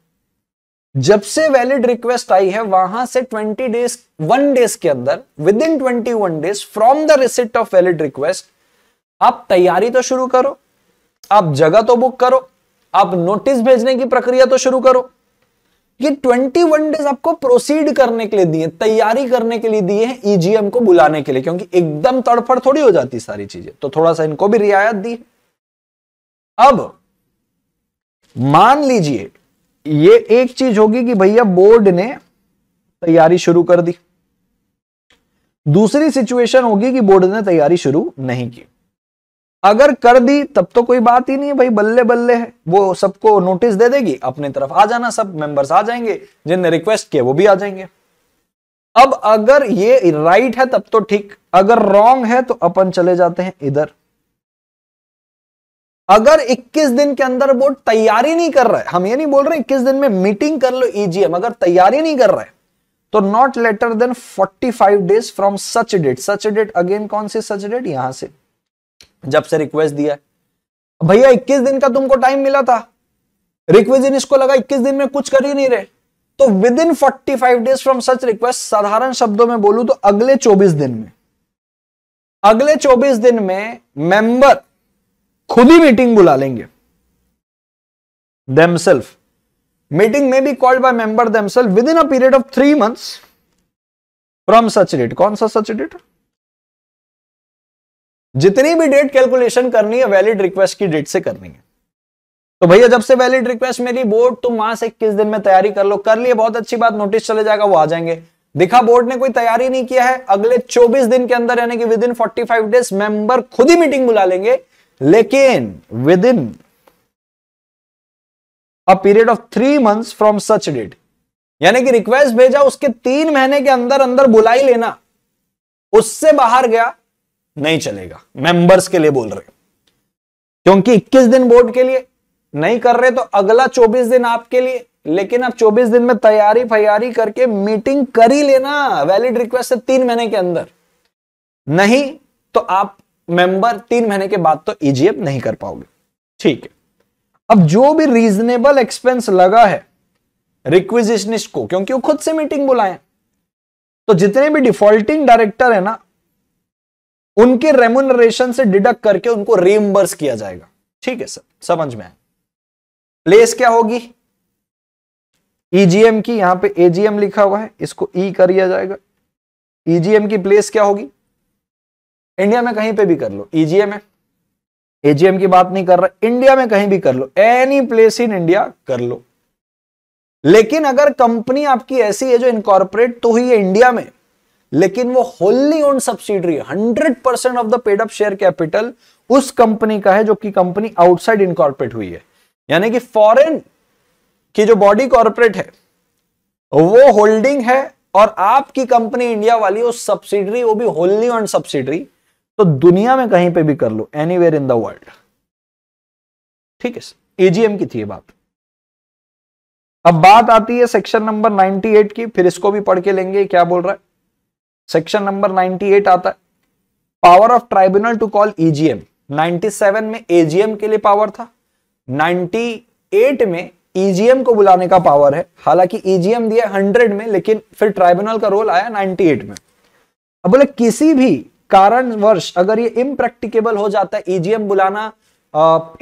[SPEAKER 2] जब से वैलिड रिक्वेस्ट आई है वहां से 20 डेज वन डेज के अंदर within twenty days from the receipt of valid request आप तैयारी तो शुरू करो आप जगह तो बुक करो आप नोटिस भेजने की प्रक्रिया तो शुरू करो ये 21 डेज आपको प्रोसीड करने के लिए दिए तैयारी करने के लिए दिए हैं ईजीएम e को बुलाने के लिए क्योंकि एकदम तड़फड़ थोड़ी हो जाती सारी चीजें तो थोड़ा सा इनको भी रियायत दी अब मान लीजिए ये एक चीज होगी कि भैया बोर्ड ने तैयारी शुरू कर दी दूसरी सिचुएशन होगी कि बोर्ड ने तैयारी शुरू नहीं की अगर कर दी तब तो कोई बात ही नहीं है भाई बल्ले बल्ले है वो सबको नोटिस दे देगी अपने तरफ आ जाना सब मेंबर्स आ जाएंगे जिनने रिक्वेस्ट किया वो भी आ जाएंगे अब अगर ये राइट है तब तो ठीक अगर रॉन्ग है तो अपन चले जाते हैं इधर अगर 21 दिन के अंदर वो तैयारी नहीं कर रहे हम ये नहीं बोल रहे 21 दिन में मीटिंग कर लो ईजीएम e अगर तैयारी नहीं कर रहे तो not later than 45 days from such date such date again कौन सी सच डेट यहां से जब से रिक्वेस्ट दिया भैया 21 दिन का तुमको टाइम मिला था रिक्वेजन इसको लगा 21 दिन में कुछ कर ही नहीं रहे तो within forty days from such request साधारण शब्दों में बोलू तो अगले चौबीस दिन में अगले चौबीस दिन में मेंबर खुद ही मीटिंग बुला लेंगे मीटिंग में be called called by member themselves within a period of three months
[SPEAKER 1] from such date. कौन सा सच डेट जितनी भी डेट कैलकुलेशन करनी है वैलिड रिक्वेस्ट की डेट से करनी है तो भैया जब से वैलिड रिक्वेस्ट मेरी बोर्ड
[SPEAKER 2] तुम वहां से इक्कीस दिन में तैयारी कर लो कर लिए बहुत अच्छी बात नोटिस चले जाएगा वो आ जाएंगे दिखा बोर्ड ने कोई तैयारी नहीं किया है अगले 24 दिन के अंदर यानी कि विद इन 45 डेज मेंबर खुद ही मीटिंग बुला लेंगे लेकिन within a period of three months from such date यानी कि रिक्वेस्ट भेजा उसके तीन महीने के अंदर अंदर बुलाई लेना उससे बाहर गया नहीं चलेगा मेंबर्स के लिए बोल रहे क्योंकि 21 दिन बोर्ड के लिए नहीं कर रहे तो अगला 24 दिन आपके लिए लेकिन आप 24 दिन में तैयारी फैयारी करके मीटिंग कर ही लेना वैलिड रिक्वेस्ट है तीन महीने के अंदर नहीं तो आप मेंबर तीन महीने के बाद तो ईजीएफ e नहीं कर पाओगे ठीक है अब जो भी रीजनेबल एक्सपेंस लगा है रिक्विजिशनिस्ट को क्योंकि वो खुद से मीटिंग बुलाए तो जितने भी डिफॉल्टिंग डायरेक्टर है ना उनके रेमुनरेशन से डिडक्ट करके उनको रिम्बर्स किया जाएगा ठीक है सर समझ में आए प्लेस क्या होगी ईजीएम e की यहां पे एजीएम लिखा हुआ है इसको ई e कर दिया जाएगा ईजीएम e की प्लेस क्या होगी इंडिया में कहीं पे भी कर लो ईजीएम है एजीएम की बात नहीं कर रहा इंडिया में कहीं भी कर लो एनी प्लेस इन इंडिया कर लो लेकिन अगर कंपनी आपकी ऐसी है जो इनकॉर्पोरेट तो हुई है इंडिया में लेकिन वो wholly owned subsidiary hundred percent of the paid up share capital उस कंपनी का है जो कि कंपनी आउटसाइड इनकॉर्पोरेट हुई है यानी कि फॉरेन की जो बॉडी कॉर्पोरेट है वो होल्डिंग है और आपकी कंपनी इंडिया वाली वो सब्सिडरी वो भी होल्ली ऑन सब्सिडरी तो दुनिया में कहीं पे भी कर लो एनी इन द वर्ल्ड ठीक है एजीएम की थी ये बात अब बात आती है सेक्शन नंबर 98 की फिर इसको भी पढ़ के लेंगे क्या बोल रहा है सेक्शन नंबर 98 आता है power of tribunal to call EGM 97 में एजीएम के लिए पावर था 98 में ईजीएम e को बुलाने का पावर है हालांकि ईजीएम e दिया 100 में लेकिन फिर ट्राइब्यूनल का रोल आया 98 में अब बोले किसी भी कारणवश अगर ये इम्प्रैक्टिकेबल हो जाता है ईजीएम e बुलाना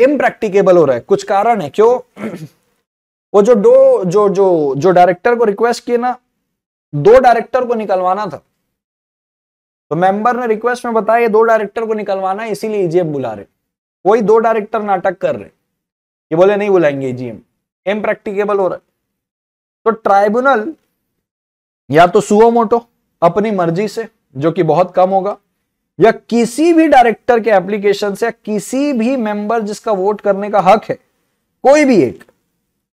[SPEAKER 2] इम्प्रैक्टिकेबल हो रहा है कुछ कारण है क्यों वो जो दो जो जो जो डायरेक्टर को रिक्वेस्ट किए ना दो डायरेक्टर को निकलवाना था तो मेंबर ने रिक्वेस्ट में बताया ये दो डायरेक्टर को निकलवाना है इसीलिए ईजीएम e बुला रहे वही दो डायरेक्टर नाटक कर रहे ये बोले नहीं बुलाएंगे ईजीएम e इम्प्रैक्टिकेबल हो रहा है तो ट्राइब्यूनल या तो सुओ मोटो अपनी मर्जी से जो कि बहुत कम होगा या किसी भी डायरेक्टर के एप्लीकेशन से या किसी भी मेंबर जिसका वोट करने का हक है कोई भी एक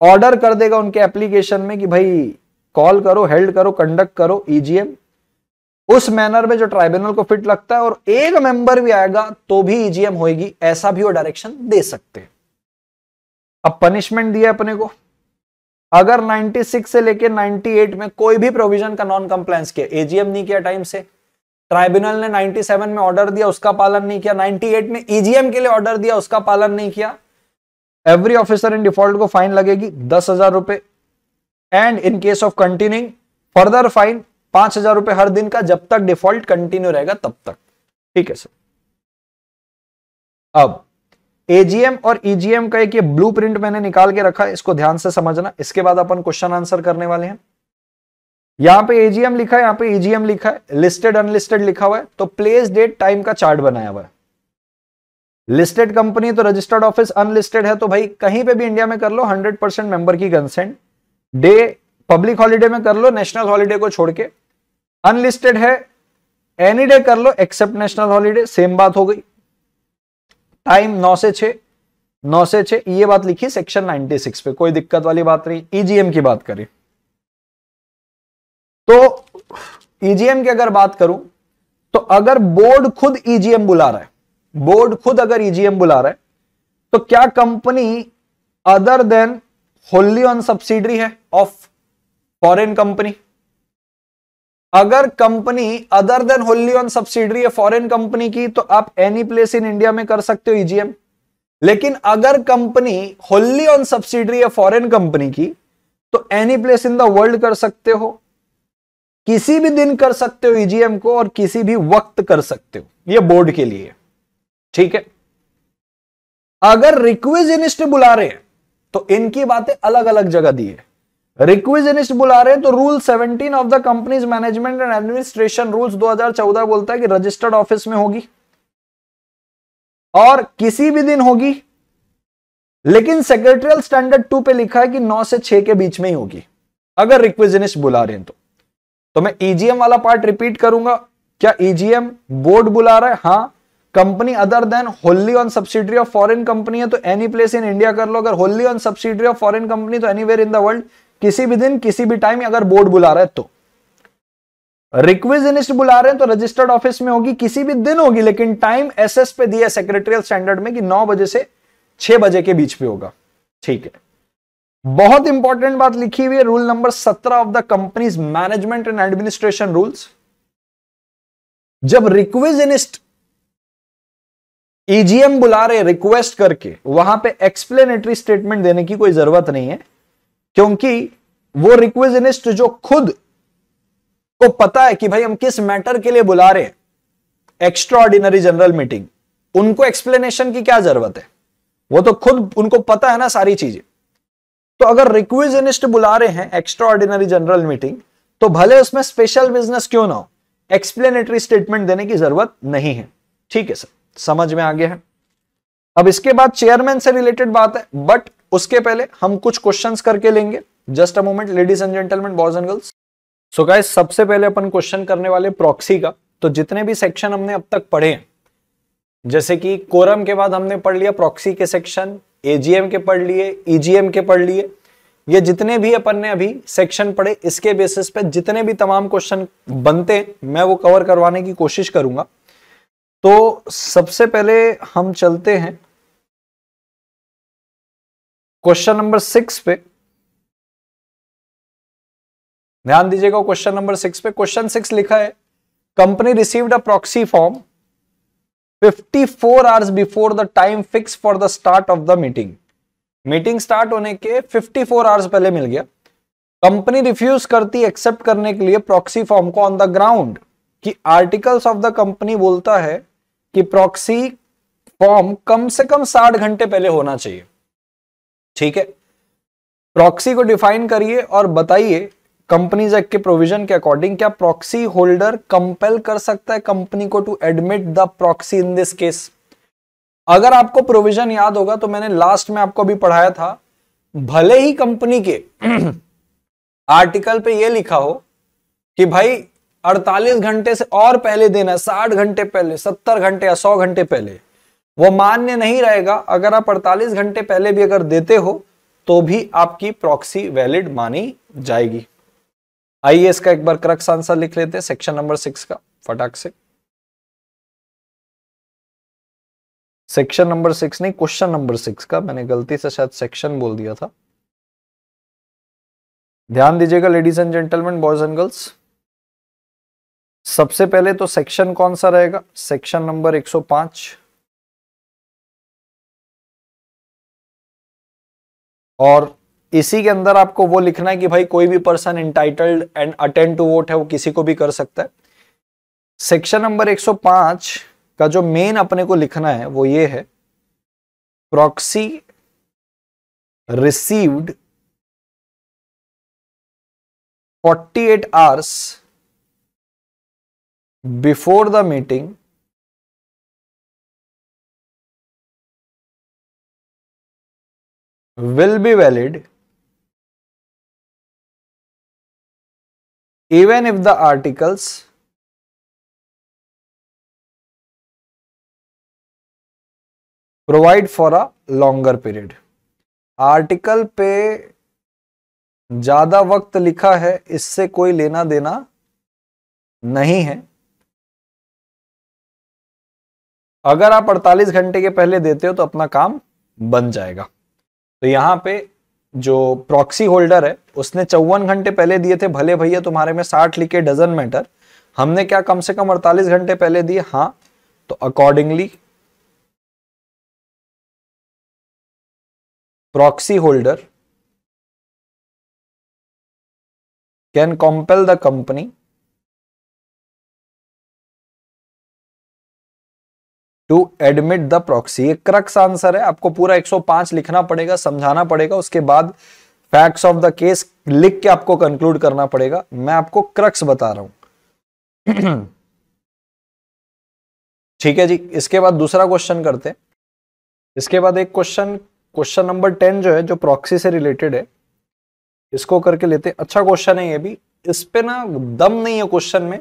[SPEAKER 2] ऑर्डर कर देगा उनके एप्लीकेशन में कि भाई कॉल करो हेल्ड करो कंडक्ट करो ईजीएम e उस मैनर में जो ट्राइब्यूनल को फिट लगता है और एक मेंबर भी आएगा तो भी ईजीएम e होगी ऐसा भी वो डायरेक्शन दे सकते हैं अब पनिशमेंट दिया अपने को अगर 96 से लेकर 98 में कोई भी प्रोविजन का नॉन कंप्लायंस किया एजीएम नहीं किया टाइम से ट्राइब्यूनल ने 97 में ऑर्डर दिया उसका पालन नहीं किया 98 में ईजीएम e के लिए ऑर्डर दिया उसका पालन नहीं किया एवरी ऑफिसर इन डिफॉल्ट को फाइन लगेगी दस हजार रुपए and in case of continuing further fine पांच हजार रुपए हर दिन का जब तक डिफॉल्ट कंटिन्यू रहेगा तब तक ठीक है सर अब एजीएम और ईजीएम e का एक ये प्रिंट मैंने निकाल के रखा इसको ध्यान से समझना इसके बाद अपन क्वेश्चन आंसर करने वाले हैं यहां पे एजीएम लिखा है यहां पे एजीएम e लिखा है लिस्टेड अनलिस्टेड लिखा हुआ है तो प्लेस डेट टाइम का चार्ट बनाया हुआ है लिस्टेड कंपनी तो रजिस्टर्ड ऑफिस अनलिस्टेड है तो भाई कहीं पे भी इंडिया में कर लो 100 परसेंट मेंबर की कंसेंट डे पब्लिक हॉलीडे में कर लो नेशनल हॉलीडे को छोड़ के अनलिस्टेड है एनी डे कर लो एक्सेप्ट नेशनल हॉलीडे सेम बात हो गई टाइम नौ से छ नौ से छ ये बात लिखी सेक्शन 96 पे कोई दिक्कत वाली बात नहीं ईजीएम e की बात करें तो ईजीएम e की अगर बात करूं तो अगर बोर्ड खुद ईजीएम e बुला रहा है बोर्ड खुद अगर ईजीएम e बुला रहा है तो क्या company other than wholly owned subsidiary है ऑफ फॉरेन कंपनी अगर company other than wholly owned subsidiary है फॉरेन कंपनी की तो आप एनी प्लेस इन इंडिया में कर सकते हो ईजीएम लेकिन अगर कंपनी होल्ली ऑन सब्सिडरी है फॉरेन कंपनी की तो any place in the world कर सकते हो किसी भी दिन कर सकते हो ईजीएम e को और किसी भी वक्त कर सकते हो ये बोर्ड के लिए ठीक है अगर रिक्विजनिस्ट बुला रहे हैं तो इनकी बातें अलग अलग जगह दी है रिक्विजनिस्ट बुला रहे हैं तो rule 17 of the companies management and administration rules 2014 बोलता है कि रजिस्टर्ड ऑफिस में होगी और किसी भी दिन होगी लेकिन सेक्रेटरियल स्टैंडर्ड टू पे लिखा है कि नौ से छह के बीच में ही होगी अगर रिक्विजनिस्ट बुला रहे हैं तो तो मैं ईजीएम e वाला पार्ट रिपीट करूंगा क्या ईजीएम e बोर्ड बुला रहा है हाँ company other than wholly owned subsidiary of foreign company है तो एनी प्लेस इन इंडिया कर लो अगर wholly owned subsidiary of foreign company तो एनीवेयर इन द वर्ल्ड किसी भी दिन किसी भी टाइम अगर बोर्ड बुला रहा है तो रिक्विजनिस्ट बुला रहे हैं तो रजिस्टर्ड ऑफिस में होगी किसी भी दिन होगी लेकिन टाइम एसएस पे दिया सेक्रेटरियल स्टैंडर्ड में कि 9 बजे से 6 बजे के बीच पे होगा ठीक है बहुत इंपॉर्टेंट बात लिखी हुई है रूल नंबर सत्रह of the companies management and administration rules
[SPEAKER 1] जब रिक्विजनिस्ट ईजीएम e बुला रहे रिक्वेस्ट करके वहां पे एक्सप्लेनेटरी स्टेटमेंट देने की कोई जरूरत नहीं है
[SPEAKER 2] क्योंकि वो रिक्विजनिस्ट जो खुद को पता है कि भाई हम किस मैटर के लिए बुला रहे हैं एक्स्ट्रा जनरल मीटिंग उनको एक्सप्लेनेशन की क्या जरूरत है वो तो खुद उनको पता है ना सारी चीजें तो अगर रिक्विजनिस्ट बुला रहे हैं एक्स्ट्रा ऑर्डिनरी जनरल मीटिंग तो भले उसमें स्पेशल बिजनेस क्यों ना हो एक्सप्लेनेटरी स्टेटमेंट देने की जरूरत नहीं है ठीक है सर समझ में आ गया है अब इसके बाद चेयरमैन से रिलेटेड बात है बट उसके पहले हम कुछ क्वेश्चन करके लेंगे just a moment ladies and gentleman boys and girls so guys सबसे पहले अपन क्वेश्चन करने वाले प्रॉक्सी का तो जितने भी सेक्शन हमने अब तक पढ़े हैं जैसे कि कोरम के बाद हमने पढ़ लिया प्रॉक्सी के सेक्शन एजीएम के पढ़ लिए ईजीएम e के पढ़ लिए ये जितने भी अपन ने अभी सेक्शन पढ़े इसके बेसिस पे जितने भी तमाम क्वेश्चन बनते हैं मैं वो कवर करवाने की कोशिश करूंगा तो सबसे पहले हम चलते
[SPEAKER 1] हैं क्वेश्चन नंबर सिक्स पे ध्यान दीजिएगा क्वेश्चन नंबर सिक्स पे क्वेश्चन सिक्स लिखा है company received a proxy form 54 hours before
[SPEAKER 2] the time fix for the start of the meeting meeting start होने के 54 आवर्स पहले मिल गया कंपनी रिफ्यूज करती एक्सेप्ट करने के लिए प्रॉक्सी फॉर्म को ऑन द ग्राउंड कि आर्टिकल्स ऑफ द कंपनी बोलता है कि प्रॉक्सी फॉर्म कम से कम साठ घंटे पहले होना चाहिए ठीक है प्रॉक्सी को डिफाइन करिए और बताइए कंपनीज एक्ट के प्रोविजन के अकॉर्डिंग क्या प्रॉक्सी होल्डर कंपेल कर सकता है कंपनी को to admit the proxy in this case अगर आपको प्रोविजन याद होगा तो मैंने लास्ट में आपको अभी पढ़ाया था भले ही कंपनी के आर्टिकल पे ये लिखा हो कि भाई 48 घंटे से और पहले देना साठ घंटे पहले 70 घंटे या सौ घंटे पहले वो मान्य नहीं रहेगा अगर आप 48 घंटे पहले भी अगर देते हो तो भी आपकी प्रॉक्सी
[SPEAKER 1] वैलिड मानी जाएगी आइए इसका एक बार करक्स आंसर लिख लेते हैं सेक्शन नंबर सिक्स का फटाक से सेक्शन नंबर सिक्स नहीं क्वेश्चन नंबर सिक्स का मैंने गलती से शायद सेक्शन बोल दिया था ध्यान दीजिएगा ladies and gentleman boys and girls सबसे पहले तो सेक्शन कौन सा रहेगा सेक्शन नंबर 105 और इसी के अंदर आपको वो लिखना है कि भाई कोई भी person entitled and attend to vote है वो किसी को भी कर सकता है सेक्शन नंबर 105 का जो मेन अपने को लिखना है वो ये है
[SPEAKER 3] proxy received 48 hours before the meeting will be valid even if the articles provide for a longer period. Article पे
[SPEAKER 1] ज़्यादा वक्त लिखा है इससे कोई लेना देना नहीं है अगर आप 48 घंटे के पहले देते हो तो अपना काम बन जाएगा तो यहां पे जो प्रॉक्सी
[SPEAKER 2] होल्डर है उसने चौवन घंटे पहले दिए थे भले भैया तुम्हारे में साठ लिखे डजन मैटर हमने
[SPEAKER 1] क्या कम से कम अड़तालीस घंटे पहले दिए हाँ तो accordingly
[SPEAKER 3] proxy holder can compel the company to admit the proxy ये
[SPEAKER 1] क्रक्स आंसर है आपको पूरा 105 लिखना पड़ेगा समझाना पड़ेगा उसके बाद फैक्ट्स ऑफ द केस लिख के आपको कंक्लूड करना पड़ेगा मैं आपको क्रक्स बता रहा हूं ठीक है जी इसके बाद दूसरा क्वेश्चन करते हैं
[SPEAKER 2] इसके बाद एक क्वेश्चन क्वेश्चन नंबर टेन जो है जो प्रॉक्सी से रिलेटेड है इसको करके लेते अच्छा क्वेश्चन है ये भी इस पे ना दम नहीं है क्वेश्चन में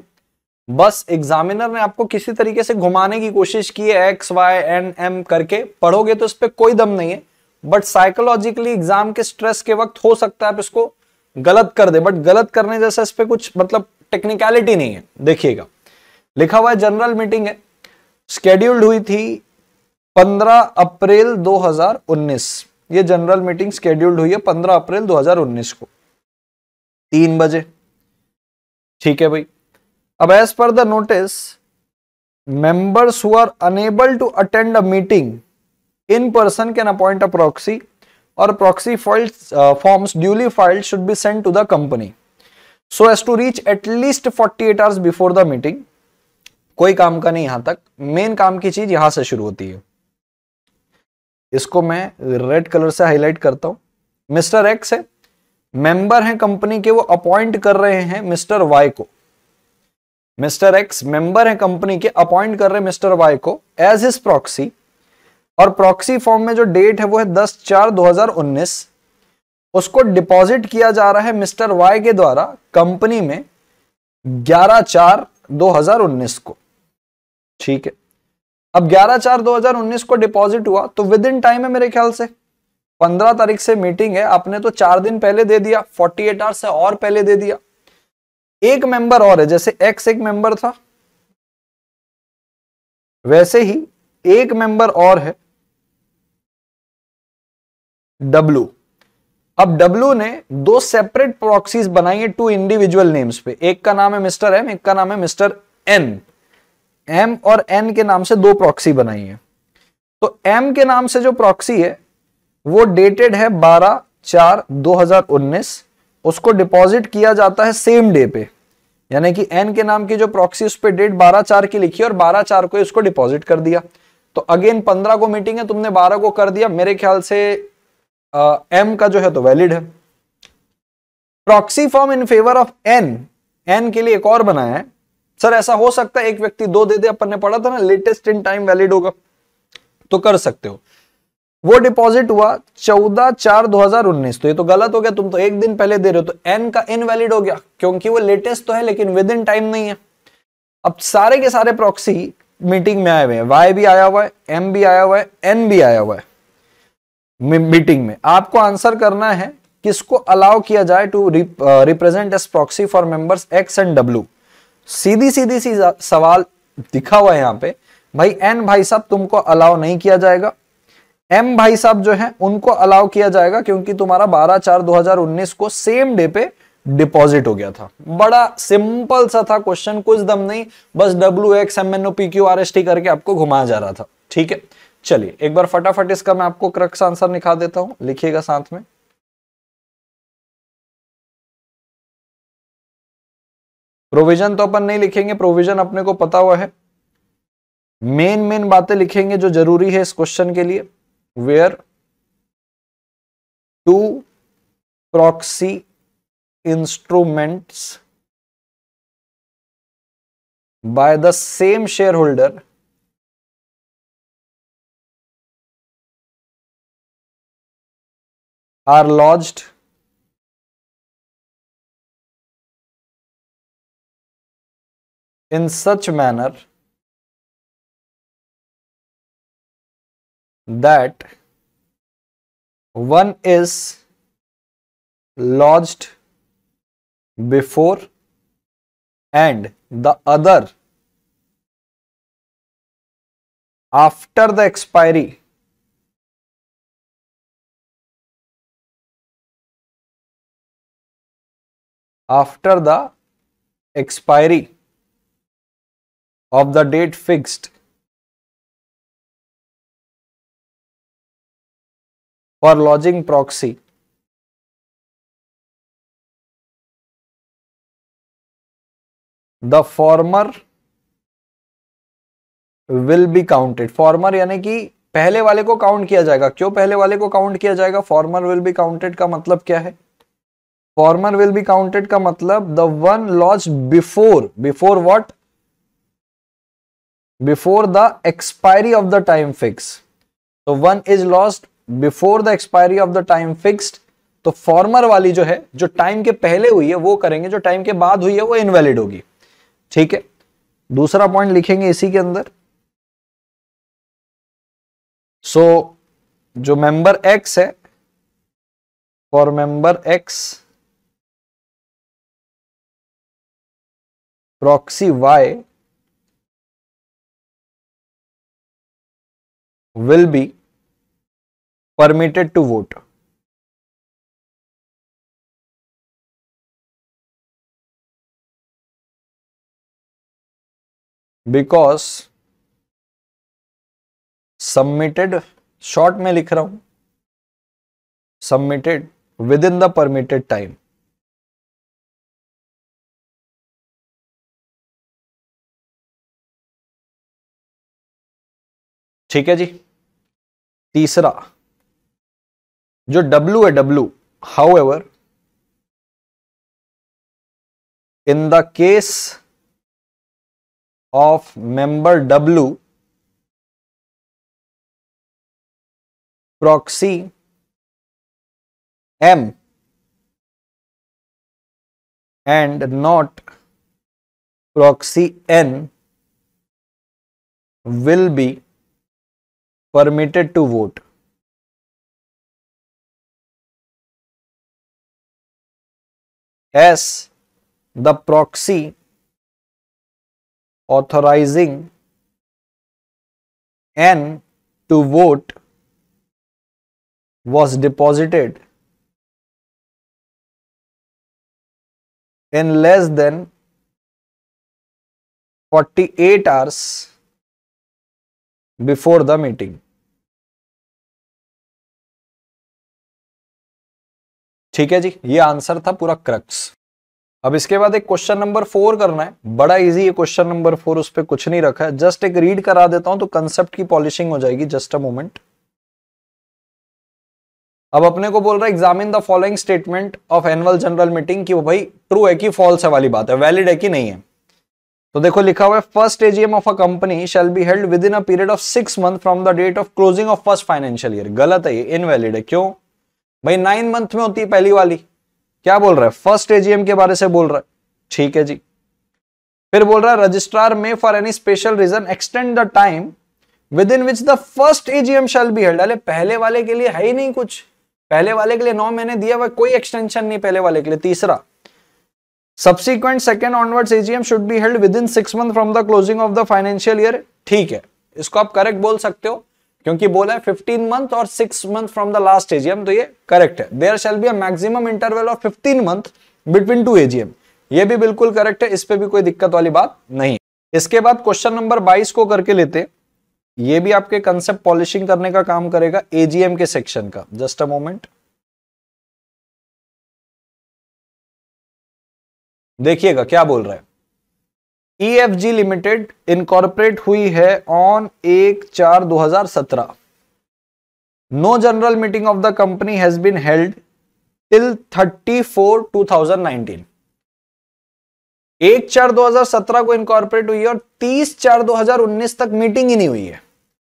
[SPEAKER 2] बस एग्जामिनर ने आपको किसी तरीके से घुमाने की कोशिश की है एक्स वाई एन एम करके पढ़ोगे तो इस पर कोई दम नहीं है बट साइकोलॉजिकली एग्जाम के स्ट्रेस के वक्त हो सकता है आप इसको गलत कर दे बट गलत करने जैसा इस पर कुछ मतलब टेक्निकलिटी नहीं है देखिएगा लिखा हुआ है जनरल मीटिंग है स्केड्यूल्ड हुई थी 15 अप्रैल 2019 ये जनरल मीटिंग स्केड्यूल्ड हुई है 15 अप्रैल 2019 को तीन बजे ठीक है भाई अब as per the notice members who are unable to attend a meeting in person can appoint a proxy और proxy forms duly filed should be send to the company so as to reach at least forty eight hours before the meeting कोई काम का नहीं यहां तक main काम की चीज यहां से शुरू होती है इसको मैं रेड कलर से हाईलाइट करता हूं मिस्टर एक्स है मेंबर है कंपनी के वो अपॉइंट कर रहे हैं मिस्टर वाई को मिस्टर एक्स मेंबर है कंपनी के अपॉइंट कर रहे मिस्टर वाई को एज हिज प्रॉक्सी और प्रॉक्सी फॉर्म में जो डेट है वो है दस चार 2019 उसको डिपॉजिट किया जा रहा है मिस्टर वाई के द्वारा कंपनी में ग्यारह चार 2019 को ठीक है अब 11 चार 2019 को डिपॉजिट हुआ तो विद इन टाइम है मेरे ख्याल से 15 तारीख से मीटिंग है आपने तो चार दिन पहले दे दिया 48 एट आवर्स से और पहले दे दिया एक मेंबर और है जैसे एक्स एक मेंबर
[SPEAKER 1] था वैसे ही एक मेंबर और है डब्लू अब डब्लू ने
[SPEAKER 2] दो सेपरेट प्रॉक्सीज बनाई है टू इंडिविजुअल नेम्स पे एक का नाम है मिस्टर एम एक का नाम है मिस्टर एन एम और एन के नाम से दो प्रॉक्सी बनाई है तो एम के नाम से जो प्रॉक्सी है वो डेटेड है 12 चार 2019 उसको डिपॉजिट किया जाता है सेम डे पे यानी कि एन के नाम की जो प्रॉक्सी उस पर डेट बारह चार की लिखी और बारह चार को उसको डिपॉजिट कर दिया तो अगेन पंद्रह को मीटिंग है तुमने बारह को कर दिया मेरे ख्याल से एम का जो है तो वैलिड है proxy form in favour of N N के लिए एक और बनाया है सर ऐसा हो सकता है एक व्यक्ति दो दे दे अपन ने पढ़ा था ना लेटेस्ट इन टाइम वैलिड होगा तो कर सकते हो वो डिपॉजिट हुआ चौदह चार दो हजार उन्नीस तो ये तो गलत हो गया तुम तो एक दिन पहले दे रहे हो तो एन का इनवैलिड हो गया क्योंकि वो लेटेस्ट तो है लेकिन विद इन टाइम नहीं है अब सारे के सारे प्रॉक्सी मीटिंग में आए हुए हैं वाई भी आया हुआ है एम भी आया हुआ है एन भी आया हुआ है मीटिंग में आपको आंसर करना है किसको अलाउ किया जाए to represent as proxy for members X and W सीधी सीधी सी सवाल दिखा हुआ है यहां पे भाई एन भाई साहब तुमको अलाउ नहीं किया जाएगा एम भाई साहब जो है उनको अलाउ किया जाएगा क्योंकि तुम्हारा 12 चार 2019 को सेम डे पे डिपॉजिट हो गया था बड़ा सिंपल सा था क्वेश्चन कुछ दम नहीं बस W X M N O P Q R S T करके आपको घुमाया जा रहा था ठीक है चलिए एक
[SPEAKER 1] बार फटाफट इसका मैं आपको क्रक्स आंसर निकाल देता हूं लिखिएगा साथ में प्रोविजन तो अपन नहीं लिखेंगे प्रोविजन अपने को पता हुआ है मेन मेन बातें लिखेंगे जो जरूरी है इस क्वेश्चन
[SPEAKER 3] के लिए where two proxy instruments by the same shareholder are lodged in such manner that one is
[SPEAKER 1] lodged before and the other
[SPEAKER 3] after the expiry after the expiry of the date fixed for lodging proxy the former will be counted former यानी कि पहले वाले
[SPEAKER 2] को count किया जाएगा क्यों पहले वाले को काउंट किया जाएगा फॉर्मर विल बी काउंटेड का मतलब क्या है फॉर्मर विल बी काउंटेड का मतलब the one lodge before before what before the expiry of the time fix तो one is lost before the expiry of the time fixed तो former वाली जो है जो टाइम के पहले हुई है वो करेंगे जो टाइम के बाद हुई है वो इनवैलिड होगी ठीक है
[SPEAKER 1] दूसरा पॉइंट लिखेंगे इसी के अंदर सो so, जो मेंबर एक्स है for member x
[SPEAKER 3] proxy y will be permitted to vote because submitted short में लिख रहा हूं submitted within the permitted time ठीक है जी तीसरा जो W है W, however, in the case of member W, proxy M and not proxy N will be permitted to vote. as the proxy
[SPEAKER 1] authorizing N to vote
[SPEAKER 3] was deposited in less than 48 hours before the meeting. ठीक है जी ये
[SPEAKER 1] answer था पूरा crux अब इसके बाद एक question number four करना है बड़ा इजी है क्वेश्चन
[SPEAKER 2] नंबर फोर उस पर कुछ नहीं रखा है जस्ट एक रीड करा देता हूं तो कंसेप्ट की पॉलिशिंग हो जाएगी जस्ट अ मोमेंट अब अपने को बोल रहा है examine the following statement of annual general meeting की वो भाई ट्रू है कि फॉल्स है वाली बात है वैलिड है कि नहीं है तो देखो लिखा हुआ है first AGM of a company shall be held within a period of six month from the date of closing of first financial year गलत है ये इनवैलिड है क्यों भाई नाइन मंथ में होती है पहली वाली क्या बोल रहा है फर्स्ट एजीएम के बारे से बोल रहा है ठीक है जी फिर बोल रहा है रजिस्ट्रार में for any special reason extend the time within which the first AGM shall be held अरे पहले वाले के लिए है ही नहीं कुछ पहले वाले के लिए नौ महीने दिया हुआ कोई एक्सटेंशन नहीं पहले वाले के लिए तीसरा subsequent second onwards AGM should be held within six month from the closing of the financial year ठीक है इसको आप करेक्ट बोल सकते हो क्योंकि बोला है 15 मंथ और 6 month from the last AGM तो ये करेक्ट है there shall be a maximum interval of 15 month between two AGM ये भी बिल्कुल करेक्ट है इस पर भी कोई दिक्कत वाली बात नहीं इसके बाद क्वेश्चन नंबर 22 को करके लेते ये भी आपके कंसेप्ट पॉलिशिंग करने का
[SPEAKER 1] काम करेगा एजीएम के सेक्शन का जस्ट अ मोमेंट देखिएगा क्या बोल रहा है एफ जी
[SPEAKER 2] लिमिटेड इनकॉर्पोरेट हुई है ऑन एक चार 2017 no general meeting of the company has been held till 34 2019 एक चार 2017 को इनकॉर्पोरेट हुई है और 30 चार 2019 तक मीटिंग ही नहीं हुई है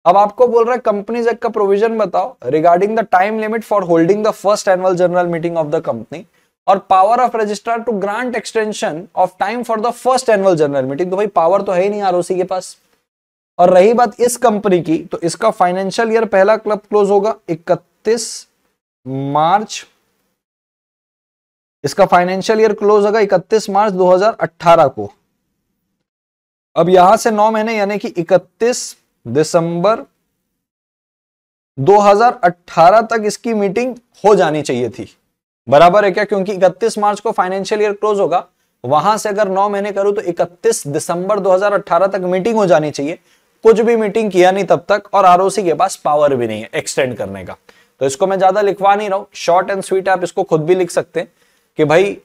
[SPEAKER 2] अब आपको बोल रहा है कंपनीज एक्ट का प्रोविजन बताओ regarding the time limit for holding the first annual general meeting of the company और power of registrar to grant extension of time for the first annual general meeting तो भाई power तो है ही नहीं ROC के पास और रही बात इस कंपनी की तो इसका फाइनेंशियल ईयर पहला क्लब क्लोज होगा 31 मार्च इसका फाइनेंशियल ईयर क्लोज होगा 31 मार्च 2018 को अब यहां से नौ महीने यानी कि 31 दिसंबर 2018 तक इसकी मीटिंग हो जानी चाहिए थी बराबर है क्या क्योंकि 31 मार्च को फाइनेंशियल ईयर क्लोज होगा वहां से अगर नौ महीने करूं तो 31 दिसंबर 2018 तक मीटिंग हो जानी चाहिए कुछ भी मीटिंग किया नहीं तब तक और आरओसी के पास पावर भी नहीं है एक्सटेंड करने का तो इसको मैं ज्यादा लिखवा नहीं रहा हूं शॉर्ट एंड स्वीट आप इसको खुद भी लिख सकते हैं कि भाई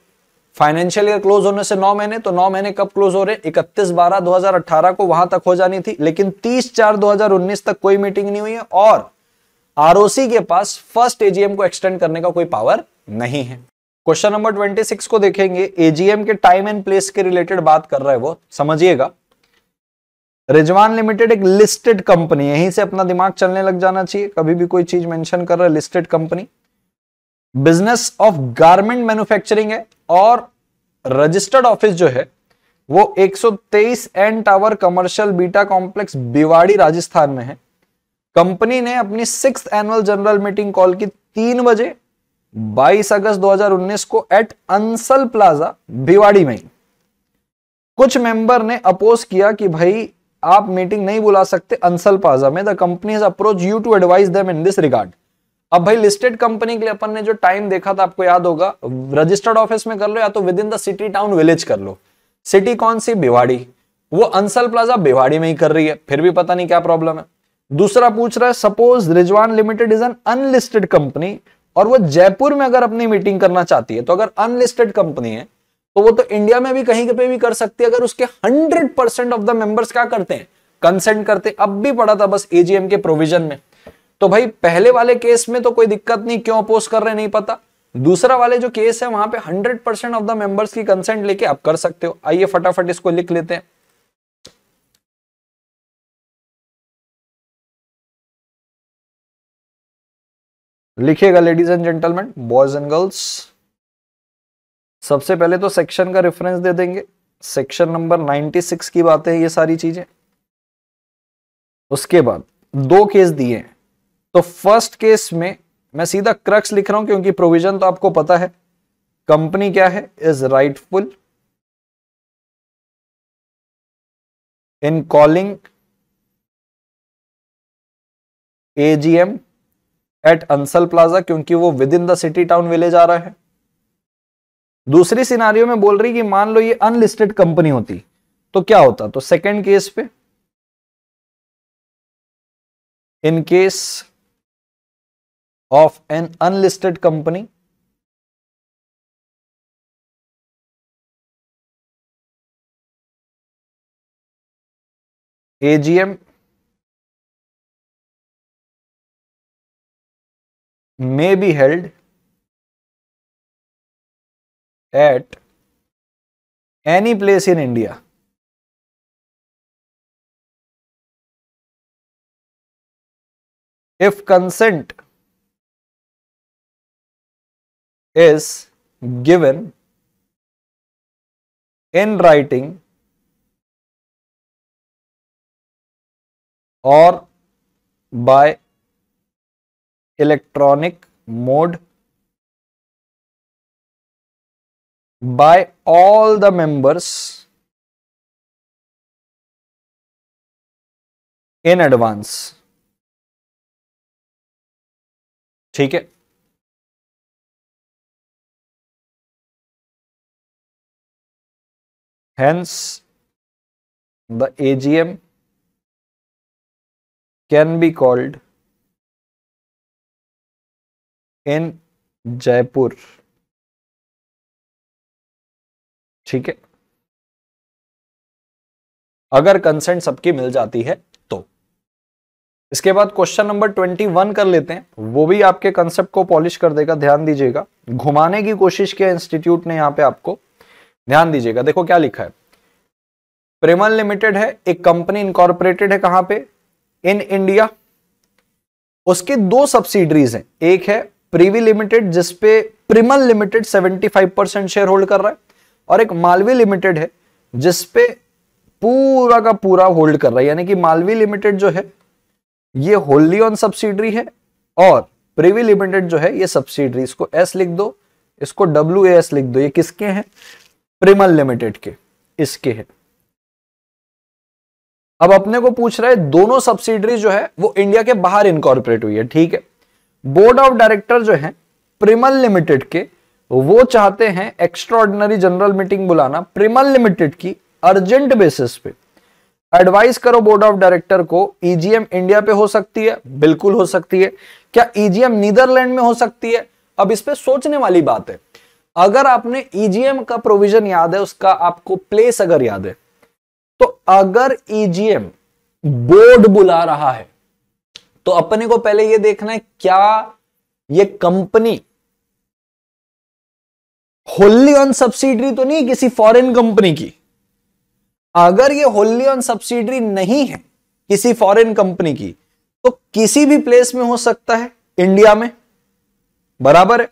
[SPEAKER 2] फाइनेंशियल ईयर क्लोज होने से नौ महीने तो नौ महीने कब क्लोज हो रहे इकतीस बारह 2018 को वहां तक हो जानी थी लेकिन तीस चार उन्नीस तक कोई मीटिंग नहीं हुई है और आरओसी के पास फर्स्ट एजीएम को एक्सटेंड करने का कोई पावर नहीं है क्वेश्चन नंबर ट्वेंटी सिक्स को देखेंगे एजीएम के टाइम एंड प्लेस के रिलेटेड बात कर रहा है वो समझिएगा रिजवान लिमिटेड एक लिस्टेड कंपनी यहीं से अपना दिमाग चलने लग जाना चाहिए कभी भी कोई चीज मेंशन कर रहा है listed company business of garment manufacturing है और रजिस्टर्ड ऑफिस जो है वो 123 and tower commercial beta complex Bhiwadi Rajasthan में है कंपनी ने अपनी six annual general meeting call की तीन बजे 22 अगस्त 2019 को एट अंसल प्लाजा भिवाड़ी में कुछ मेंबर ने अपोज किया कि भाई आप मीटिंग नहीं बुला सकते अंसल प्लाजा में the company approach you to advise them in this regard अब भाई लिस्टेड कंपनी के लिए अपन ने जो टाइम देखा था आपको याद होगा रजिस्टर्ड ऑफिस में कर लो या तो within the city town village कर लो सिटी कौन सी भिवाड़ी वो अंसल प्लाजा भिवाड़ी में ही कर रही है फिर भी पता नहीं क्या प्रॉब्लम है दूसरा पूछ रहा है suppose Rizwan limited is an unlisted company और वो जयपुर में अगर अपनी मीटिंग करना चाहती है तो अगर अनलिस्टेड कंपनी है तो वो तो इंडिया में भी कहीं पे भी कर सकती है अगर उसके hundred percent of the members क्या करते हैं कंसेंट करते अब भी पड़ा था बस एजीएम के प्रोविजन में तो भाई पहले वाले केस में तो कोई दिक्कत नहीं क्यों अपोज कर रहे नहीं पता दूसरा वाले जो केस है वहां पे
[SPEAKER 1] 100% ऑफ द मेंबर्स की कंसेंट लेके आप कर सकते हो आइए फटाफट इसको लिख लेते हैं
[SPEAKER 3] लिखिएगा ladies and gentleman boys and girls
[SPEAKER 1] सबसे पहले तो सेक्शन का रेफरेंस दे देंगे सेक्शन नंबर 96 की बातें
[SPEAKER 2] ये सारी चीजें
[SPEAKER 1] उसके बाद दो केस दिए हैं
[SPEAKER 2] तो फर्स्ट केस में मैं सीधा क्रक्स लिख रहा हूं क्योंकि प्रोविजन तो आपको पता है
[SPEAKER 3] कंपनी क्या है is rightful in calling AGM
[SPEAKER 1] at Ansal plaza क्योंकि वो within the city town village आ रहा है दूसरी सिनारियों में बोल रही कि मान लो ये अनलिस्टेड कंपनी होती तो क्या होता तो
[SPEAKER 3] सेकेंड केस पे in case of an unlisted company AGM may be held at any place in India. If consent is given in writing or by electronic mode by all the members in advance ठीक है Hence, the AGM can be called इन जयपुर ठीक है
[SPEAKER 1] अगर consent सबकी मिल जाती है तो इसके बाद क्वेश्चन नंबर ट्वेंटी वन
[SPEAKER 2] कर लेते हैं वो भी आपके कंसेप्ट को पॉलिश कर देगा ध्यान दीजिएगा घुमाने की कोशिश किया इंस्टीट्यूट ने यहां पे आपको ध्यान दीजिएगा देखो क्या लिखा है प्रेमल लिमिटेड है एक कंपनी इनकॉर्पोरेटेड है कहां पे इन इंडिया उसके दो सब्सिडरीज हैं एक है प्रीवी लिमिटेड जिसपे Primal limited 75 percent share hold कर रहा है और एक मालवी लिमिटेड है जिसपे पूरा का पूरा होल्ड कर रहा है यानी कि मालवी लिमिटेड जो है ये होल्डी ऑन सब्सिडरी है और प्रीवी लिमिटेड जो है ये सब्सिडरी इसको एस लिख दो इसको डब्ल्यू एस लिख दो ये किसके हैं प्रिमल लिमिटेड के इसके हैं अब अपने को पूछ रहा है दोनों सब्सिडरी जो है वो इंडिया के बाहर इनकॉर्पोरेट हुई है ठीक है बोर्ड ऑफ डायरेक्टर जो है प्रिमल लिमिटेड के वो चाहते हैं एक्स्ट्रॉर्डिनरी जनरल मीटिंग बुलाना प्रिमल लिमिटेड की अर्जेंट बेसिस पे एडवाइस करो बोर्ड ऑफ डायरेक्टर को ईजीएम e इंडिया पे हो सकती है बिल्कुल हो सकती है क्या ईजीएम e नीदरलैंड में हो सकती है अब इस पे सोचने वाली बात है अगर आपने ईजीएम e का प्रोविजन याद है उसका आपको प्लेस अगर याद है तो अगर ईजीएम बोर्ड बुला रहा है तो अपने को पहले यह देखना है क्या ये कंपनी होल्ली ऑन सब्सिडरी तो नहीं किसी फॉरेन कंपनी की अगर ये होल्ली ऑन सब्सिडरी नहीं है किसी फॉरेन कंपनी की तो किसी भी प्लेस में हो सकता है इंडिया में बराबर है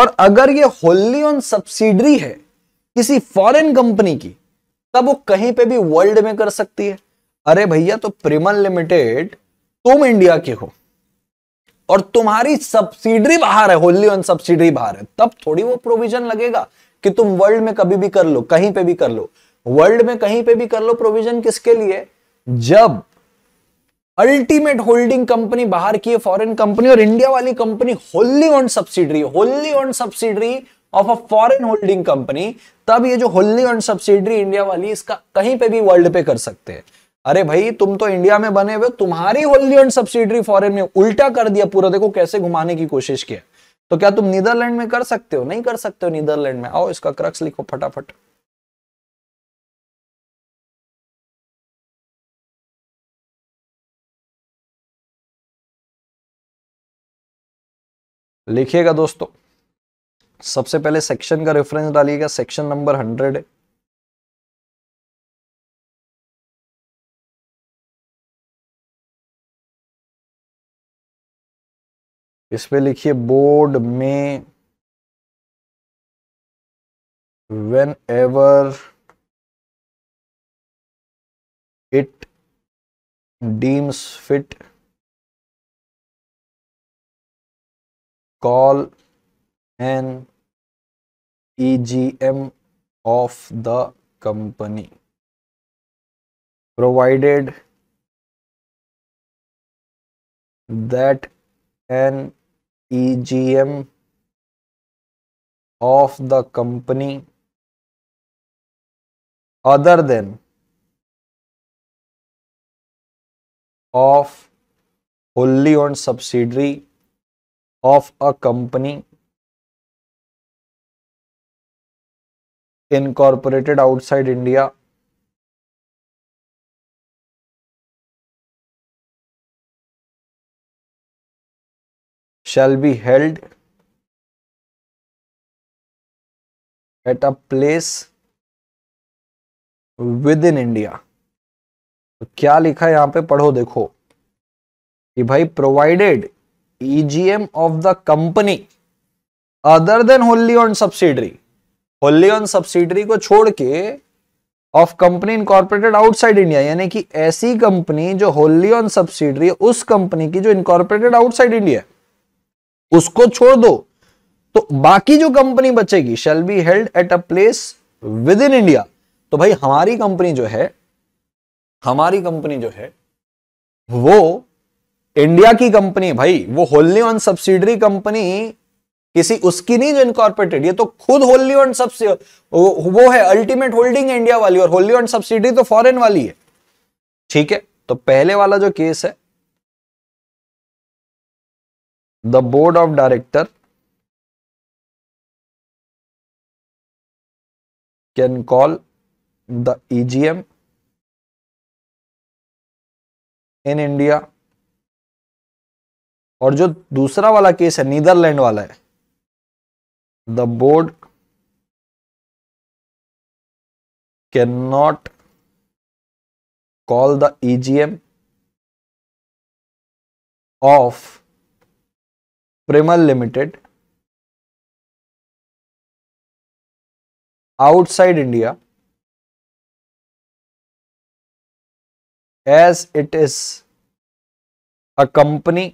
[SPEAKER 2] और अगर ये होल्ली ऑन सब्सिडरी है किसी फॉरेन कंपनी की तब वो कहीं पे भी वर्ल्ड में कर सकती है अरे भैया तो प्रिमल लिमिटेड तुम इंडिया के हो और तुम्हारी सब्सिडरी बाहर है होली ऑन सब्सिडरी बाहर है तब थोड़ी वो प्रोविजन लगेगा कि तुम वर्ल्ड में कभी भी कर लो कहीं पे भी कर लो वर्ल्ड में कहीं पे भी कर लो प्रोविजन किसके लिए जब अल्टीमेट होल्डिंग कंपनी बाहर की फॉरेन कंपनी और इंडिया वाली company wholly owned subsidiary wholly owned subsidiary of a foreign holding company तब ये जो होल्ली ऑन सब्सिडरी इंडिया वाली इसका कहीं पे भी वर्ल्ड पे कर सकते हैं अरे भाई तुम तो इंडिया में बने हुए तुम्हारी होल्डी एंड सब्सिडरी फॉरेन में उल्टा कर दिया पूरा देखो कैसे घुमाने की कोशिश किया तो क्या तुम नीदरलैंड में कर सकते हो नहीं कर सकते हो नीदरलैंड में
[SPEAKER 3] आओ इसका क्रक्स लिखो फटाफट लिखिएगा दोस्तों सबसे पहले सेक्शन का रेफरेंस डालिएगा सेक्शन नंबर हंड्रेड है इस पे लिखिए बोर्ड में whenever it deems fit call an E G M of the company provided that an EGM of the company other than of wholly owned subsidiary of a company incorporated outside India shall be held at a place within India
[SPEAKER 1] तो क्या लिखा है यहां पे पढ़ो देखो कि भाई provided
[SPEAKER 2] EGM of the company other than wholly owned subsidiary wholly owned subsidiary को छोड़ के of company incorporated outside India यानी कि ऐसी कंपनी जो होली ऑन सब्सिडरी उस कंपनी की जो इनकॉर्पोरेटेड आउटसाइड इंडिया उसको छोड़ दो तो बाकी जो कंपनी बचेगी shall be held at a place within India तो भाई हमारी कंपनी जो है हमारी कंपनी जो है वो इंडिया की कंपनी भाई वो होल्ली ऑन सब्सिडरी कंपनी किसी उसकी नहीं जो इनकॉर्पोरेटेड ये तो खुद होल्ली ऑन सबसे वो है अल्टीमेट होल्डिंग इंडिया वाली और होल्ली ऑन सब्सिडरी तो फॉरेन वाली है
[SPEAKER 3] ठीक है तो पहले वाला जो केस है the board of director can call the EGM in India
[SPEAKER 1] और जो दूसरा वाला केस है नीदरलैंड वाला है the board
[SPEAKER 3] can not call the EGM of Premal limited outside India as it is a company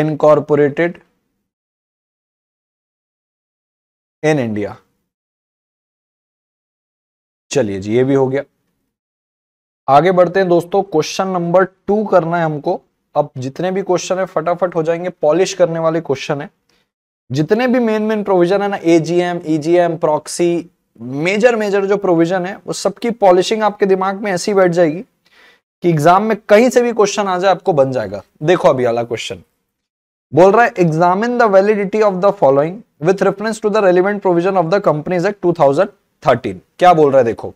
[SPEAKER 3] incorporated in India चलिए जी ये भी हो गया आगे बढ़ते हैं दोस्तों क्वेश्चन नंबर टू करना
[SPEAKER 2] है हमको अब जितने भी क्वेश्चन है फटाफट हो जाएंगे पॉलिश करने वाले क्वेश्चन है जितने भी मेन मेन प्रोविजन है ना AGM EGM proxy major major जो प्रोविजन है वो सबकी पॉलिशिंग आपके दिमाग में ऐसी बैठ जाएगी कि एग्जाम में कहीं से भी क्वेश्चन आ जाए आपको बन जाएगा देखो अभी अला क्वेश्चन बोल रहा है examine the validity of the following with reference to the relevant provision of the companies act 2013 क्या बोल रहा है देखो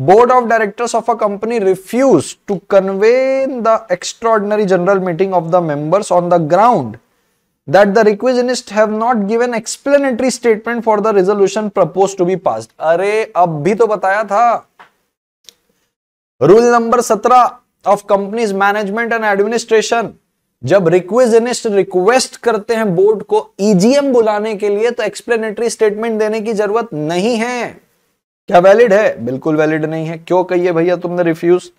[SPEAKER 2] board of directors of a company refuse to convey the extraordinary general meeting of the members on the ground that the requisitionist have not given explanatory statement for the resolution propose to be pass अरे अब भी तो बताया था rule number सत्रह of companies management and administration जब requisitionist request करते हैं बोर्ड को ईजीएम e बुलाने के लिए तो एक्सप्लेनेटरी स्टेटमेंट देने की जरूरत नहीं है क्या वैलिड है बिल्कुल वैलिड नहीं है क्यों कहिए भैया तुमने रिफ्यूज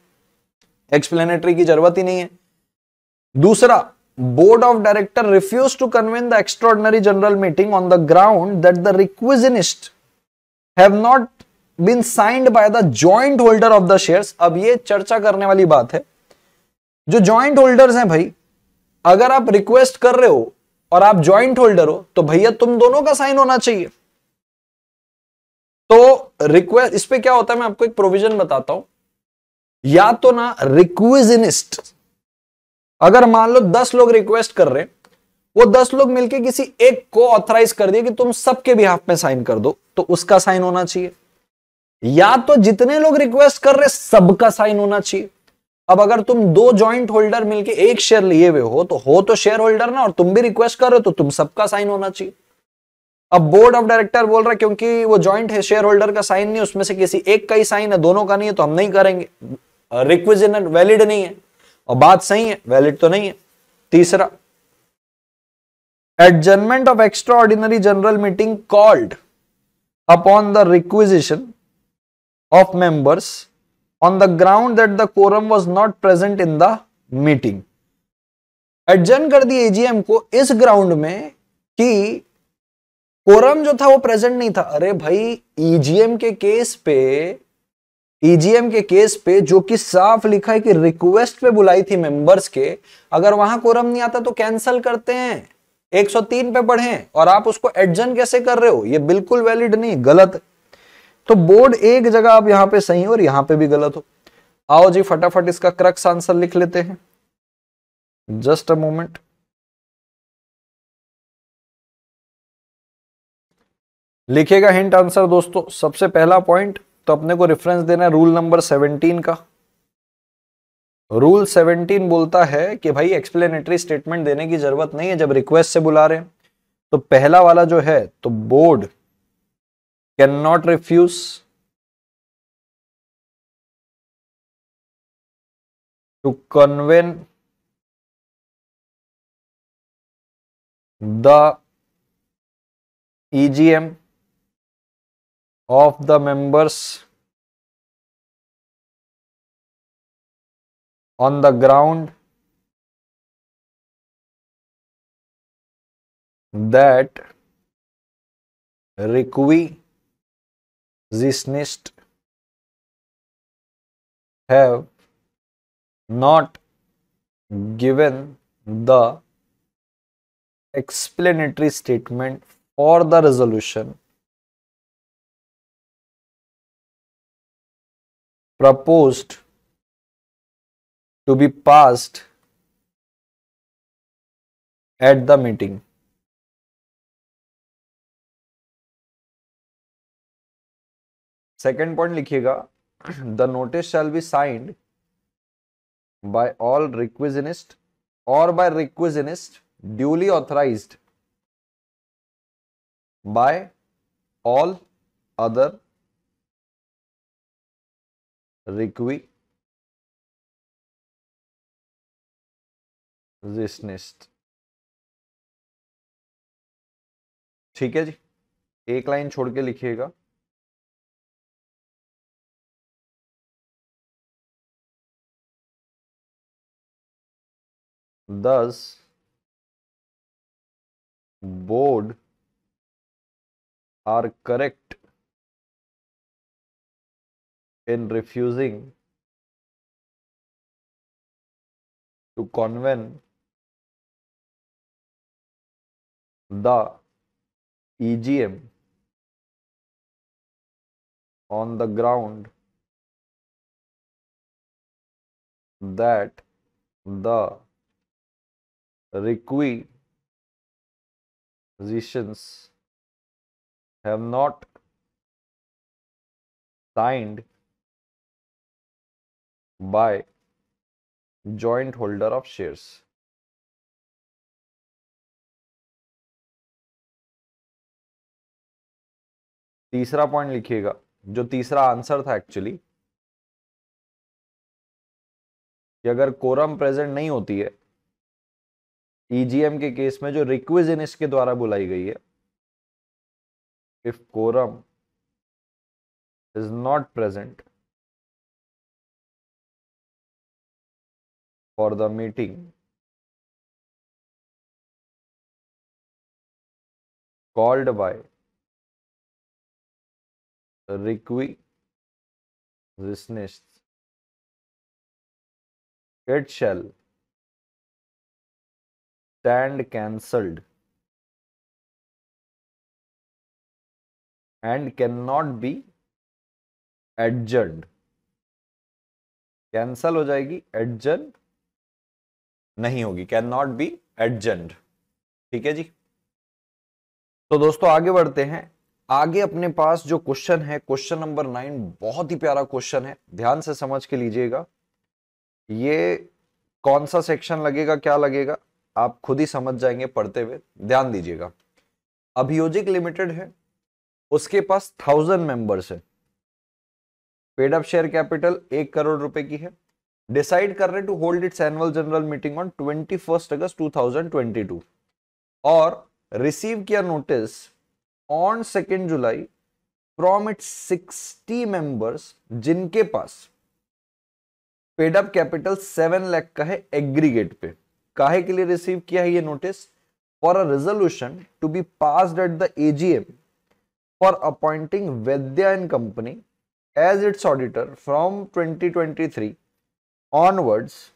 [SPEAKER 2] एक्सप्लेनेटरी की जरूरत ही नहीं है दूसरा board of director refuse to convene the extraordinary general meeting on the ground that the requisitionist have not been signed by the joint holder of the share अब ये चर्चा करने वाली बात है जो ज्वाइंट होल्डर्स है भाई अगर आप रिक्वेस्ट कर रहे हो और आप ज्वाइंट होल्डर हो तो भैया तुम दोनों का साइन होना चाहिए तो रिक्वेस्ट इस पर क्या होता है मैं आपको एक प्रोविजन बताता हूं या तो ना
[SPEAKER 1] रिक्विजनिस्ट
[SPEAKER 2] अगर मान लो दस लोग रिक्वेस्ट कर रहे हैं वो दस लोग मिलके किसी एक को ऑथराइज कर दिए कि तुम सबके भी हाफ में साइन कर दो तो उसका साइन होना चाहिए या तो जितने लोग रिक्वेस्ट कर रहे सबका साइन होना चाहिए अब अगर तुम दो ज्वाइंट होल्डर मिलके एक शेयर लिए हुए हो तो हो तो शेयर होल्डर ना और तुम भी रिक्वेस्ट कर रहे हो तो तुम सबका साइन होना चाहिए अब बोर्ड ऑफ डायरेक्टर बोल रहा है क्योंकि वो ज्वाइंट है शेयर होल्डर का साइन नहीं उसमें से किसी एक का ही साइन है दोनों का नहीं है तो हम नहीं करेंगे रिक्वेजन वैलिड नहीं है और बात सही है वैलिड तो नहीं है तीसरा adjournment of extra ordinary general meeting called upon the requisition of members on the ground that the quorum was not present in the meeting adjourn कर दी एजीएम को इस ग्राउंड में कि कोरम जो था वो प्रेजेंट नहीं था अरे भाई ईजीएम e के केस पे ईजीएम e के केस पे जो कि साफ लिखा है कि रिक्वेस्ट पे बुलाई थी मेंबर्स के अगर वहां कोरम नहीं आता तो कैंसिल करते हैं 103 पे पढ़े और आप उसको एडजन कैसे कर रहे हो ये बिल्कुल वैलिड नहीं गलत तो बोर्ड एक जगह
[SPEAKER 1] आप यहां पे सही हो और यहां पे भी गलत हो आओ जी फटाफट इसका क्रक्स आंसर लिख लेते हैं
[SPEAKER 3] जस्ट अ मोमेंट लिखेगा हिंट आंसर दोस्तों सबसे पहला पॉइंट तो अपने
[SPEAKER 1] को रेफरेंस देना है रूल नंबर सेवनटीन का रूल सेवनटीन
[SPEAKER 2] बोलता है कि भाई एक्सप्लेनेटरी स्टेटमेंट देने की जरूरत नहीं है जब रिक्वेस्ट से बुला रहे हैं तो पहला
[SPEAKER 3] वाला जो है तो board can not refuse to convene the EGM of the members on the ground that requisitionists have not
[SPEAKER 1] given the explanatory statement
[SPEAKER 3] for the resolution proposed to be passed at the meeting. second point
[SPEAKER 1] likhiyega the notice shall be signed by all requisitionist or by requisitionist duly authorized
[SPEAKER 3] by all other requisitionist ठीक है जी एक line छोड़ के लिखिएगा thus board are correct in refusing to convene the EGM on the ground that the requisitions have not signed by joint holder of shares. तीसरा point लिखिएगा जो तीसरा आंसर
[SPEAKER 1] था एक्चुअली कि अगर कोरम प्रेजेंट नहीं होती है ईजीएम e के केस में जो रिक्वेजनिस इसके द्वारा बुलाई गई है
[SPEAKER 3] if quorum is not present for the meeting called by requisitionists. It shall stand cancelled and cannot be
[SPEAKER 1] adjourned. cancel हो जाएगी adjourned नहीं होगी कैन नॉट बी एडजेंड ठीक है जी
[SPEAKER 2] तो दोस्तों आगे बढ़ते हैं आगे अपने पास जो क्वेश्चन है क्वेश्चन नंबर नाइन बहुत ही प्यारा क्वेश्चन है ध्यान से समझ के लीजिएगा ये कौन सा सेक्शन लगेगा क्या लगेगा आप खुद ही समझ जाएंगे पढ़ते हुए ध्यान दीजिएगा अभियोजिक लिमिटेड है उसके पास थाउजेंड मेंबर्स है पेड अप शेयर कैपिटल एक करोड़ रुपए की है डिसाइड कर रहे to hold its annual general meeting on twenty first August two thousand twenty two और रिसीव किया notice on second July from its sixty members जिनके पास पेडअप कैपिटल सेवन लैख का है एग्रीगेट पे काहे के लिए रिसीव किया है ये notice for a resolution to be pass at the AGM for appointing Vaidya and company as its auditor from twenty twenty three onwards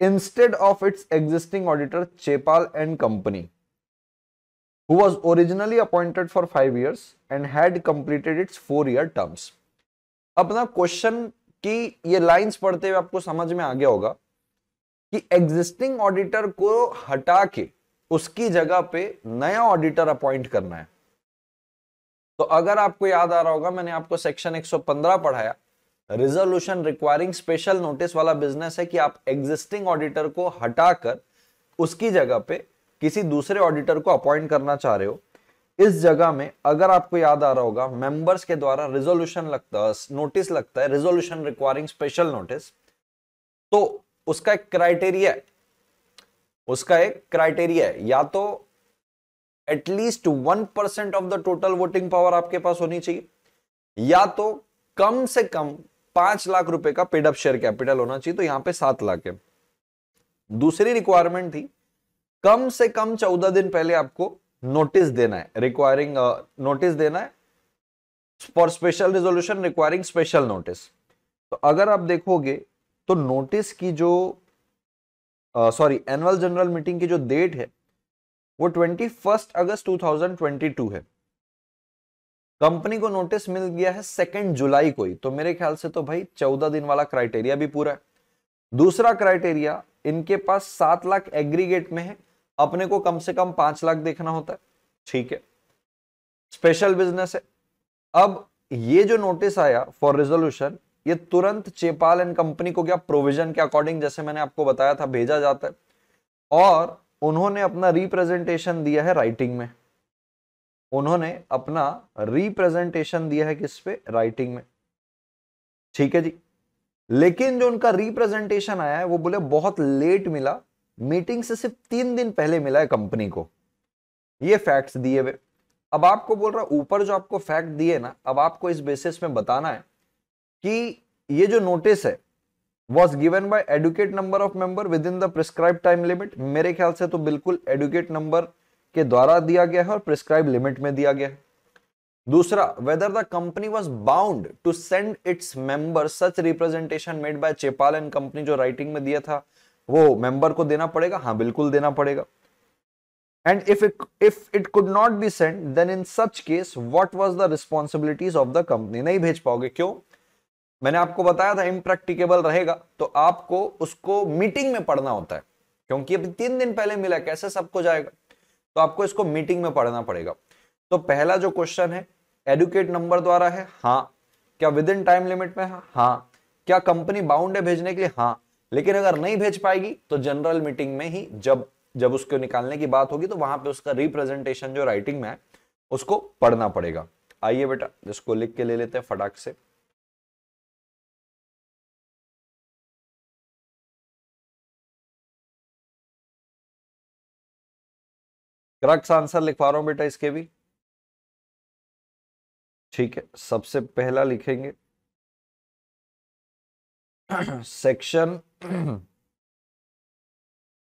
[SPEAKER 2] instead of its existing auditor Chepal and Company, who was originally appointed for five years and had completed its four-year terms. अपना question की ये lines पढ़ते हुए आपको समझ में आ गया होगा कि एग्जिस्टिंग ऑडिटर को हटा के उसकी जगह पे नया ऑडिटर अपॉइंट करना है तो अगर आपको याद आ रहा होगा मैंने आपको सेक्शन 115 पढ़ाया रिजोल्यूशन रिक्वायरिंग स्पेशल नोटिस वाला बिजनेस है कि आप एग्जिस्टिंग ऑडिटर को हटाकर उसकी जगह पे किसी दूसरे ऑडिटर को अपॉइंट करना चाह रहे हो इस जगह में अगर आपको याद आ रहा होगा मेंबर्स के द्वारा रिजोल्यूशन लगता है नोटिस लगता है रिजोल्यूशन रिक्वायरिंग स्पेशल नोटिस तो उसका एक क्राइटेरिया उसका एक क्राइटेरिया है या तो at least one percent of the total voting power आपके पास होनी चाहिए या तो कम से कम पांच लाख रुपए का पेडअप शेयर कैपिटल होना चाहिए तो यहां पे सात लाख है दूसरी रिक्वायरमेंट थी कम से कम चौदह दिन पहले आपको नोटिस देना है रिक्वायरिंग नोटिस uh, देना है for special resolution requiring special notice तो अगर आप देखोगे तो नोटिस की जो सॉरी एनुअल जनरल मीटिंग की जो डेट है वो twenty first August two thousand twenty two है कंपनी को नोटिस मिल गया है सेकेंड जुलाई को ही तो मेरे ख्याल से तो भाई चौदह दिन वाला क्राइटेरिया भी पूरा है दूसरा क्राइटेरिया इनके पास सात लाख एग्रीगेट में है अपने को कम से कम पांच लाख देखना होता है ठीक है स्पेशल बिजनेस है अब ये जो नोटिस आया फॉर रेजोल्यूशन ये तुरंत चेपाल एंड कंपनी को क्या प्रोविजन के अकॉर्डिंग जैसे मैंने आपको बताया था भेजा जाता है और उन्होंने अपना रिप्रेजेंटेशन दिया है राइटिंग में उन्होंने अपना रिप्रेजेंटेशन दिया है किस पे राइटिंग में ठीक है जी लेकिन जो उनका रिप्रेजेंटेशन आया है वो बोले बहुत लेट मिला मीटिंग से सिर्फ तीन दिन पहले मिला है कंपनी को ये फैक्ट्स दिए हुए अब आपको बोल रहा ऊपर जो आपको फैक्ट दिए ना अब आपको इस बेसिस में बताना है कि ये जो नोटिस है was given by adequate number of member within the prescribe time limit मेरे ख्याल से तो बिल्कुल एडुकेट नंबर के द्वारा दिया गया है और प्रिस्क्राइब लिमिट में दिया गया है दूसरा whether the company was bound to send its member such representation made by Chepal and company जो राइटिंग में दिया था वो मेंबर को देना पड़ेगा हाँ बिल्कुल देना पड़ेगा and if it if it could not be sent then in such case what was the responsibilities of the company नहीं भेज पाओगे क्यों मैंने आपको बताया था इम्प्रैक्टिकेबल रहेगा तो आपको उसको मीटिंग में पढ़ना होता है क्योंकि अभी तीन दिन पहले मिला कैसे सबको जाएगा तो आपको इसको मीटिंग में पढ़ना पड़ेगा तो पहला जो क्वेश्चन है एडुकेट नंबर द्वारा है हाँ क्या विद इन टाइम लिमिट में है हाँ क्या कंपनी बाउंड है भेजने के लिए हाँ लेकिन अगर नहीं भेज पाएगी तो जनरल मीटिंग में ही जब जब उसको निकालने की बात होगी तो वहां पे उसका रिप्रेजेंटेशन जो राइटिंग में
[SPEAKER 1] है उसको पढ़ना पड़ेगा आइए बेटा इसको लिख के ले लेते हैं फटाक से
[SPEAKER 3] क्रक्स आंसर लिखवा रहा हूं बेटा इसके भी ठीक है सबसे पहला लिखेंगे सेक्शन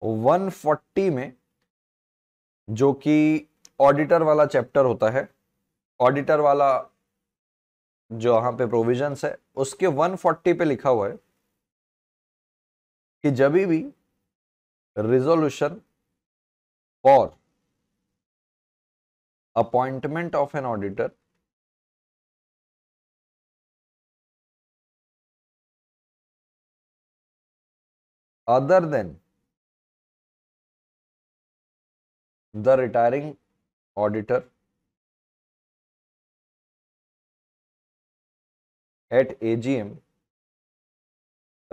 [SPEAKER 1] 140 में जो कि ऑडिटर वाला चैप्टर होता है ऑडिटर वाला जो यहां पे प्रोविजंस है उसके 140 पे लिखा हुआ है कि जब भी
[SPEAKER 3] resolution for appointment of an auditor other than the retiring auditor at AGM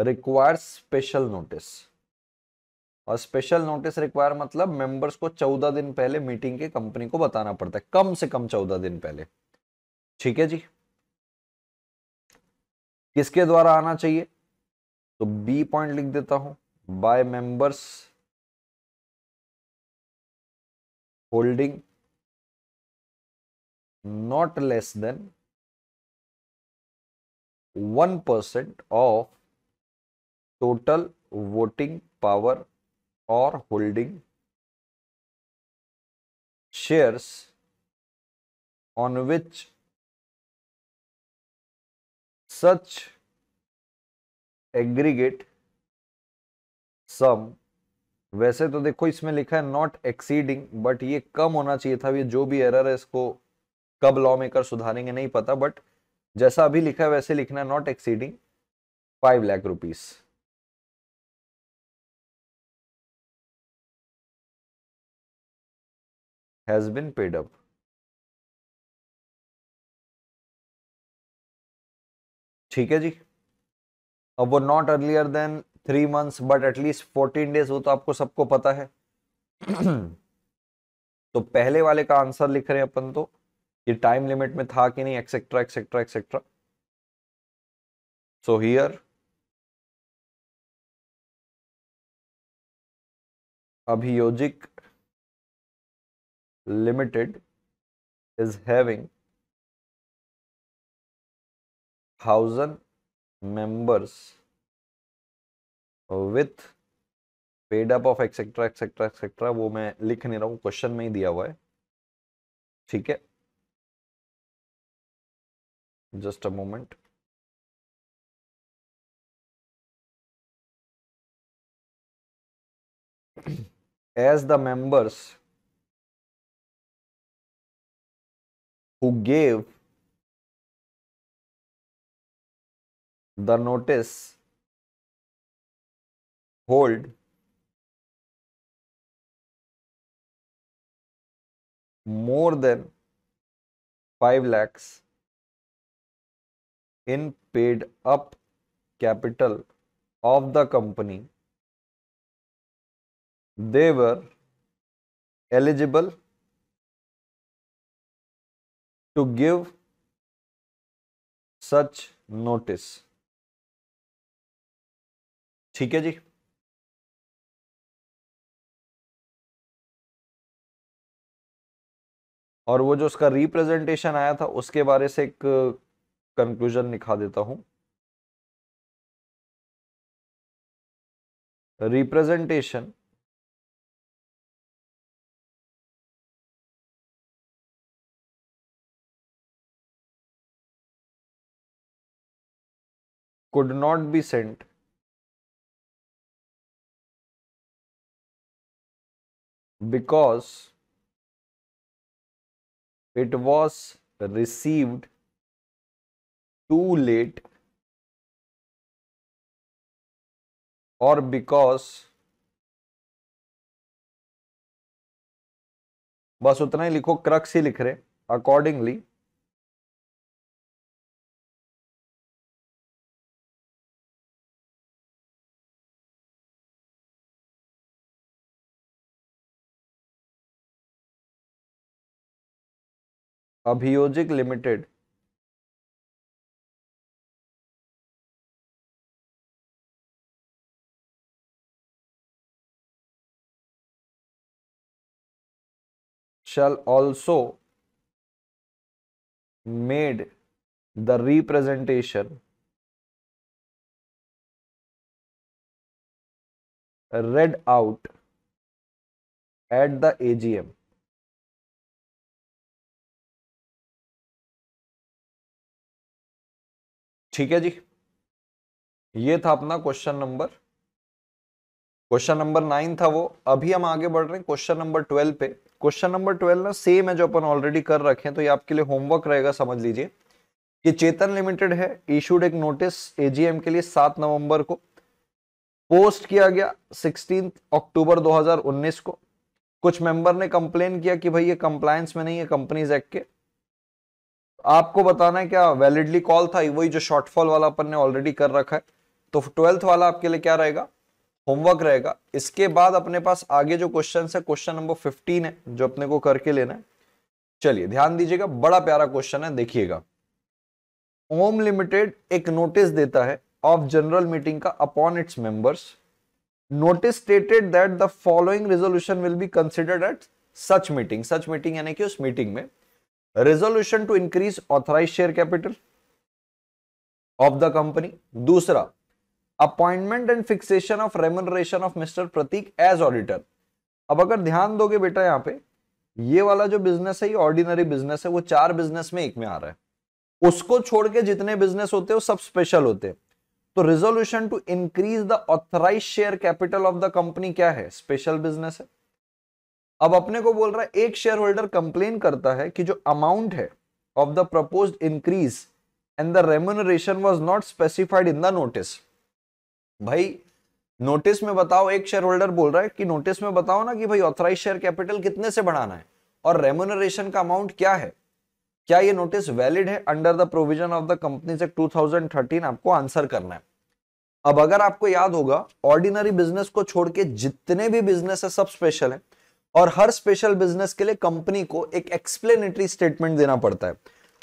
[SPEAKER 3] requires special notice.
[SPEAKER 2] और स्पेशल नोटिस रिक्वायर मतलब मेंबर्स को चौदह दिन पहले मीटिंग के कंपनी को बताना पड़ता है कम से कम चौदह दिन पहले ठीक है जी
[SPEAKER 1] किसके द्वारा आना चाहिए तो बी पॉइंट लिख देता हूं by members
[SPEAKER 3] holding not less than
[SPEAKER 1] one percent of total voting power
[SPEAKER 3] or holding shares on which such aggregate sum
[SPEAKER 1] वैसे तो देखो इसमें लिखा है नॉट एक्सीडिंग बट ये कम होना चाहिए था ये जो भी एरर है इसको कब लॉ मेकर सुधारेंगे नहीं पता बट जैसा अभी लिखा है वैसे लिखना
[SPEAKER 3] है not exceeding five lakh rupees has been paid up.
[SPEAKER 1] ठीक है जी अब वो not earlier than three months but at least fourteen
[SPEAKER 2] days वो तो आपको सबको पता है तो पहले वाले का आंसर लिख
[SPEAKER 1] रहे हैं अपन तो ये टाइम लिमिट में था कि नहीं etcetera etcetera etcetera
[SPEAKER 3] so here अभियोजिक limited is having 1000 members with
[SPEAKER 1] paid up of etcetera etcetera etcetera वो मैं लिख नहीं रहा हूँ क्वेश्चन में ही दिया हुआ है
[SPEAKER 3] ठीक है just a moment as the members who gave the notice hold more than 5 lakhs in
[SPEAKER 1] paid up capital of the company
[SPEAKER 3] they were eligible to give such notice ठीक है जी
[SPEAKER 1] और वो जो उसका रिप्रेजेंटेशन आया था उसके बारे से एक कंक्लूजन uh, लिखा देता हूं
[SPEAKER 3] representation could not be sent because it was received too late or because बस उतना ही लिखो क्रक्स ही लिख रहे अकॉर्डिंगली अभियोजिक limited shall also made the representation read out at the AGM. ठीक है जी ये था अपना question number question number
[SPEAKER 2] nine था वो अभी हम आगे बढ़ रहे हैं क्वेश्चन नंबर ट्वेल्व पे क्वेश्चन नंबर ट्वेल्व ना सेम है जो अपन ऑलरेडी कर रखे हैं तो ये आपके लिए होमवर्क रहेगा समझ लीजिए ये चेतन लिमिटेड है इशूड एक नोटिस एजीएम के लिए सात नवंबर को पोस्ट किया गया सिक्सटीन अक्टूबर 2019 को कुछ मेंबर ने कंप्लेन किया कि भाई ये कंप्लायंस में नहीं है कंपनीज एक्ट के आपको बताना है क्या वैलिडली कॉल था वही जो शॉर्टफॉल वाला अपन ने ऑलरेडी कर रखा है तो ट्वेल्थ वाला आपके लिए क्या रहेगा होमवर्क रहेगा इसके बाद अपने पास आगे जो क्वेश्चन है क्वेश्चन नंबर फिफ्टीन है जो अपने को करके लेना है चलिए ध्यान दीजिएगा बड़ा प्यारा क्वेश्चन है देखिएगा ओम लिमिटेड एक नोटिस देता है ऑफ जनरल मीटिंग का upon its members notice stated that the following resolution will be considered at such meeting such meeting यानी कि उस मीटिंग में resolution to increase authorised share capital of the company दूसरा appointment and fixation of remuneration of mister Pratik as auditor अब अगर ध्यान दोगे बेटा यहाँ पे ये वाला जो बिजनेस है ये ऑर्डिनरी बिजनेस है वो चार बिजनेस में एक में आ रहा है उसको छोड़ के जितने बिजनेस होते हैं वो सब स्पेशल होते हैं तो resolution to increase the authorised share capital of the company क्या है स्पेशल बिजनेस है अब अपने को बोल रहा है एक शेयर होल्डर कंप्लेन करता है कि जो अमाउंट है of the proposed increase and the remuneration was not specified in the notice भाई नोटिस में बताओ एक शेयर होल्डर बोल रहा है कि नोटिस में बताओ ना कि भाई ऑथराइज शेयर कैपिटल कितने से बढ़ाना है और रेमोनरेशन का अमाउंट क्या है क्या ये नोटिस वैलिड है under the provision of the two thousand 2013 आपको आंसर करना है अब अगर आपको याद होगा ऑर्डिनरी बिजनेस को छोड़ के जितने भी बिजनेस है सब स्पेशल है और हर स्पेशल बिजनेस के लिए कंपनी को एक एक्सप्लेनेटरी स्टेटमेंट देना पड़ता है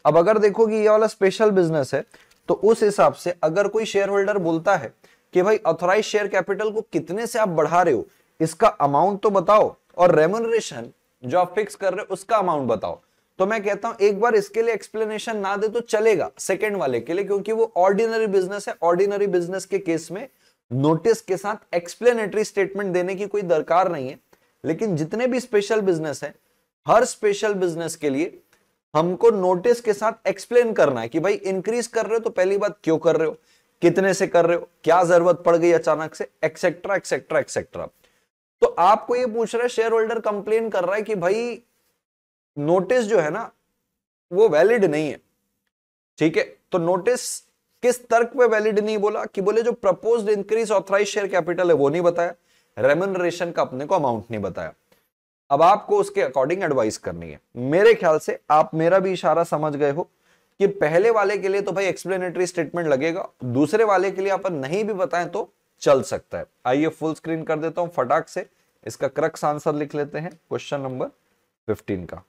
[SPEAKER 2] अब अगर देखो कि ये वाला स्पेशल बिजनेस है तो उस हिसाब से अगर कोई शेयर होल्डर बोलता है कि भाई ऑथोराइज शेयर कैपिटल को कितने से आप बढ़ा रहे हो इसका अमाउंट तो बताओ और रेमोनरेशन जो आप फिक्स कर रहे हो उसका अमाउंट बताओ तो मैं कहता हूं एक बार इसके लिए एक्सप्लेनेशन ना दे तो चलेगा सेकेंड वाले के लिए क्योंकि वो ऑर्डिनरी बिजनेस है ऑर्डिनरी बिजनेस के केस में नोटिस के साथ एक्सप्लेनेटरी स्टेटमेंट देने की कोई दरकार नहीं है लेकिन जितने भी स्पेशल बिजनेस है हर स्पेशल बिजनेस के लिए हमको नोटिस के साथ एक्सप्लेन करना है कि भाई इंक्रीज कर रहे हो तो पहली बात क्यों कर रहे हो कितने से कर रहे हो क्या जरूरत पड़ गई अचानक से एक्सेट्रा एक्सेट्रा एक्सेट्रा तो आपको ये पूछ रहा है शेयर होल्डर कंप्लेन कर रहा है कि भाई नोटिस जो है ना वो वैलिड नहीं है ठीक है तो नोटिस किस तर्क पे वैलिड नहीं बोला कि बोले जो proposed increase authorised share capital है वो नहीं बताया रेमुनरेशन का अपने को अमाउंट नहीं बताया अब आपको उसके अकॉर्डिंग एडवाइस करनी है मेरे ख्याल से आप मेरा भी इशारा समझ गए हो कि पहले वाले के लिए तो भाई एक्सप्लेनेटरी स्टेटमेंट लगेगा दूसरे वाले के लिए अपन नहीं भी बताएं तो चल सकता है आइए फुल स्क्रीन कर देता हूं फटाक
[SPEAKER 3] से इसका क्रक्स आंसर लिख लेते हैं क्वेश्चन नंबर 15 का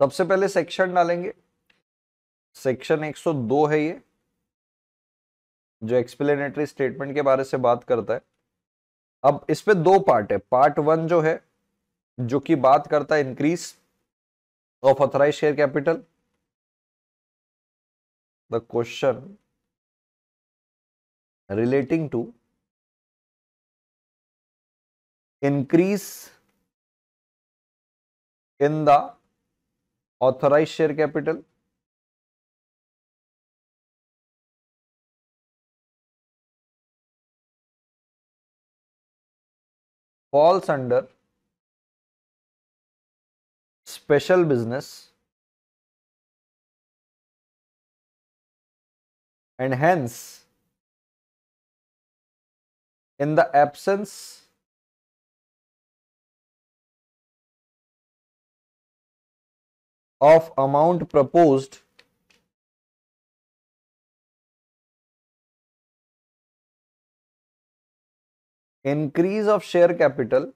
[SPEAKER 3] तो सबसे पहले सेक्शन डालेंगे सेक्शन 102 है ये
[SPEAKER 1] जो एक्सप्लेनेटरी स्टेटमेंट के बारे से बात करता है
[SPEAKER 2] अब इस पे दो पार्ट है पार्ट
[SPEAKER 1] वन जो है जो कि बात करता है increase of authorised share
[SPEAKER 3] capital the question relating to increase in the authorized share capital falls under special business and hence in the absence of amount proposed increase of share capital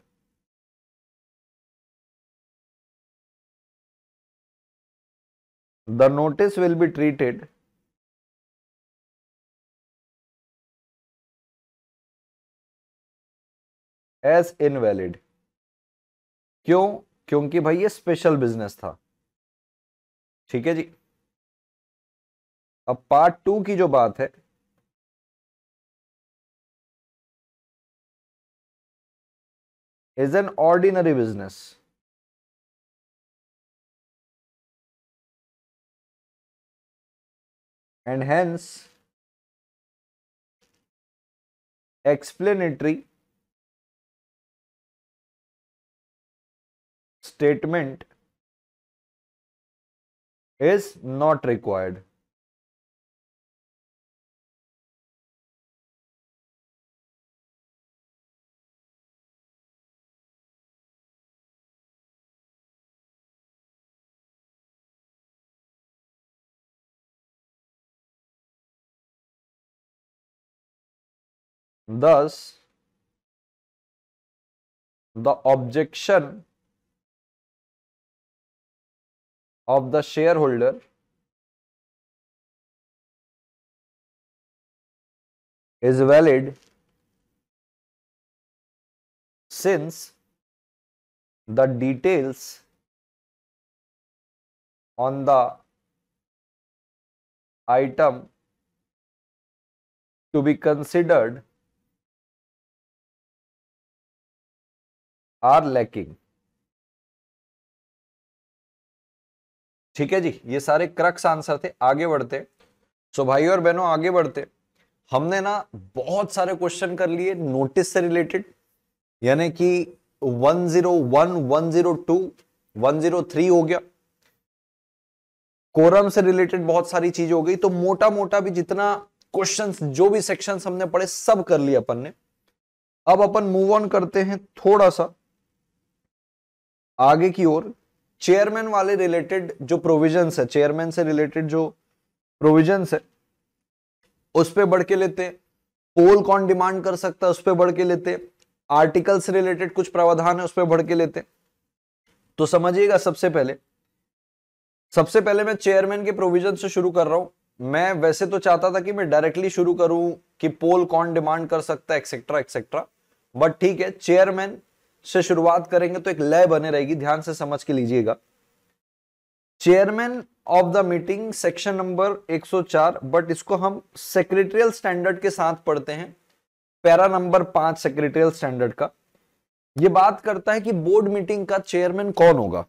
[SPEAKER 3] the notice will be treated as invalid क्यों क्योंकि भाई ये special business था ठीक है जी अब part two की जो बात है is an ordinary business and hence explanatory statement is not required. Thus, the objection of the shareholder is valid since the details on the item to be considered are lacking.
[SPEAKER 1] ठीक है जी ये सारे crux answer थे आगे बढ़ते सो भाई और बहनों आगे बढ़ते
[SPEAKER 2] हमने ना बहुत सारे क्वेश्चन कर लिए नोटिस से रिलेटेड यानी कि 101, 102, 103 हो गया कोरम से रिलेटेड बहुत सारी चीज हो गई तो मोटा मोटा भी जितना क्वेश्चंस जो भी सेक्शंस हमने पढ़े सब कर लिए अपन ने अब अपन मूव ऑन करते हैं थोड़ा सा आगे की ओर चेयरमैन वाले रिलेटेड जो प्रोविजन है चेयरमैन से रिलेटेड जो प्रोविजन है उस पर बढ़ के लेते पोल कौन डिमांड कर सकता है उस पर बढ़ के लेते आर्टिकल से रिलेटेड कुछ प्रावधान है उस पर बढ़ के लेते तो समझिएगा सबसे पहले सबसे पहले मैं चेयरमैन के प्रोविजन से शुरू कर रहा हूं मैं वैसे तो चाहता था कि मैं डायरेक्टली शुरू करूं कि पोल कौन डिमांड कर सकता है एक्सेट्रा एक्सेट्रा बट ठीक है चेयरमैन से शुरुआत करेंगे तो एक लय बने रहेगी ध्यान से समझ के लीजिएगा chairman of the meeting section number 104 but इसको हम सेक्रेटरियल स्टैंडर्ड के साथ पढ़ते हैं पैरा नंबर पांच सेक्रेटरियल स्टैंडर्ड का ये बात करता है कि बोर्ड मीटिंग का चेयरमैन कौन होगा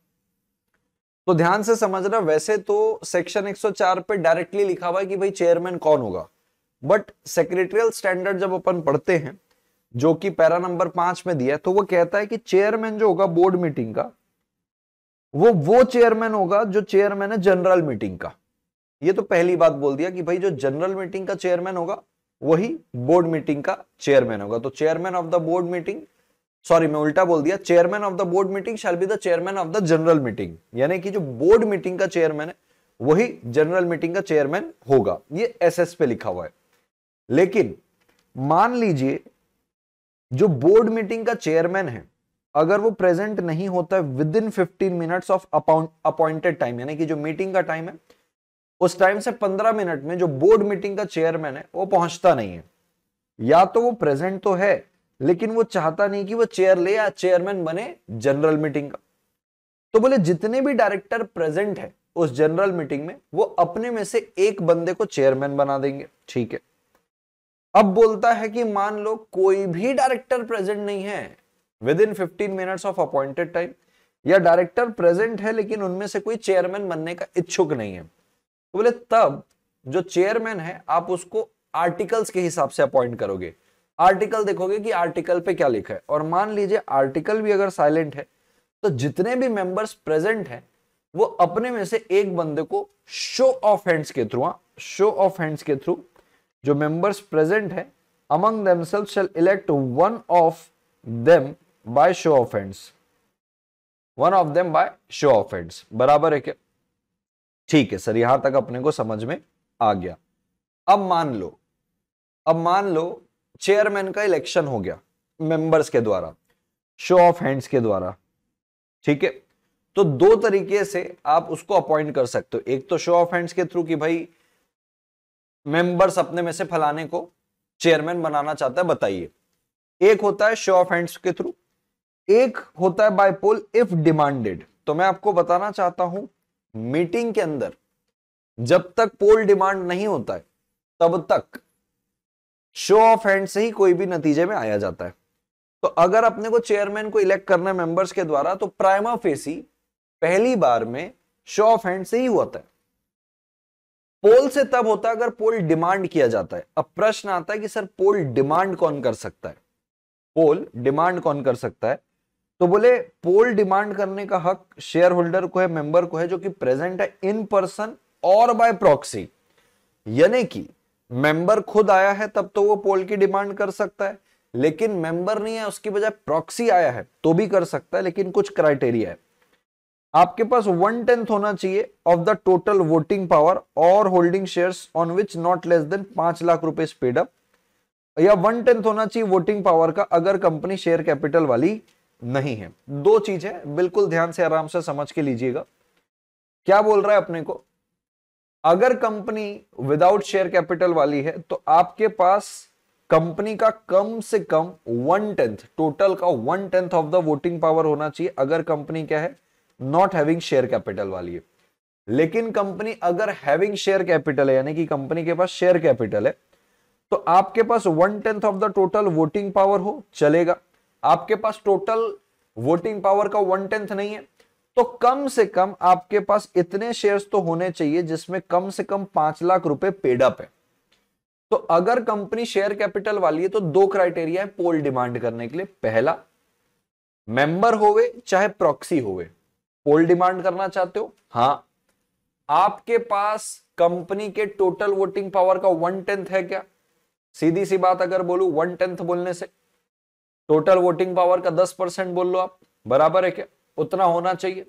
[SPEAKER 2] तो ध्यान से समझ समझना वैसे तो सेक्शन 104 पे डायरेक्टली लिखा हुआ है कि भाई चेयरमैन कौन होगा बट सेक्रेटरियल स्टैंडर्ड जब अपन पढ़ते हैं जो कि पैरा नंबर पांच में दिया है तो वो कहता है कि चेयरमैन जो होगा बोर्ड मीटिंग का वो वो चेयरमैन होगा जो चेयरमैन है जनरल मीटिंग का ये तो पहली बात बोल दिया कि भाई जो जनरल मीटिंग का चेयरमैन होगा वही बोर्ड मीटिंग का चेयरमैन होगा तो chairman of the board meeting sorry मैं उल्टा बोल दिया chairman of the board meeting shall be the chairman of the general meeting यानी कि जो बोर्ड मीटिंग का चेयरमैन है वही जनरल मीटिंग का चेयरमैन होगा ये एस पे लिखा हुआ है लेकिन मान लीजिए जो बोर्ड मीटिंग का चेयरमैन है अगर वो प्रेजेंट नहीं होता within fifteen minutes of appointed time यानी कि जो मीटिंग का टाइम है उस टाइम से पंद्रह मिनट में जो बोर्ड मीटिंग का चेयरमैन है वो पहुंचता नहीं है या तो वो प्रेजेंट तो है लेकिन वो चाहता नहीं कि वो चेयर ले या चेयरमैन बने जनरल मीटिंग का तो बोले जितने भी डायरेक्टर प्रेजेंट है उस जनरल मीटिंग में वो अपने में से एक बंदे को चेयरमैन बना देंगे ठीक है अब बोलता है कि मान लो कोई भी डायरेक्टर प्रेजेंट नहीं है within fifteen minutes of appointed time या डायरेक्टर प्रेजेंट है लेकिन उनमें से कोई चेयरमैन बनने का इच्छुक नहीं है तो बोले तब जो चेयरमैन है आप उसको आर्टिकल्स के हिसाब से अपॉइंट करोगे आर्टिकल देखोगे कि आर्टिकल पे क्या लिखा है और मान लीजिए आर्टिकल भी अगर साइलेंट है तो जितने भी मेंबर्स प्रेजेंट हैं वो अपने में से एक बंदे को शो ऑफ हैंड्स के थ्रू शो ऑफ हैंड्स के थ्रू जो मेंबर्स प्रेजेंट है among themselves shall elect one of them by show of hands one of them by show of hands बराबर है क्या ठीक है सर यहां तक अपने को समझ में आ गया अब मान लो अब मान लो चेयरमैन का इलेक्शन हो गया मेंबर्स के द्वारा शो ऑफ हैंड्स के द्वारा ठीक है तो दो तरीके से आप उसको अपॉइंट कर सकते हो एक तो शो ऑफ हैंड्स के थ्रू कि भाई मेंबर्स अपने में से फलाने को चेयरमैन बनाना चाहता है बताइए एक होता है शो ऑफ हैंड्स के थ्रू एक होता है बाय पोल इफ डिमांडेड तो मैं आपको बताना चाहता हूं मीटिंग के अंदर जब तक पोल डिमांड नहीं होता है तब तक शो ऑफ हैंड से ही कोई भी नतीजे में आया जाता है तो अगर अपने को चेयरमैन को इलेक्ट करना है मेंबर्स के द्वारा तो प्राइमा फेसी पहली बार में शो ऑफ हैंड से ही हुआ था पोल से तब होता है अगर पोल डिमांड किया जाता है अब प्रश्न आता है कि सर पोल डिमांड कौन कर सकता है पोल डिमांड कौन कर सकता है तो बोले पोल डिमांड करने का हक शेयर होल्डर को है मेंबर को है जो कि प्रेजेंट है इन पर्सन और बाय प्रॉक्सी यानी कि मेंबर खुद आया है तब तो वो पोल की डिमांड कर सकता है लेकिन मेंबर नहीं है उसकी बजाय प्रॉक्सी आया है तो भी कर सकता है लेकिन कुछ क्राइटेरिया है आपके पास वन टेंथ होना चाहिए of the total voting power और holding shares on which not less than पांच लाख रुपए पेड अप या वन टेंथ होना चाहिए वोटिंग पावर का अगर कंपनी शेयर कैपिटल वाली नहीं है दो चीज है बिल्कुल ध्यान से आराम से समझ के लीजिएगा क्या बोल रहा है अपने को अगर कंपनी विदाउट शेयर कैपिटल वाली है तो आपके पास कंपनी का कम से कम वन टेंथ टोटल का one tenth of the voting power होना चाहिए अगर कंपनी क्या है नॉट हैविंग शेयर कैपिटल वाली है लेकिन कंपनी अगर हैविंग शेयर कैपिटल है यानी कि कंपनी के पास शेयर कैपिटल है तो आपके पास one tenth of the total voting power हो चलेगा आपके पास टोटल वोटिंग पावर का वन टेंथ नहीं है तो कम से कम आपके पास इतने शेयर्स तो होने चाहिए जिसमें कम से कम पांच लाख रुपए पेडअप है तो अगर कंपनी शेयर कैपिटल वाली है तो दो क्राइटेरिया है पोल डिमांड करने के लिए पहला मेंबर होवे चाहे प्रॉक्सी होवे पोल डिमांड करना चाहते हो हाँ आपके पास कंपनी के टोटल वोटिंग पावर का वन टेंथ है क्या सीधी सी बात अगर बोलू वन टेंथ बोलने से टोटल वोटिंग पावर का दस परसेंट बोल लो आप बराबर है क्या उतना होना चाहिए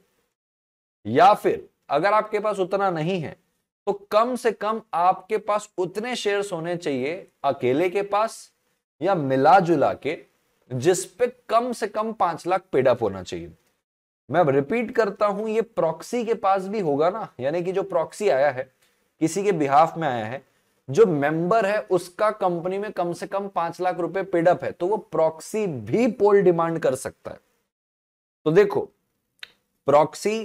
[SPEAKER 2] या फिर अगर आपके पास उतना नहीं है तो कम से कम आपके पास उतने शेयर्स होने चाहिए अकेले के पास या मिला जुला के जिसपे कम से कम पांच लाख पेडअप होना चाहिए मैं रिपीट करता हूं ये प्रॉक्सी के पास भी होगा ना यानी कि जो प्रॉक्सी आया है किसी के बिहाफ में आया है जो मेंबर है उसका कंपनी में कम से कम पांच लाख रुपए पेडअप है तो वो प्रॉक्सी भी पोल डिमांड कर सकता है तो देखो प्रॉक्सी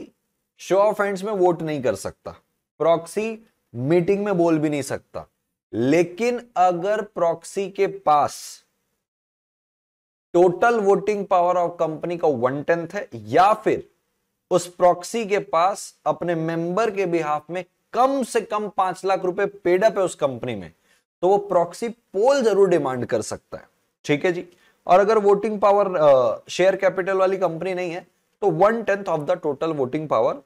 [SPEAKER 2] शो ऑफ हैंड्स में वोट नहीं कर सकता प्रॉक्सी मीटिंग में बोल भी नहीं सकता लेकिन अगर प्रॉक्सी के पास total voting power of company का वन टेंथ है या फिर उस प्रॉक्सी के पास अपने मेंबर के बिहाफ में कम से कम पांच लाख रुपए पेडअप है उस कंपनी में तो वो प्रॉक्सी पोल जरूर डिमांड कर सकता है ठीक है जी और अगर वोटिंग पावर शेयर कैपिटल वाली कंपनी नहीं है तो one tenth of the total voting power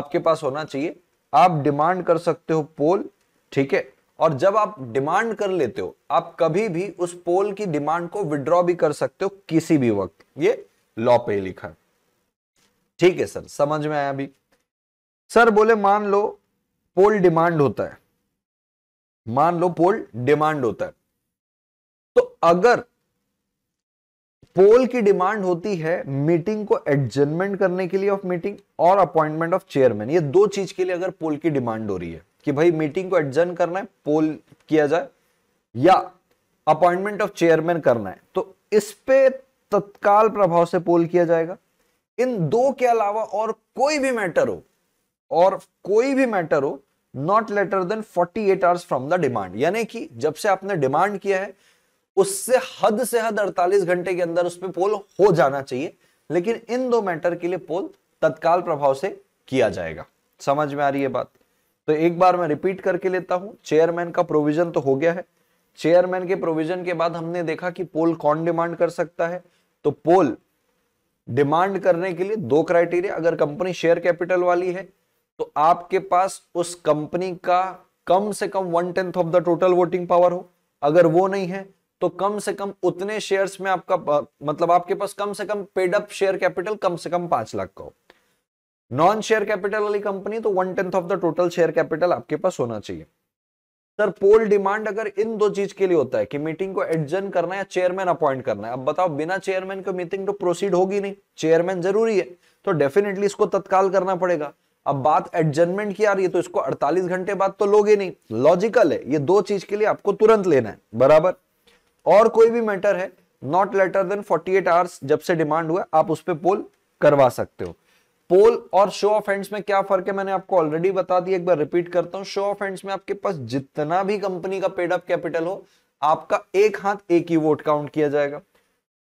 [SPEAKER 2] आपके पास होना चाहिए आप डिमांड कर सकते हो पोल ठीक है और जब आप डिमांड कर लेते हो आप कभी भी उस पोल की डिमांड को विड्रॉ भी कर सकते हो किसी भी वक्त ये लॉ पे लिखा है ठीक है सर समझ में आया अभी सर बोले मान लो पोल डिमांड होता है मान लो पोल डिमांड होता है तो अगर पोल की डिमांड होती है मीटिंग को एडजमेंट करने के लिए ऑफ मीटिंग और अपॉइंटमेंट ऑफ चेयरमैन ये दो चीज के लिए अगर पोल की डिमांड हो रही है कि भाई मीटिंग को एडजन करना है पोल किया जाए या अपॉइंटमेंट ऑफ चेयरमैन करना है तो इस पे तत्काल प्रभाव से पोल किया जाएगा इन दो के अलावा और कोई भी मैटर हो और कोई भी मैटर हो not later than 48 eight hours from the demand यानी कि जब से आपने डिमांड किया है उससे हद से हद 48 घंटे के अंदर उस पर पोल हो जाना चाहिए लेकिन इन दो मैटर के लिए पोल तत्काल प्रभाव से किया जाएगा समझ में आ रही है बात तो एक बार मैं रिपीट करके लेता हूं चेयरमैन का प्रोविजन तो हो गया है चेयरमैन के प्रोविजन के बाद हमने देखा कि पोल कौन डिमांड कर सकता है तो पोल डिमांड करने के लिए दो क्राइटेरिया अगर कंपनी शेयर कैपिटल वाली है तो आपके पास उस कंपनी का कम से कम one tenth of the total voting power हो अगर वो नहीं है तो कम से कम उतने शेयर्स में आपका मतलब आपके पास कम से कम पेड अप शेयर कैपिटल कम से कम पांच लाख का हो नॉन शेयर कैपिटल वाली कंपनी तो one tenth of the total share capital आपके पास होना चाहिए सर पोल डिमांड अगर इन दो चीज के लिए होता है कि मीटिंग को एडजन करना है या चेयरमैन अपॉइंट करना है अब बताओ बिना चेयरमैन को मीटिंग तो प्रोसीड होगी नहीं चेयरमैन जरूरी है तो डेफिनेटली इसको तत्काल करना पड़ेगा अब बात एडजनमेंट की आ रही है तो इसको 48 घंटे बाद तो लोगे नहीं लॉजिकल है ये दो चीज के लिए आपको तुरंत लेना है बराबर और कोई भी मैटर है नॉट लेटर देन 48 आवर्स जब से डिमांड हुआ आप उस पर पोल करवा सकते हो पोल और शो ऑफ हैंड्स में क्या फर्क है मैंने आपको ऑलरेडी बता दिया एक बार रिपीट करता हूं शो ऑफ हैंड्स में आपके पास जितना भी कंपनी का पेड अप कैपिटल हो आपका एक हाथ एक ही वोट काउंट किया जाएगा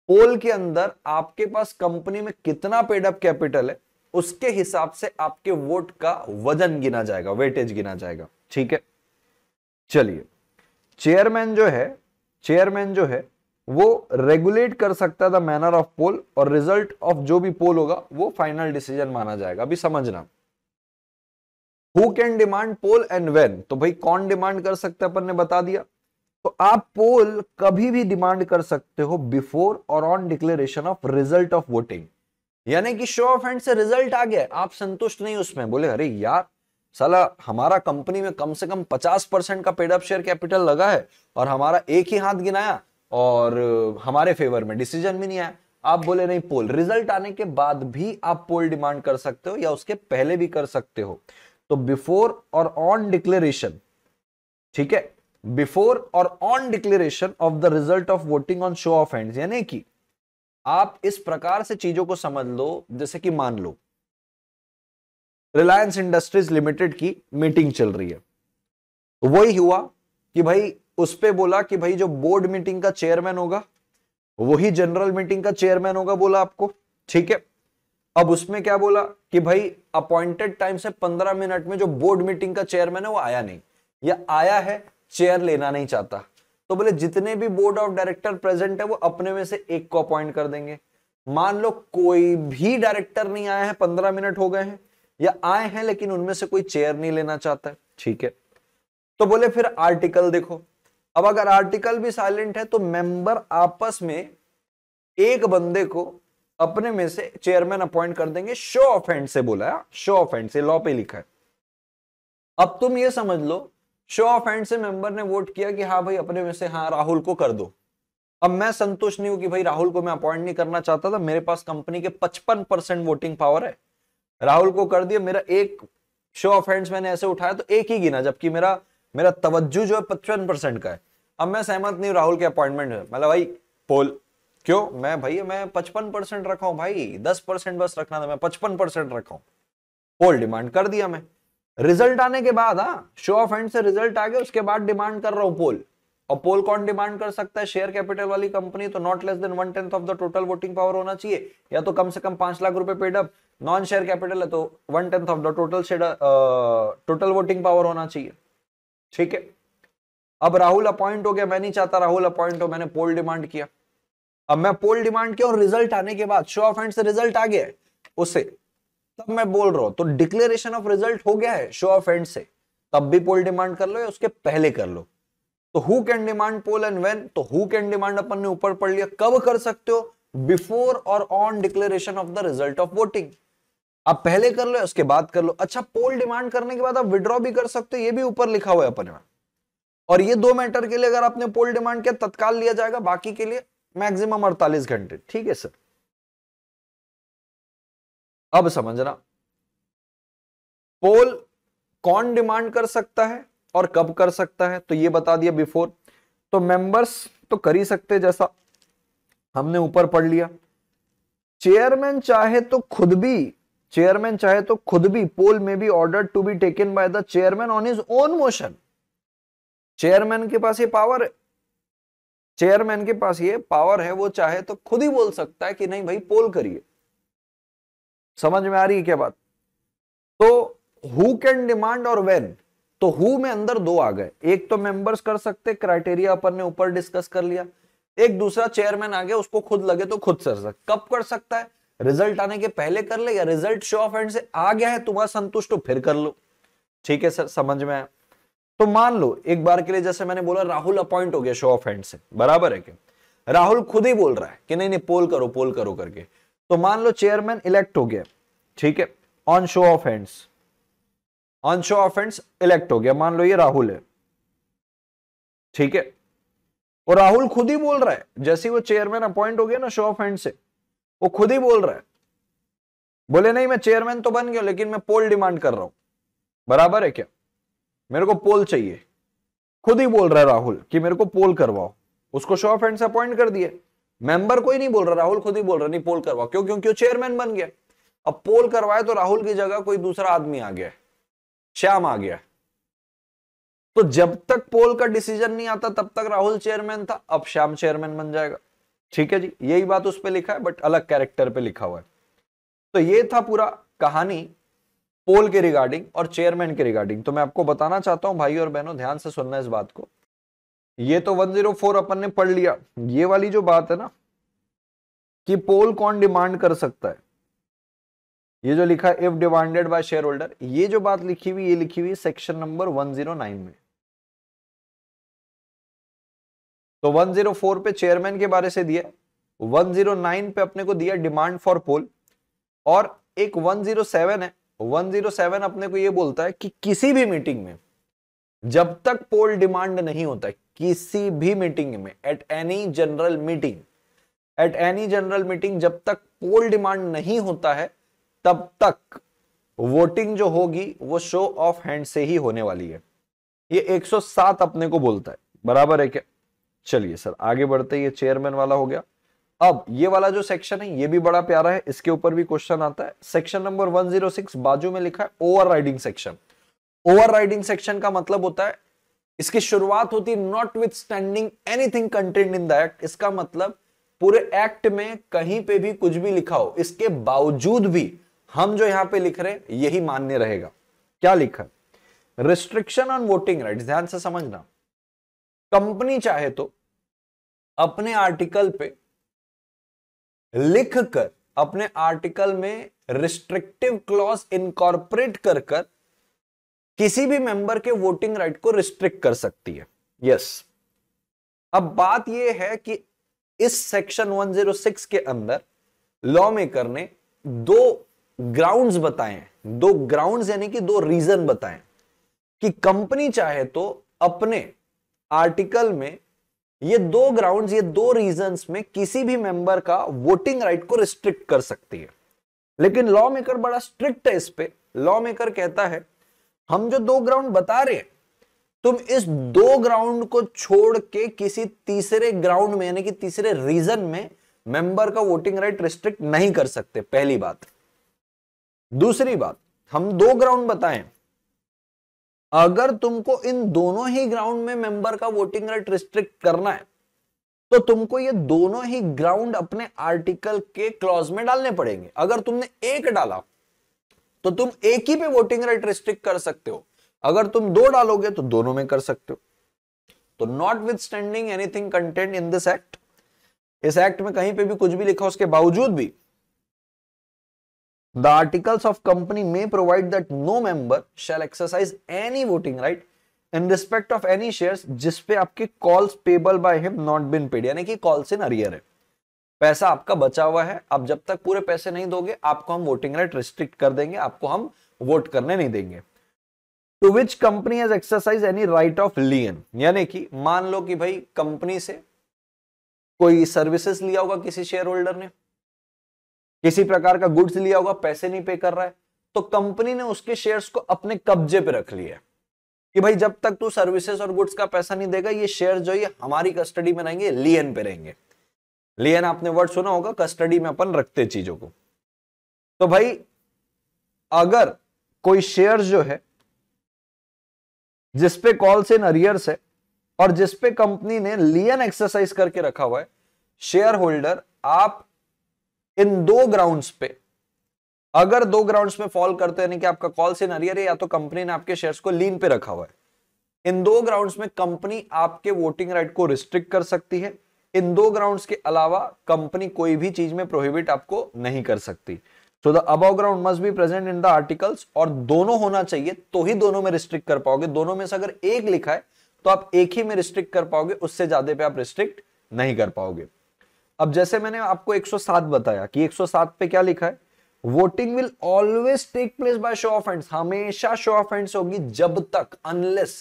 [SPEAKER 2] पोल के अंदर आपके पास कंपनी में कितना पेड अप कैपिटल है उसके हिसाब से आपके वोट का वजन गिना जाएगा वेटेज गिना जाएगा ठीक है चलिए चेयरमैन जो है चेयरमैन जो है वो रेगुलेट कर सकता है द मैनर ऑफ पोल और रिजल्ट ऑफ जो भी पोल होगा वो फाइनल डिसीजन माना जाएगा अभी समझना who can demand poll and when तो भाई कौन डिमांड कर सकते अपन ने बता दिया तो आप पोल कभी भी डिमांड कर सकते हो before or on declaration of result of voting यानी कि शो ऑफ हैंड से रिजल्ट आ गया आप संतुष्ट नहीं उसमें बोले अरे यार साला हमारा कंपनी में कम से कम 50 परसेंट का पेड शेयर कैपिटल लगा है और हमारा एक ही हाथ गिनाया और हमारे फेवर में डिसीजन भी नहीं आया आप बोले नहीं पोल रिजल्ट आने के बाद भी आप पोल डिमांड कर सकते हो या उसके पहले भी कर सकते हो तो बिफोर और ऑन डिक्लेरेशन ठीक है before or on declaration of the result of voting on show of hands यानी कि आप इस प्रकार से चीजों को समझ लो जैसे कि मान लो रिलायंस इंडस्ट्रीज लिमिटेड की मीटिंग चल रही है तो वही हुआ कि भाई उस पर बोला कि भाई जो बोर्ड मीटिंग का चेयरमैन होगा वही जनरल मीटिंग का चेयरमैन होगा बोला आपको ठीक है अब उसमें क्या बोला कि भाई अपॉइंटेड टाइम से पंद्रह मिनट में जो बोर्ड मीटिंग का चेयरमैन है वो आया नहीं या आया है चेयर लेना नहीं चाहता तो बोले जितने भी बोर्ड ऑफ डायरेक्टर प्रेजेंट है वो अपने में से एक को अपॉइंट कर देंगे मान लो कोई भी डायरेक्टर नहीं आया है पंद्रह मिनट हो गए हैं या आए हैं लेकिन उनमें से कोई चेयर नहीं लेना चाहता ठीक है है तो बोले फिर आर्टिकल देखो अब अगर आर्टिकल भी साइलेंट है तो मेंबर आपस में एक बंदे को अपने में से चेयरमैन अपॉइंट कर देंगे शो ऑफ हैंड से बोला शो ऑफ हैंड से लॉ पे लिखा है अब तुम ये समझ लो शो ऑफ हैंड से मेंबर ने वोट किया कि हाँ भाई अपने में से हाँ राहुल को कर दो अब मैं संतुष्ट नहीं हूं कि भाई राहुल को मैं अपॉइंट नहीं करना चाहता था मेरे पास कंपनी के 55 परसेंट वोटिंग पावर है राहुल को कर दिया मेरा एक शो ऑफ हैंड्स मैंने ऐसे उठाया तो एक ही गिना जबकि मेरा मेरा तवज्जो जो है पचपन परसेंट का है अब मैं सहमत नहीं राहुल के अपॉइंटमेंट है मतलब भाई पोल क्यों मैं भाई मैं पचपन परसेंट रखा हूँ भाई दस परसेंट बस रखना था मैं पचपन परसेंट रखा हूँ पोल डिमांड कर दिया मैं रिजल्ट आने के बाद हाँ शो ऑफ हैंड से रिजल्ट आ गया उसके बाद डिमांड कर रहा हूँ पोल और पोल कौन डिमांड कर सकता है शेयर कैपिटल वाली कंपनी तो not less than one tenth of the total voting power होना चाहिए या तो कम से कम पांच लाख रुपए paid up non share capital है तो one tenth of the total total voting power होना चाहिए ठीक है अब राहुल अपॉइंट हो गया मैं नहीं चाहता राहुल अपॉइंट हो मैंने पोल डिमांड किया अब मैं पोल डिमांड किया और रिजल्ट आने के बाद शो ऑफ हैंड से रिजल्ट आ गया उसे तब मैं बोल रहा हूं तो डिक्लेरेशन ऑफ रिजल्ट हो गया है शो ऑफ हैंड से तब भी पोल डिमांड कर लो या उसके पहले कर लो तो who can demand poll and when तो हु कैन डिमांड अपन ने ऊपर पढ़ लिया कब कर सकते हो before or on declaration of the result of voting आप पहले कर लो उसके बाद कर लो अच्छा पोल डिमांड करने के बाद आप विड्रॉ भी कर सकते हो ये भी ऊपर लिखा हुआ है अपने में और ये दो मैटर के लिए अगर आपने पोल डिमांड किया
[SPEAKER 1] तत्काल लिया जाएगा बाकी के लिए मैक्सिमम अड़तालीस घंटे ठीक है सर अब समझना पोल
[SPEAKER 2] कौन डिमांड कर सकता है और कब कर सकता है तो ये बता दिया बिफोर तो मेंबर्स तो कर ही सकते जैसा हमने ऊपर पढ़ लिया चेयरमैन चाहे तो खुद भी चेयरमैन चाहे तो खुद भी पोल में भी order to be taken by the chairman on his own motion chairman के पास ये पावर है चेयरमैन के पास ये पावर है वो चाहे तो खुद ही बोल सकता है कि नहीं भाई पोल करिए समझ में आ रही है क्या बात तो who can demand or when तो हु में अंदर दो आ गए एक तो मेंबर्स कर सकते क्राइटेरिया अपन ने ऊपर डिस्कस कर लिया एक दूसरा चेयरमैन आ गया उसको खुद लगे तो खुद कर सकता कब कर सकता है रिजल्ट आने के पहले कर ले या रिजल्ट शो ऑफ हैंड से आ गया है तुम्हारा संतुष्ट तो फिर कर लो ठीक है सर समझ में आया तो मान लो एक बार के लिए जैसे मैंने बोला राहुल अपॉइंट हो गया शो ऑफ हैंड से बराबर है कि राहुल खुद ही बोल रहा है कि नहीं नहीं पोल करो पोल करो करके तो मान लो चेयरमैन इलेक्ट हो गया ठीक है on show of hands on show of hands elect हो गया मान लो ये राहुल है ठीक है और राहुल खुद ही बोल रहा है जैसे वो चेयरमैन अपॉइंट हो गया ना शो ऑफ हैंड से वो खुद ही बोल रहा है बोले नहीं मैं चेयरमैन तो बन गया लेकिन मैं पोल डिमांड कर रहा हूं बराबर है क्या मेरे को पोल चाहिए खुद ही बोल रहा है राहुल कि मेरे को पोल करवाओ उसको शो ऑफ हैंड्स अपॉइंट कर दिए मेंबर कोई नहीं बोल रहा राहुल खुद ही बोल रहा नहीं पोल करवाओ क्यों क्योंकि वो चेयरमैन बन गया अब पोल करवाए तो राहुल की जगह कोई दूसरा आदमी आ गया श्याम आ गया तो जब तक पोल का डिसीजन नहीं आता तब तक राहुल चेयरमैन था अब श्याम चेयरमैन बन जाएगा ठीक है जी यही बात उस पर लिखा है बट अलग कैरेक्टर पे लिखा हुआ है तो ये था पूरा कहानी पोल के रिगार्डिंग और चेयरमैन के रिगार्डिंग तो मैं आपको बताना चाहता हूं भाई और बहनों ध्यान से सुनना इस बात को ये तो 104 अपन ने पढ़ लिया ये वाली जो बात है ना कि पोल कौन डिमांड कर सकता है
[SPEAKER 1] ये जो लिखा if demanded by shareholder ये जो बात लिखी हुई ये लिखी हुई सेक्शन नंबर वन में तो 104 पे चेयरमैन के बारे से दिया 109 पे अपने को दिया डिमांड फॉर पोल
[SPEAKER 2] और एक 107 है 107 अपने को ये बोलता है कि किसी भी मीटिंग में जब तक पोल डिमांड नहीं होता किसी भी मीटिंग में at any general meeting at any general meeting जब तक पोल डिमांड नहीं होता है तब तक वोटिंग जो होगी वो शो ऑफ हैंड से ही होने वाली है ये 107 अपने को बोलता है बराबर है क्या चलिए सर आगे बढ़ते ये चेयरमैन वाला हो गया अब ये वाला जो सेक्शन है ये भी बड़ा प्यारा है इसके ऊपर भी क्वेश्चन आता है सेक्शन नंबर 106 बाजू में लिखा है ओवरराइडिंग सेक्शन ओवरराइडिंग सेक्शन का मतलब होता है इसकी शुरुआत होती है notwithstanding anything contained in the act इसका मतलब पूरे एक्ट में कहीं पे भी कुछ भी लिखा हो इसके बावजूद भी हम जो यहां पे लिख रहे हैं यही मान्य रहेगा क्या लिखा रिस्ट्रिक्शन ऑन वोटिंग राइट ध्यान से समझना कंपनी चाहे तो अपने आर्टिकल पे लिख कर अपने आर्टिकल में रिस्ट्रिक्टिव क्लॉज इनकॉर्पोरेट कर कर किसी भी मेंबर के वोटिंग राइट को रिस्ट्रिक्ट कर सकती है यस yes. अब बात यह है कि इस सेक्शन 106 के अंदर लॉ मेकर ने दो ग्राउंड्स बताए दो ग्राउंड्स यानी कि दो रीजन बताए कि कंपनी चाहे तो अपने आर्टिकल में ये दो ग्राउंड्स ये दो रीजंस में किसी भी मेंबर का वोटिंग राइट को रिस्ट्रिक्ट कर सकती है लेकिन लॉ मेकर बड़ा स्ट्रिक्ट है इस पे लॉ मेकर कहता है हम जो दो ग्राउंड बता रहे हैं तुम इस दो ग्राउंड को छोड़ के किसी तीसरे ग्राउंड में यानी कि तीसरे रीजन में मेंबर का वोटिंग राइट रिस्ट्रिक्ट नहीं कर सकते पहली बात दूसरी बात हम दो ग्राउंड बताएं अगर तुमको इन दोनों ही ग्राउंड में मेंबर का वोटिंग राइट रिस्ट्रिक्ट करना है तो तुमको ये दोनों ही ग्राउंड अपने आर्टिकल के क्लॉज में डालने पड़ेंगे अगर तुमने एक डाला तो तुम एक ही पे वोटिंग राइट रिस्ट्रिक्ट कर सकते हो अगर तुम दो डालोगे तो दोनों में कर सकते हो तो notwithstanding anything contained in this act इस एक्ट में कहीं पे भी कुछ भी लिखा उसके बावजूद भी The articles of company may provide that no member shall exercise any voting right in respect of any shares जिसपे आपके calls payable by him not been paid यानी कि calls in arrear है पैसा आपका बचा हुआ है आप जब तक पूरे पैसे नहीं दोगे आपको हम वोटिंग राइट रिस्ट्रिक्ट कर देंगे आपको हम वोट करने नहीं देंगे to which company has exercise any right of lien यानी कि मान लो कि भाई कंपनी से कोई सर्विसेज लिया होगा किसी शेयर होल्डर ने किसी प्रकार का गुड्स लिया होगा पैसे नहीं पे कर रहा है तो कंपनी ने उसके शेयर्स को अपने कब्जे पे रख लिया कि भाई जब तक तू सर्विसेज और गुड्स का पैसा नहीं देगा ये शेयर जो ये हमारी कस्टडी में रहेंगे लियन पे रहेंगे लियन आपने वर्ड सुना होगा कस्टडी में अपन रखते चीजों को तो भाई अगर कोई शेयर जो है जिसपे कॉल्स इन अरियर्स है और जिसपे कंपनी ने लियन एक्सरसाइज करके रखा हुआ है शेयर होल्डर आप इन दो ग्राउंड्स पे अगर दो ग्राउंड्स में फॉल करते हैं कि आपका कॉल से नरियर है या तो कंपनी ने आपके शेयर्स को लीन पे रखा हुआ है इन दो ग्राउंड्स में कंपनी आपके वोटिंग राइट को रिस्ट्रिक्ट कर सकती है इन दो ग्राउंड्स के अलावा कंपनी कोई भी चीज में प्रोहिबिट आपको नहीं कर सकती सो द अब ground must be present in the articles और दोनों होना चाहिए तो ही दोनों में रिस्ट्रिक्ट कर पाओगे दोनों में से अगर एक लिखा है तो आप एक ही में रिस्ट्रिक्ट कर पाओगे उससे ज्यादा पे आप रिस्ट्रिक्ट नहीं कर पाओगे अब जैसे मैंने आपको 107 बताया कि 107 पे क्या लिखा है voting will always take place by show of hands हमेशा शो ऑफ हैंड्स होगी जब तक अनलेस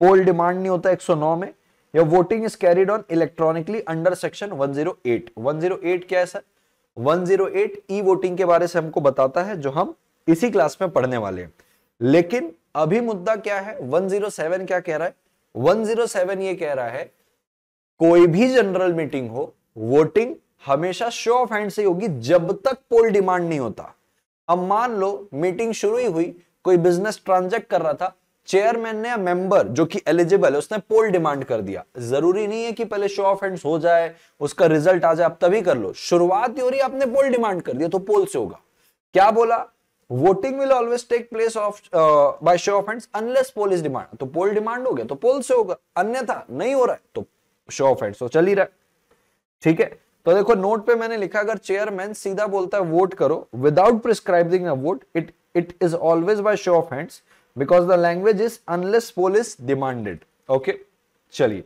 [SPEAKER 2] पोल डिमांड नहीं होता 109 में या voting is carried on electronically under section 108 108 क्या है सर 108 ई वोटिंग के बारे से हमको बताता है जो हम इसी क्लास में पढ़ने वाले हैं लेकिन अभी मुद्दा क्या है 107 क्या कह रहा है 107 ये कह रहा है कोई भी जनरल मीटिंग हो वोटिंग हमेशा शो ऑफ हैंड से होगी जब तक पोल डिमांड नहीं होता अब मान लो मीटिंग शुरू ही हुई कोई बिजनेस ट्रांजेक्ट कर रहा था चेयरमैन ने मेंबर जो कि एलिजिबल है उसने पोल डिमांड कर दिया जरूरी नहीं है कि पहले शो ऑफ हैंड्स हो जाए उसका रिजल्ट आ जाए आप तभी कर लो शुरुआत ही हो रही आपने पोल डिमांड कर दिया तो पोल से होगा क्या बोला voting will always take place of by show of hands unless poll is demand तो पोल डिमांड हो गया तो पोल से होगा अन्यथा नहीं हो रहा है तो शो ऑफ हैंड्स तो चल ही रहा है ठीक है तो देखो नोट पे मैंने लिखा अगर चेयरमैन सीधा बोलता है वोट करो without prescribing a vote it it is always by show of hands because the language is unless is demanded okay चलिए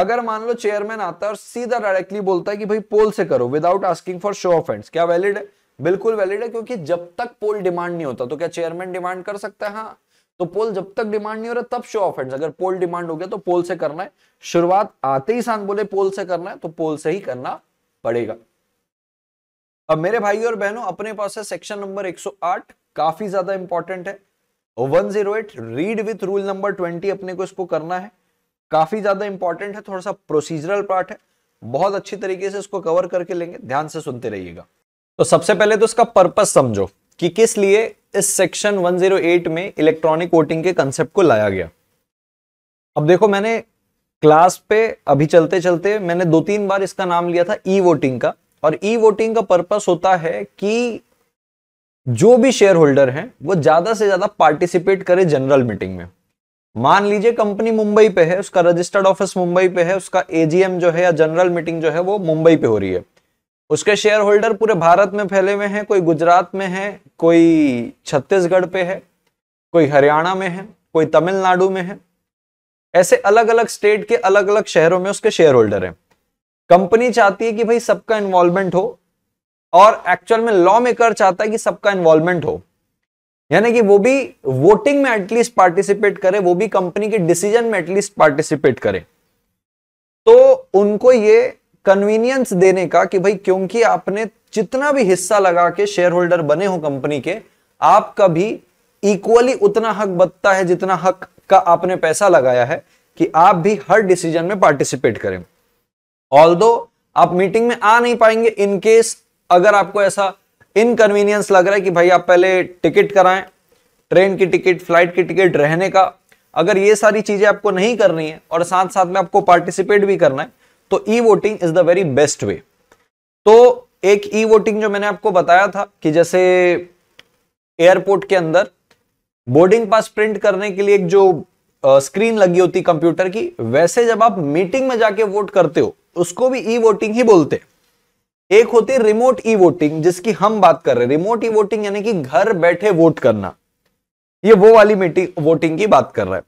[SPEAKER 2] अगर मान लो चेयरमैन आता है और सीधा डायरेक्टली बोलता है कि भाई पोल से करो without asking for show of hands क्या वैलिड है बिल्कुल वैलिड है क्योंकि जब तक पोल डिमांड नहीं होता तो क्या चेयरमैन डिमांड कर सकता है हाँ तो पोल जब तक डिमांड नहीं हो रहा तब शो ऑफ हैंड्स अगर पोल डिमांड हो गया तो पोल से करना है शुरुआत आते ही सांग बोले पोल से करना है तो पोल से ही करना पड़ेगा अब मेरे भाई और बहनों अपने पास है सेक्शन नंबर 108 काफी ज्यादा इंपॉर्टेंट है 108 रीड विथ रूल नंबर 20 अपने को इसको करना है काफी ज्यादा इंपॉर्टेंट है थोड़ा सा प्रोसीजरल पार्ट है बहुत अच्छी तरीके से इसको कवर करके लेंगे ध्यान से सुनते रहिएगा तो सबसे पहले तो इसका पर्पज समझो कि किस लिए इस सेक्शन 108 में इलेक्ट्रॉनिक वोटिंग के कंसेप्ट को लाया गया अब देखो मैंने क्लास पे अभी चलते चलते मैंने दो तीन बार इसका नाम लिया था ई वोटिंग का और ई वोटिंग का पर्पस होता है कि जो भी शेयर होल्डर हैं वो ज्यादा से ज्यादा पार्टिसिपेट करे जनरल मीटिंग में मान लीजिए कंपनी मुंबई पे है उसका रजिस्टर्ड ऑफिस मुंबई पे है उसका एजीएम जो है या जनरल मीटिंग जो है वो मुंबई पे हो रही है उसके शेयर होल्डर पूरे भारत में फैले हुए हैं कोई गुजरात में है कोई छत्तीसगढ़ पे है कोई हरियाणा में है कोई तमिलनाडु में है ऐसे अलग अलग स्टेट के अलग अलग शहरों में उसके शेयर होल्डर हैं कंपनी चाहती है कि भाई सबका इन्वॉल्वमेंट हो और एक्चुअल में लॉ मेकर चाहता है कि सबका इन्वॉल्वमेंट हो यानी कि वो भी वोटिंग में एटलीस्ट पार्टिसिपेट करे वो भी कंपनी के डिसीजन में एटलीस्ट पार्टिसिपेट करे तो उनको ये कन्वीनियंस देने का कि भाई क्योंकि आपने जितना भी हिस्सा लगा के शेयर होल्डर बने हो कंपनी के आपका भी इक्वली उतना हक बनता है जितना हक का आपने पैसा लगाया है कि आप भी हर डिसीजन में पार्टिसिपेट करें ऑल आप मीटिंग में आ नहीं पाएंगे इनकेस अगर आपको ऐसा इनकन्वीनियंस लग रहा है कि भाई आप पहले टिकट कराएं ट्रेन की टिकट फ्लाइट की टिकट रहने का अगर ये सारी चीजें आपको नहीं करनी है और साथ साथ में आपको पार्टिसिपेट भी करना है तो e voting is the very best way तो एक ई वोटिंग जो मैंने आपको बताया था कि जैसे एयरपोर्ट के अंदर बोर्डिंग पास प्रिंट करने के लिए एक जो स्क्रीन लगी होती कंप्यूटर की वैसे जब आप मीटिंग में जाके वोट करते हो उसको भी ई वोटिंग ही बोलते हैं एक होती है रिमोट ई वोटिंग जिसकी हम बात कर रहे हैं रिमोट ई वोटिंग यानी कि घर बैठे वोट करना ये वो वाली मीटिंग वोटिंग की बात कर रहा है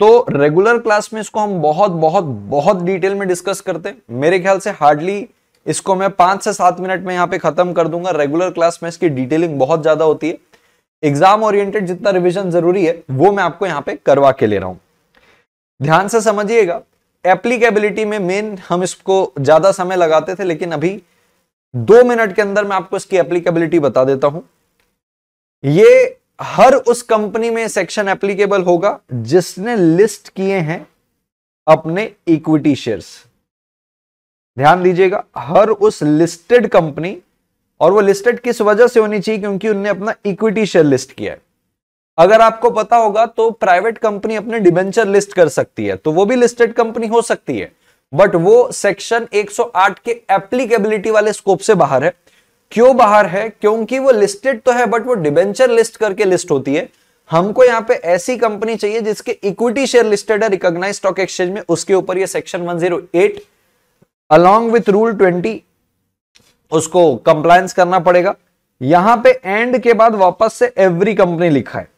[SPEAKER 2] तो रेगुलर क्लास में इसको हम बहुत बहुत बहुत डिटेल में डिस्कस करते मेरे ख्याल से हार्डली इसको मैं पांच से सात मिनट में यहां पे खत्म कर दूंगा रेगुलर क्लास में इसकी डिटेलिंग बहुत ज्यादा होती है एग्जाम ओरिएंटेड जितना रिवीजन जरूरी है वो मैं आपको यहां पे करवा के ले रहा हूं ध्यान से समझिएगा एप्लीकेबिलिटी में मेन हम इसको ज्यादा समय लगाते थे लेकिन अभी दो मिनट के अंदर मैं आपको इसकी एप्लीकेबिलिटी बता देता हूं ये हर उस कंपनी में सेक्शन एप्लीकेबल होगा जिसने लिस्ट किए हैं अपने इक्विटी शेयर्स ध्यान दीजिएगा हर उस लिस्टेड कंपनी और वो लिस्टेड किस वजह से होनी चाहिए क्योंकि उनने अपना इक्विटी शेयर लिस्ट किया है अगर आपको पता होगा तो प्राइवेट कंपनी अपने डिबेंचर लिस्ट कर सकती है तो वो भी लिस्टेड कंपनी हो सकती है बट वो सेक्शन 108 के एप्लीकेबिलिटी वाले स्कोप से बाहर है क्यों बाहर है क्योंकि वो लिस्टेड तो है बट वो डिबेंचर लिस्ट करके लिस्ट होती है हमको यहां पे ऐसी कंपनी चाहिए जिसके इक्विटी शेयर लिस्टेड है रिकॉग्नाइज स्टॉक एक्सचेंज में उसके ऊपर ये section 108 along with rule twenty उसको कंप्लायंस करना पड़ेगा यहां पे एंड के बाद वापस से एवरी कंपनी लिखा है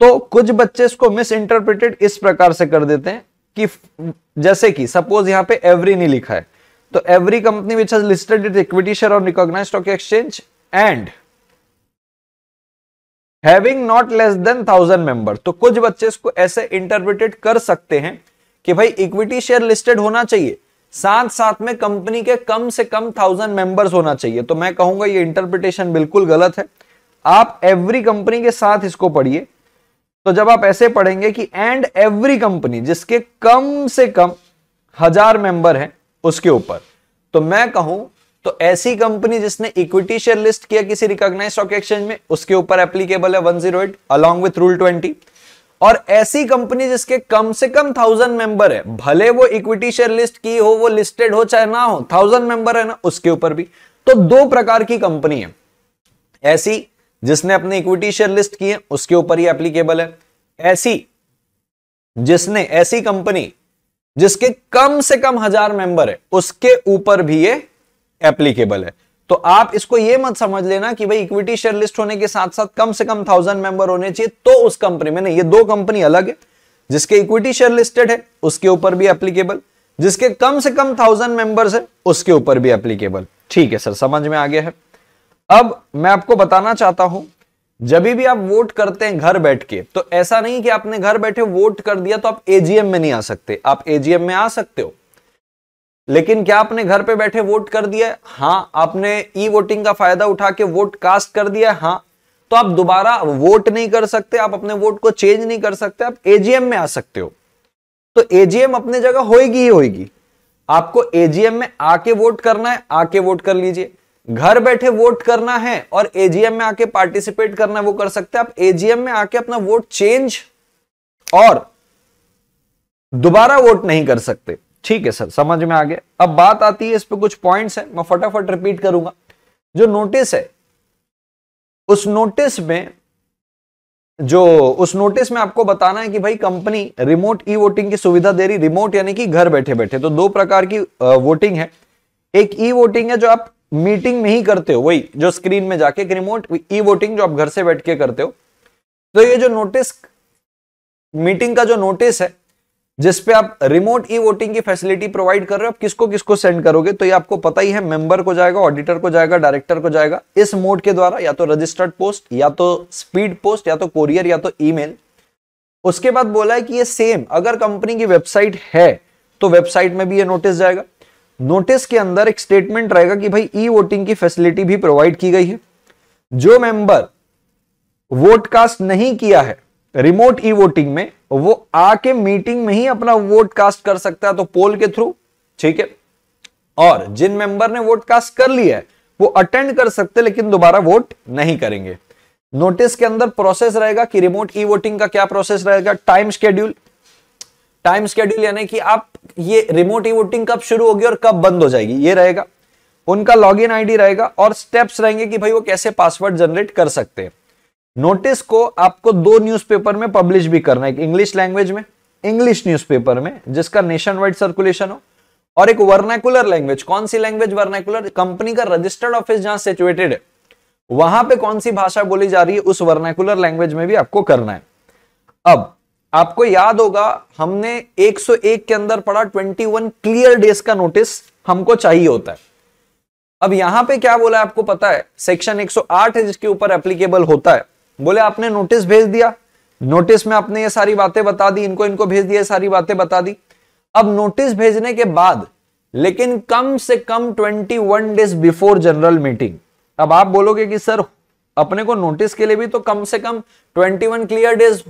[SPEAKER 2] तो कुछ बच्चे इसको मिस इंटरप्रिटेड इस प्रकार से कर देते हैं कि जैसे कि सपोज यहां पे एवरी नहीं लिखा है तो every company which has listed it equity share on recognise stock exchange and having not less than thousand member तो कुछ बच्चे इसको ऐसे इंटरप्रिटेट कर सकते हैं कि भाई इक्विटी शेयर लिस्टेड होना चाहिए साथ साथ में कंपनी के कम से कम थाउजेंड मेंबर्स होना चाहिए तो मैं कहूंगा ये इंटरप्रिटेशन बिल्कुल गलत है आप एवरी कंपनी के साथ इसको पढ़िए तो जब आप ऐसे पढ़ेंगे कि एंड एवरी कंपनी जिसके कम से कम हजार मेंबर हैं उसके ऊपर तो मैं कहूं तो ऐसी कंपनी जिसने इक्विटी शेयर लिस्ट किया किसी रिकॉग्नाइज स्टॉक एक्सचेंज में उसके ऊपर एप्लीकेबल है eight along with rule twenty और ऐसी कंपनी जिसके कम से कम थाउजेंड मेंबर है भले वो इक्विटी शेयर लिस्ट की हो वो लिस्टेड हो चाहे ना हो थाउजेंड मेंबर है ना उसके ऊपर भी तो दो प्रकार की कंपनी है ऐसी जिसने अपने इक्विटी शेयर लिस्ट की है उसके ऊपर ही एप्लीकेबल है ऐसी जिसने ऐसी कंपनी जिसके कम से कम हजार मेंबर है उसके ऊपर भी ये एप्लीकेबल है तो आप इसको ये मत समझ लेना कि भाई इक्विटी शेयर लिस्ट होने के साथ साथ कम से कम थाउजेंड मेंबर होने चाहिए तो उस कंपनी में नहीं ये दो कंपनी अलग है जिसके इक्विटी शेयर लिस्टेड है उसके ऊपर भी एप्लीकेबल जिसके कम से कम थाउजेंड मेंबर्स है उसके ऊपर भी एप्लीकेबल ठीक है सर समझ में आ गया है अब मैं आपको बताना चाहता हूं जब भी आप वोट करते हैं घर बैठ के तो ऐसा नहीं कि आपने घर बैठे वोट कर दिया तो आप एजीएम में नहीं आ सकते आप एजीएम में आ सकते हो लेकिन क्या आपने घर पे बैठे वोट कर दिया हाँ आपने ई वोटिंग का फायदा उठा के वोट कास्ट कर दिया हाँ तो आप दोबारा वोट नहीं कर सकते आप अपने वोट को चेंज नहीं कर सकते आप एजीएम में आ सकते हो तो एजीएम अपने जगह होएगी ही होएगी आपको एजीएम में आके वोट करना है आके वोट कर लीजिए घर बैठे वोट करना है और एजीएम में आके पार्टिसिपेट करना है वो कर सकते हैं आप एजीएम में आके अपना वोट चेंज और दोबारा वोट नहीं कर सकते ठीक है सर समझ में आ गया अब बात आती है इस पर कुछ पॉइंट्स हैं मैं फटाफट रिपीट करूंगा जो नोटिस है उस नोटिस में जो उस नोटिस में आपको बताना है कि भाई कंपनी रिमोट ई वोटिंग की सुविधा दे रही रिमोट यानी कि घर बैठे बैठे तो दो प्रकार की वोटिंग है एक ई वोटिंग है जो आप मीटिंग में ही करते हो वही जो स्क्रीन में जाके रिमोट ई वोटिंग जो आप घर से बैठ के करते हो तो ये जो नोटिस मीटिंग का जो नोटिस है जिसपे आप रिमोट ई वोटिंग की फैसिलिटी प्रोवाइड कर रहे हो आप किसको किसको सेंड करोगे तो ये आपको पता ही है मेंबर को जाएगा ऑडिटर को जाएगा डायरेक्टर को जाएगा इस मोड के द्वारा या तो रजिस्टर्ड पोस्ट या तो स्पीड पोस्ट या तो कोरियर या तो ईमेल उसके बाद बोला है कि ये सेम अगर कंपनी की वेबसाइट है तो वेबसाइट में भी ये नोटिस जाएगा नोटिस के अंदर एक स्टेटमेंट रहेगा कि भाई ई वोटिंग की फैसिलिटी भी प्रोवाइड की गई है जो मेंबर वोट कास्ट नहीं किया है रिमोट ई वोटिंग में वो आके मीटिंग में ही अपना वोट कास्ट कर सकता है तो पोल के थ्रू ठीक है और जिन मेंबर ने वोट कास्ट कर लिया है वो अटेंड कर सकते लेकिन दोबारा वोट नहीं करेंगे नोटिस के अंदर प्रोसेस रहेगा कि रिमोट ई वोटिंग का क्या प्रोसेस रहेगा टाइम स्केड्यूल टाइम स्केड्यूल यानी कि आप ये रिमोट ई वोटिंग कब शुरू होगी और कब बंद हो जाएगी ये रहेगा उनका लॉग इन आईडी रहेगा और स्टेप्स रहेंगे कि भाई वो कैसे पासवर्ड जनरेट कर सकते हैं नोटिस को आपको दो न्यूज़पेपर में पब्लिश भी करना है इंग्लिश लैंग्वेज में इंग्लिश न्यूज़पेपर में जिसका नेशन वाइड सर्कुलेशन हो और एक वर्नाकुलर लैंग्वेज कौन सी लैंग्वेज वर्नाकुलर कंपनी का रजिस्टर्ड ऑफिस जहां सिचुएटेड है वहां पे कौन सी भाषा बोली जा रही है उस वर्नाकुलर लैंग्वेज में भी आपको करना है अब आपको याद होगा हमने 101 के अंदर पढ़ा 21 क्लियर डेज का नोटिस हमको चाहिए होता है अब यहां पे क्या बोला आपको पता है सेक्शन 108 है जिसके ऊपर एप्लीकेबल होता है बोले आपने नोटिस भेज दिया नोटिस में आपने ये सारी बातें बता दी इनको इनको भेज दिया सारी बातें बता दी अब नोटिस भेजने के बाद लेकिन कम से कम 21 डेज बिफोर जनरल मीटिंग अब आप बोलोगे कि सर अपने को नोटिस के लिए भी तो कम से कम 21 क्लियर डेज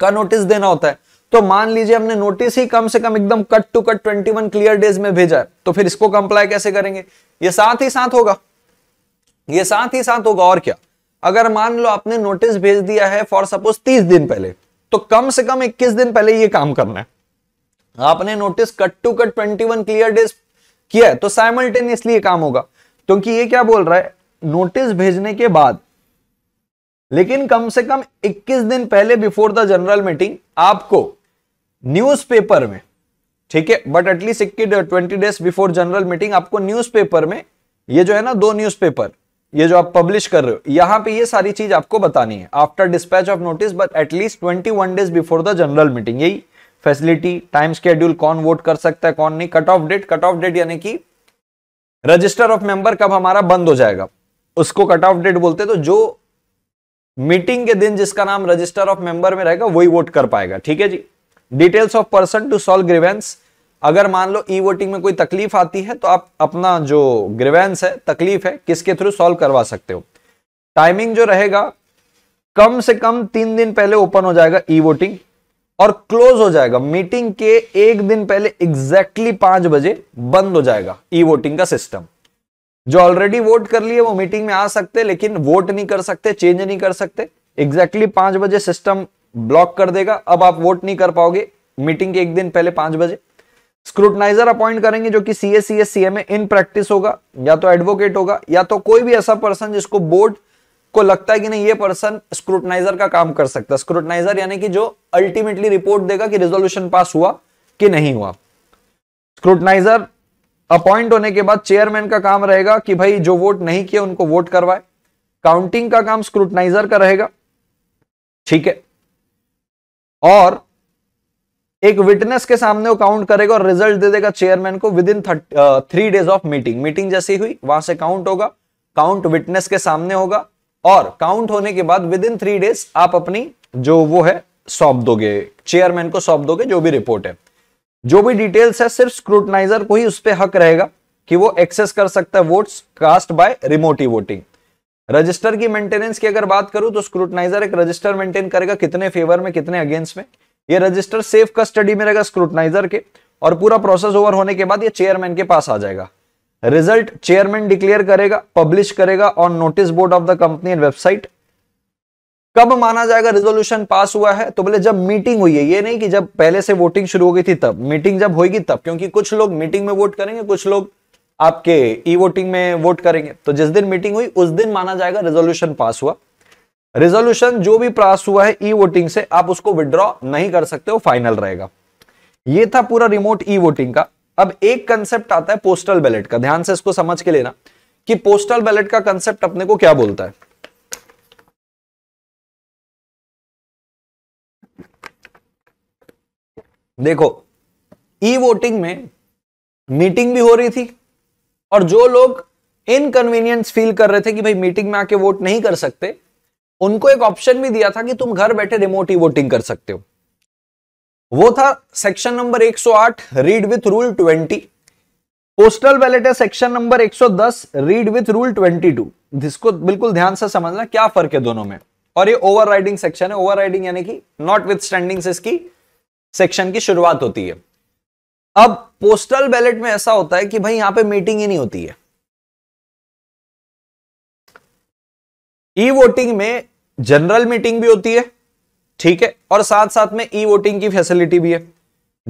[SPEAKER 2] का नोटिस देना होता है तो मान लीजिए हमने नोटिस ही कम से कम एकदम cut to cut 21 clear days में भेजा है तो फिर इसको कंप्लाई कैसे करेंगे ये साथ ही साथ होगा ये साथ ही साथ होगा और क्या अगर मान लो आपने नोटिस भेज दिया है फॉर सपोज तीस दिन पहले तो कम से कम इक्कीस दिन पहले ये काम करना है आपने notice cut to cut 21 clear days किया है तो साइमल्टेनियसली ये काम होगा क्योंकि ये क्या बोल रहा है नोटिस भेजने के बाद लेकिन कम से कम 21 दिन पहले बिफोर द जनरल मीटिंग आपको न्यूज़पेपर में ठीक है बट एटलीस्ट इक्की twenty days before general meeting आपको न्यूज़पेपर में ये जो है ना दो न्यूज़पेपर ये जो आप पब्लिश कर रहे हो यहां पे ये सारी चीज आपको बतानी है after dispatch of notice but at least twenty one days before the general meeting यही फैसिलिटी टाइम स्केड्यूल कौन वोट कर सकता है कौन नहीं cut off date cut off date यानी कि रजिस्टर ऑफ मेंबर कब हमारा बंद हो जाएगा उसको कट ऑफ डेट बोलते तो जो मीटिंग के दिन जिसका नाम रजिस्टर ऑफ मेंबर में रहेगा वही वोट कर पाएगा ठीक है जी details of person to solve grievance अगर मान लो ई वोटिंग में कोई तकलीफ आती है तो आप अपना जो ग्रीवेंस है तकलीफ है किसके थ्रू सॉल्व करवा सकते हो टाइमिंग जो रहेगा कम से कम तीन दिन पहले ओपन हो जाएगा ई वोटिंग और क्लोज हो जाएगा मीटिंग के एक दिन पहले एग्जैक्टली exactly पांच बजे बंद हो जाएगा ई वोटिंग का सिस्टम जो ऑलरेडी वोट कर लिए वो मीटिंग में आ सकते लेकिन वोट नहीं कर सकते चेंज नहीं कर सकते एग्जैक्टली exactly पांच बजे सिस्टम ब्लॉक कर देगा अब आप वोट नहीं कर पाओगे मीटिंग के एक दिन पहले पांच बजे स्क्रूटनाइजर अपॉइंट करेंगे जो कि S C M in practice होगा या तो एडवोकेट होगा या तो कोई भी ऐसा पर्सन जिसको बोर्ड को लगता है कि नहीं ये पर्सन स्क्रूटनाइजर का काम कर सकता है स्क्रूटनाइजर यानी कि जो अल्टीमेटली रिपोर्ट देगा कि रेजोल्यूशन पास हुआ कि नहीं हुआ स्क्रूटनाइजर अपॉइंट होने के बाद चेयरमैन का काम रहेगा कि भाई जो वोट नहीं किए उनको वोट करवाए काउंटिंग का काम स्क्रूटनाइजर का रहेगा ठीक है और एक विटनेस के सामने वो काउंट करेगा और रिजल्ट दे देगा चेयरमैन को within three days of meeting meeting जैसी हुई वहां से काउंट होगा काउंट विटनेस के सामने होगा और काउंट होने के बाद विद इन थ्री डेज आप अपनी जो वो है सौंप दोगे चेयरमैन को सौंप दोगे जो भी रिपोर्ट है जो भी डिटेल्स है सिर्फ स्क्रूटनाइजर को ही उस पर हक रहेगा कि वो एक्सेस कर सकता है votes cast by remote e voting register की मेंटेनेंस की अगर बात करूं तो स्क्रूटनाइजर एक रजिस्टर मेंटेन करेगा कितने फेवर में कितने अगेंस्ट में ये रजिस्टर सेफ कस्टडी में रहेगा स्क्रूटनाइजर के और पूरा प्रोसेस ओवर होने के बाद ये चेयरमैन के पास आ जाएगा रिजल्ट चेयरमैन डिक्लेयर करेगा पब्लिश करेगा on notice board of the company and website कब माना जाएगा रेजोल्यूशन पास हुआ है तो बोले जब मीटिंग हुई है ये नहीं कि जब पहले से वोटिंग शुरू हो गई थी तब मीटिंग जब होगी तब क्योंकि कुछ लोग मीटिंग में वोट करेंगे कुछ लोग आपके ई वोटिंग में वोट करेंगे तो जिस दिन मीटिंग हुई उस दिन माना जाएगा रेजोल्यूशन पास हुआ रेजोल्यूशन जो भी पास हुआ है ई वोटिंग से आप उसको विद्रॉ नहीं कर सकते हो फाइनल रहेगा ये था पूरा रिमोट ई वोटिंग का अब एक कंसेप्ट आता
[SPEAKER 1] है पोस्टल बैलेट का ध्यान से इसको समझ के लेना कि पोस्टल बैलेट का कंसेप्ट अपने को क्या बोलता है देखो ई वोटिंग में मीटिंग भी
[SPEAKER 2] हो रही थी और जो लोग इनकन्वीनियंस फील कर रहे थे कि भाई मीटिंग में आके वोट नहीं कर सकते उनको एक ऑप्शन भी दिया था कि तुम घर बैठे रिमोट ई वोटिंग कर सकते हो वो था section number 108 read with rule 20 postal ballot है section number 110 read with rule 22 जिसको बिल्कुल ध्यान से समझना क्या फर्क है दोनों में और ये ओवरराइडिंग सेक्शन है ओवरराइडिंग यानी कि नॉट विथ स्टैंडिंग इसकी
[SPEAKER 1] सेक्शन की शुरुआत होती है अब पोस्टल बैलेट में ऐसा होता है कि भाई यहां पे मीटिंग ही नहीं होती है ई वोटिंग में जनरल मीटिंग भी होती है ठीक है और साथ साथ में
[SPEAKER 2] ई वोटिंग की फैसिलिटी भी है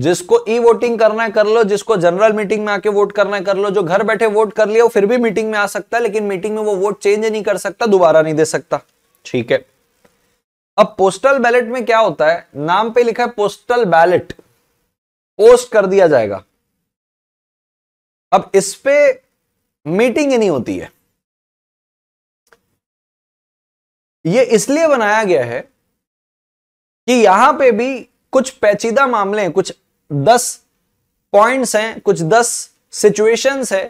[SPEAKER 2] जिसको ई वोटिंग करना है कर लो जिसको जनरल मीटिंग में आके वोट करना है कर लो जो घर बैठे वोट कर लिया वो फिर भी मीटिंग में आ सकता है लेकिन मीटिंग में वो वोट चेंज नहीं कर सकता दोबारा नहीं दे सकता ठीक है अब पोस्टल बैलेट में क्या होता है नाम पे लिखा
[SPEAKER 1] है पोस्टल बैलेट पोस्ट कर दिया जाएगा अब इस पे मीटिंग ही नहीं होती है ये इसलिए बनाया गया है कि यहां पे भी
[SPEAKER 2] कुछ पैचीदा मामले हैं कुछ दस पॉइंट्स हैं कुछ दस सिचुएशंस है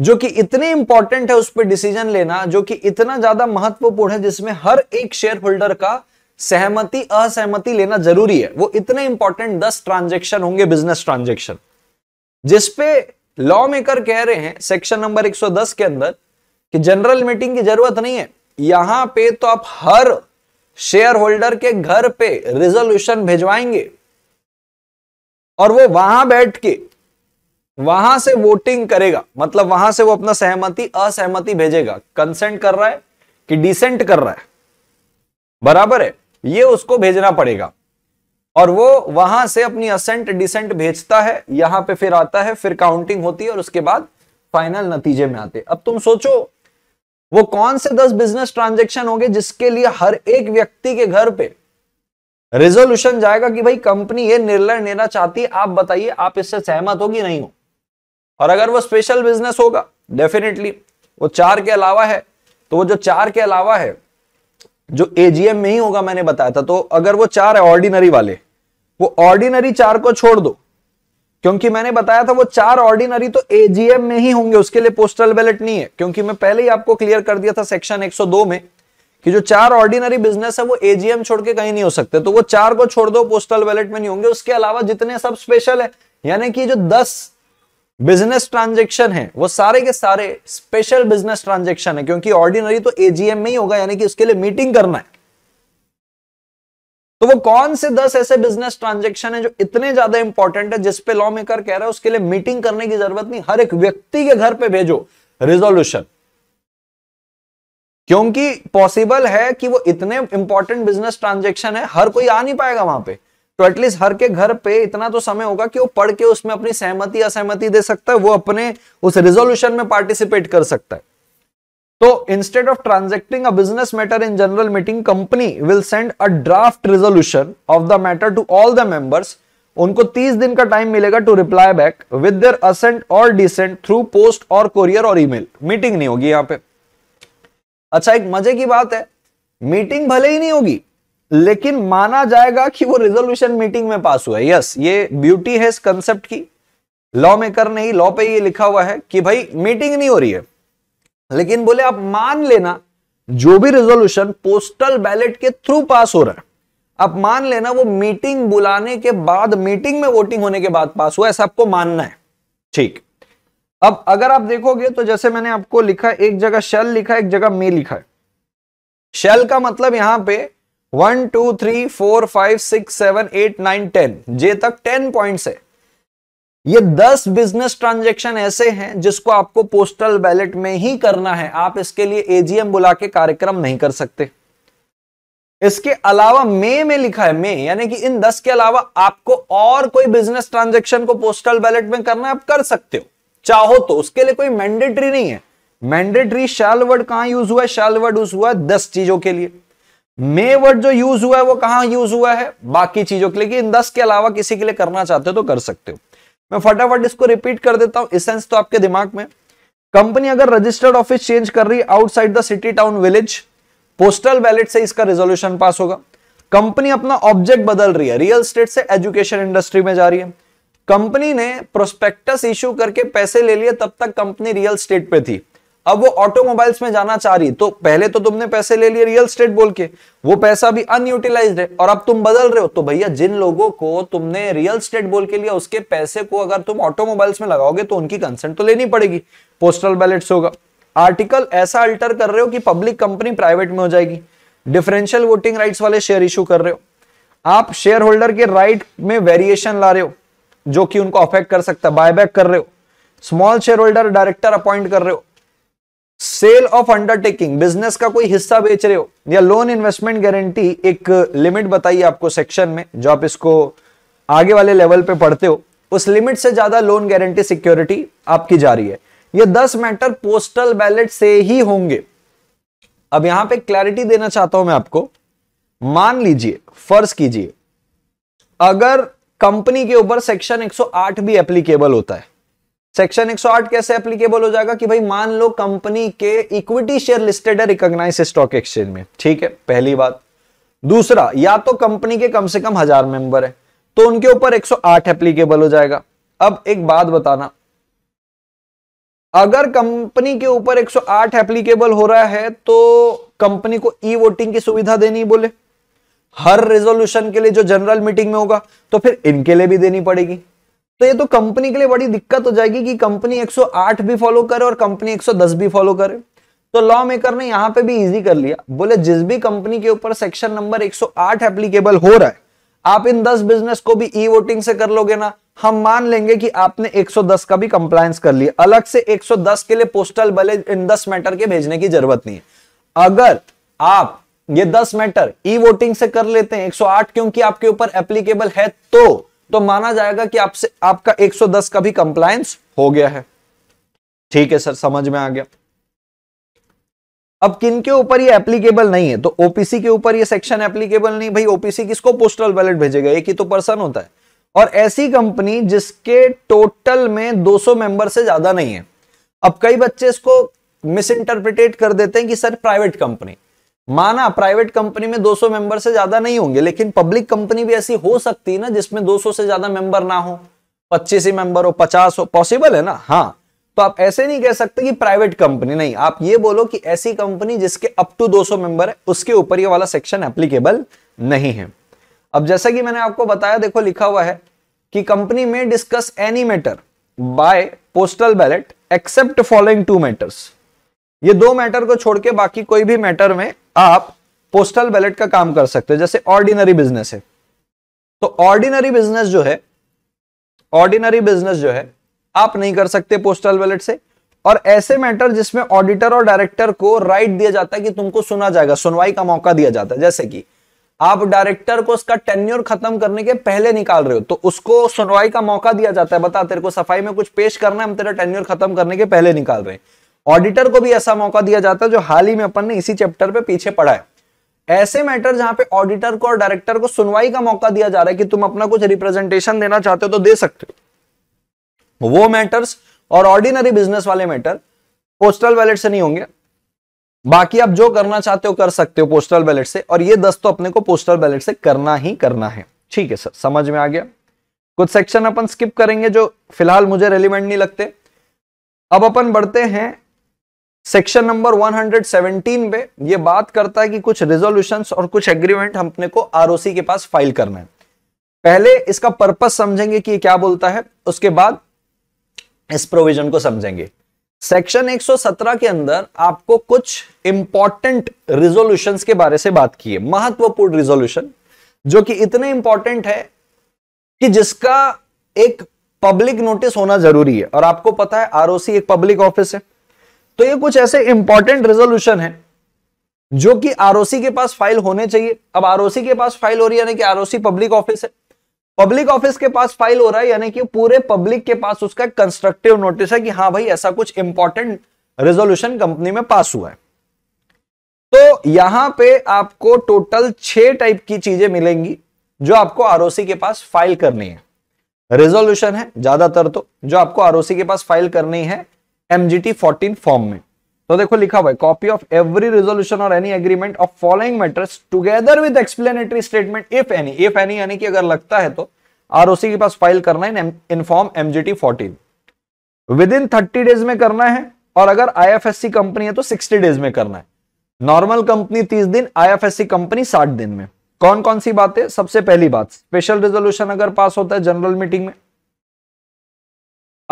[SPEAKER 2] जो कि इतनी इंपॉर्टेंट है उस पर डिसीजन लेना जो कि इतना ज्यादा महत्वपूर्ण है जिसमें हर एक शेयर होल्डर का सहमति असहमति लेना जरूरी है वो इतने इंपॉर्टेंट दस ट्रांजेक्शन होंगे बिजनेस ट्रांजेक्शन जिसपे लॉ मेकर कह रहे हैं सेक्शन नंबर 110 के अंदर कि जनरल मीटिंग की जरूरत नहीं है यहां पे तो आप हर शेयर होल्डर के घर पे रिजोल्यूशन भिजवाएंगे और वो वहां बैठ के वहां से वोटिंग करेगा मतलब वहां से वो अपना सहमति असहमति भेजेगा कंसेंट कर रहा है कि डिसेंट कर रहा है बराबर है ये उसको भेजना पड़ेगा और वो वहां से अपनी असेंट डिसेंट भेजता है यहां पे फिर आता है फिर काउंटिंग होती है और उसके बाद फाइनल नतीजे में आते अब तुम सोचो वो कौन से दस बिजनेस ट्रांजेक्शन होंगे जिसके लिए हर एक व्यक्ति के घर पे रेजोल्यूशन जाएगा कि भाई कंपनी ये निर्णय लेना चाहती है आप बताइए आप इससे सहमत हो कि नहीं हो और अगर वो स्पेशल बिजनेस होगा डेफिनेटली वो चार के अलावा है तो वो जो चार के अलावा है जो एजीएम में ही होगा मैंने बताया था तो अगर वो चार है ऑर्डिनरी वाले वो ऑर्डिनरी चार को छोड़ दो क्योंकि मैंने बताया था वो चार ऑर्डिनरी तो एजीएम में ही होंगे उसके लिए पोस्टल बैलेट नहीं है क्योंकि मैं पहले ही आपको क्लियर कर दिया था सेक्शन 102 में कि जो चार ऑर्डिनरी बिजनेस है वो एजीएम छोड़ के कहीं नहीं हो सकते तो वो चार को छोड़ दो पोस्टल बैलेट में नहीं होंगे उसके अलावा जितने सब स्पेशल है यानी कि जो दस बिजनेस ट्रांजेक्शन है वो सारे के सारे स्पेशल बिजनेस ट्रांजेक्शन है क्योंकि ऑर्डिनरी तो एजीएम में ही होगा यानी कि उसके लिए मीटिंग करना है तो वो कौन से दस ऐसे बिजनेस ट्रांजेक्शन है जो इतने ज्यादा इंपॉर्टेंट है जिसपे लॉ मेकर कह रहा है उसके लिए मीटिंग करने की जरूरत नहीं हर एक व्यक्ति के घर पे भेजो रिजोल्यूशन क्योंकि पॉसिबल है कि वो इतने इंपॉर्टेंट बिजनेस ट्रांजेक्शन है हर कोई आ नहीं पाएगा वहां पे तो एटलीस्ट हर के घर पे इतना तो समय होगा कि वो पढ़ के उसमें अपनी सहमति असहमति दे सकता है वो अपने उस रिजोल्यूशन में पार्टिसिपेट कर सकता है तो instead of transacting a business matter in general meeting company will send a draft resolution of the matter to all the members उनको 30 दिन का टाइम मिलेगा to reply back with their assent और डिसेंट थ्रू पोस्ट और courier और email meeting नहीं होगी यहां पे अच्छा एक मजे की बात है मीटिंग भले ही नहीं होगी लेकिन माना जाएगा कि वो रिजोल्यूशन मीटिंग में पास हुआ है यस ये ब्यूटी है इस कंसेप्ट की लॉ मेकर ने ही लॉ पे ये लिखा हुआ है कि भाई मीटिंग नहीं हो रही है लेकिन बोले आप मान लेना जो भी रिजोल्यूशन पोस्टल बैलेट के थ्रू पास हो रहा है आप मान लेना वो मीटिंग बुलाने के बाद मीटिंग में वोटिंग होने के बाद पास हुआ ऐसा आपको मानना है ठीक अब अगर आप देखोगे तो जैसे मैंने आपको लिखा एक जगह शेल लिखा एक जगह मे लिखा है शेल का मतलब यहां पे one two three four five six seven eight nine ten J तक टेन पॉइंट है ये दस बिजनेस ट्रांजेक्शन ऐसे हैं जिसको आपको पोस्टल बैलेट में ही करना है आप इसके लिए एजीएम बुला के कार्यक्रम नहीं कर सकते इसके अलावा मे में लिखा है मे यानी कि इन दस के अलावा आपको और कोई बिजनेस ट्रांजेक्शन को पोस्टल बैलेट में करना आप कर सकते हो चाहो तो उसके लिए कोई मैंडेटरी नहीं है मैंडेटरी शाल वर्ड कहां यूज हुआ है शाल वर्ड यूज हुआ है दस चीजों के लिए मे वर्ड जो यूज हुआ है वो कहां यूज हुआ है बाकी चीजों के लिए कि इन दस के अलावा किसी के लिए करना चाहते हो तो कर सकते हो मैं फटाफट इसको रिपीट कर देता हूं इसेंस तो आपके दिमाग में कंपनी अगर रजिस्टर्ड ऑफिस चेंज कर रही है outside the city town village postal ballot से इसका रेजोल्यूशन पास होगा कंपनी अपना ऑब्जेक्ट बदल रही है रियल स्टेट से एजुकेशन इंडस्ट्री में जा रही है कंपनी ने प्रोस्पेक्टस इश्यू करके पैसे ले लिए तब तक कंपनी रियल स्टेट पे थी अब वो ऑटोमोबाइल्स में जाना चाह रही तो पहले तो तुमने पैसे ले लिए रियल स्टेट बोल के वो पैसा भी अनयूटिलाइज है और अब तुम बदल रहे हो तो भैया जिन लोगों को तुमने रियल स्टेट बोल के लिया उसके पैसे को अगर तुम ऑटोमोबाइल्स में लगाओगे तो उनकी कंसेंट तो लेनी पड़ेगी पोस्टल बैलेट होगा आर्टिकल ऐसा अल्टर कर रहे हो कि पब्लिक कंपनी प्राइवेट में हो जाएगी डिफरेंशियल वोटिंग राइट वाले शेयर इशू कर रहे हो आप शेयर होल्डर के राइट में वेरिएशन ला रहे हो जो कि उनको अफेक्ट कर सकता है बायबैक कर रहे हो small share holder director appoint कर रहे हो सेल ऑफ अंडरटेकिंग बिजनेस का कोई हिस्सा बेच रहे हो या लोन इन्वेस्टमेंट गारंटी एक लिमिट बताइए आपको सेक्शन में जो आप इसको आगे वाले लेवल पे पढ़ते हो उस लिमिट से ज्यादा लोन गारंटी सिक्योरिटी आपकी जा रही है ये दस मैटर पोस्टल बैलेट से ही होंगे अब यहां पे क्लैरिटी देना चाहता हूं मैं आपको मान लीजिए फर्ज कीजिए अगर कंपनी के ऊपर सेक्शन 108 भी एप्लीकेबल होता है सेक्शन 108 कैसे एप्लीकेबल हो जाएगा कि भाई मान लो कंपनी के इक्विटी शेयर लिस्टेड है रिकॉग्नाइज स्टॉक एक्सचेंज में ठीक है पहली बात दूसरा या तो कंपनी के कम से कम हजार मेंबर है तो उनके ऊपर 108 एप्लीकेबल हो जाएगा अब एक बात बताना अगर कंपनी के ऊपर 108 एप्लीकेबल हो रहा है तो कंपनी को ई वोटिंग की सुविधा देनी बोले हर रेजोल्यूशन के लिए जो जनरल मीटिंग में होगा तो फिर इनके लिए भी देनी पड़ेगी तो ये तो कंपनी के लिए बड़ी दिक्कत हो जाएगी कि कंपनी 108 भी फॉलो करे और कंपनी 110 भी फॉलो करे तो लॉ मेकर ने यहां पे भी इजी कर लिया बोले जिस भी कंपनी के ऊपर सेक्शन नंबर 108 एप्लीकेबल हो रहा है आप इन 10 बिजनेस को भी ई वोटिंग से कर लोगे ना हम मान लेंगे कि आपने 110 का भी कंप्लायंस कर लिया अलग से 110 के लिए पोस्टल बले इन 10 मैटर के भेजने की जरूरत नहीं है अगर आप ये 10 मैटर ई वोटिंग से कर लेते हैं 108 क्योंकि आपके ऊपर एप्लीकेबल है तो तो माना जाएगा कि आपसे आपका 110 का भी कंप्लायंस हो गया है ठीक है सर समझ में आ गया अब किन के ऊपर ये एप्लीकेबल नहीं है तो ओपीसी के ऊपर ये सेक्शन एप्लीकेबल नहीं भाई ओपीसी किसको पोस्टल बैलेट भेजेगा एक ही तो पर्सन होता है और ऐसी कंपनी जिसके टोटल में 200 मेंबर से ज्यादा नहीं है अब कई बच्चे इसको मिस इंटरप्रिटेट कर देते हैं कि सर प्राइवेट कंपनी माना प्राइवेट कंपनी में 200 मेंबर से ज्यादा नहीं होंगे लेकिन पब्लिक कंपनी भी ऐसी हो सकती है ना जिसमें 200 से ज्यादा मेंबर ना हो 25 ही मेंबर हो 50 हो पॉसिबल है ना हाँ तो आप ऐसे नहीं कह सकते कि प्राइवेट कंपनी नहीं आप ये बोलो कि ऐसी कंपनी जिसके अप टू 200 मेंबर है उसके ऊपर ये वाला सेक्शन एप्लीकेबल नहीं है अब जैसा कि मैंने आपको बताया देखो लिखा हुआ है कि कंपनी में discuss any matter by postal ballot except following two matters ये दो मैटर को छोड़ के बाकी कोई भी मैटर में आप पोस्टल बैलेट का काम कर सकते हो जैसे ऑर्डिनरी बिजनेस है तो ऑर्डिनरी बिजनेस जो है ऑर्डिनरी बिजनेस जो है आप नहीं कर सकते पोस्टल बैलेट से और ऐसे मैटर जिसमें ऑडिटर और डायरेक्टर को राइट दिया जाता है कि तुमको सुना जाएगा सुनवाई का मौका दिया जाता है जैसे कि आप डायरेक्टर को उसका टेन्योर खत्म करने के पहले निकाल रहे हो तो उसको सुनवाई का मौका दिया जाता है बता तेरे को सफाई में कुछ पेश करना है हम तेरा टेन्योर खत्म करने के पहले निकाल रहे हैं ऑडिटर को भी ऐसा मौका दिया जाता है जो हाल ही में अपन ने इसी चैप्टर पे पीछे पढ़ा है ऐसे मैटर जहां पे ऑडिटर को और डायरेक्टर को सुनवाई का मौका दिया जा रहा है कि तुम अपना कुछ रिप्रेजेंटेशन देना चाहते हो तो दे सकते हो वो मैटर्स और ऑर्डिनरी बिजनेस वाले मैटर पोस्टल वैलेट से नहीं होंगे बाकी आप जो करना चाहते हो कर सकते हो पोस्टल बैलेट से और ये दस तो अपने को पोस्टल बैलेट से करना ही करना है ठीक है सर समझ में आ गया कुछ सेक्शन अपन स्किप करेंगे जो फिलहाल मुझे रेलिवेंट नहीं लगते अब अपन बढ़ते हैं सेक्शन नंबर 117 पे ये बात करता है कि कुछ रिजोल्यूशन और कुछ एग्रीमेंट हम अपने को आरओसी के पास फाइल करना है पहले इसका पर्पस समझेंगे कि क्या बोलता है उसके बाद इस प्रोविजन को समझेंगे सेक्शन 117 के अंदर आपको कुछ इंपॉर्टेंट रिजोल्यूशन के बारे से बात की है महत्वपूर्ण रिजोल्यूशन जो कि इतने इंपॉर्टेंट है कि जिसका एक पब्लिक नोटिस होना जरूरी है और आपको पता है आरओसी एक पब्लिक ऑफिस है तो ये कुछ ऐसे इंपॉर्टेंट रेजोल्यूशन है जो कि आरओसी के पास फाइल होने चाहिए अब आरओसी के पास फाइल हो रही है यानी कि आरओसी पब्लिक ऑफिस है पब्लिक ऑफिस के पास फाइल हो रहा है यानी कि पूरे पब्लिक के पास उसका कंस्ट्रक्टिव नोटिस है कि हाँ भाई ऐसा कुछ इंपॉर्टेंट रेजोल्यूशन कंपनी में पास हुआ है तो यहां पे आपको टोटल छह टाइप की चीजें मिलेंगी जो आपको आरओसी के पास फाइल करनी है रेजोल्यूशन है ज्यादातर तो जो आपको आरओसी के पास फाइल करनी है एमजीटी 14 फॉर्म में तो देखो लिखा हुआ है कॉपी ऑफ एवरी रिजोल्यूशन और any agreement of following matters together with explanatory statement if any if any यानी कि अगर लगता है तो आरओसी के पास फाइल करना है in form MGT 14 within 30 days में करना है और अगर आईएफएससी कंपनी है तो 60 डेज में करना है नॉर्मल कंपनी तीस दिन आईएफएससी कंपनी साठ दिन में कौन कौन सी बातें सबसे पहली बात स्पेशल रिजोल्यूशन अगर पास होता है जनरल मीटिंग में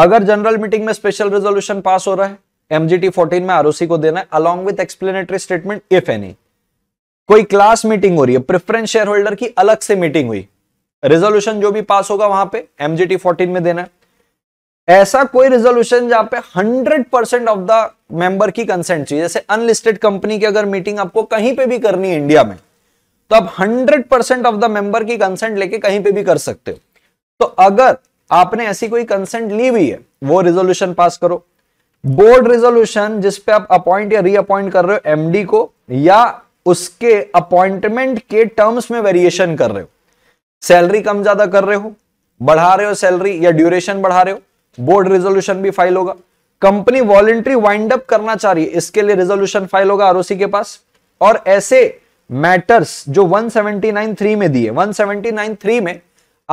[SPEAKER 2] अगर जनरल मीटिंग में स्पेशल रेजोल्यूशन पास हो रहा है एमजीटी 14 में आरओसी को देना है along with explanatory statement if any कोई क्लास मीटिंग हो रही है प्रिफरेंस शेयर होल्डर की अलग से मीटिंग हुई रेजोल्यूशन जो भी पास होगा वहां पे एमजीटी 14 में देना है ऐसा कोई रेजोल्यूशन जहां पे 100 परसेंट ऑफ द मेंबर की कंसेंट चाहिए जैसे अनलिस्टेड कंपनी की अगर मीटिंग आपको कहीं पे भी करनी है इंडिया में तो आप 100 परसेंट ऑफ द मेंबर की कंसेंट लेके कहीं पे भी कर सकते हो तो अगर आपने ऐसी कोई कंसेंट ली हुई है वो रिजोल्यूशन पास करो बोर्ड रिजोल्यूशन जिसपे आप अपॉइंट या रीअपॉइंट कर रहे हो एमडी को या उसके अपॉइंटमेंट के टर्म्स में वेरिएशन कर रहे हो सैलरी कम ज्यादा कर रहे हो बढ़ा रहे हो सैलरी या ड्यूरेशन बढ़ा रहे हो बोर्ड रिजोल्यूशन भी फाइल होगा कंपनी वॉलेंट्री वाइंड अप करना चाह रही है इसके लिए रिजोल्यूशन फाइल होगा आर के पास और ऐसे मैटर्स जो 179.3 में दिए 179.3 में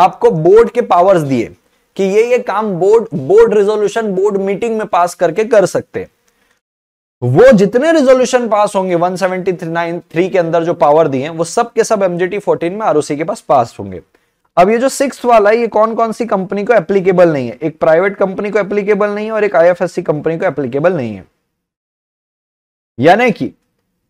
[SPEAKER 2] आपको बोर्ड के पावर्स दिए कि ये ये काम board board resolution board meeting में पास करके कर सकते वो जितने रिजोल्यूशन पास होंगे 1739 के अंदर जो पावर दिए वो सब के सब एमजीटी 14 में आरओसी के पास पास होंगे अब ये जो सिक्स वाला है ये कौन कौन सी कंपनी को एप्लीकेबल नहीं है एक प्राइवेट कंपनी को एप्लीकेबल नहीं है और एक आई कंपनी को एप्लीकेबल नहीं है यानी कि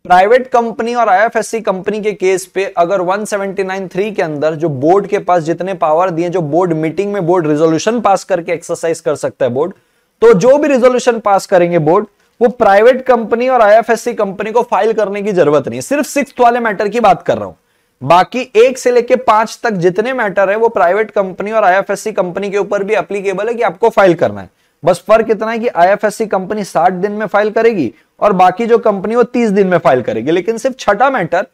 [SPEAKER 2] प्राइवेट कंपनी और आईएफएससी कंपनी के केस पे अगर 1793 के अंदर जो बोर्ड के पास जितने पावर दिए जो बोर्ड मीटिंग में बोर्ड रिजोल्यूशन पास करके एक्सरसाइज कर सकता है बोर्ड तो जो भी रिजोल्यूशन पास करेंगे बोर्ड वो प्राइवेट कंपनी और आईएफएससी कंपनी को फाइल करने की जरूरत नहीं सिर्फ सिक्स वाले मैटर की बात कर रहा हूं बाकी एक से लेके पांच तक जितने मैटर है वो प्राइवेट कंपनी और आईएफएससी कंपनी के ऊपर भी अप्लीकेबल है कि आपको फाइल करना है बस फर्क इतना है कि आईएफएससी कंपनी 60 दिन में फाइल करेगी और बाकी जो कंपनी वो 30 दिन में फाइल करेगी लेकिन सिर्फ छठा मैटर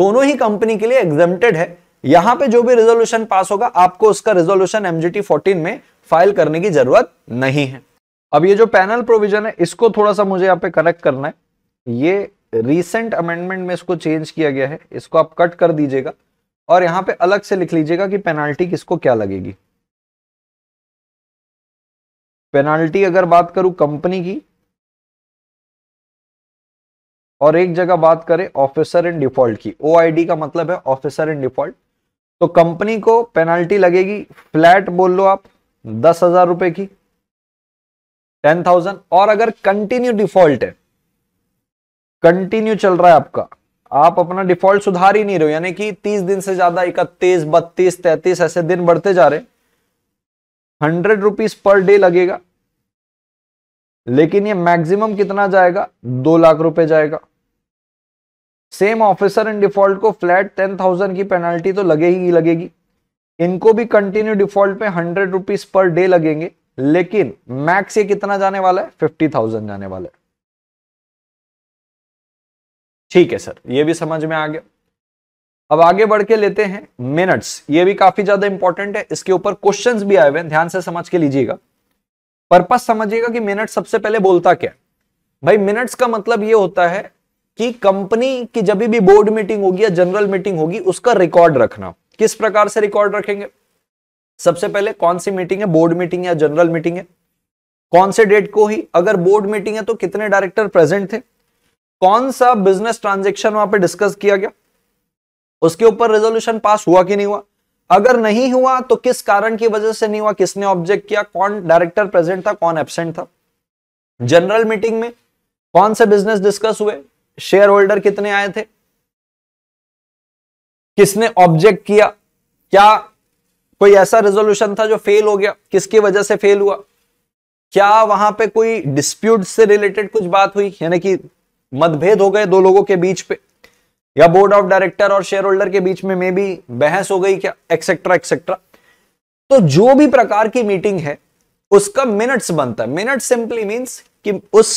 [SPEAKER 2] दोनों ही कंपनी के लिए एग्जेप्टेड है यहां पे जो भी रिजोल्यूशन पास होगा आपको उसका रिजोल्यूशन एमजीटी 14 में फाइल करने की जरूरत नहीं है अब ये जो पैनल प्रोविजन है इसको थोड़ा सा मुझे यहाँ पे करेक्ट करना है ये रिसेंट अमेंडमेंट में इसको चेंज किया गया है इसको आप कट कर दीजिएगा और यहाँ पे अलग से लिख लीजिएगा कि पेनाल्टी
[SPEAKER 1] किसको क्या लगेगी पेनाल्टी अगर बात करूं कंपनी की और एक जगह बात करें ऑफिसर इन डिफॉल्ट की ओआईडी का मतलब है ऑफिसर इन डिफॉल्ट तो कंपनी को पेनाल्टी
[SPEAKER 2] लगेगी फ्लैट बोल लो आप दस हजार रुपए की टेन थाउजेंड और अगर कंटिन्यू डिफॉल्ट है कंटिन्यू चल रहा है आपका आप अपना डिफॉल्ट सुधार ही नहीं रहे हो यानी कि तीस दिन से ज्यादा इकतीस बत्तीस तैतीस ऐसे
[SPEAKER 1] दिन बढ़ते जा रहे हंड्रेड रुपीज पर डे लगेगा लेकिन ये मैक्सिमम कितना जाएगा दो लाख रुपए जाएगा
[SPEAKER 2] सेम ऑफिसर इन डिफॉल्ट को फ्लैट टेन थाउजेंड की पेनल्टी तो लगेगी ही लगेगी इनको भी कंटिन्यू डिफॉल्ट पे हंड्रेड रुपीज पर डे लगेंगे लेकिन मैक्स ये कितना जाने वाला
[SPEAKER 1] है फिफ्टी थाउजेंड जाने वाला है ठीक है सर ये भी समझ में आ गया अब आगे बढ़ के लेते हैं मिनट्स ये भी काफी ज्यादा इंपॉर्टेंट
[SPEAKER 2] है इसके ऊपर क्वेश्चंस भी आए हुए हैं ध्यान से समझ के लीजिएगा पर्पस समझिएगा कि मिनट सबसे पहले बोलता क्या भाई मिनट्स का मतलब ये होता है कि कंपनी की जब भी बोर्ड मीटिंग होगी या जनरल मीटिंग होगी उसका रिकॉर्ड रखना किस प्रकार से रिकॉर्ड रखेंगे सबसे पहले कौन सी मीटिंग है बोर्ड मीटिंग या जनरल मीटिंग है कौन से डेट को ही अगर बोर्ड मीटिंग है तो कितने डायरेक्टर प्रेजेंट थे कौन सा बिजनेस ट्रांजेक्शन वहां पर डिस्कस किया गया उसके ऊपर रेजोल्यूशन पास हुआ कि नहीं हुआ अगर नहीं हुआ तो किस कारण की वजह से नहीं हुआ किसने ऑब्जेक्ट किया कौन डायरेक्टर प्रेजेंट था कौन एबसेंट था
[SPEAKER 1] जनरल मीटिंग में कौन से बिजनेस डिस्कस हुए शेयर होल्डर कितने आए थे किसने ऑब्जेक्ट किया क्या
[SPEAKER 2] कोई ऐसा रेजोल्यूशन था जो फेल हो गया किसकी वजह से फेल हुआ क्या वहां पे कोई डिस्प्यूट से रिलेटेड कुछ बात हुई यानी कि मतभेद हो गए दो लोगों के बीच पे या बोर्ड ऑफ डायरेक्टर और शेयर होल्डर के बीच में मे भी बहस हो गई क्या एक्सेट्रा एक्सेट्रा तो जो भी प्रकार की मीटिंग है उसका मिनट्स बनता है मिनट सिंपली मीन्स कि उस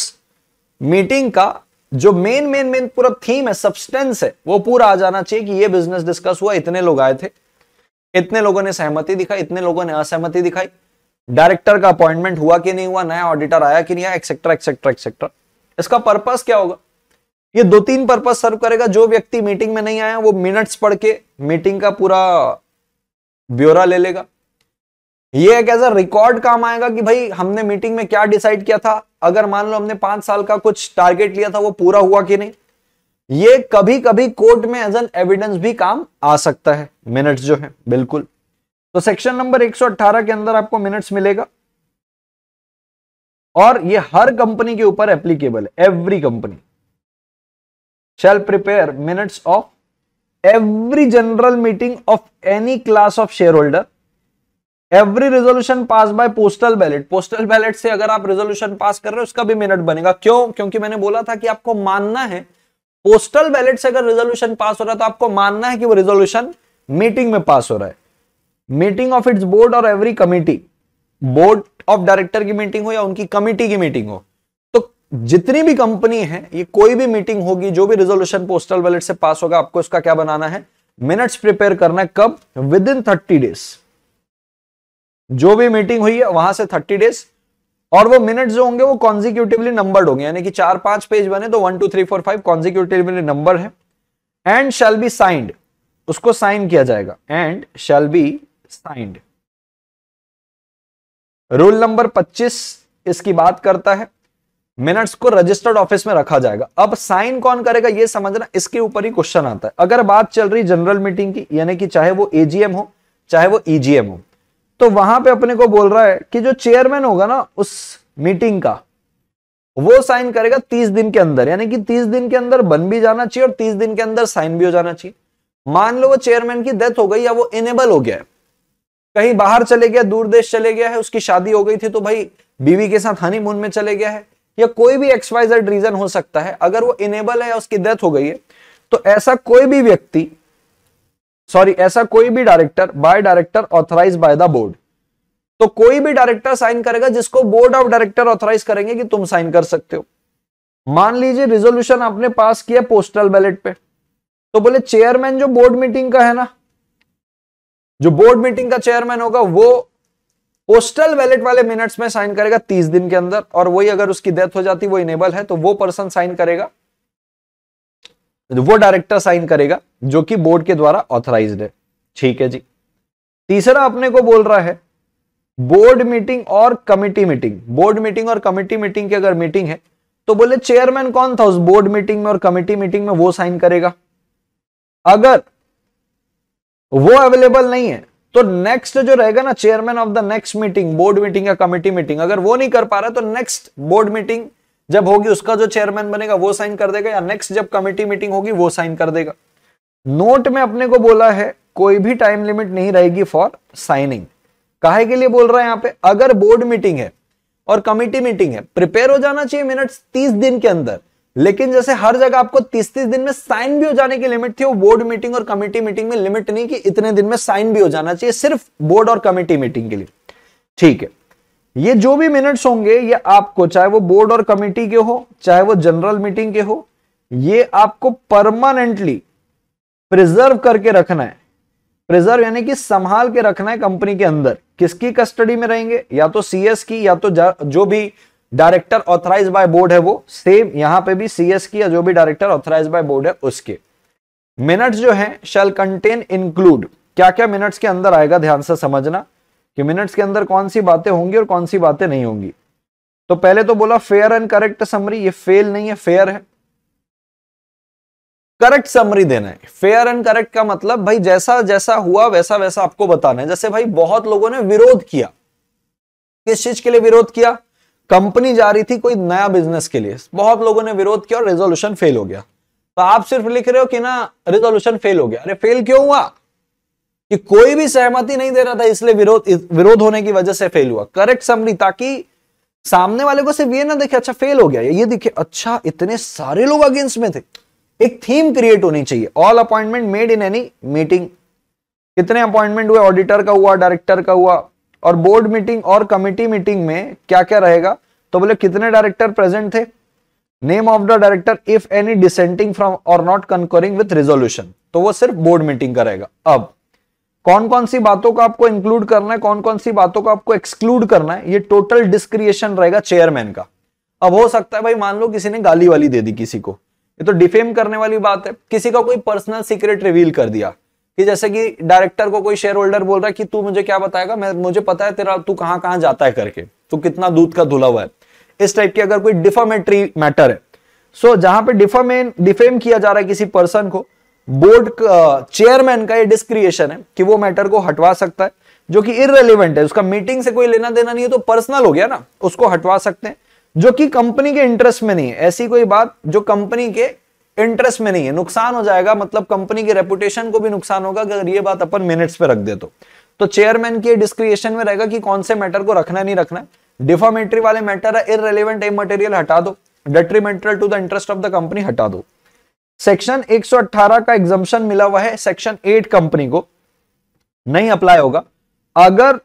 [SPEAKER 2] मीटिंग का जो मेन मेन मेन पूरा थीम है सब्सटेंस है वो पूरा आ जाना चाहिए कि ये बिजनेस डिस्कस हुआ इतने लोग आए थे इतने लोगों ने सहमति दिखाई इतने लोगों ने असहमति दिखाई डायरेक्टर का अपॉइंटमेंट हुआ कि नहीं हुआ नया ऑडिटर आया कि नहीं आया एक्सेट्रा एक्सेट्रा एक्सेट्रा इसका पर्पस क्या होगा ये दो तीन पर्पज सर्व करेगा जो व्यक्ति मीटिंग में नहीं आया वो मिनट्स पढ़ के मीटिंग का पूरा ब्यौरा ले लेगा ये एक ऐसा रिकॉर्ड काम आएगा कि भाई हमने मीटिंग में क्या डिसाइड किया था अगर मान लो हमने पांच साल का कुछ टारगेट लिया था वो पूरा हुआ कि नहीं ये कभी कभी कोर्ट में एज एन एविडेंस भी काम आ सकता है मिनट्स जो है बिल्कुल तो सेक्शन नंबर 118 के अंदर आपको मिनट्स मिलेगा और ये हर कंपनी के ऊपर एप्लीकेबल है every company shall prepare minutes of every general meeting of any class of shareholder every resolution pass by postal ballot postal ballot से अगर आप रेजोल्यूशन पास कर रहे हो उसका भी मिनट बनेगा क्यों क्योंकि मैंने बोला था कि आपको मानना है पोस्टल बैलेट से अगर रेजोल्यूशन पास हो रहा है तो आपको मानना है कि वो रेजोल्यूशन मीटिंग में पास हो रहा है मीटिंग ऑफ इट्स बोर्ड और every committee board of director की मीटिंग हो या उनकी कमिटी की मीटिंग हो जितनी भी कंपनी है ये कोई भी मीटिंग होगी जो भी रिजोल्यूशन पोस्टल बैलेट से पास होगा आपको इसका क्या बनाना है मिनट्स प्रिपेयर करना है कब विद इन थर्टी डेज जो भी मीटिंग हुई है वहां से थर्टी डेज और वो मिनट जो होंगे वो कॉन्जिक्यूटिवली नंबर्ड होंगे यानी कि चार पांच पेज बने तो one two three four five consecutively number है एंड शैल बी साइंड उसको साइन किया जाएगा and shall be signed rule number 25 इसकी बात करता है मिनट्स को रजिस्टर्ड ऑफिस में रखा जाएगा अब साइन कौन करेगा ये समझना इसके ऊपर ही क्वेश्चन आता है अगर बात चल रही जनरल मीटिंग की यानी कि चाहे वो एजीएम हो चाहे वो ईजीएम e हो तो वहां पे अपने को बोल रहा है कि जो चेयरमैन होगा ना उस मीटिंग का वो साइन करेगा तीस दिन के अंदर यानी कि तीस दिन के अंदर बन भी जाना चाहिए और तीस दिन के अंदर साइन भी हो जाना चाहिए मान लो वो चेयरमैन की डेथ हो गई या वो इनेबल हो गया है कहीं बाहर चले गया दूर देश चले गया है उसकी शादी हो गई थी तो भाई बीवी के साथ हनीमून में चले गया है या कोई भी एक्सवाइजेड रीजन हो सकता है अगर वो इनेबल है या उसकी डेथ हो गई है तो ऐसा कोई भी व्यक्ति सॉरी ऐसा कोई भी director by director authorise by the board तो कोई भी डायरेक्टर साइन करेगा जिसको बोर्ड ऑफ डायरेक्टर ऑथराइज करेंगे कि तुम साइन कर सकते हो मान लीजिए रिजोल्यूशन आपने पास किया पोस्टल बैलेट पे तो बोले चेयरमैन जो बोर्ड मीटिंग का है ना जो बोर्ड मीटिंग का चेयरमैन होगा वो पोस्टल वैलेट वाले मिनट्स में साइन करेगा तीस दिन के अंदर और वही अगर उसकी डेथ हो जाती वो इनेबल है तो वो पर्सन साइन करेगा वो डायरेक्टर साइन करेगा जो कि बोर्ड के द्वारा ऑथराइज है ठीक है जी तीसरा अपने को बोल रहा है बोर्ड मीटिंग और कमिटी मीटिंग बोर्ड मीटिंग और कमिटी मीटिंग की अगर मीटिंग है तो बोले चेयरमैन कौन था उस बोर्ड मीटिंग में और कमिटी मीटिंग में वो साइन करेगा अगर वो अवेलेबल नहीं है तो नेक्स्ट जो रहेगा ना chairman of the next meeting board meeting या कमिटी मीटिंग अगर वो नहीं कर पा रहा तो नेक्स्ट बोर्ड मीटिंग जब होगी उसका जो चेयरमैन बनेगा वो साइन कर देगा या नेक्स्ट जब कमिटी मीटिंग होगी वो साइन कर देगा नोट में अपने को बोला है कोई भी टाइम लिमिट नहीं रहेगी फॉर साइनिंग काहे के लिए बोल रहा है यहां पे अगर बोर्ड मीटिंग है और कमिटी मीटिंग है प्रिपेयर हो जाना चाहिए मिनट तीस दिन के अंदर लेकिन जैसे हर जगह आपको तीस तीस दिन में साइन भी हो जाने की लिमिट थी वो बोर्ड मीटिंग और कमेटी मीटिंग में लिमिट नहीं कि इतने दिन में साइन भी हो जाना चाहिए सिर्फ बोर्ड और कमेटी मीटिंग के लिए ठीक है ये जो भी मिनट्स होंगे ये आपको चाहे वो बोर्ड और कमेटी के हो चाहे वो जनरल मीटिंग के हो ये आपको परमानेंटली प्रिजर्व करके रखना है प्रिजर्व यानी कि संभाल के रखना है कंपनी के अंदर किसकी कस्टडी में रहेंगे या तो सीएस की या तो जो भी डायरेक्टर ऑथराइज बाय बोर्ड है वो सेम यहां पे भी सीएस की या जो भी डायरेक्टर ऑथराइज बाय बोर्ड है उसके मिनट्स जो है शेल कंटेन इंक्लूड क्या क्या मिनट्स के अंदर आएगा ध्यान से समझना कि मिनट्स के अंदर कौन सी बातें होंगी और कौन सी बातें नहीं होंगी तो पहले तो बोला फेयर एंड करेक्ट समरी ये फेल नहीं है फेयर है करेक्ट समरी देना है फेयर एंड करेक्ट का मतलब भाई जैसा जैसा हुआ वैसा वैसा आपको बताना है जैसे भाई बहुत लोगों ने विरोध किया किस चीज के लिए विरोध किया कंपनी जा रही थी कोई नया बिजनेस के लिए बहुत लोगों ने विरोध किया और रेजोल्यूशन फेल हो गया तो आप सिर्फ लिख रहे हो कि ना रेजोल्यूशन फेल हो गया अरे फेल क्यों हुआ कि कोई भी सहमति नहीं दे रहा था इसलिए विरोध विरोध होने की वजह से फेल हुआ करेक्ट समरी ताकि सामने वाले को सिर्फ ये ना देखे अच्छा फेल हो गया ये दिखे अच्छा इतने सारे लोग अगेंस्ट में थे एक थीम क्रिएट होनी चाहिए all appointment made in any meeting कितने अपॉइंटमेंट हुए ऑडिटर का हुआ डायरेक्टर का हुआ और बोर्ड मीटिंग और कमिटी मीटिंग में क्या क्या रहेगा तो बोले कितने डायरेक्टर प्रेजेंट थे name of the director if any dissenting from और नॉट कंकोरिंग विथ रिजोल्यूशन तो वो सिर्फ बोर्ड मीटिंग करेगा अब कौन कौन सी बातों को आपको इंक्लूड करना है कौन कौन सी बातों को आपको एक्सक्लूड करना है ये टोटल डिस्क्रिएशन रहेगा चेयरमैन का अब हो सकता है भाई मान लो किसी ने गाली वाली दे दी किसी को ये तो डिफेम करने वाली बात है किसी का कोई पर्सनल सीक्रेट रिवील कर दिया कि जैसे कि डायरेक्टर को कोई शेयर होल्डर बोल रहा है कि तू मुझे क्या बताएगा मैं मुझे पता है तेरा तू कहां कहां जाता है करके तू कितना दूध का धुला हुआ है इस टाइप की अगर कोई डिफॉर्मेटरी मैटर है सो so, जहां पर डिफॉर्मेन डिफेम किया जा रहा है किसी पर्सन को बोर्ड चेयरमैन का ये डिस्क्रिएशन है कि वो मैटर को हटवा सकता है जो कि इरेलीवेंट है उसका मीटिंग से कोई लेना देना नहीं है तो पर्सनल हो गया ना उसको हटवा सकते हैं जो कि कंपनी के इंटरेस्ट में नहीं है ऐसी कोई बात जो कंपनी के इंटरेस्ट में नहीं है नुकसान हो जाएगा मतलब कंपनी की रेपुटेशन को भी नुकसान होगा अगर ये बात अपन मिनट्स पे रख दे तो तो चेयरमैन की डिस्क्रिएशन में रहेगा कि कौन से मैटर को रखना नहीं रखना डिफॉर्मेटरी वाले मैटर है इरेलीवेंट मटेरियल हटा दो detrimental to the interest of the company हटा दो सेक्शन 118 का एग्जाम्शन मिला हुआ है सेक्शन 8 कंपनी को नहीं अप्लाई होगा अगर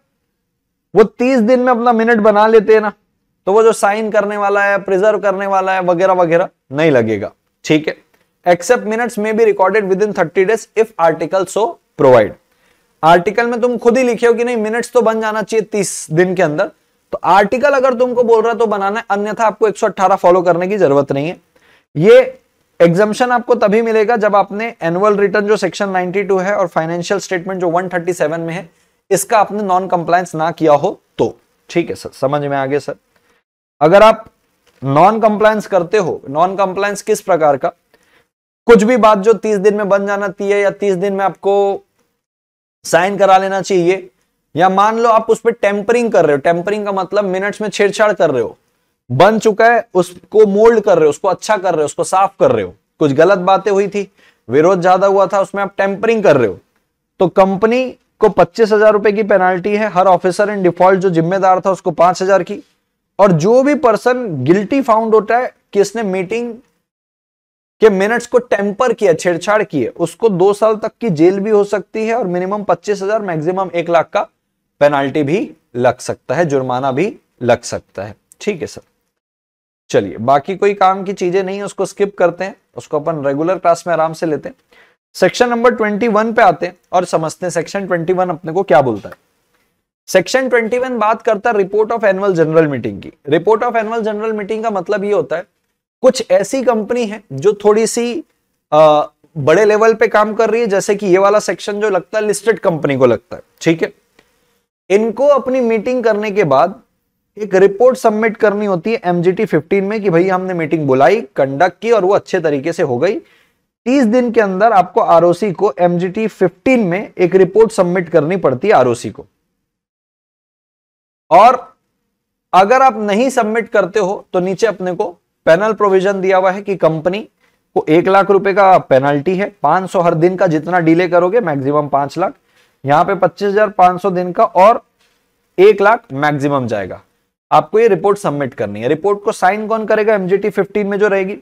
[SPEAKER 2] वो 30 दिन में अपना मिनट बना लेते हैं ना तो वो जो साइन करने वाला है प्रिजर्व करने वाला है वगैरह वगैरह नहीं लगेगा ठीक है एक्सेप्ट मिनट्स में भी recorded within thirty days if article so provide article में तुम खुद ही लिखे हो कि नहीं मिनट्स तो बन जाना चाहिए तीस दिन के अंदर तो आर्टिकल अगर तुमको बोल रहा तो बनाना है अन्यथा आपको 118 फॉलो करने की जरूरत नहीं है ये एग्जामेशन आपको तभी मिलेगा जब आपने एनुअल रिटर्न जो सेक्शन 92 है और फाइनेंशियल स्टेटमेंट जो 137 में है इसका आपने नॉन कंप्लायंस ना किया हो तो ठीक है सर समझ में आ गया सर अगर आप नॉन कंप्लायंस करते हो नॉन कंप्लायंस किस प्रकार का कुछ भी बात जो तीस दिन में बन जाना चाहिए या तीस दिन में आपको साइन करा लेना चाहिए या मान लो आप उस पर टेम्परिंग कर रहे हो टेम्परिंग का मतलब मिनट्स में छेड़छाड़ कर रहे हो बन चुका है उसको मोल्ड कर रहे हो उसको अच्छा कर रहे हो उसको साफ कर रहे हो कुछ गलत बातें हुई थी विरोध ज्यादा हुआ था उसमें आप टेम्परिंग कर रहे हो तो कंपनी को पच्चीस हजार रुपए की पेनाल्टी है हर ऑफिसर इन डिफॉल्ट जो जिम्मेदार था उसको पांच हजार की और जो भी पर्सन गिल्टी फाउंड होता है कि इसने मीटिंग के मिनट्स को टेम्पर किया छेड़छाड़ किए उसको दो साल तक की जेल भी हो सकती है और मिनिमम पच्चीस हजार मैक्सिमम एक लाख का पेनाल्टी भी लग सकता है जुर्माना भी लग सकता है ठीक है सर चलिए बाकी कोई काम की चीजें नहीं है उसको स्किप करते हैं उसको अपन रेगुलर क्लास में आराम से लेते हैं सेक्शन नंबर ट्वेंटी पे आते हैं और समझते हैं सेक्शन ट्वेंटी अपने को क्या बोलता है सेक्शन 21 बात करता है report of annual general meeting की report of annual general meeting का मतलब ये होता है कुछ ऐसी कंपनी है जो थोड़ी सी आ, बड़े लेवल पे काम कर रही है जैसे कि ये वाला सेक्शन जो लगता है लिस्टेड कंपनी को लगता है ठीक है इनको अपनी मीटिंग करने के बाद एक रिपोर्ट सबमिट करनी होती है एमजीटी 15 में कि भाई हमने मीटिंग बुलाई कंडक्ट की और वो अच्छे तरीके से हो गई 30 दिन के अंदर आपको आरओसी को एमजीटी 15 में एक रिपोर्ट सबमिट करनी पड़ती है आरओसी को और अगर आप नहीं सबमिट करते हो तो नीचे अपने को पेनल प्रोविजन दिया हुआ है कि कंपनी को एक लाख रुपए का पेनल्टी है 500 हर दिन का जितना डिले करोगे मैक्सिमम पांच लाख यहां पे 25,500 दिन का और एक लाख मैक्सिमम जाएगा आपको ये रिपोर्ट सबमिट करनी है रिपोर्ट को साइन कौन करेगा एमजीटी 15 में जो रहेगी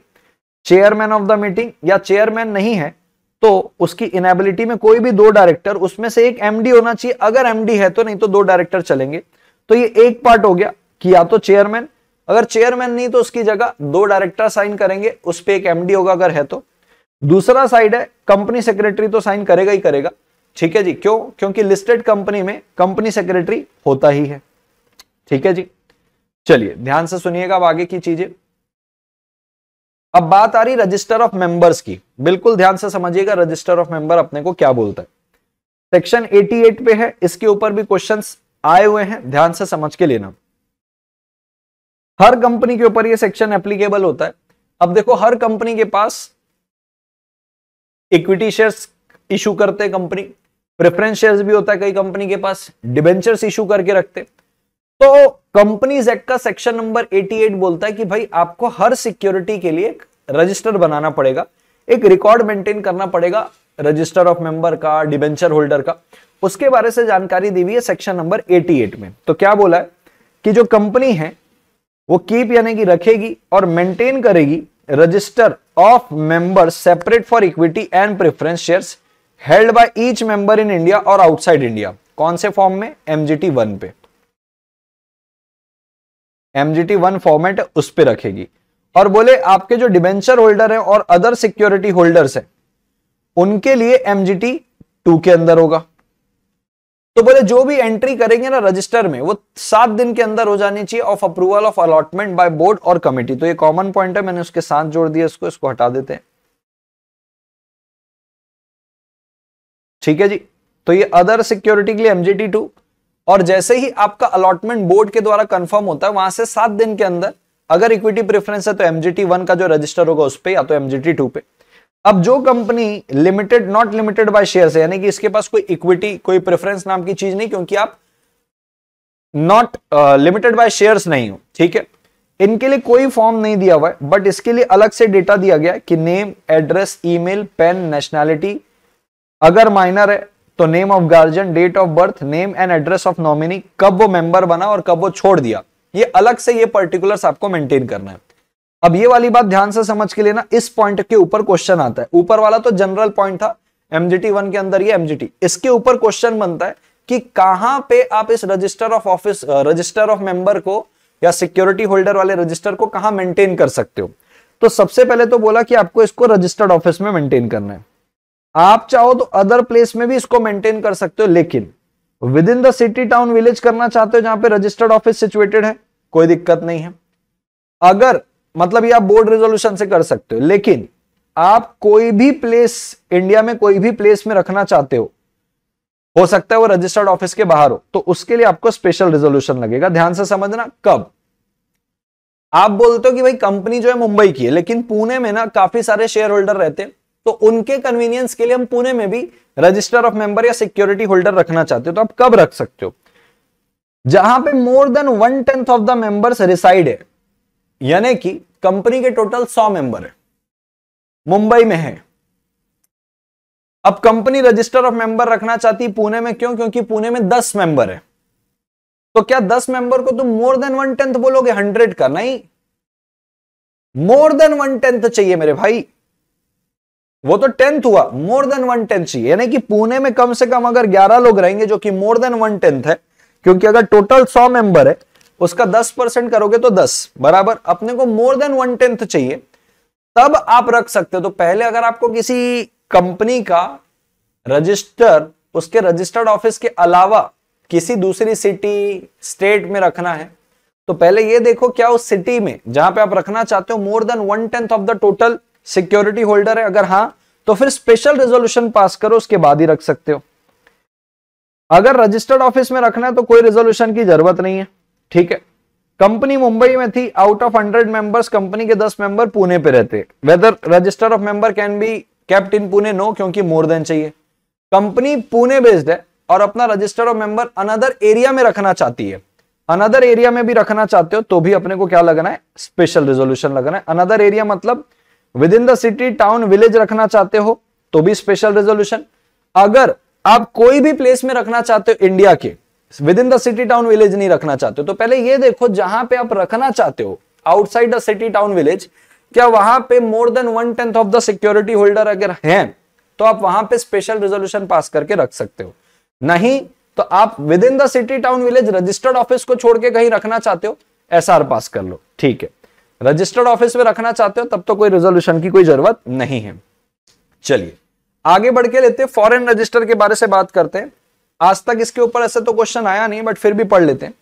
[SPEAKER 2] चेयरमैन ऑफ द मीटिंग या चेयरमैन नहीं है तो उसकी इनेबिलिटी में कोई भी दो डायरेक्टर उसमें से एक एमडी होना चाहिए अगर एमडी है तो नहीं तो दो डायरेक्टर चलेंगे तो ये एक पार्ट हो गया कि या तो चेयरमैन अगर चेयरमैन नहीं तो उसकी जगह दो डायरेक्टर साइन करेंगे उस पर एक एमडी होगा अगर है तो दूसरा साइड है कंपनी सेक्रेटरी तो साइन करेगा ही करेगा ठीक है जी क्यों क्योंकि लिस्टेड कंपनी में कंपनी सेक्रेटरी होता ही है ठीक है जी चलिए ध्यान से सुनिएगा अब आगे की चीजें अब बात आ रही रजिस्टर ऑफ मेंबर्स की बिल्कुल ध्यान से समझिएगा रजिस्टर ऑफ मेंबर अपने को क्या बोलता है सेक्शन 88 पे है इसके ऊपर भी क्वेश्चंस आए हुए हैं ध्यान से समझ के लेना हर कंपनी के ऊपर ये सेक्शन एप्लीकेबल होता है अब देखो हर कंपनी के पास इक्विटी शेयर्स इशू करते हैं कंपनी प्रेफरेंस शेयर्स भी होता है कई कंपनी के पास डिबेंचर्स इशू करके रखते तो कंपनीज एक्ट का सेक्शन नंबर 88 बोलता है कि भाई आपको हर सिक्योरिटी के लिए एक रजिस्टर बनाना पड़ेगा एक रिकॉर्ड मेंटेन करना पड़ेगा रजिस्टर ऑफ मेंबर का डिबेंचर होल्डर का उसके बारे से जानकारी दी हुई है सेक्शन नंबर 88 में तो क्या बोला है कि जो कंपनी है वो कीप यानी कि रखेगी और मेंटेन करेगी register of member separate for equity and preference shares held by each member in India और आउटसाइड इंडिया कौन से फॉर्म में एमजीटी वन पे एमजीटी वन फॉर्मेट उस पर रखेगी और बोले आपके जो डिबेंचर होल्डर है और अदर सिक्योरिटी होल्डर्स है उनके लिए एमजीटी टू के अंदर होगा तो बोले जो भी एंट्री करेंगे ना रजिस्टर में वो सात दिन के अंदर हो जानी चाहिए of approval of allotment by board और
[SPEAKER 1] कमेटी तो ये कॉमन पॉइंट है मैंने उसके साथ जोड़ दिया इसको इसको हटा देते हैं ठीक है जी तो ये अदर सिक्योरिटी के लिए एमजीटी टू
[SPEAKER 2] और जैसे ही आपका अलॉटमेंट बोर्ड के द्वारा कंफर्म होता है वहां से सात दिन के अंदर अगर इक्विटी प्रेफरेंस है तो एमजीटी वन का जो रजिस्टर होगा उस पर या तो एमजीटी टू पे अब जो company limited not limited by share है यानी कि इसके पास कोई इक्विटी कोई प्रेफरेंस नाम की चीज नहीं क्योंकि आप नॉट लिमिटेड बाय शेयर नहीं हो ठीक है इनके लिए कोई फॉर्म नहीं दिया हुआ है बट इसके लिए अलग से डेटा दिया गया कि name address email PAN nationality अगर माइनर है तो name of guardian date of birth name and address of nominee कब वो मेंबर बना और कब वो छोड़ दिया ये अलग से ये पर्टिकुलर्स आपको मेंटेन करना है अब ये वाली बात ध्यान से समझ के लेना इस पॉइंट के ऊपर क्वेश्चन आता है ऊपर वाला तो जनरल पॉइंट था एमजीटी वन के अंदर ये एमजीटी इसके ऊपर क्वेश्चन बनता है कि कहां पे आप इस register of office register of member को या सिक्योरिटी होल्डर वाले रजिस्टर को कहां मेंटेन कर सकते हो तो सबसे पहले तो बोला कि आपको इसको रजिस्टर्ड ऑफिस में मेंटेन करना है आप चाहो तो अदर प्लेस में भी इसको मेंटेन कर सकते हो लेकिन within the city town village करना चाहते हो जहां पे रजिस्टर्ड ऑफिस सिचुएटेड है कोई दिक्कत नहीं है अगर मतलब ये आप बोर्ड रेजोल्यूशन से कर सकते हो लेकिन आप कोई भी प्लेस इंडिया में कोई भी प्लेस में रखना चाहते हो हो सकता है वो रजिस्टर्ड ऑफिस के बाहर हो तो उसके लिए आपको स्पेशल रेजोल्यूशन लगेगा ध्यान से समझना कब आप बोलते हो कि भाई कंपनी जो है मुंबई की है लेकिन पुणे में ना काफी सारे शेयर होल्डर रहते हैं तो उनके कन्वीनियंस के लिए हम पुणे में भी रजिस्टर ऑफ मेंबर या सिक्योरिटी होल्डर रखना चाहते हो तो आप कब रख सकते हो जहां पे more than one tenth of the members reside है यानी कि कंपनी के टोटल सौ मेंबर है मुंबई में है अब कंपनी रजिस्टर ऑफ मेंबर रखना चाहती पुणे में क्यों क्योंकि पुणे में दस मेंबर है तो क्या दस मेंबर को तुम मोर देन वन टेंथ बोलोगे हंड्रेड का नहीं मोर देन वन टेंथ चाहिए मेरे भाई वो तो टेंथ हुआ मोर देन वन टेंथ चाहिए यानी कि पुणे में कम से कम अगर ग्यारह लोग रहेंगे जो कि मोर देन वन टेंथ है क्योंकि अगर टोटल सौ मेंबर है उसका दस परसेंट करोगे तो दस बराबर अपने को मोर देन वन टेंथ चाहिए तब आप रख सकते हो तो पहले अगर आपको किसी कंपनी का रजिस्टर उसके रजिस्टर्ड ऑफिस के अलावा किसी दूसरी सिटी स्टेट में रखना है तो पहले ये देखो क्या उस सिटी में जहां पे आप रखना चाहते हो more than one tenth of the total security holder है अगर हाँ तो फिर स्पेशल रेजोल्यूशन पास करो उसके बाद ही रख सकते हो अगर रजिस्टर्ड ऑफिस में रखना है तो कोई रेजोल्यूशन की जरूरत नहीं है ठीक है कंपनी मुंबई में थी out of hundred members company के दस मेंबर पुणे पे रहते whether register of member can be kept in Pune no क्योंकि मोर देन चाहिए कंपनी पुणे बेस्ड है और अपना register of member another area में रखना चाहती है अनदर एरिया में भी रखना चाहते हो तो भी अपने को क्या लगना है स्पेशल रेजोल्यूशन लगना है अनदर एरिया मतलब within the city town village रखना चाहते हो तो भी स्पेशल रेजोल्यूशन अगर आप कोई भी प्लेस में रखना चाहते हो इंडिया के within the city town village नहीं रखना चाहते हो तो पहले ये देखो जहां पे आप रखना चाहते हो outside the city town village क्या वहां पे more than one tenth of the security holder अगर हैं तो आप वहां पे स्पेशल रेजोल्यूशन पास करके रख सकते हो नहीं तो आप within the city town village registered office को छोड़ के कहीं रखना चाहते हो एस पास कर लो ठीक है रजिस्टर्ड ऑफिस में रखना चाहते हो तब तो कोई रेजोल्यूशन की कोई जरूरत नहीं है चलिए आगे बढ़ के लेते फॉरेन रजिस्टर के बारे से बात करते हैं आज तक इसके ऊपर ऐसे तो क्वेश्चन आया नहीं बट फिर भी पढ़ लेते हैं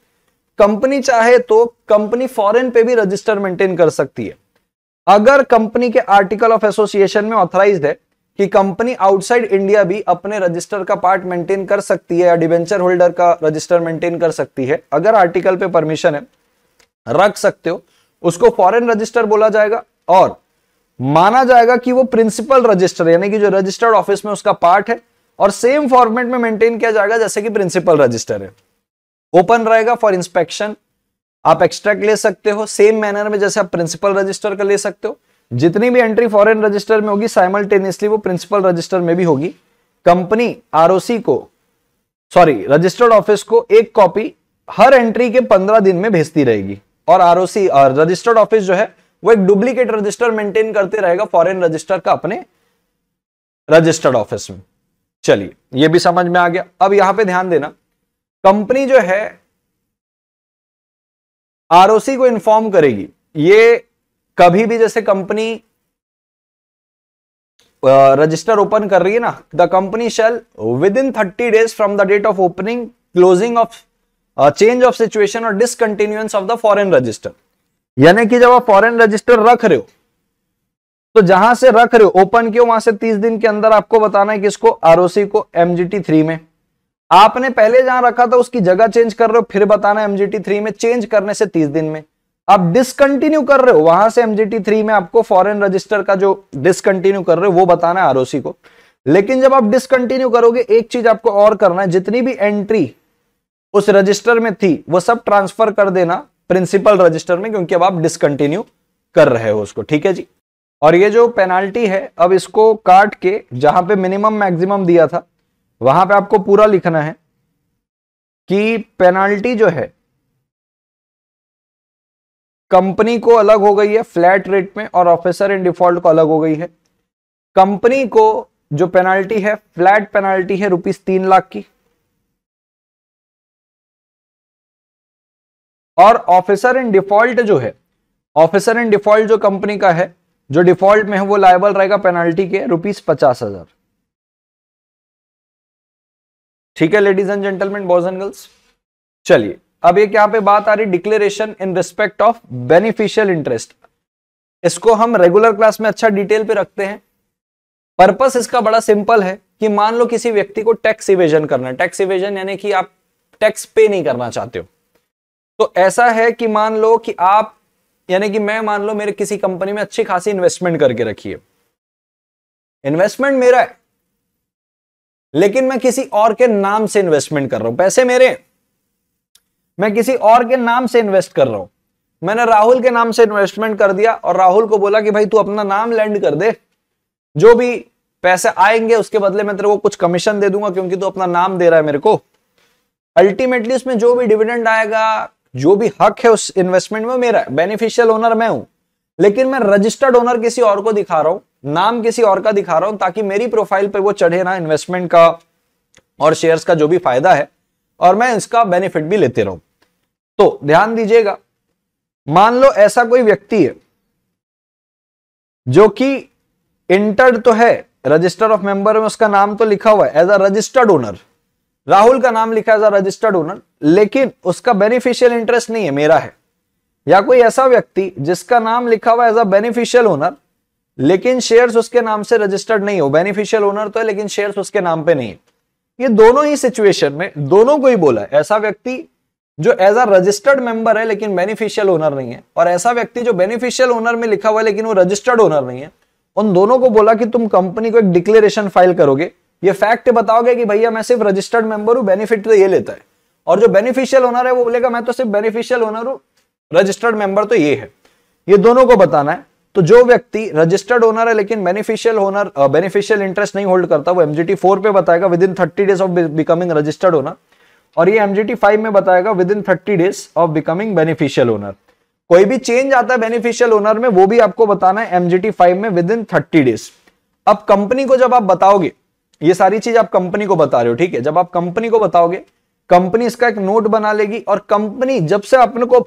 [SPEAKER 2] कंपनी चाहे तो कंपनी फॉरेन पे भी रजिस्टर मेंटेन कर सकती है अगर कंपनी के आर्टिकल ऑफ एसोसिएशन में ऑथराइज है कि कंपनी आउटसाइड इंडिया भी अपने रजिस्टर का पार्ट मेंटेन कर सकती है या डिवेंचर होल्डर का रजिस्टर मेंटेन कर सकती है अगर आर्टिकल पे परमिशन है रख सकते हो उसको फॉरेन रजिस्टर बोला जाएगा और माना जाएगा कि वो प्रिंसिपल रजिस्टर यानी कि जो रजिस्टर्ड ऑफिस में उसका पार्ट है और सेम फॉर्मेट में मेंटेन किया जाएगा जैसे कि प्रिंसिपल रजिस्टर है ओपन रहेगा फॉर इंस्पेक्शन आप एक्सट्रैक्ट ले सकते हो सेम मैनर में जैसे आप प्रिंसिपल रजिस्टर का ले सकते हो जितनी भी एंट्री फॉरेन रजिस्टर में होगी साइमल्टेनियसली वो प्रिंसिपल रजिस्टर में भी होगी कंपनी आरओसी को सॉरी रजिस्टर्ड ऑफिस को एक कॉपी हर एंट्री के पंद्रह दिन में भेजती रहेगी और आरओसी और रजिस्टर्ड ऑफिस जो है वो एक डुप्लीकेट रजिस्टर मेंटेन करते रहेगा फॉरेन रजिस्टर का अपने रजिस्टर्ड ऑफिस में चलिए ये भी समझ में आ गया अब यहां पे ध्यान देना कंपनी जो
[SPEAKER 3] है
[SPEAKER 1] आरओसी को इन्फॉर्म करेगी ये कभी भी जैसे कंपनी रजिस्टर ओपन
[SPEAKER 2] कर रही है ना the company shall within thirty days from the date of opening closing of change of situation और discontinuance of the foreign register यानी कि जब आप फॉरेन रजिस्टर रख रहे हो तो जहां से रख रहे हो ओपन क्यों वहां से तीस दिन के अंदर आपको बताना है किसको आरओसी को एमजीटी थ्री में आपने पहले जहां रखा था उसकी जगह चेंज कर रहे हो फिर बताना एमजीटी थ्री में चेंज करने से तीस दिन में आप डिसकंटिन्यू कर रहे हो वहां से एमजीटी थ्री में आपको फॉरेन रजिस्टर का जो डिसकंटिन्यू कर रहे हो वो बताना है आरओसी को लेकिन जब आप डिसकंटिन्यू करोगे एक चीज आपको और करना है जितनी भी एंट्री उस रजिस्टर में थी वो सब ट्रांसफर कर देना प्रिंसिपल रजिस्टर में क्योंकि अब आप डिसकंटिन्यू कर रहे हो उसको ठीक है जी और ये जो पेनाल्टी है अब इसको काट के जहां पे
[SPEAKER 1] मिनिमम मैक्सिमम दिया था वहां पे आपको पूरा लिखना है कि पेनाल्टी जो है कंपनी को अलग हो गई
[SPEAKER 2] है फ्लैट रेट में और ऑफिसर इन डिफॉल्ट को अलग हो गई है कंपनी को जो
[SPEAKER 1] पेनाल्टी है फ्लैट पेनाल्टी है रुपीज तीन लाख की और ऑफिसर इन डिफॉल्ट जो है ऑफिसर इन
[SPEAKER 2] डिफॉल्ट जो कंपनी का है जो डिफॉल्ट में है वो लाइबल रहेगा पेनल्टी के रुपीज पचास हजार
[SPEAKER 1] ठीक है ladies and gentleman boys and girls चलिए अब एक यहां पे बात आ रही declaration in respect of beneficial interest
[SPEAKER 2] इसको हम रेगुलर क्लास में अच्छा डिटेल पे रखते हैं पर्पस इसका बड़ा सिंपल है कि मान लो किसी व्यक्ति को टैक्स इवेजन करना है टैक्स इवेजन यानी कि आप टैक्स पे नहीं करना चाहते हो तो ऐसा है कि मान लो कि आप यानी कि मैं मान लो मेरे किसी कंपनी में अच्छी खासी इन्वेस्टमेंट करके रखी है इन्वेस्टमेंट मेरा है लेकिन मैं किसी और के नाम से इन्वेस्टमेंट कर रहा हूं पैसे मेरे मैं किसी और के नाम से इन्वेस्ट कर रहा हूं मैंने राहुल के नाम से इन्वेस्टमेंट कर दिया और राहुल को बोला कि भाई तू अपना नाम लैंड कर दे जो भी पैसे आएंगे उसके बदले मैं तेरे को कुछ कमीशन दे दूंगा क्योंकि तू अपना नाम दे रहा है मेरे को अल्टीमेटली उसमें जो भी डिविडेंड आएगा जो भी हक है उस इन्वेस्टमेंट में मेरा बेनिफिशियल ओनर मैं हूं लेकिन मैं रजिस्टर्ड ओनर किसी और को दिखा रहा हूं नाम किसी और का दिखा रहा हूं ताकि मेरी प्रोफाइल पे वो चढ़े ना इन्वेस्टमेंट का और शेयर्स का जो भी फायदा है और मैं इसका बेनिफिट भी लेते रहूं तो ध्यान दीजिएगा मान लो ऐसा कोई व्यक्ति है जो कि इंटर्ड तो है रजिस्टर ऑफ मेंबर में उसका नाम तो लिखा हुआ है as a registered owner Rahul का नाम लिखा है रजिस्टर्ड ओनर लेकिन उसका बेनिफिशियल इंटरेस्ट नहीं है मेरा है या कोई ऐसा व्यक्ति जिसका नाम लिखा हुआ एज अ बेनिफिशियल ओनर लेकिन शेयर्स उसके नाम से रजिस्टर्ड नहीं हो बेनिफिशियल ओनर तो है लेकिन शेयर्स उसके नाम पे नहीं ये दोनों ही सिचुएशन में दोनों को ही बोला है ऐसा व्यक्ति जो एज अ रजिस्टर्ड मेंबर है लेकिन बेनिफिशियल ओनर नहीं है और ऐसा व्यक्ति जो बेनिफिशियल ओनर में लिखा हुआ है लेकिन वो रजिस्टर्ड ओनर नहीं है उन दोनों को बोला कि तुम कंपनी को एक डिक्लेरेशन फाइल करोगे ये फैक्ट बताओगे कि भैया मैं सिर्फ रजिस्टर्ड मेंबर हूँ बेनिफिट तो ये लेता है और जो बेनिफिशियल ओनर है वो बोलेगा मैं तो सिर्फ बेनिफिशियल ओनर हूँ रजिस्टर्ड मेंबर तो ये है ये दोनों को बताना है तो जो व्यक्ति रजिस्टर्ड ओनर है लेकिन बेनिफिशियल ओनर बेनिफिशियल इंटरेस्ट नहीं होल्ड करता वो एमजीटी फोर पे बताएगा within thirty days of becoming registered owner और ये एमजीटी फाइव में बताएगा within thirty days of becoming beneficial owner कोई भी चेंज आता है बेनिफिशियल ओनर में वो भी आपको बताना है एमजीटी फाइव में विद इन थर्टी डेज अब कंपनी को जब आप बताओगे ये सारी चीज आप कंपनी को बता रहे हो ठीक है जब आप कंपनी को बताओगे कंपनी इसका एक नोट बना लेगी और कंपनी जब से अपने को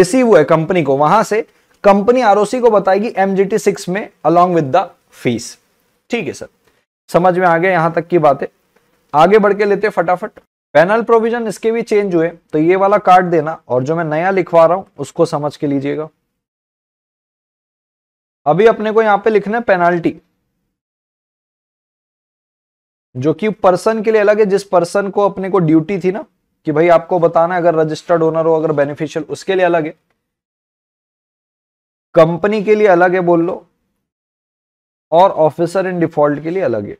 [SPEAKER 2] रिसीव हुआ है कंपनी को वहां से कंपनी आरओसी को बताएगी एमजीटी सिक्स में अलॉन्ग विद द फीस ठीक है सर समझ में आ गया यहां तक की बात है आगे बढ़ के लेते फटाफट पैनल प्रोविजन इसके भी चेंज हुए
[SPEAKER 1] तो ये वाला कार्ड देना और जो मैं नया लिखवा रहा हूं उसको समझ के लीजिएगा अभी अपने को यहां पे लिखना है पेनाल्टी जो कि पर्सन के लिए अलग है जिस पर्सन को अपने को ड्यूटी थी ना कि भाई आपको बताना अगर रजिस्टर्ड ओनर हो अगर बेनिफिशियल उसके लिए अलग है कंपनी के लिए अलग है बोल लो और ऑफिसर इन डिफॉल्ट के लिए अलग है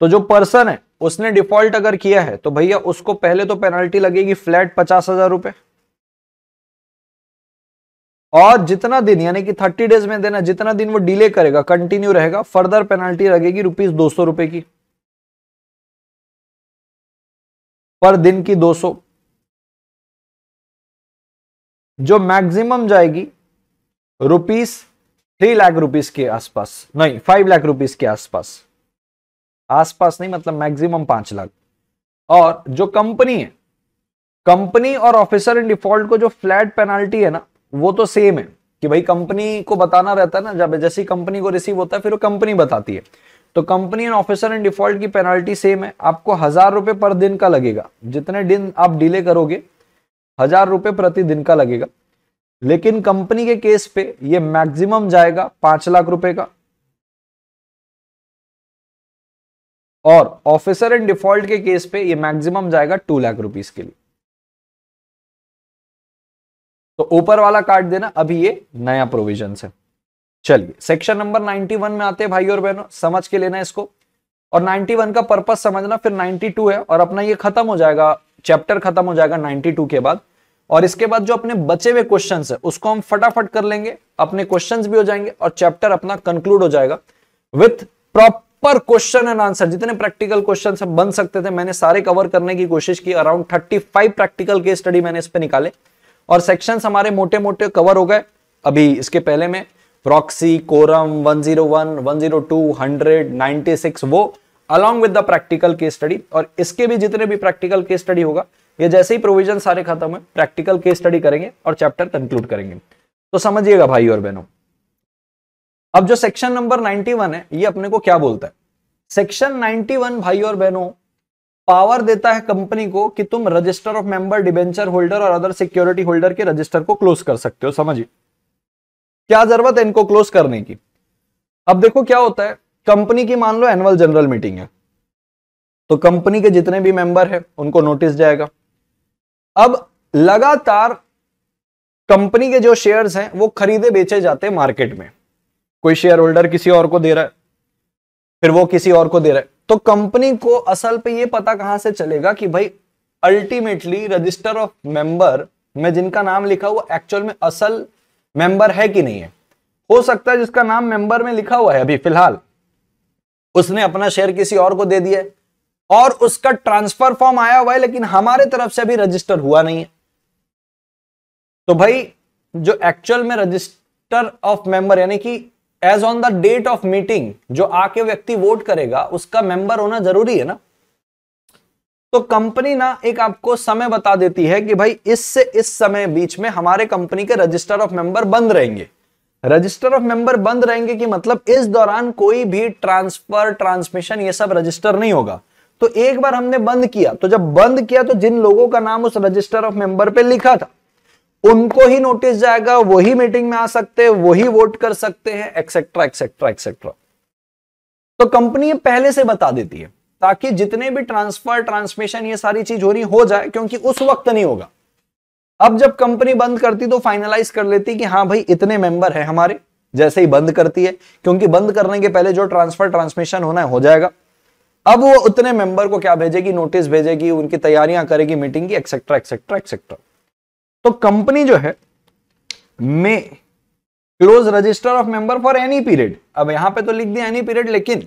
[SPEAKER 1] तो जो पर्सन है उसने डिफॉल्ट अगर किया है तो भैया उसको पहले तो पेनल्टी लगेगी फ्लैट पचास हजार रुपए और जितना
[SPEAKER 2] दिन यानी कि थर्टी डेज में देना जितना दिन वो डिले करेगा कंटिन्यू रहेगा फर्दर पेनल्टी लगेगी रुपीज
[SPEAKER 3] दो सौ रुपए की पर दिन की दो सौ जो मैक्सिमम जाएगी
[SPEAKER 1] रुपीस थ्री लाख रुपीस के आसपास नहीं फाइव लाख रुपीज के आसपास
[SPEAKER 2] आसपास नहीं मतलब मैक्सिमम पांच लाख और जो कंपनी है कंपनी और ऑफिसर इन डिफॉल्ट को जो फ्लैट पेनाल्टी है ना वो तो सेम है कि भाई कंपनी को बताना रहता है ना जब जैसी कंपनी को रिसीव होता है फिर वो कंपनी बताती है तो company and officer and default की पेनाल्टी सेम है आपको हजार रुपए पर दिन का लगेगा जितने दिन आप डिले करोगे हजार रुपए प्रति दिन का लगेगा लेकिन कंपनी के केस पे ये मैक्सिमम जाएगा पांच
[SPEAKER 1] लाख रुपए का और ऑफिसर एंड डिफॉल्ट के केस पे ये मैक्सिमम जाएगा टू लाख रुपीस के लिए तो ऊपर वाला काट देना अभी ये
[SPEAKER 2] नया प्रोविजन है चलिए सेक्शन नंबर 91 में आते हैं भाई और बहनों समझ के लेना इसको और 91 का पर्पस समझना फिर 92 है और अपना ये खत्म हो जाएगा चैप्टर खत्म हो जाएगा 92 के बाद और इसके बाद जो अपने बचे हुए क्वेश्चंस है उसको हम फटाफट कर लेंगे अपने क्वेश्चंस भी हो जाएंगे और चैप्टर अपना कंक्लूड हो जाएगा with proper question and answer जितने प्रैक्टिकल क्वेश्चन बन सकते थे मैंने सारे कवर करने की कोशिश की अराउंड थर्टी प्रैक्टिकल के स्टडी मैंने इस पर निकाले और सेक्शंस हमारे मोटे मोटे कवर हो गए अभी इसके पहले में प्रॉक्सी कोरम 101, 102, 100, 96 वो with the practical case study और इसके भी जितने भी प्रैक्टिकल केस स्टडी होगा ये जैसे ही प्रोविजन सारे खत्म है प्रैक्टिकल केस स्टडी करेंगे और चैप्टर कंक्लूड करेंगे तो समझिएगा भाई और बहनों अब जो सेक्शन नंबर 91 है ये अपने को क्या बोलता है सेक्शन 91 भाई और बहनों पावर देता है कंपनी को कि तुम register of member debenture holder और अदर सिक्योरिटी होल्डर के रजिस्टर को क्लोज कर सकते हो समझिए क्या जरूरत है इनको क्लोज करने की अब देखो क्या होता है कंपनी की मान लो एनुअल जनरल मीटिंग है तो कंपनी के जितने भी मेंबर है उनको नोटिस जाएगा अब लगातार कंपनी के जो शेयर हैं वो खरीदे बेचे जाते हैं मार्केट में कोई शेयर होल्डर किसी और को दे रहा है फिर वो किसी और को दे रहा है तो कंपनी को असल पे ये पता कहां से चलेगा कि भाई अल्टीमेटली रजिस्टर ऑफ मेंबर में जिनका नाम लिखा हुआ एक्चुअल में असल मेंबर है कि नहीं है हो सकता है जिसका नाम मेंबर में लिखा हुआ है अभी फिलहाल उसने अपना शेयर किसी और को दे दिया और उसका ट्रांसफर फॉर्म आया हुआ है लेकिन हमारे तरफ से अभी रजिस्टर हुआ नहीं है तो भाई जो एक्चुअल में रजिस्टर ऑफ मेंबर यानी कि as on the date of meeting जो आके व्यक्ति वोट करेगा उसका मेंबर होना जरूरी है ना तो कंपनी ना एक आपको समय बता देती है कि भाई इससे इस समय बीच में हमारे कंपनी के रजिस्टर ऑफ मेंबर बंद रहेंगे रजिस्टर ऑफ मेंबर बंद रहेंगे कि मतलब इस दौरान कोई भी ट्रांसफर ट्रांसमिशन ये सब रजिस्टर नहीं होगा तो एक बार हमने बंद किया तो जब बंद किया तो जिन लोगों का नाम उस रजिस्टर ऑफ मेंबर पे लिखा था उनको ही नोटिस जाएगा वही मीटिंग में आ सकते हैं वही वोट कर सकते हैं एक्सेट्रा एक्सेट्रा एक्सेट्रा तो कंपनी पहले से बता देती है ताकि जितने भी ट्रांसफर ट्रांसमिशन ये सारी चीज हो रही हो जाए क्योंकि उस वक्त नहीं होगा अब जब कंपनी बंद करती तो फाइनलाइज कर लेती कि हाँ भाई इतने मेंबर है हमारे जैसे ही बंद करती है क्योंकि बंद करने के पहले जो ट्रांसफर ट्रांसमिशन होना है हो जाएगा अब वो उतने मेंबर को क्या भेजेगी नोटिस भेजेगी उनकी तैयारियां करेगी मीटिंग की एक्सेट्रा एक्सेट्रा एक्सेट्रा तो कंपनी जो है may close register of member for any period अब यहां पे तो लिख दिया एनी पीरियड लेकिन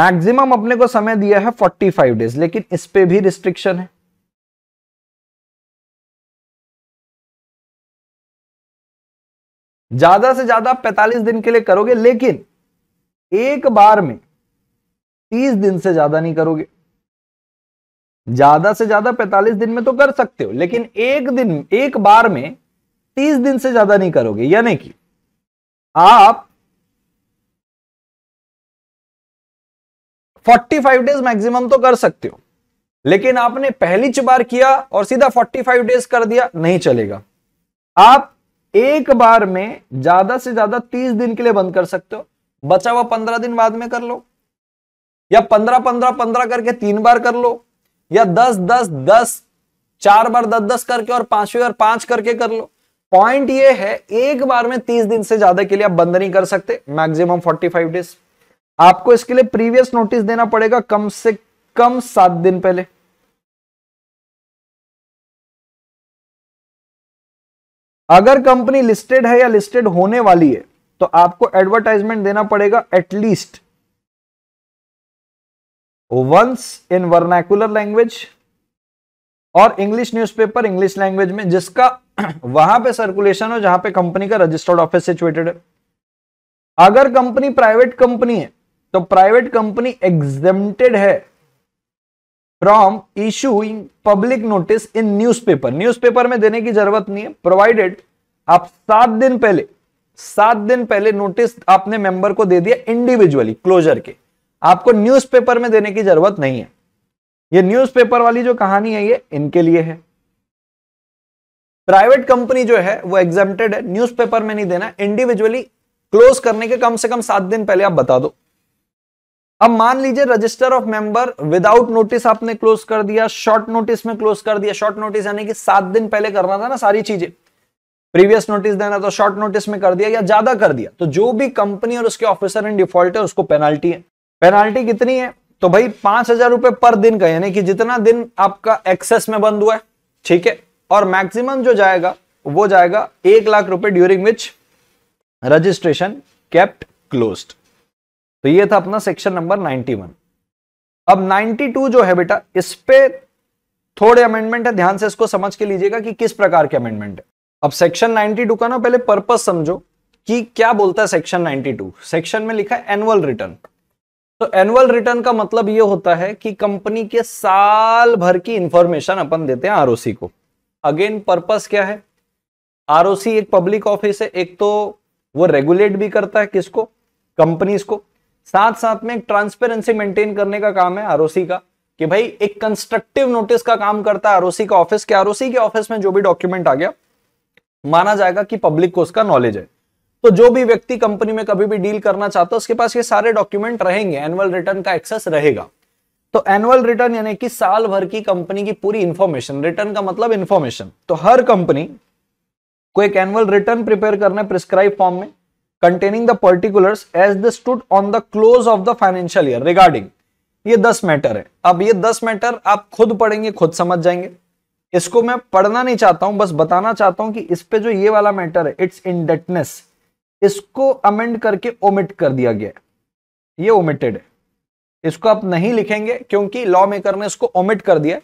[SPEAKER 1] मैक्सिमम अपने को समय दिया है 45 डेज लेकिन इस पे भी रिस्ट्रिक्शन है
[SPEAKER 3] ज्यादा से ज्यादा 45 दिन के लिए करोगे लेकिन एक बार में
[SPEAKER 2] 30 दिन से ज्यादा नहीं करोगे ज्यादा से ज्यादा 45
[SPEAKER 1] दिन में तो कर सकते हो लेकिन एक दिन एक बार में 30 दिन से ज्यादा नहीं करोगे यानी कि आप 45 डेज मैक्सिमम तो कर सकते हो लेकिन आपने पहली बार
[SPEAKER 2] किया और सीधा 45 डेज कर दिया नहीं चलेगा आप एक बार में ज्यादा से ज्यादा 30 दिन के लिए बंद कर सकते हो बचा हुआ 15 दिन बाद में कर लो या 15 15 15 करके तीन बार कर लो या दस दस दस चार बार दस दस करके और पांचवी बार पांच करके कर लो पॉइंट ये है एक बार में तीस दिन से ज्यादा के लिए आप बंद नहीं कर सकते मैक्सिमम फोर्टी फाइव डेज आपको इसके लिए
[SPEAKER 1] प्रीवियस नोटिस देना पड़ेगा कम से कम सात दिन पहले अगर कंपनी लिस्टेड है या लिस्टेड होने वाली है तो आपको एडवर्टाइजमेंट देना पड़ेगा at least once in vernacular language
[SPEAKER 2] और इंग्लिश न्यूज़पेपर इंग्लिश लैंग्वेज में जिसका वहां पे सर्कुलेशन हो जहां पे कंपनी का रजिस्टर्ड ऑफिस सिचुएटेड है अगर कंपनी प्राइवेट कंपनी है तो प्राइवेट कंपनी एग्जेम्प्टेड है from issuing public notice in news newspaper में देने की जरूरत नहीं है प्रोवाइडेड आप सात दिन पहले सात दिन पहले नोटिस आपने मेंबर को दे दिया इंडिविजुअली क्लोजर के आपको न्यूज़पेपर में देने की जरूरत नहीं है ये न्यूज़पेपर वाली जो कहानी है ये इनके लिए है प्राइवेट कंपनी जो है वो एग्जामेड है न्यूज में नहीं देना इंडिविजुअली क्लोज करने के कम से कम सात दिन पहले आप बता दो अब मान लीजिए register of member without notice आपने क्लोज कर दिया शॉर्ट नोटिस में क्लोज कर दिया शॉर्ट नोटिस यानी कि सात दिन पहले करना था ना सारी चीजें प्रीवियस नोटिस देना तो शॉर्ट नोटिस में कर दिया या ज्यादा कर दिया तो जो भी कंपनी और उसके ऑफिसर इन डिफॉल्ट है उसको पेनाल्टी है पेनाल्टी कितनी है तो भाई पांच हजार रुपए पर दिन का यानी कि जितना दिन आपका एक्सेस में बंद हुआ है ठीक है और मैक्सिमम जो जाएगा वो जाएगा एक लाख रुपए during which registration kept close तो ये था अपना सेक्शन नंबर 91 अब 92 जो है बेटा इस पे थोड़े अमेंडमेंट है ध्यान से इसको समझ के लीजिएगा कि किस प्रकार के अमेंडमेंट है अब सेक्शन टू का ना पहले पर्पज समझो कि क्या बोलता है सेक्शन टू सेक्शन में लिखा है एनुअल रिटर्न तो एनुअल रिटर्न का मतलब ये होता है कि कंपनी के साल भर की इंफॉर्मेशन अपन देते हैं आरओसी को अगेन पर्पस क्या है आरओसी एक पब्लिक ऑफिस है एक तो वो रेगुलेट भी करता है किसको कंपनीज को साथ साथ में एक ट्रांसपेरेंसी मेंटेन करने का काम है आरओसी का कि भाई एक कंस्ट्रक्टिव नोटिस का काम करता है आरओसी का ऑफिस के आरओसी के ऑफिस में जो भी डॉक्यूमेंट आ गया माना जाएगा कि पब्लिक को उसका नॉलेज है तो जो भी व्यक्ति कंपनी में कभी भी डील करना चाहता है उसके पास ये सारे डॉक्यूमेंट रहेंगे एनुअल रिटर्न का एक्सेस रहेगा तो एनुअल रिटर्न यानी कि साल भर की कंपनी की पूरी इंफॉर्मेशन रिटर्न का मतलब इंफॉर्मेशन तो हर कंपनी को एक एनुअल रिटर्न प्रिपेयर करना है प्रिस्क्राइब फॉर्म में containing the particular as the stood on the close of the financial year regarding ये दस मैटर है अब ये दस मैटर आप खुद पढ़ेंगे खुद समझ जाएंगे इसको मैं पढ़ना नहीं चाहता हूं बस बताना चाहता हूं कि इस पे जो ये वाला मैटर है इट्स इनडेटनेस इसको अमेंड करके ओमिट कर दिया गया है ये ओमिटेड है इसको आप नहीं लिखेंगे क्योंकि लॉ मेकर ने इसको ओमिट कर दिया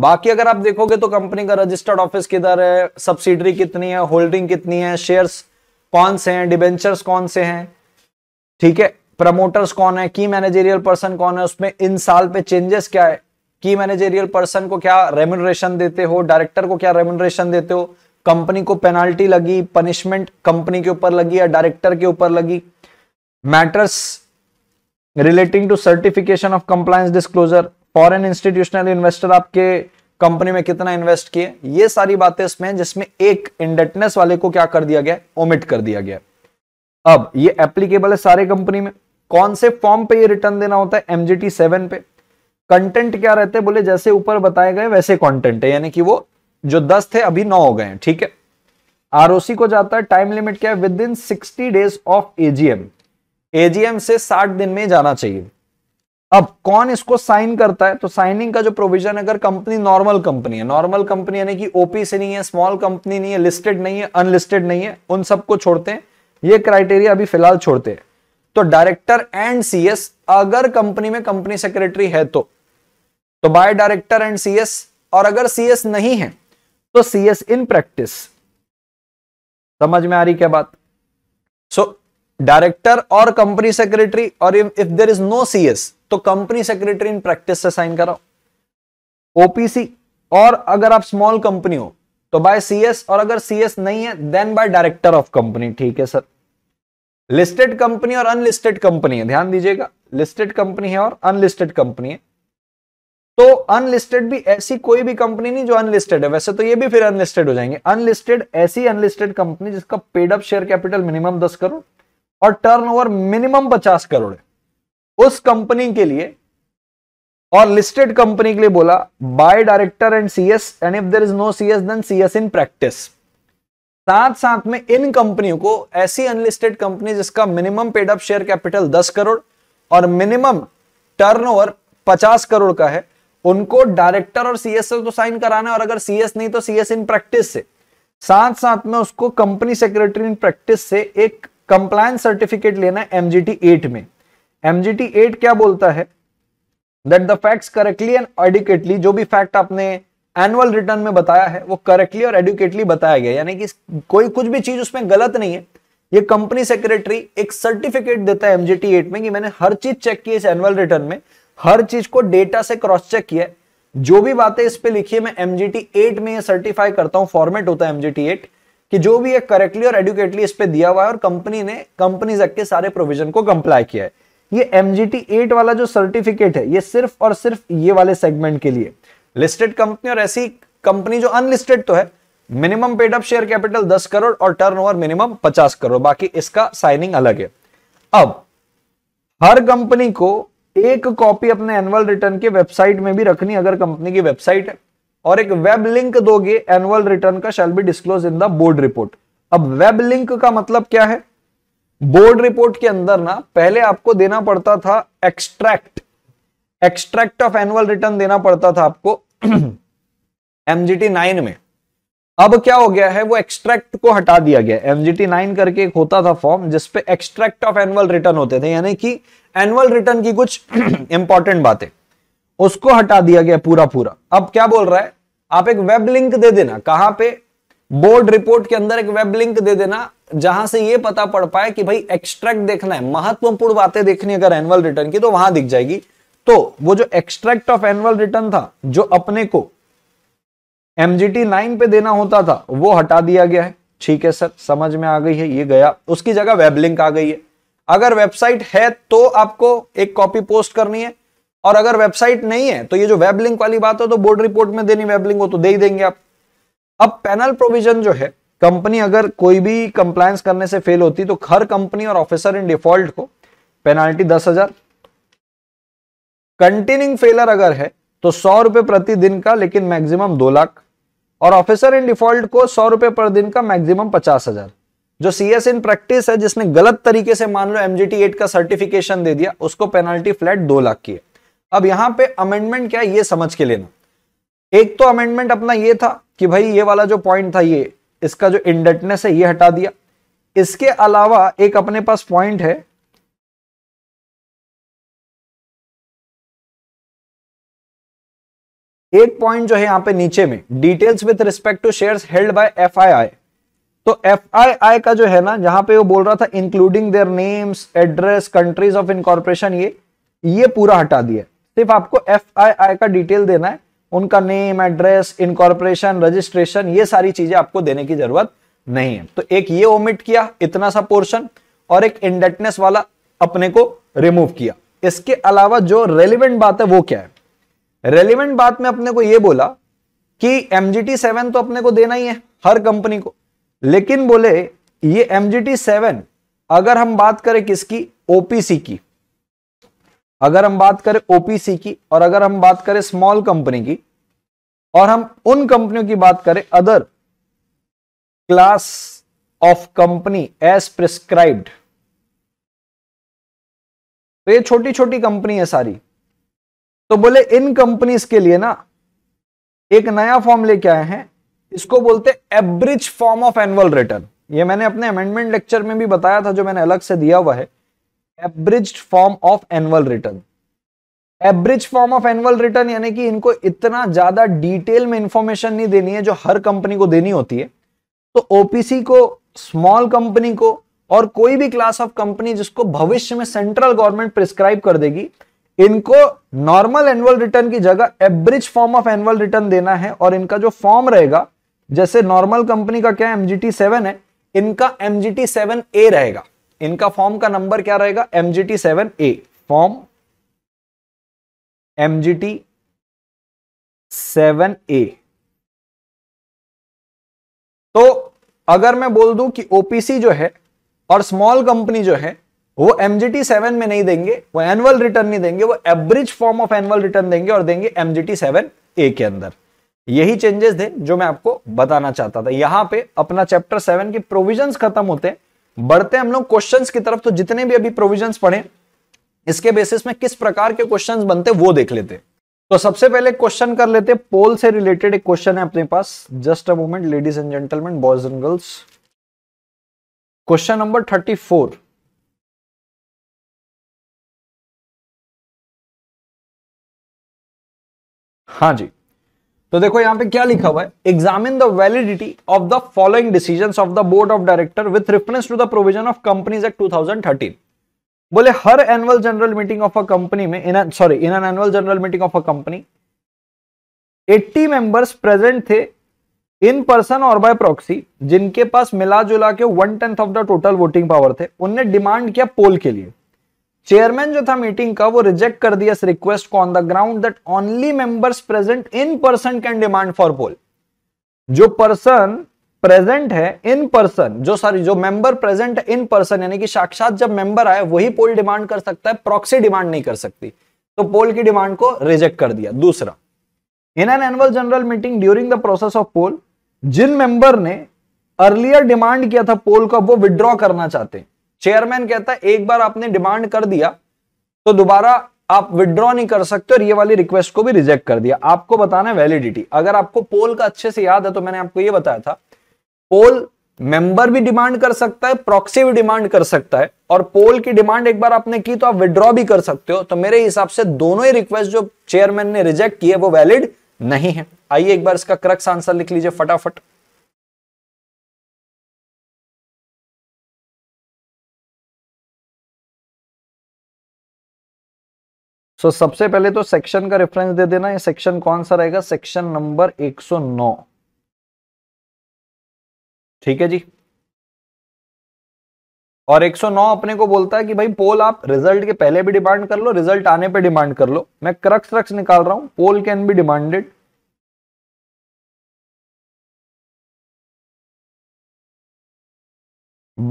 [SPEAKER 2] बाकी अगर आप देखोगे तो कंपनी का रजिस्टर्ड ऑफिस किधर है सब्सिडरी कितनी है होल्डिंग कितनी है शेयर्स कौन से हैं डिबेंचर्स कौन से हैं ठीक है प्रमोटर्स कौन है की मैनेजेरियल पर्सन कौन है उसमें इन साल पे चेंजेस क्या है की मैनेजेरियल पर्सन को क्या रेमुनरेशन देते हो डायरेक्टर को क्या रेमुनरेशन देते हो कंपनी को पेनाल्टी लगी पनिशमेंट कंपनी के ऊपर लगी या डायरेक्टर के ऊपर लगी matters relating to certification of compliance disclosure foreign institutional investor आपके कंपनी में कितना इन्वेस्ट किए ये सारी बातें इसमें जिसमें एक इंडेटनेस वाले को क्या कर दिया गया ओमिट कर दिया गया अब ये एप्लीकेबल है सारे कंपनी में कौन से फॉर्म पे ये रिटर्न देना होता है एमजीटी सेवन पे कंटेंट क्या रहते हैं बोले जैसे ऊपर बताए गए वैसे कंटेंट है यानी कि वो जो दस थे अभी नौ हो गए हैं ठीक है आरओसी को जाता है टाइम लिमिट क्या है within sixty days of AGM AGM से साठ दिन में जाना चाहिए अब कौन इसको साइन करता है तो साइनिंग का जो प्रोविजन अगर कंपनी नॉर्मल कंपनी है नॉर्मल कंपनी यानी कि ओपी से नहीं है स्मॉल कंपनी नहीं है लिस्टेड नहीं है अनलिस्टेड नहीं है उन सबको छोड़ते हैं ये क्राइटेरिया अभी फिलहाल छोड़ते हैं तो डायरेक्टर एंड सीएस अगर कंपनी में कंपनी सेक्रेटरी है तो तो बाय डायरेक्टर एंड सीएस और अगर सीएस नहीं है तो सी एस इन प्रैक्टिस समझ में आ रही क्या बात सो डायरेक्टर और कंपनी सेक्रेटरी और if there is no C S तो कंपनी सेक्रेटरी इन प्रैक्टिस से साइन कराओ ओपीसी और अगर आप स्मॉल कंपनी हो तो बाय सीएस और अगर सीएस नहीं है then by director of company ठीक है सर लिस्टेड कंपनी और अनलिस्टेड कंपनी है ध्यान दीजिएगा लिस्टेड कंपनी है और अनलिस्टेड कंपनी है तो अनलिस्टेड भी ऐसी कोई भी कंपनी नहीं जो अनलिस्टेड है वैसे तो ये भी फिर अनलिस्टेड हो जाएंगे अनलिस्टेड ऐसी अनलिस्टेड कंपनी जिसका paid up share capital minimum दस करोड़ और टर्नओवर मिनिमम पचास करोड़ है उस कंपनी के लिए और लिस्टेड कंपनी के लिए बोला by director and CS and if there is no CS then CS in practice साथ साथ में इन कंपनियों को ऐसी अनलिस्टेड कंपनी जिसका minimum paid up share capital 10 crore और मिनिमम टर्नओवर 50 करोड़ का है उनको डायरेक्टर और सीएस से तो साइन कराना है और अगर सीएस नहीं तो सीएस इन प्रैक्टिस से साथ साथ में उसको कंपनी सेक्रेटरी इन प्रैक्टिस से एक कंप्लायंस सर्टिफिकेट लेना है एमजीटी एट में एमजीटी एट क्या बोलता है that the facts correctly and adequately जो भी फैक्ट आपने एनुअल रिटर्न में बताया है वो करेक्टली और एडुकेटली बताया गया यानी कि कोई कुछ भी चीज उसमें गलत नहीं है ये कंपनी सेक्रेटरी एक सर्टिफिकेट देता है एमजीटी एट में कि मैंने हर चीज चेक की इस एनुअल रिटर्न में हर चीज को डेटा से क्रॉस चेक किया जो भी बातें इस पे लिखी है मैं एमजीटी एट में सर्टिफाई करता हूं फॉर्मेट होता है एमजीटी एट कि जो भी ये करेक्टली और एडुकेटली इस पे दिया हुआ है और कंपनी ने कंपनीज एक्ट के सारे प्रोविजन को कंप्लाई किया है ये एमजीटी 8 वाला जो सर्टिफिकेट है ये सिर्फ और सिर्फ ये वाले सेगमेंट के लिए लिस्टेड कंपनी और ऐसी कंपनी जो अनलिस्टेड तो है minimum paid up share capital 10 crore और टर्नओवर मिनिमम 50 करोड़ बाकी इसका साइनिंग अलग है अब हर कंपनी को एक कॉपी अपने एनुअल रिटर्न के वेबसाइट में भी रखनी अगर कंपनी की वेबसाइट है और एक वेब लिंक दोगे एनुअल रिटर्न का shall be disclose in the board report अब वेब लिंक का मतलब क्या है बोर्ड रिपोर्ट के अंदर ना पहले आपको देना पड़ता था extract extract of annual return देना पड़ता था आपको एमजीटी नाइन में अब क्या हो गया है वो एक्सट्रैक्ट को हटा दिया गया एमजीटी नाइन करके एक होता था फॉर्म जिसपे एक्सट्रैक्ट ऑफ एनुअल रिटर्न होते थे यानी कि एनुअल रिटर्न की कुछ इंपॉर्टेंट बातें उसको हटा दिया गया पूरा पूरा अब क्या बोल रहा है आप एक वेब लिंक दे देना कहां पे बोर्ड रिपोर्ट के अंदर एक वेब लिंक दे देना जहां से ये पता पड़ पाए कि भाई एक्सट्रैक्ट देखना है महत्वपूर्ण बातें देखनी अगर एनुअल रिटर्न की तो वहां दिख जाएगी तो वो जो एक्सट्रैक्ट ऑफ एनुअल रिटर्न था जो अपने को एमजीटी नाइन पे देना होता था वो हटा दिया गया है ठीक है सर समझ में आ गई है ये गया उसकी जगह वेब लिंक आ गई है अगर वेबसाइट है तो आपको एक कॉपी पोस्ट करनी है और अगर वेबसाइट नहीं है तो ये जो वेब लिंक वाली बात हो तो बोर्ड रिपोर्ट में देनी वेब लिंक हो तो दे ही देंगे आप अब पैनल प्रोविजन जो है कंपनी अगर कोई भी कंप्लायंस करने से फेल होती तो हर कंपनी और ऑफिसर इन डिफॉल्ट को पेनाल्टी दस हजार कंटेनिंग फेलर अगर है तो सौ रुपए प्रति दिन का लेकिन मैक्सिमम दो लाख और ऑफिसर इन डिफॉल्ट को सौ रुपए पर दिन का मैक्सिमम पचास हजार जो सीएस इन प्रैक्टिस है जिसने गलत तरीके से मान लो एमजीटी एट का सर्टिफिकेशन दे दिया उसको पेनल्टी फ्लैट दो लाख की है अब यहां पे अमेंडमेंट क्या ये समझ के लेना एक तो अमेंडमेंट अपना ये था कि भाई ये वाला जो पॉइंट था ये इसका जो इंडटनेस है ये हटा दिया इसके
[SPEAKER 3] अलावा एक अपने पास पॉइंट है एक पॉइंट जो है यहां पे नीचे में
[SPEAKER 1] details with respect to share held by F तो एफ का जो है ना जहां
[SPEAKER 2] पे वो बोल रहा था including their names address countries of incorporation ये ये पूरा हटा दिया सिर्फ आपको एफ का डिटेल देना है उनका नेम एड्रेस इनकॉर्पोरेशन रजिस्ट्रेशन ये सारी चीजें आपको देने की जरूरत नहीं है तो एक ये ओमिट किया इतना सा पोर्शन और एक इंडेटनेस वाला अपने को रिमूव किया इसके अलावा जो रेलिवेंट बात है वो क्या है रेलिवेंट बात में अपने को यह बोला कि एमजीटी सेवन तो अपने को देना ही है हर कंपनी को लेकिन बोले ये एमजीटी सेवन अगर हम बात करें किसकी ओपीसी की अगर हम बात करें ओपीसी की और अगर हम बात करें स्मॉल कंपनी की और हम उन कंपनियों की बात करें other class of company as
[SPEAKER 1] prescribed तो ये छोटी छोटी कंपनी है सारी तो बोले इन कंपनीज के लिए ना एक नया फॉर्म लेके
[SPEAKER 2] आए हैं इसको बोलते average form of annual return ये मैंने अपने अमेंडमेंट लेक्चर में भी बताया था जो मैंने अलग से दिया हुआ है average form of annual return average form of annual return यानी कि इनको इतना ज्यादा डिटेल में इंफॉर्मेशन नहीं देनी है जो हर कंपनी को देनी होती है तो ओपीसी को स्मॉल कंपनी को और कोई भी क्लास ऑफ कंपनी जिसको भविष्य में सेंट्रल गवर्नमेंट प्रिस्क्राइब कर देगी इनको नॉर्मल एनुअल रिटर्न की जगह average form of annual return देना है और इनका जो फॉर्म रहेगा जैसे नॉर्मल कंपनी का क्या एमजीटी सेवन है इनका एमजीटी सेवन ए रहेगा इनका फॉर्म का नंबर क्या रहेगा MGT seven A form
[SPEAKER 3] MGT seven A तो अगर मैं बोल दूं कि ओपीसी जो है
[SPEAKER 2] और स्मॉल कंपनी जो है वो MGT 7 सेवन में नहीं देंगे वो एनुअल रिटर्न नहीं देंगे वो average form of annual return देंगे और देंगे MGT 7 A के अंदर यही चेंजेस थे जो मैं आपको बताना चाहता था यहां पे अपना चैप्टर सेवन के प्रोविजन खत्म होते हैं बढ़ते हम लोग क्वेश्चन की तरफ तो जितने भी अभी प्रोविजन पढ़े इसके बेसिस में किस प्रकार के क्वेश्चन बनते वो देख लेते तो सबसे पहले क्वेश्चन कर लेते पोल से रिलेटेड एक क्वेश्चन है अपने
[SPEAKER 1] पास just a moment ladies and gentleman boys and girls question
[SPEAKER 3] number thirty four हाँ जी तो देखो यहां पे क्या लिखा हुआ
[SPEAKER 1] है examine the validity of the following decision of the board of director with reference to the
[SPEAKER 2] provision of companies act 2013 बोले हर annual general meeting of a company में in sorry in an annual general meeting of a company 80 members present थे in person और by proxy जिनके पास मिला जुला के one tenth of the total voting power थे उनने डिमांड किया पोल के लिए चेयरमैन जो था मीटिंग का वो रिजेक्ट कर दिया इस रिक्वेस्ट को on the ground that only members present in person can demand for poll जो पर्सन प्रेजेंट है इन पर्सन जो सॉरी जो मेंबर प्रेजेंट है इन पर्सन यानी कि साक्षात जब मेंबर आए वही पोल डिमांड कर सकता है प्रॉक्सी डिमांड नहीं कर सकती तो पोल की डिमांड को रिजेक्ट कर दिया दूसरा in an annual general meeting during the process of poll जिन मेंबर ने अर्लियर डिमांड किया था पोल का वो विड्रॉ करना चाहते हैं चेयरमैन कहता है एक बार आपने डिमांड कर दिया तो दोबारा आप विड्रॉ नहीं कर सकते और ये वाली रिक्वेस्ट को भी रिजेक्ट कर दिया आपको बताना है वैलिडिटी अगर आपको पोल का अच्छे से याद है तो मैंने आपको ये बताया था पोल मेंबर भी डिमांड कर सकता है प्रॉक्सी भी डिमांड कर सकता है और पोल की डिमांड एक बार आपने की तो आप विड्रॉ भी कर सकते हो तो मेरे हिसाब से
[SPEAKER 1] दोनों ही रिक्वेस्ट जो चेयरमैन ने रिजेक्ट की है वो वैलिड नहीं है आइए एक बार इसका क्रक्स आंसर
[SPEAKER 3] लिख लीजिए फटाफट
[SPEAKER 1] सो so, सबसे पहले तो सेक्शन का रेफरेंस दे देना ये सेक्शन कौन सा रहेगा सेक्शन नंबर 109 ठीक है जी और 109 अपने को बोलता है कि भाई पोल आप रिजल्ट के पहले भी डिमांड कर लो रिजल्ट आने पे
[SPEAKER 2] डिमांड
[SPEAKER 3] कर लो मैं क्रक्स रक्स निकाल रहा हूं poll can be demanded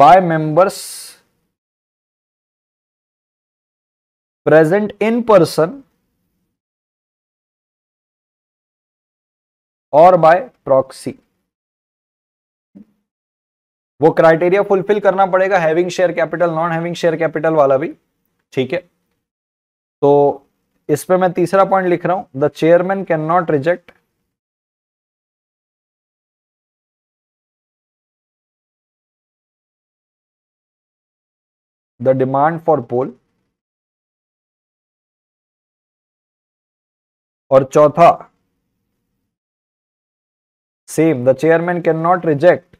[SPEAKER 3] by members present in person और बाय प्रॉक्सी वो क्राइटेरिया फुलफिल करना पड़ेगा
[SPEAKER 1] having share capital non having share capital वाला भी ठीक है
[SPEAKER 3] तो इस पे मैं तीसरा पॉइंट लिख रहा हूं the chairman can not reject the demand for poll और चौथा
[SPEAKER 1] same the chairman can not reject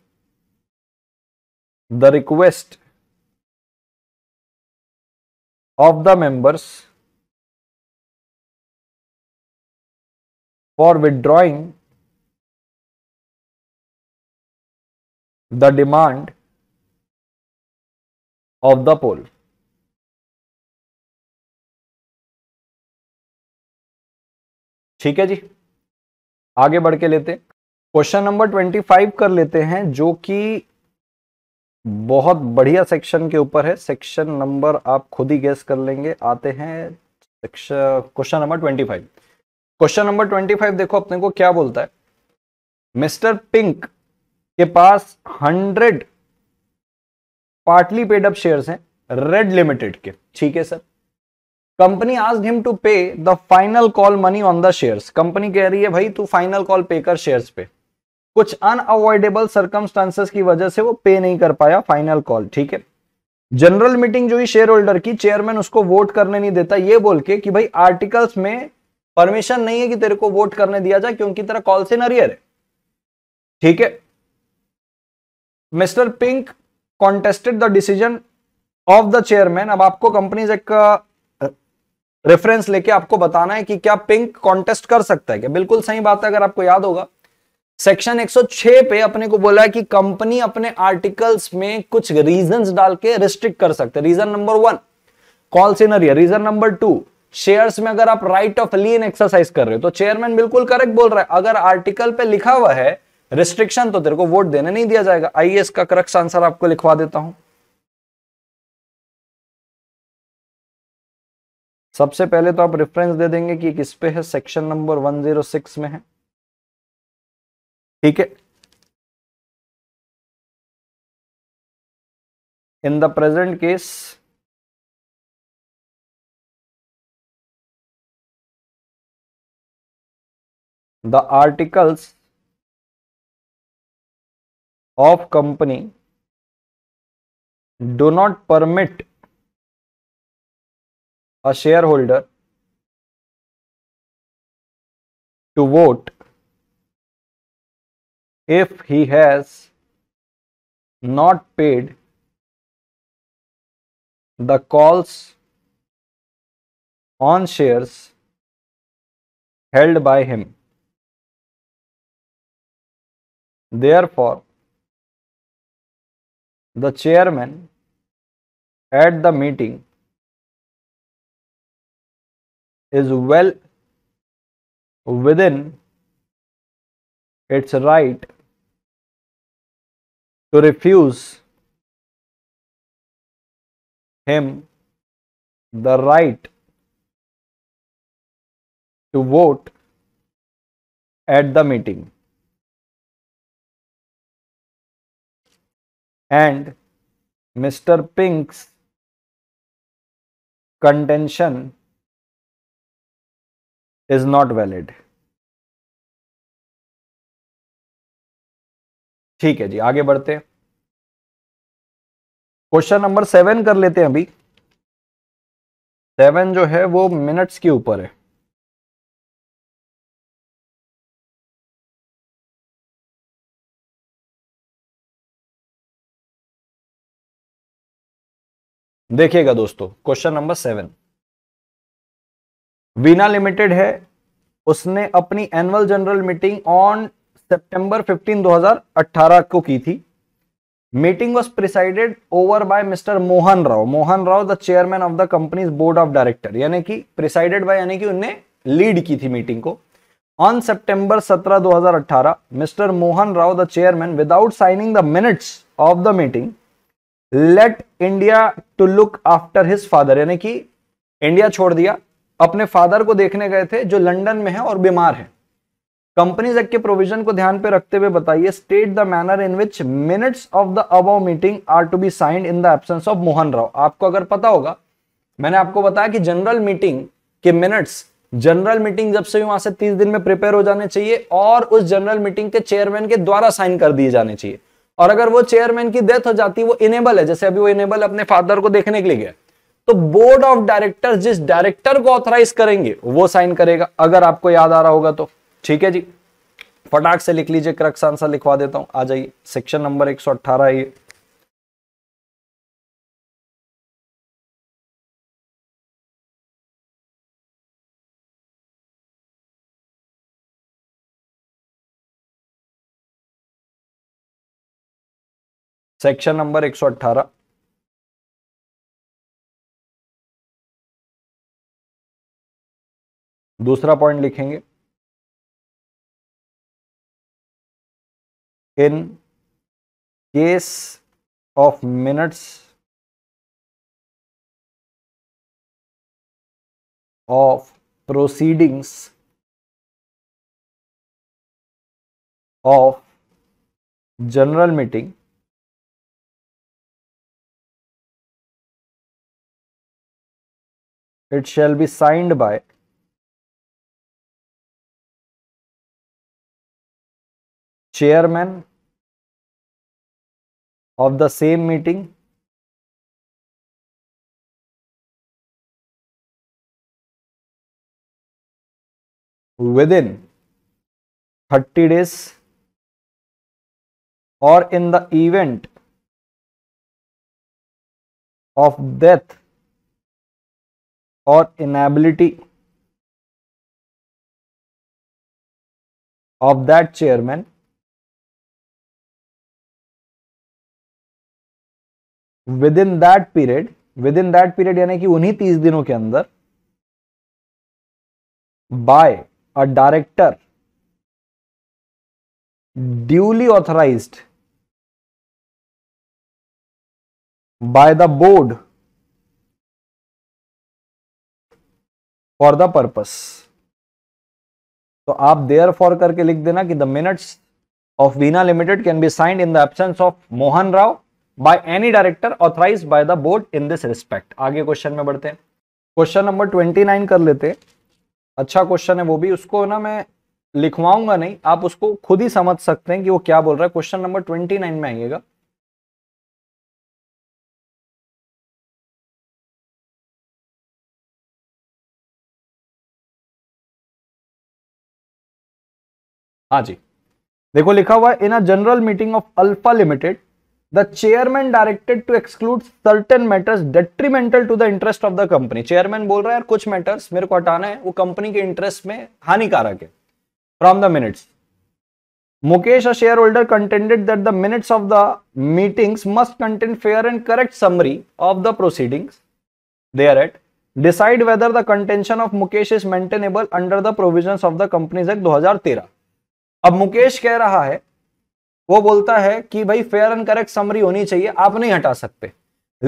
[SPEAKER 1] the request
[SPEAKER 3] of the members for withdrawing the demand of the poll ठीक है जी आगे बढ़ के लेते
[SPEAKER 1] क्वेश्चन नंबर ट्वेंटी फाइव कर लेते हैं जो कि बहुत
[SPEAKER 2] बढ़िया सेक्शन के ऊपर है सेक्शन नंबर आप खुद ही गैस कर लेंगे आते हैं question number twenty five question number twenty five देखो अपने को क्या बोलता है मिस्टर पिंक के पास hundred partly paid up shares हैं रेड लिमिटेड के ठीक है सर कंपनी आज him to pay the final call money on the shares company कह रही है भाई तू फाइनल कॉल पे कर शेयर्स पे कुछ अनअवॉइडेबल सर्कमस्टांसेस की वजह से वो पे नहीं कर पाया फाइनल कॉल ठीक है जनरल मीटिंग जो ही शेयर होल्डर की चेयरमैन उसको वोट करने नहीं देता ये बोल के कि भाई आर्टिकल्स में परमिशन नहीं है कि तेरे को वोट करने दिया जाए क्योंकि तेरा कॉल से नरियर है ठीक है mister pink contested the decision of the chairman अब आपको कंपनीज एक रेफरेंस लेके आपको बताना है कि क्या पिंक कॉन्टेस्ट कर सकता है क्या बिल्कुल सही बात है अगर आपको याद होगा सेक्शन 106 पे अपने को बोला है कि कंपनी अपने आर्टिकल्स में कुछ रीजंस डाल के रिस्ट्रिक्ट कर सकते हैं reason number one call scenario reason number two shares में अगर आप राइट ऑफ लीन एक्सरसाइज कर रहे हो तो चेयरमैन बिल्कुल करेक्ट बोल रहा है अगर आर्टिकल पे लिखा हुआ
[SPEAKER 1] है रिस्ट्रिक्शन तो तेरे को वोट देने नहीं दिया जाएगा आइए इसका करेक्ट आंसर आपको लिखवा देता हूं सबसे पहले तो आप रेफरेंस दे देंगे कि किस पे है सेक्शन नंबर 106 में है
[SPEAKER 3] ठीक है in the present case the articles of company do not permit a shareholder to vote if he has not paid the calls on shares held by him. Therefore, the chairman at the meeting is well within its right to refuse him the right to vote at the meeting and Mr. Pink's contention is not valid ठीक है जी आगे बढ़ते हैं question number seven कर लेते हैं अभी seven जो है वो मिनट्स के ऊपर है देखिएगा दोस्तों question number seven
[SPEAKER 1] Veena limited है उसने अपनी एनुअल जनरल मीटिंग ऑन
[SPEAKER 2] सितंबर 15 2018 को की थी meeting was presided over by mister Mohan Rao Mohan Rao the chairman of the company board of director यानी कि प्रिसाइडेड बाय यानी कि उनने लीड की थी मीटिंग को ऑन सितंबर 17 2018 mister Mohan Rao the chairman without signing the minutes of the meeting left India to look after his father यानी कि इंडिया छोड़ दिया अपने फादर को देखने गए थे जो लंदन में है और बीमार है कंपनीज एक्ट के प्रोविजन को ध्यान पे रखते हुए बताइए state the manner in which minutes of the अब meeting are to be signed in the absence of Mohan Rao आपको अगर पता होगा मैंने आपको बताया कि जनरल मीटिंग के मिनट्स जनरल मीटिंग जब से वहां से तीस दिन में प्रिपेयर हो जाने चाहिए और उस जनरल मीटिंग के चेयरमैन के द्वारा साइन कर दिए जाने चाहिए और अगर वो चेयरमैन की डेथ हो जाती है वो इनेबल है जैसे अभी वो इनेबल अपने फादर को देखने के लिए गया तो बोर्ड ऑफ डायरेक्टर जिस डायरेक्टर को ऑथराइज करेंगे वो साइन करेगा अगर आपको याद आ रहा होगा तो ठीक है जी फटाक से लिख लीजिए
[SPEAKER 3] करेक्ट आंसर लिखवा देता हूं आ जाइए सेक्शन नंबर एक सौ ये सेक्शन नंबर दूसरा पॉइंट लिखेंगे in case of minutes of proceedings of general meeting it shall be signed by chairman of the same meeting within 30 days or in the event of death or inability of that chairman 
[SPEAKER 1] within that period within that period यानी कि उन्हीं तीस दिनों के अंदर
[SPEAKER 3] by a director duly authorise by the board for the
[SPEAKER 1] purpose तो आप therefore करके लिख देना कि the minutes
[SPEAKER 2] of Veena limited can be signed in the absence of Mohan Rao by any director authorise by the board in this respect आगे question में बढ़ते हैं क्वेश्चन नंबर ट्वेंटी नाइन कर लेते अच्छा क्वेश्चन है वो भी उसको ना मैं लिखवाऊंगा नहीं आप उसको खुद ही समझ
[SPEAKER 3] सकते हैं कि वो क्या बोल रहा है क्वेश्चन नंबर ट्वेंटी नाइन में आइएगा हाँ जी देखो
[SPEAKER 1] लिखा हुआ है in a general meeting of alpha limited the chairman directed to exclude
[SPEAKER 2] certain matters detrimental to the interest of the company chairman बोल रहा है यार कुछ matters मेरे को हटाना है वो कंपनी के इंटरेस्ट में हानिकारक है from the minutes Mukesh a shareholder contended that the minutes of the meetings must contain fair and correct summary of the proceedings thereat decide whether the contention of mukesh is maintainable under the provisions of the companies act 2013 अब मुकेश कह रहा है वो बोलता है कि भाई fair and correct summary होनी चाहिए आप नहीं हटा सकते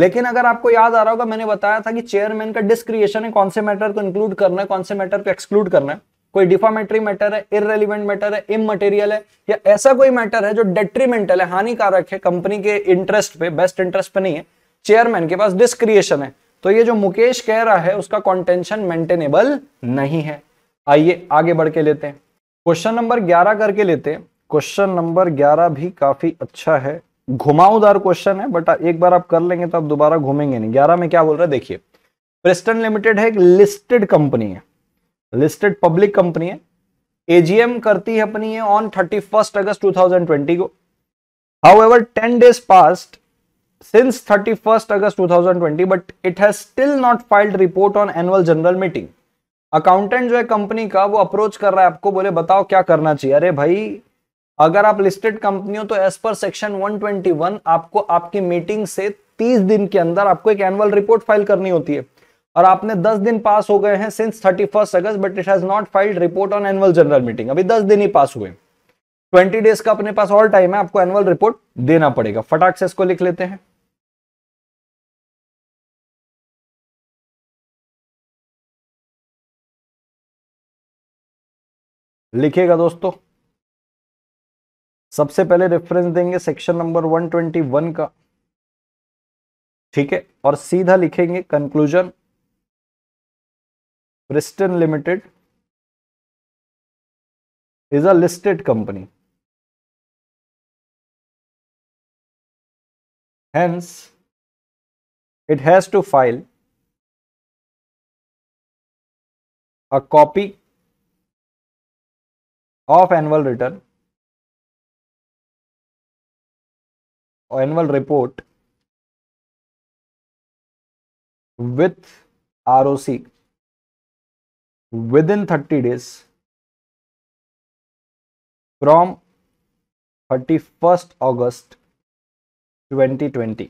[SPEAKER 2] लेकिन अगर आपको याद आ रहा होगा मैंने बताया था कि चेयरमैन का डिस्क्रिएशन है कौन से मैटर को इंक्लूड करना है कौन से मैटर को एक्सक्लूड करना है कोई डिफॉर्मेटरी मैटर है इरेलीवेंट मैटर है इमटेरियल है या ऐसा कोई मैटर है जो डेट्रीमेंटल है हानिकारक है कंपनी के इंटरेस्ट पे बेस्ट इंटरेस्ट पे नहीं है चेयरमैन के पास डिस्क्रिएशन है तो ये जो मुकेश कह रहा है उसका कॉन्टेंशन मेंटेनेबल नहीं है आइए आगे बढ़ के लेते हैं क्वेश्चन नंबर ग्यारह करके लेते हैं क्वेश्चन नंबर ग्यारह भी काफी अच्छा है घुमाऊदार क्वेश्चन है बट एक बार आप कर लेंगे तो आप दोबारा घूमेंगे नहीं ग्यारह में क्या बोल रहा है देखिए प्रेस्टन लिमिटेड है एक लिस्टेड कंपनी है लिस्टेड पब्लिक कंपनी है एजीएम करती है अपनी है ऑन थर्टी फर्स्ट अगस्त 2020 को however 10 days past since 31st अगस्त 2020 but it has still not filed report on annual general meeting accountant जो है कंपनी का वो अप्रोच कर रहा है आपको बोले बताओ क्या करना चाहिए अरे भाई अगर आप लिस्टेड कंपनी हो तो एज पर सेक्शन 121 आपको आपकी मीटिंग से 30 दिन के अंदर आपको एक एनुअल रिपोर्ट फाइल करनी होती है और आपने 10 दिन पास हो गए हैं सिंस 31 अगस्त but it has not filed report on annual general meeting अभी 10 दिन ही पास हुए 20 डेज
[SPEAKER 3] का अपने पास और टाइम है आपको एनुअल रिपोर्ट देना पड़ेगा फटाक से इसको लिख लेते हैं लिखेगा दोस्तों सबसे पहले रेफरेंस देंगे सेक्शन नंबर 121 का
[SPEAKER 1] ठीक है और सीधा लिखेंगे conclusion Preston
[SPEAKER 3] limited is a listed company hence it has to file a copy of annual return annual report with R O C within thirty days from
[SPEAKER 1] thirty first August twenty twenty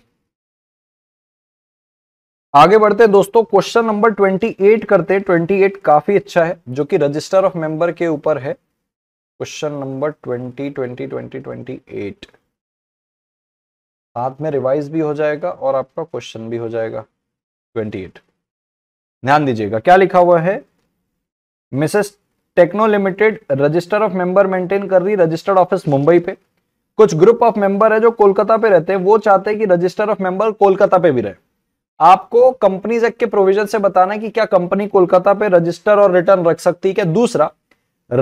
[SPEAKER 1] आगे बढ़ते हैं दोस्तों question number twenty eight करते twenty eight काफी
[SPEAKER 2] अच्छा है जो कि रजिस्टर ऑफ मेंबर के ऊपर है question number twenty twenty twenty twenty eight साथ में रिवाइज भी हो जाएगा और आपका क्वेश्चन भी हो जाएगा 28 ध्यान दीजिएगा क्या लिखा हुआ है Mrs Techno limited register of member maintain कर रही रजिस्टर्ड ऑफिस मुंबई पे कुछ ग्रुप ऑफ मेंबर है जो कोलकाता पे रहते हैं वो चाहते हैं कि रजिस्टर ऑफ मेंबर कोलकाता पे भी रहे आपको कंपनीज एक्ट के प्रोविजन से बताना है कि क्या कंपनी कोलकाता पे रजिस्टर और रिटर्न रख सकती है क्या दूसरा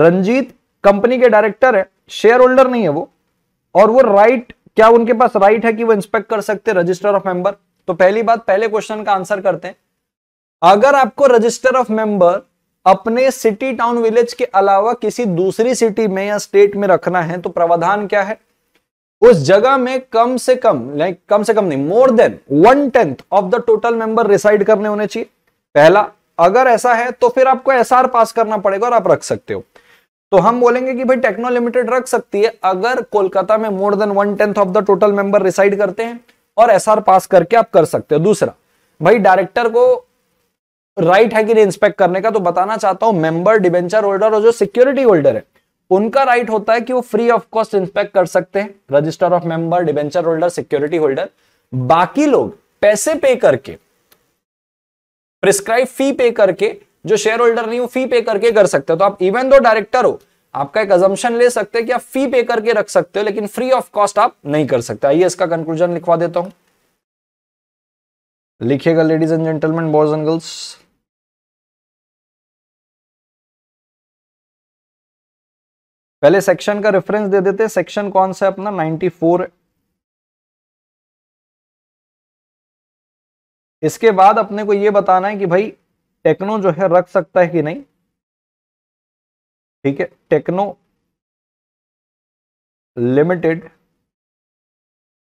[SPEAKER 2] रंजीत कंपनी के डायरेक्टर है शेयर होल्डर नहीं है वो और वो राइट क्या उनके पास राइट है कि वो इंस्पेक्ट कर सकते रजिस्टर ऑफ मेंबर तो पहली बात पहले क्वेश्चन का आंसर करते हैं अगर आपको रजिस्टर ऑफ मेंबर अपने सिटी टाउन विलेज के अलावा किसी दूसरी सिटी में या स्टेट में रखना है तो प्रावधान क्या है उस जगह में कम से कम लाइक कम से कम नहीं more than one tenth of the total member reside करने होने चाहिए पहला अगर ऐसा है तो फिर आपको एसआर पास करना पड़ेगा और आप रख सकते हो तो हम बोलेंगे कि भाई टेक्नो लिमिटेड रख सकती है अगर कोलकाता में more than one tenth of the total member reside करते हैं और एसआर पास करके आप कर सकते हो दूसरा भाई डायरेक्टर को राइट है कि नहीं इंस्पेक्ट करने का तो बताना चाहता हूं मेंबर डिबेंचर होल्डर और जो सिक्योरिटी होल्डर है उनका राइट होता है कि वो फ्री ऑफ कॉस्ट इंस्पेक्ट कर सकते हैं register of member debenture holder security holder बाकी लोग पैसे पे करके प्रिस्क्राइब फी पे करके जो शेयर होल्डर नहीं हो फी पे करके कर सकते हो तो आप इवन दो डायरेक्टर हो आपका एक अजम्पन ले सकते हैं कि आप फी पे करके रख
[SPEAKER 1] सकते हो लेकिन फ्री ऑफ कॉस्ट आप नहीं कर सकते आइए इसका कंक्लूजन लिखवा देता हूं
[SPEAKER 3] लिखिएगा ladies and gentleman boys and girls पहले सेक्शन का रेफरेंस दे देते सेक्शन कौन सा है अपना 94
[SPEAKER 1] इसके बाद अपने को यह बताना है कि भाई टेक्नो जो है रख सकता है कि नहीं
[SPEAKER 3] ठीक है Techno limited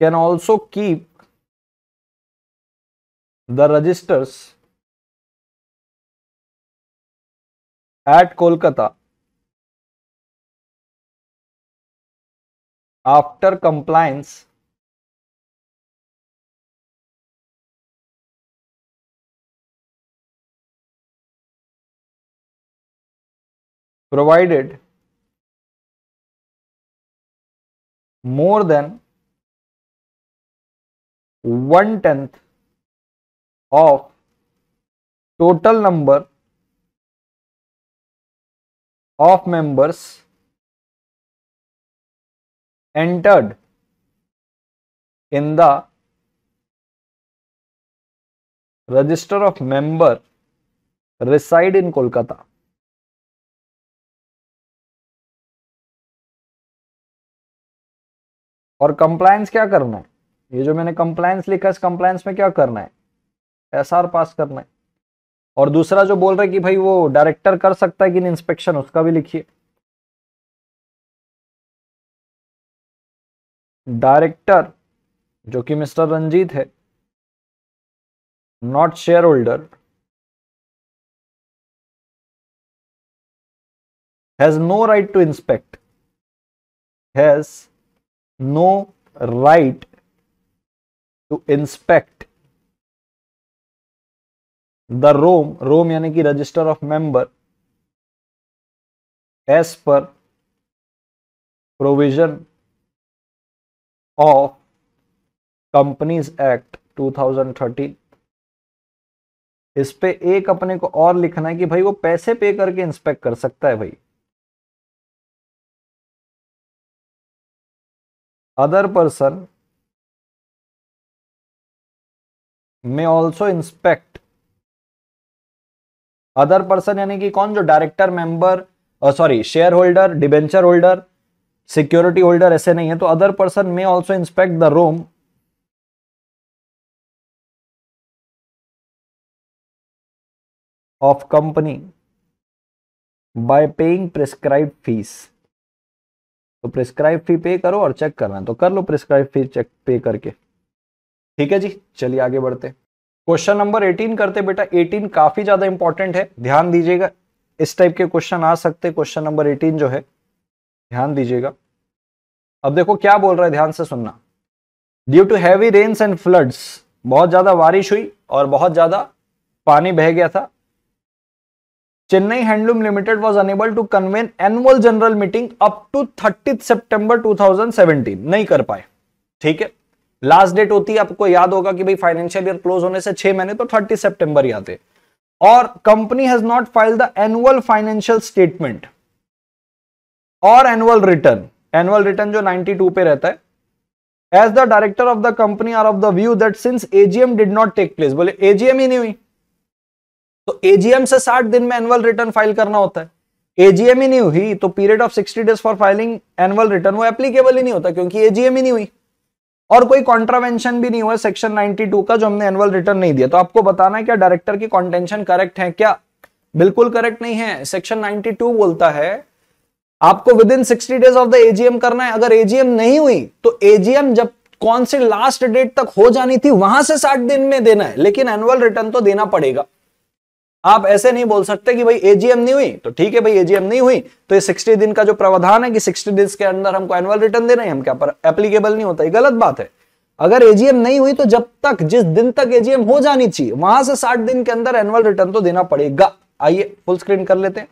[SPEAKER 3] can also keep the registers at Kolkata after compliance provided more than one tenth of total number of members entered in the register of member reside in Kolkata. और कंप्लायंस क्या करना है ये जो मैंने कंप्लायंस लिखा है इस कंप्लायंस में क्या
[SPEAKER 2] करना
[SPEAKER 1] है एस पास करना है और दूसरा जो बोल रहे कि भाई वो डायरेक्टर कर सकता है कि इंस्पेक्शन उसका भी लिखिए
[SPEAKER 3] डायरेक्टर जो कि मिस्टर रंजीत है not shareholder has no right to inspect has no
[SPEAKER 1] right to inspect
[SPEAKER 3] the room room यानी कि register of member as per provision
[SPEAKER 1] of companies act 2013 इस पे एक अपने को और लिखना है कि भाई वो पैसे पे करके
[SPEAKER 3] इंस्पेक्ट कर सकता है भाई other person may also inspect other person यानी कि कौन जो
[SPEAKER 2] director member sorry shareholder debenture holder security holder ऐसे
[SPEAKER 3] नहीं है तो other person may also inspect the room of company
[SPEAKER 1] by paying prescribe fees तो प्रिस्क्राइब फी पे
[SPEAKER 2] करो और चेक करना तो कर लो प्रिस्क्राइब फी चेक पे करके ठीक है जी चलिए आगे बढ़ते क्वेश्चन नंबर 18 करते बेटा 18 काफी ज्यादा इंपॉर्टेंट है ध्यान दीजिएगा इस टाइप के क्वेश्चन आ सकते क्वेश्चन नंबर 18 जो है ध्यान दीजिएगा अब देखो क्या बोल रहा है ध्यान से सुनना due to heavy rains and floods बहुत ज्यादा बारिश हुई और बहुत ज्यादा पानी बह गया था limited was unable to convene annual general meeting up to thirty September two thousand seventeen नहीं कर पाए ठीक है लास्ट डेट होती है आपको याद होगा कि भाई फाइनेंशियल ईयर क्लोज होने से छह महीने तो 30 सितंबर ही आते और company has not file the annual financial statement और एनुअल रिटर्न एनुअल रिटर्न जो 92 पे रहता है as the director of the company are of the view that since AGM did not take place बोले एजीएम ही नहीं हुई तो एजीएम से साठ दिन में एनुअल रिटर्न फाइल करना होता है एजीएम ही नहीं हुई तो period of sixty days for filing annual return वो एप्लीकेबल ही नहीं होता क्योंकि एजीएम ही नहीं हुई और कोई कॉन्ट्रावेंशन भी नहीं हुआ सेक्शन 92 का जो हमने एनुअल रिटर्न नहीं दिया तो आपको बताना है क्या डायरेक्टर की कॉन्टेंशन करेक्ट है क्या बिल्कुल करेक्ट नहीं है सेक्शन 92 बोलता है आपको within sixty days of the AGM करना है अगर एजीएम नहीं हुई तो एजीएम जब कौन सी लास्ट डेट तक हो जानी थी वहां से साठ दिन में देना है लेकिन एनुअल रिटर्न तो देना पड़ेगा आप ऐसे नहीं बोल सकते कि भाई एजीएम नहीं हुई तो ठीक है भाई एजीएम नहीं हुई तो ये 60 दिन का जो प्रावधान है कि 60 दिन के अंदर हमको एनुअल रिटर्न देना है हम क्या पर एप्लीकेबल नहीं होता ये गलत बात है अगर एजीएम नहीं हुई तो जब तक जिस दिन तक एजीएम हो जानी चाहिए वहां से साठ दिन के अंदर एनुअल रिटर्न तो देना पड़ेगा आइए फुल स्क्रीन कर लेते हैं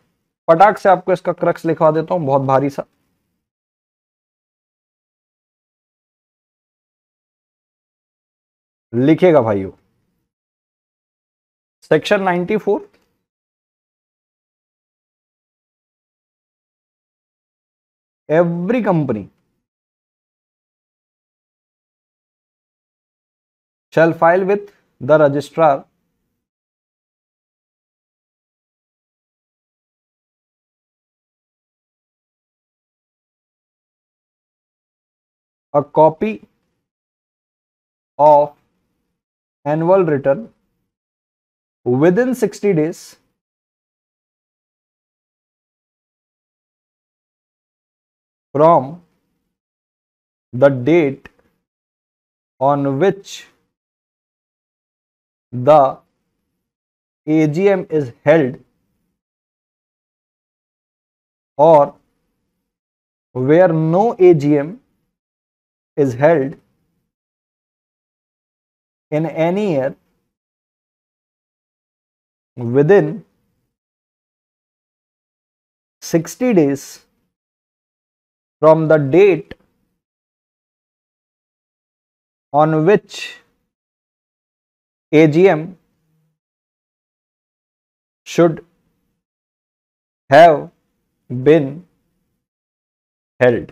[SPEAKER 3] पटाख से आपको इसका क्रक्स लिखवा देता हूं बहुत भारी सा लिखेगा भाइयों section 94 every company shall file with the registrar a copy of annual return within 60 days from the date on which
[SPEAKER 1] the AGM is held
[SPEAKER 3] or where no AGM is held in any year within 60 days from the date on which AGM should have been held.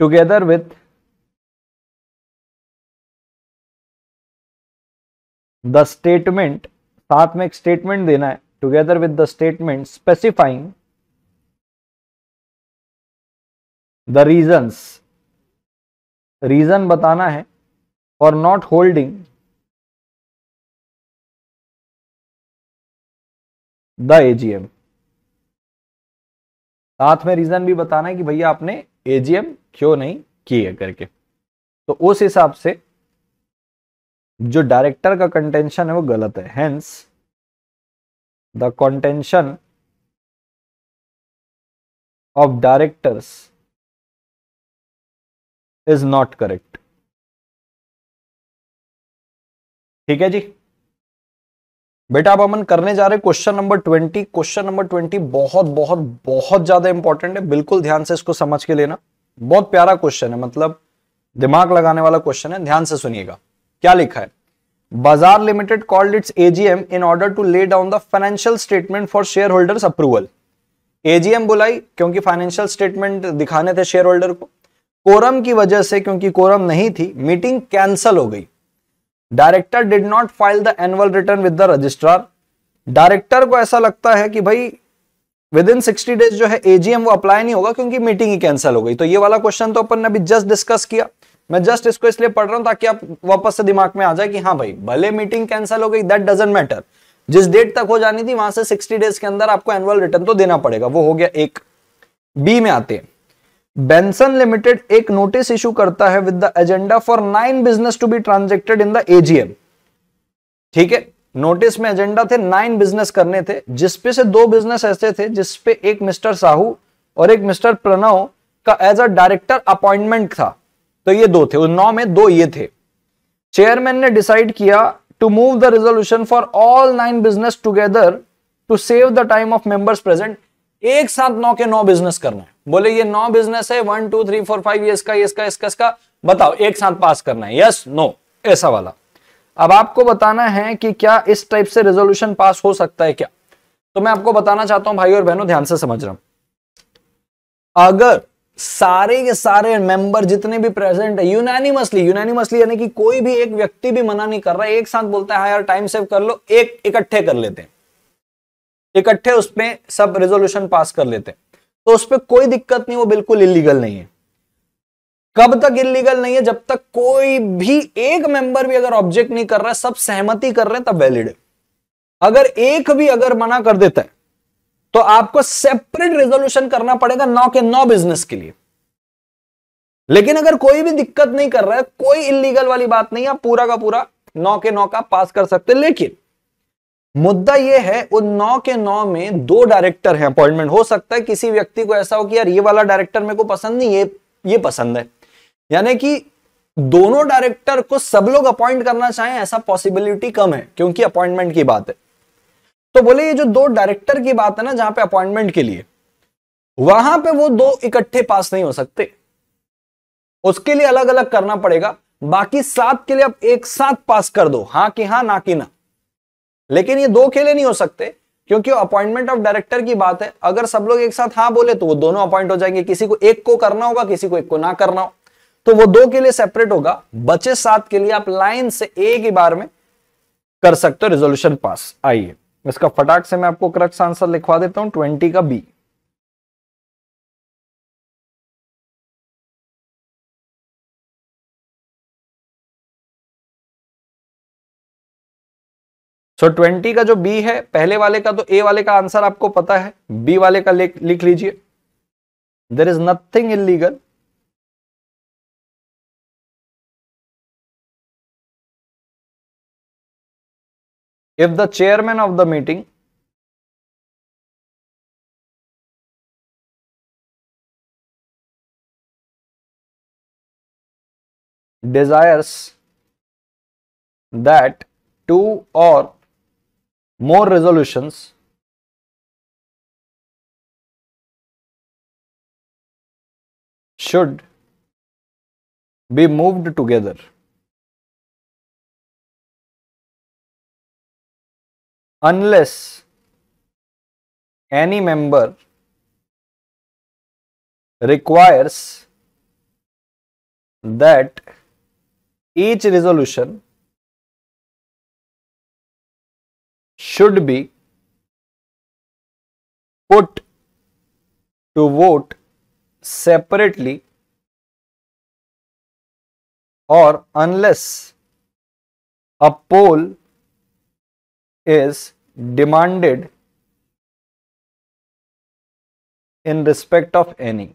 [SPEAKER 3] Together with the statement
[SPEAKER 1] साथ में एक statement देना है together with the statement specifying
[SPEAKER 3] the reasons reason बताना है for not holding the AGM
[SPEAKER 1] साथ में reason भी बताना है कि भैया आपने एजीएम क्यों नहीं किए करके तो उस हिसाब से जो डायरेक्टर का कंटेंशन है वो गलत है
[SPEAKER 3] hence the contention of directors is not correct ठीक है जी
[SPEAKER 1] बेटा अब अमन करने जा रहे question number twenty question number twenty बहुत बहुत
[SPEAKER 2] बहुत ज्यादा इंपॉर्टेंट है बिल्कुल ध्यान से इसको समझ के लेना बहुत प्यारा क्वेश्चन है मतलब दिमाग लगाने वाला क्वेश्चन है ध्यान से सुनिएगा क्या लिखा है बाजार limited called its AGM in order to lay down the financial statement for shareholders approval AGM बुलाई क्योंकि फाइनेंशियल स्टेटमेंट दिखाने थे शेयर होल्डर को कोरम की वजह से क्योंकि कोरम नहीं थी मीटिंग कैंसल हो गई director did not file the annual return with the registrar director को ऐसा लगता है कि भाई विद इन सिक्सटी डेज जो है एजीएम वो अप्लाई नहीं होगा क्योंकि मीटिंग ही कैंसिल हो गई तो ये वाला क्वेश्चन तो अपन ने अभी जस्ट डिस्कस किया मैं जस्ट इसको इसलिए पढ़ रहा हूं ताकि आप वापस से दिमाग में आ जाए कि हाँ भाई भले मीटिंग कैंसिल हो गई दैट डजेंट मैटर जिस डेट तक हो जानी थी वहां से 60 डेज के अंदर आपको एनुअल रिटर्न तो देना पड़ेगा वो हो गया एक बी में आते हैं बेंसन लिमिटेड एक नोटिस इशू करता है with the agenda for nine business to be transacted in the AGM ठीक है नोटिस में एजेंडा थे नाइन बिजनेस करने थे जिसपे से दो बिजनेस ऐसे थे जिसपे एक मिस्टर साहू और एक मिस्टर प्रणव का एज अ डायरेक्टर अपॉइंटमेंट था तो ये दो थे उन नौ में दो ये थे चेयरमैन ने डिसाइड किया to move the resolution for all nine business together to save the time of members present एक साथ नौ के नौ बिजनेस करना है बोले ये नौ बिजनेस है one two three four five ये इसका ये इसका इसका इसका बताओ एक साथ पास करना है यस नो ऐसा वाला अब आपको बताना है कि क्या इस टाइप से रेजोल्यूशन पास हो सकता है क्या तो मैं आपको बताना चाहता हूं भाई और बहनों ध्यान से समझ रहा हूं अगर सारे के सारे मेंबर जितने भी प्रेजेंट है यूनानिमसली यूनानिमसली यानी कि कोई भी एक व्यक्ति भी मना नहीं कर रहा एक साथ बोलता है हाँ यार टाइम सेव कर लो एक इकट्ठे कर लेते हैं इकट्ठे उसमें सब रेजोल्यूशन पास कर लेते हैं तो उस पर कोई दिक्कत नहीं वो बिल्कुल इलीगल नहीं है कब तक इलीगल नहीं है जब तक कोई भी एक मेंबर भी अगर ऑब्जेक्ट नहीं कर रहा है सब सहमति कर रहे हैं तब वैलिड है अगर एक भी अगर मना कर देता है तो आपको सेपरेट रेजोल्यूशन करना पड़ेगा नौ के नौ बिजनेस के लिए लेकिन अगर कोई भी दिक्कत नहीं कर रहा है कोई इलीगल वाली बात नहीं आप पूरा का पूरा नौ के नौ का पास कर सकते लेकिन मुद्दा यह है उन नौ के नौ में दो डायरेक्टर हैं अपॉइंटमेंट हो सकता है किसी व्यक्ति को ऐसा हो कि यार ये वाला डायरेक्टर मेरे को पसंद नहीं ये ये पसंद है यानी कि दोनों डायरेक्टर को सब लोग अपॉइंट करना चाहें ऐसा पॉसिबिलिटी कम है क्योंकि अपॉइंटमेंट की बात है तो बोले ये जो दो डायरेक्टर की बात है ना जहां पे अपॉइंटमेंट के लिए वहां पे वो दो इकट्ठे पास नहीं हो सकते उसके लिए अलग अलग करना पड़ेगा बाकी सात के लिए आप एक साथ पास कर दो हाँ कि हाँ ना कि ना लेकिन ये दो के लिए नहीं हो सकते क्योंकि अपॉइंटमेंट ऑफ डायरेक्टर की बात है अगर सब लोग एक साथ हाँ बोले तो वो दोनों अपॉइंट हो जाएंगे किसी को एक को करना होगा किसी को एक को ना करना हो तो वो दो के लिए सेपरेट होगा बचे सात के लिए आप लाइन से एक ही बार में कर सकते हो रेजोल्यूशन
[SPEAKER 3] पास आइए इसका फटाक से मैं आपको करेक्ट आंसर लिखवा देता हूं ट्वेंटी का बी
[SPEAKER 1] सो so, 20 का जो बी है पहले वाले का तो ए वाले का आंसर आपको पता है बी वाले का लिख
[SPEAKER 2] लीजिए
[SPEAKER 3] there is nothing legal if the chairman of the meeting desires that two or more resolutions should be moved together unless any member requires that each resolution should be put to vote separately or unless a poll is demanded in respect of any.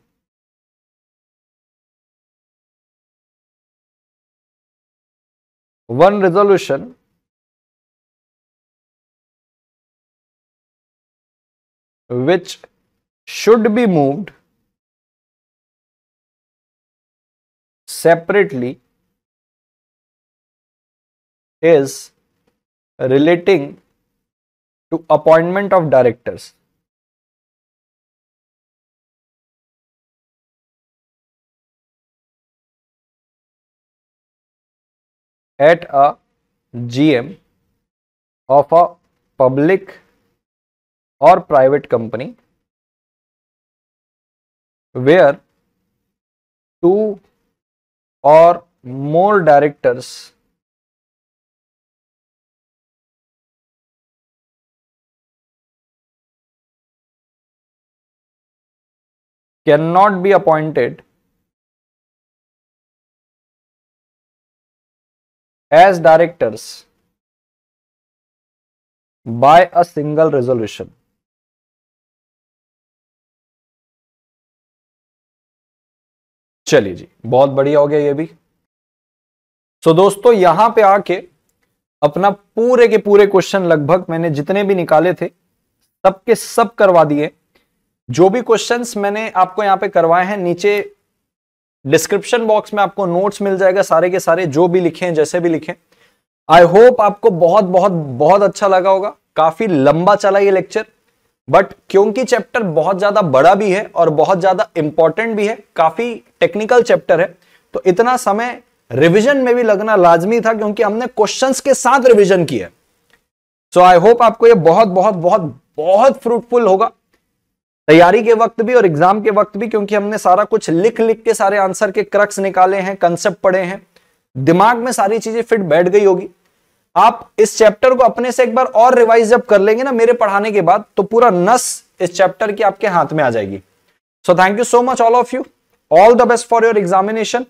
[SPEAKER 3] One resolution which should be moved separately is relating to appointment of directors. at a GM of
[SPEAKER 1] a public or private company
[SPEAKER 3] where two or more directors cannot be appointed as directors by a single resolution चलिए जी बहुत बढ़िया हो गया ये भी सो
[SPEAKER 1] so, दोस्तों यहां पे आके अपना पूरे के पूरे क्वेश्चन
[SPEAKER 2] लगभग मैंने जितने भी निकाले थे सबके सब करवा दिए जो भी क्वेश्चंस मैंने आपको यहाँ पे करवाए हैं नीचे डिस्क्रिप्शन बॉक्स में आपको नोट्स मिल जाएगा सारे के सारे जो भी लिखे हैं जैसे भी लिखे आई होप आपको बहुत बहुत बहुत अच्छा लगा होगा काफी लंबा चला ये लेक्चर बट क्योंकि चैप्टर बहुत ज्यादा बड़ा भी है और बहुत ज्यादा इंपॉर्टेंट भी है काफी टेक्निकल चैप्टर है तो इतना समय रिविजन में भी लगना लाजमी था क्योंकि हमने क्वेश्चंस के साथ रिविजन किया सो आई होप आपको ये बहुत बहुत बहुत बहुत फ्रूटफुल होगा तैयारी के वक्त भी और एग्जाम के वक्त भी क्योंकि हमने सारा कुछ लिख लिख के सारे आंसर के क्रक्स निकाले हैं कंसेप्ट पढ़े हैं दिमाग में सारी चीजें फिट बैठ गई होगी आप इस चैप्टर को अपने से एक बार और रिवाइज जब कर लेंगे ना मेरे पढ़ाने के बाद तो पूरा नस इस चैप्टर की आपके हाथ में आ जाएगी so thank you so much all of you all the best for your examination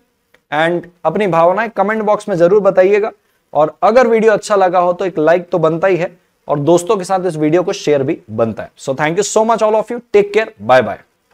[SPEAKER 2] and अपनी भावनाएं कमेंट बॉक्स में जरूर बताइएगा और अगर वीडियो अच्छा लगा हो तो एक लाइक तो बनता ही है
[SPEAKER 1] और दोस्तों के साथ इस वीडियो को शेयर भी बनता है so thank you so much all of you take care bye bye